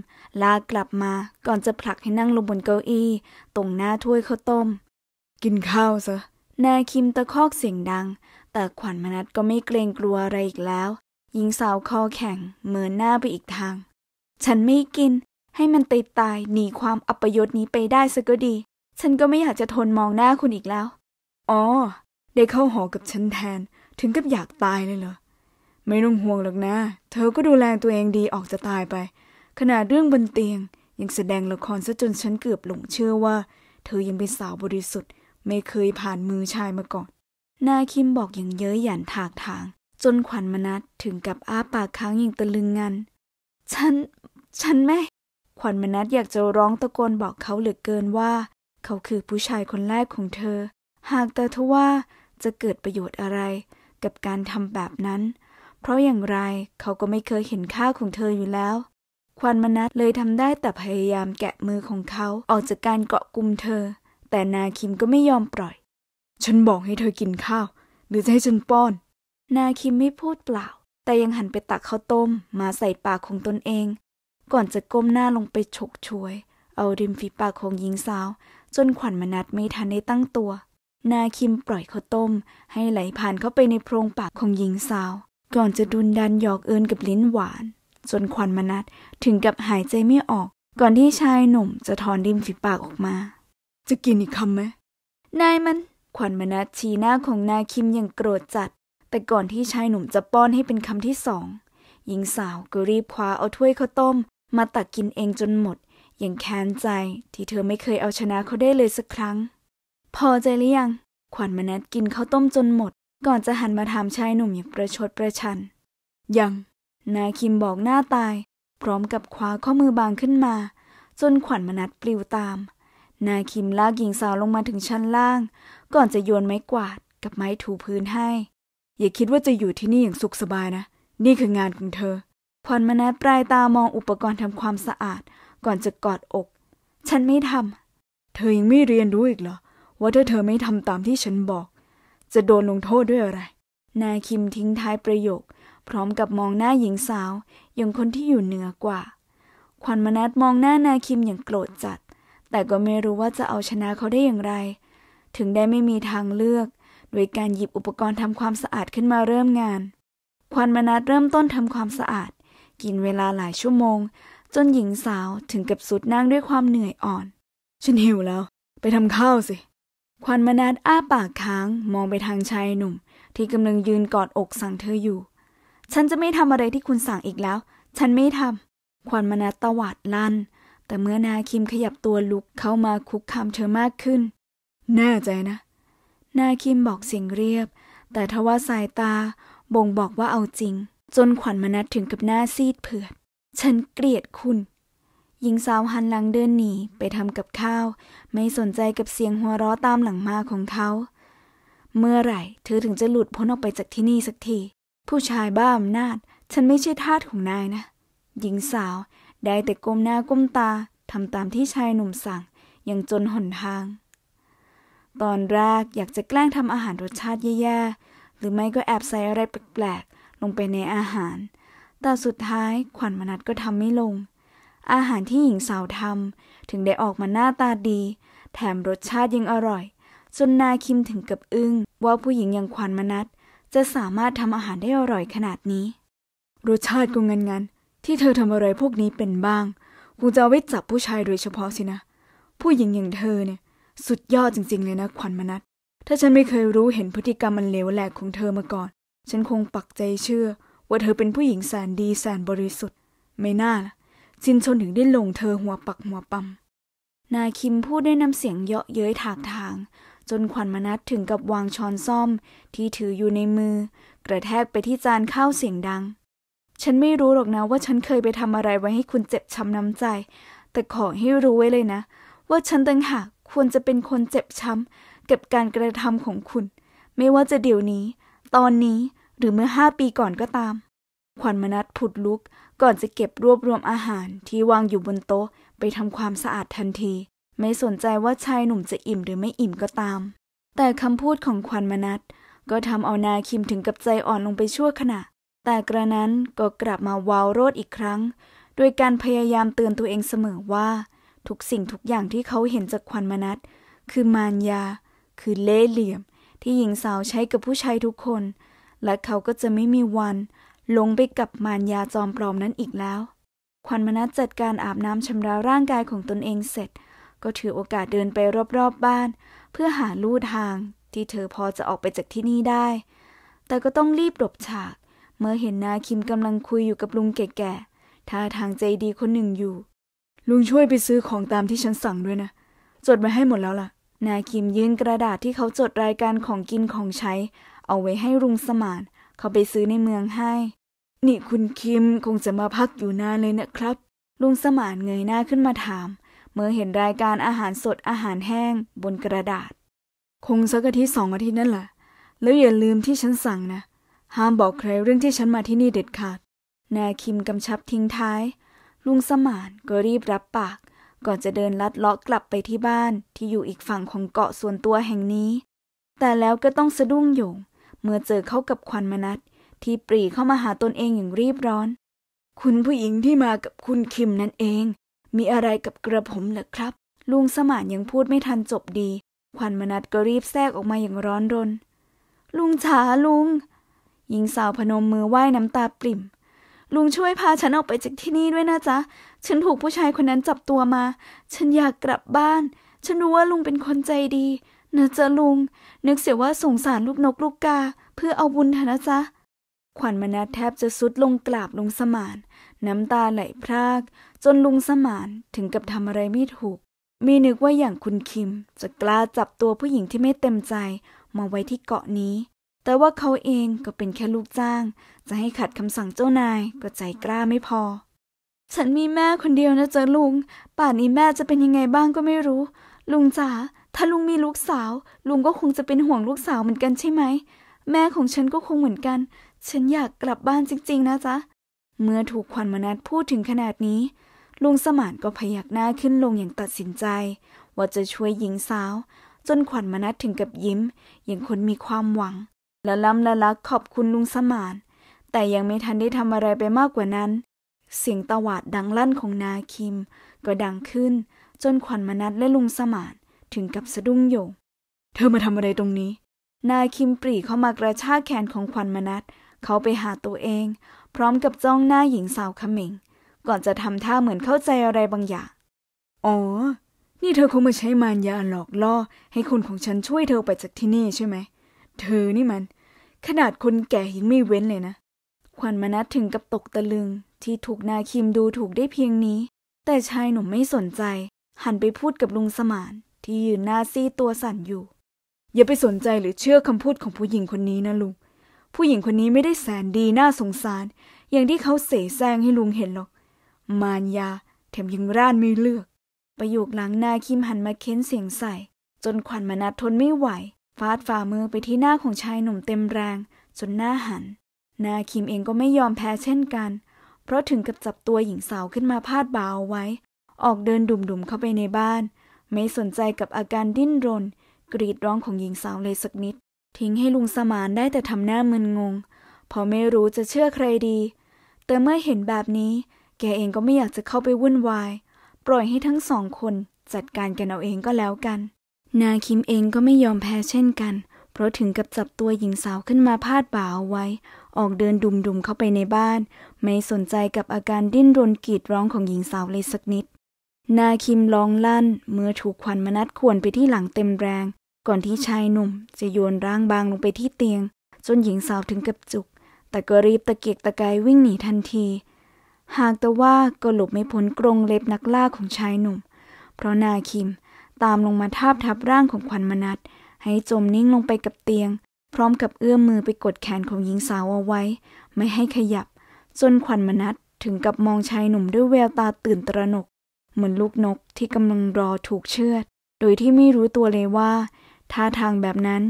ลากกลับมา ก่อนจะผลักให้นั่งลงบนเก้าอี้ ตรงหน้าถ้วยข้าวต้ม กินข้าวซะ นายคิมตะคอกเสียงดัง แต่ขวัญมนัทก็ไม่เกรงกลัวอะไรอีกแล้ว หญิงสาวคอแข็งเหมือนหน้าไปอีกทาง ฉันไม่กิน ให้มันตายตายหนีความอัปยศนี้ไปได้ซะก็ดีฉันก็ไม่อยากจะทนมองหน้าคุณอีกแล้ว อ๋อได้เข้าหอกับฉันแทน ถึงกับอยากตายเลยเหรอ ไม่ต้องห่วงหรอกนะ เธอก็ดูแลตัวเองดีออกจะตายไป ขนาดเรื่องบนเตียง ยังแสดงละครซะจนฉันเกือบหลงเชื่อว่า เธอยังเป็นสาวบริสุทธิ์ไม่เคยผ่านมือชายมาก่อน นาคิมบอกอย่างเย้ยหยันถากถาง จนขวัญมนัดถึงกับอ้าปากค้างอย่างตะลึงงัน ฉัน ฉันไม่ขวัญมนัดอยากจะร้องตะโกนบอกเขาเหลือเกินว่าเขาคือผู้ชายคนแรกของเธอ หากแต่ทว่าจะเกิดประโยชน์อะไร กับการทำแบบนั้น เพราะอย่างไรเขาก็ไม่เคยเห็นค่าของเธออยู่แล้ว ควันมนัดเลยทำได้แต่พยายามแกะมือของเขาออกจากการเกาะกลุ่มเธอ แต่นาคิมก็ไม่ยอมปล่อย ฉันบอกให้เธอกินข้าว หรือจะให้ฉันป้อน นาคิมไม่พูดเปล่า แต่ยังหันไปตักข้าวต้ม มาใส่ปากของตนเอง ก่อนจะก้มหน้าลงไปฉกฉวย เอาริมฝีปากของหญิงสาวจนขวัญมนัดไม่ทันได้ตั้งตัว นาคิมปล่อยข้าวต้ม ให้ไหลผ่านเข้าไปในโพรงปากของหญิงสาว ก่อนจะดุนดันหยอกเอินกับลิ้นหวานจนขวัญมนัดถึงกับหายใจไม่ออก ก่อนที่ชายหนุ่มจะถอนริมฝีปากออกมา จะกินอีกคำไหมนายมันขวัญมนัดชี้หน้าของนาคิมอย่างโกรธจัด แต่ก่อนที่ชายหนุ่มจะป้อนให้เป็นคำที่สอง หญิงสาวก็รีบคว้าเอาถ้วยข้าวต้ม มาตักกินเองจนหมดอย่างแค้นใจที่เธอไม่เคยเอาชนะเขาได้เลยสักครั้ง พอใจหรือยัง ขวัญมนัดกินข้าวต้มจนหมด ก่อนจะหันมาถามชายหนุ่มอย่างประชดประชัน ยัง นายคิมบอกหน้าตาย พร้อมกับคว้าข้อมือบางขึ้นมา จนขวัญมนัดปลิวตาม นายคิมลากหญิงสาวลงมาถึงชั้นล่าง ก่อนจะโยนไม้กวาดกับไม้ถูพื้นให้ อย่าคิดว่าจะอยู่ที่นี่อย่างสุขสบายนะ นี่คืองานของเธอ ขวัญมนัดปลายตามองอุปกรณ์ทำความสะอาดก่อนจะกอดอก ฉันไม่ทำเธอยังไม่เรียนรู้อีกเหรอว่าถ้าเธอไม่ทำตามที่ฉันบอก จะโดนลงโทษด้วยอะไร นาคิมทิ้งท้ายประโยค พร้อมกับมองหน้าหญิงสาวอย่างคนที่อยู่เหนือกว่าขวัญมนัดมองหน้านาคิมอย่างโกรธจัด แต่ก็ไม่รู้ว่าจะเอาชนะเขาได้อย่างไร ถึงได้ไม่มีทางเลือก โดยการหยิบอุปกรณ์ทำความสะอาดขึ้นมาเริ่มงานควันมนัดเริ่มต้นทำความสะอาด กินเวลาหลายชั่วโมงจนหญิงสาวถึงกับสุดนั่งด้วยความเหนื่อยอ่อน ฉันหิวแล้ว ไปทำข้าวสิ ควันมนาดอ้าปากค้างมองไปทางชายหนุ่มที่กำลังยืนกอดอกสั่งเธออยู่ ฉันจะไม่ทำอะไรที่คุณสั่งอีกแล้ว ฉันไม่ทำควันมนาดตวาดลั่น แต่เมื่อนาคิมขยับตัวลุกเข้ามาคุกคามเธอมากขึ้น แน่ใจนะ นาคิมบอกเสียงเรียบ แต่ทว่าสายตาบ่งบอกว่าเอาจริง จนขวัญมนัดถึงกับหน้าซีดเผือดฉันเกลียดคุณ หญิงสาวหันหลังเดินหนี ไปทำกับข้าว ไม่สนใจกับเสียงหัวเราะตามหลังมาของเขา เมื่อไหร่เธอถึงจะหลุดพ้นออกไปจากที่นี่สักที ผู้ชายบ้าอำนาจ ฉันไม่ใช่ทาสของนายนะ หญิงสาว ได้แต่ก้มหน้าก้มตาทำตามที่ชายหนุ่มสั่ง อย่างจนหนทาง ตอนแรกอยากจะแกล้งทำอาหารรสชาติแย่ๆ หรือไม่ก็แอบใส่อะไรแปลกๆ ลงไปในอาหารแต่สุดท้ายขวัญมนัดก็ทำไม่ลง อาหารที่หญิงสาวทำถึงได้ออกมาหน้าตาดี แถมรสชาติยังอร่อย จนนาคิมถึงกับอึง้งว่าผู้หญิงอย่างขวัญมนัดจะสามารถทำอาหารได้อร่อยขนาดนี้ รสชาติกูงันงันที่เธอทำอะไรพวกนี้เป็นบ้าง กูจะไว้จับผู้ชายโดยเฉพาะสินะผู้หญิงอย่างเธอเนี่ยสุดยอดจริงๆเลยนะขวัญมนัดถ้าฉันไม่เคยรู้เห็นพฤติกรรมมันเลวแหลกของเธอมาก่อน ฉันคงปักใจเชื่อว่าเธอเป็นผู้หญิงแสนดี แสนบริสุทธิ์ ไม่น่าจินชนถึงได้หลงเธอหัวปักหัวปั๊มนายคิมพูดด้วยน้ำเสียงเยาะเย้ยถากทาง จนขวัญมนัดถึงกับวางช้อนซ่อม ที่ถืออยู่ในมือ กระแทกไปที่จานข้าวเสียงดัง ฉันไม่รู้หรอกนะว่าฉันเคยไปทำอะไรไว้ให้คุณเจ็บช้ำน้ำใจ แต่ขอให้รู้ไว้เลยนะ ว่าฉันต่างหากควรจะเป็นคนเจ็บช้ำกับการกระทำของคุณ ไม่ว่าจะเดี๋ยวนี้ ตอนนี้หรือเมื่อห้าปีก่อนก็ตามขวัญมนัดผุดลุกก่อนจะเก็บรวบรวมอาหารที่วางอยู่บนโต๊ะไปทำความสะอาดทันที ไม่สนใจว่าชายหนุ่มจะอิ่มหรือไม่อิ่มก็ตาม แต่คำพูดของขวัญมนัดก็ทำเอานาคิมถึงกับใจอ่อนลงไปชั่วขณะ แต่กระนั้นก็กลับมาวาวโรดอีกครั้ง โดยการพยายามเตือนตัวเองเสมอว่าทุกสิ่งทุกอย่างที่เขาเห็นจากขวัญมนัดคือมารยาคือเล่เหลี่ยม ที่หญิงสาวใช้กับผู้ชายทุกคนและเขาก็จะไม่มีวันหลงไปกับมารยาจอมปลอมนั้นอีกแล้ว ควันมนัดจัดการอาบน้ำชำระร่างกายของตนเองเสร็จ ก็ถือโอกาสเดินไปรอบๆบบ้าน เพื่อหาลู่ทางที่เธอพอจะออกไปจากที่นี่ได้ แต่ก็ต้องรีบหลบฉาก เมื่อเห็นนาคิมกำลังคุยอยู่กับลุงแก่ๆท่าทางใจดีคนหนึ่งอยู่ลุงช่วยไปซื้อของตามที่ฉันสั่งด้วยนะจดไปให้หมดแล้วล่ะ นาคิมยื่นกระดาษที่เขาจดรายการของกินของใช้เอาไว้ให้ลุงสมาน เขาไปซื้อในเมืองให้ นี่คุณคิมคงจะมาพักอยู่นานเลยนะครับ ลุงสมานเงยหน้าขึ้นมาถาม เมื่อเห็นรายการอาหารสดอาหารแห้ง บนกระดาษ คงสักอาทิตย์สองอาทิตย์นั่นแหละ แล้วอย่าลืมที่ฉันสั่งนะ ห้ามบอกใครเรื่องที่ฉันมาที่นี่เด็ดขาดนายคิมกำชับทิ้งท้าย ลุงสมานก็รีบรับปาก ก่อนจะเดินลัดเลาะกลับไปที่บ้าน ที่อยู่อีกฝั่งของเกาะส่วนตัวแห่งนี้ แต่แล้วก็ต้องสะดุ้งหยงเมื่อเจอเข้ากับควันมนัดที่ปรีเข้ามาหาตนเองอย่างรีบร้อน คุณผู้หญิงที่มากับคุณคิมนั่นเอง มีอะไรกับกระผมเหรอครับ ลุงสมานยังพูดไม่ทันจบดี ควันมนัดก็รีบแทรกออกมาอย่างร้อนรน ลุงชาลุง หญิงสาวพนมมือไหว้น้ำตาปริ่ม ลุงช่วยพาฉันออกไปจากที่นี่ด้วยนะจ๊ะ ฉันถูกผู้ชายคนนั้นจับตัวมา ฉันอยากกลับบ้าน ฉันรู้ว่าลุงเป็นคนใจดีนะจ๊ะลุงนึกเสียว่าสงสารลูกนกลูกกาเพื่อเอาบุญเถอะนะจ๊ะ ขวัญมนัดแทบจะสุดลงกราบลุงสมาน น้ำตาไหลพราก จนลุงสมานถึงกับทำอะไรไม่ถูก มีนึกว่าอย่างคุณคิม จะกล้าจับตัวผู้หญิงที่ไม่เต็มใจ มาไว้ที่เกาะนี้ แต่ว่าเขาเองก็เป็นแค่ลูกจ้าง จะให้ขัดคำสั่งเจ้านายก็ใจกล้าไม่พอ ฉันมีแม่คนเดียวนะจ๊ะลุง ป่านนี้แม่จะเป็นยังไงบ้างก็ไม่รู้ลุงจ๋าถ้าลุงมีลูกสาว ลุงก็คงจะเป็นห่วงลูกสาวเหมือนกันใช่ไหม แม่ของฉันก็คงเหมือนกัน ฉันอยากกลับบ้านจริงๆนะจ๊ะเมื่อถูกขวัญมนัดพูดถึงขนาดนี้ ลุงสมานก็พยักหน้าขึ้นลงอย่างตัดสินใจ ว่าจะช่วยหญิงสาว จนขวัญมนัดถึงกับยิ้ม อย่างคนมีความหวัง และล้ำละลักขอบคุณลุงสมาน แต่ยังไม่ทันได้ทำอะไรไปมากกว่านั้น เสียงตวาดดังลั่นของนาคิม ก็ดังขึ้น จนขวัญมนัดและลุงสมานถึงกับสะดุ้งโยงเธอมาทำอะไรตรงนี้ นายคิมปรีเข้ามากระชากแขนของขวัญมนัดเขาไปหาตัวเอง พร้อมกับจ้องหน้าหญิงสาวขมิงก่อนจะทำท่าเหมือนเข้าใจอะไรบางอย่าง อ๋อ นี่เธอคงมาใช้มารยาหลอกล่อ ให้คนของฉันช่วยเธอไปจากที่นี่ใช่ไหม เธอนี่มัน ขนาดคนแก่ยังไม่เว้นเลยนะขวัญมนัดถึงกับตกตะลึง ที่ถูกนายคิมดูถูกได้เพียงนี้ แต่ชายหนุ่มไม่สนใจ หันไปพูดกับลุงสมานที่ยืนหน้าซีตัวสั่นอยู่ อย่าไปสนใจหรือเชื่อคำพูดของผู้หญิงคนนี้นะลุงผู้หญิงคนนี้ไม่ได้แสนดีน่าสงสาร อย่างที่เขาเสแสร้งให้ลุงเห็นหรอก มารยาแถมยังร่านไม่เลือก ประโยคหลังหน้าคิมหันมาเค้นเสียงใส่จนขวัญมนัดทนไม่ไหวฟาดฝ่ามือไปที่หน้าของชายหนุ่มเต็มแรง จนหน้าหัน นาคิมเองก็ไม่ยอมแพ้เช่นกัน เพราะถึงกับจับตัวหญิงสาวขึ้นมาพาดบ่าเาไว้ ออกเดินดุ่มๆเข้าไปในบ้านไม่สนใจกับอาการดิ้นรน กรีดร้องของหญิงสาวเลยสักนิดทิ้งให้ลุงสมานได้แต่ทำหน้ามึนงงพอไม่รู้จะเชื่อใครดีแต่เมื่อเห็นแบบนี้ แกเองก็ไม่อยากจะเข้าไปวุ่นวาย ปล่อยให้ทั้งสองคน จัดการกันเอาเองก็แล้วกัน นาคิมเองก็ไม่ยอมแพ้เช่นกัน เพราะถึงกับจับตัวหญิงสาวขึ้นมาพาดบ่าเอาไว้ ออกเดินดุมๆเข้าไปในบ้าน ไม่สนใจกับอาการดิ้นรนกรีดร้องของหญิงสาวเลยสักนิดนาคิมร้องลั่นเมื่อถูกควันมนัดขวนไปที่หลังเต็มแรงก่อนที่ชายหนุ่มจะโยนร่างบางลงไปที่เตียงจนหญิงสาวถึงกับจุกแต่ก็รีบตะเกียกตะกายวิ่งหนีทันทีหากแต่ว่าก็หลบไม่พ้นกรงเล็บนักล่าของชายหนุ่มเพราะนาคิมตามลงมาทาบทับร่างของควันมนัดให้จมนิ่งลงไปกับเตียงพร้อมกับเอื้อมมือไปกดแขนของหญิงสาวเอาไว้ไม่ให้ขยับจนควันมนัดถึงกับมองชายหนุ่มด้วยแววตาตื่นตระหนกเหมือนลูกนกที่กำลังรอถูกเชือดโดยที่ไม่รู้ตัวเลยว่าท่าทางแบบนั้น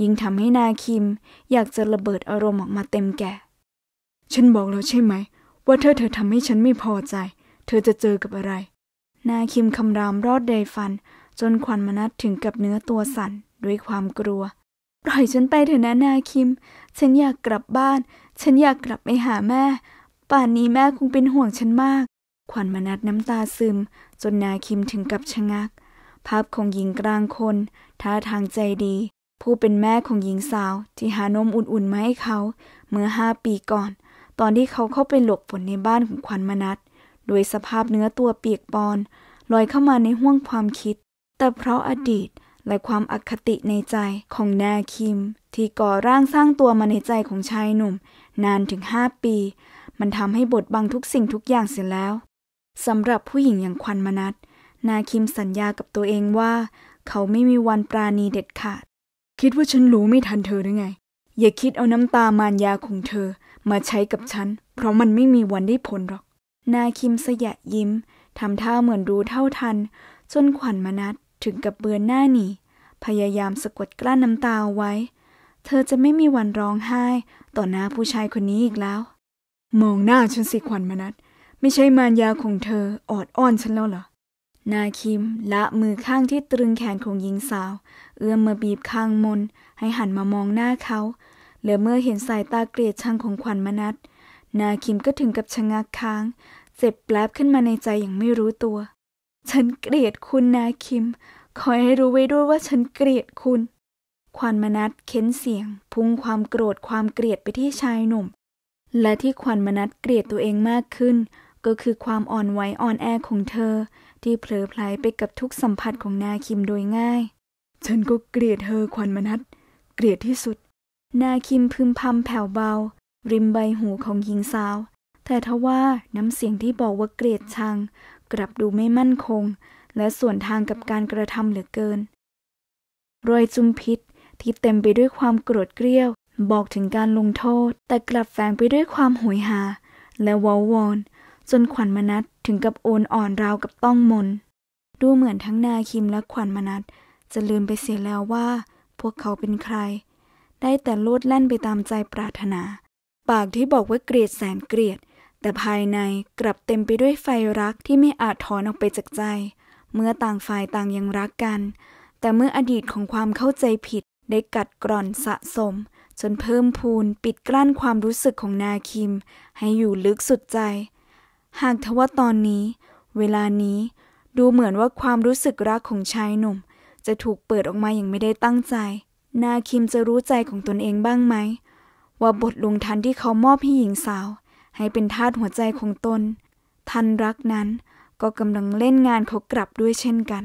ยิ่งทำให้นาคิม อยากจะระเบิดอารมณ์ออกมาเต็มแก่ ฉันบอกแล้วใช่ไหม ว่าเธอเธอทำให้ฉันไม่พอใจ เธอจะเจอกับอะไร นาคิมคำรามรอดเดยฟัน จนควันมนัดถึงกับเนื้อตัวสั่นด้วยความกลัว ปล่อยฉันไปเถอะนะนาคิม ฉันอยากกลับบ้าน ฉันอยากกลับไปหาแม่ ป่านนี้แม่คงเป็นห่วงฉันมากขวัญมนัดน้ำตาซึม จนนาคิมถึงกับชะงัก ภาพของหญิงกลางคนท่าทางใจดี ผู้เป็นแม่ของหญิงสาว ที่หานมอุ่นๆ มาให้เขา เมื่อห้าปีก่อน ตอนที่เขาเข้าไปหลบฝนในบ้านของขวัญมนัดโดยสภาพเนื้อตัวเปียกปอน ลอยเข้ามาในห้วงความคิด แต่เพราะอดีตและความอคติในใจของนาคิม ที่ก่อร่างสร้างตัวมาในใจของชายหนุ่ม นานถึงห้าปี มันทำให้บทบังทุกสิ่งทุกอย่างเสร็จแล้วสำหรับผู้หญิงอย่างควันมนัดนาคิมสัญญากับตัวเองว่า เขาไม่มีวันปราณีเด็ดขาด คิดว่าฉันรู้ไม่ทันเธอหรือไง อย่าคิดเอาน้ำตามารยาของเธอ มาใช้กับฉัน เพราะมันไม่มีวันได้ผลหรอก นาคิมสยะยิ้มทำท่าเหมือนรู้เท่าทัน จนขวัญมนัดถึงกับเบือนหน้าหนี พยายามสะกดกลั้นน้ำตาไว้ เธอจะไม่มีวันร้องไห้ ต่อหน้าผู้ชายคนนี้อีกแล้ว มองหน้าฉันสิขวัญมนัดไม่ใช่มารยาของเธอออดอ้อนฉันแล้วเหรอ นาคิมละมือข้างที่ตรึงแขนของหญิงสาว เอื้อมมาบีบข้างมน ให้หันมามองหน้าเขา เหลือเมื่อเห็นสายตาเกลียดชังของขวัญมนัดนาคิมก็ถึงกับชะงักค้าง เจ็บแปลบขึ้นมาในใจอย่างไม่รู้ตัว ฉันเกลียดคุณนาคิม ขอให้รู้ไว้ด้วยว่าฉันเกลียดคุณขวัญมนัดเค้นเสียง พุ่งความโกรธความเกลียดไปที่ชายหนุ่ม และที่ขวัญมนัดเกลียดตัวเองมากขึ้นก็คือความอ่อนไหวอ่อนแอของเธอ ที่เผลอพลายไปกับทุกสัมผัสของนาคิมโดยง่าย ฉันก็เกลียดเธอควันมนัด เกลียดที่สุด นาคิมพึมพำแผ่วเบา ริมใบหูของหญิงสาวแต่ทว่าน้ำเสียงที่บอกว่าเกลียดชัง กลับดูไม่มั่นคง และส่วนทางกับการกระทำเหลือเกิน รอยจุมพิษที่เต็มไปด้วยความโกรธเกรี้ยว บอกถึงการลงโทษ แต่กลับแฝงไปด้วยความหวยหา และวอวอนจนขวัญมนัดถึงกับโอนอ่อนราวกับต้องมน ดูเหมือนทั้งนาคิมและขวัญมนัดจะลืมไปเสียแล้วว่า พวกเขาเป็นใคร ได้แต่ลดแล่นไปตามใจปรารถนา ปากที่บอกว่าเกลียดแสนเกลียด แต่ภายในกลับเต็มไปด้วยไฟรักที่ไม่อาจถอนออกไปจากใจ เมื่อต่างฝ่ายต่างยังรักกัน แต่เมื่ออดีตของความเข้าใจผิดได้กัดกร่อนสะสม จนเพิ่มพูนปิดกลั้นความรู้สึกของนาคิม ให้อยู่ลึกสุดใจหากทว่าตอนนี้ เวลานี้ดูเหมือนว่าความรู้สึกรักของชายหนุ่ม จะถูกเปิดออกมาอย่างไม่ได้ตั้งใจ นาคิมจะรู้ใจของตนเองบ้างไหม ว่าบทลงทันที่เขามอบให้หญิงสาว ให้เป็นทาสหัวใจของตนทันรักนั้นก็กำลังเล่นงานเขากลับด้วยเช่นกัน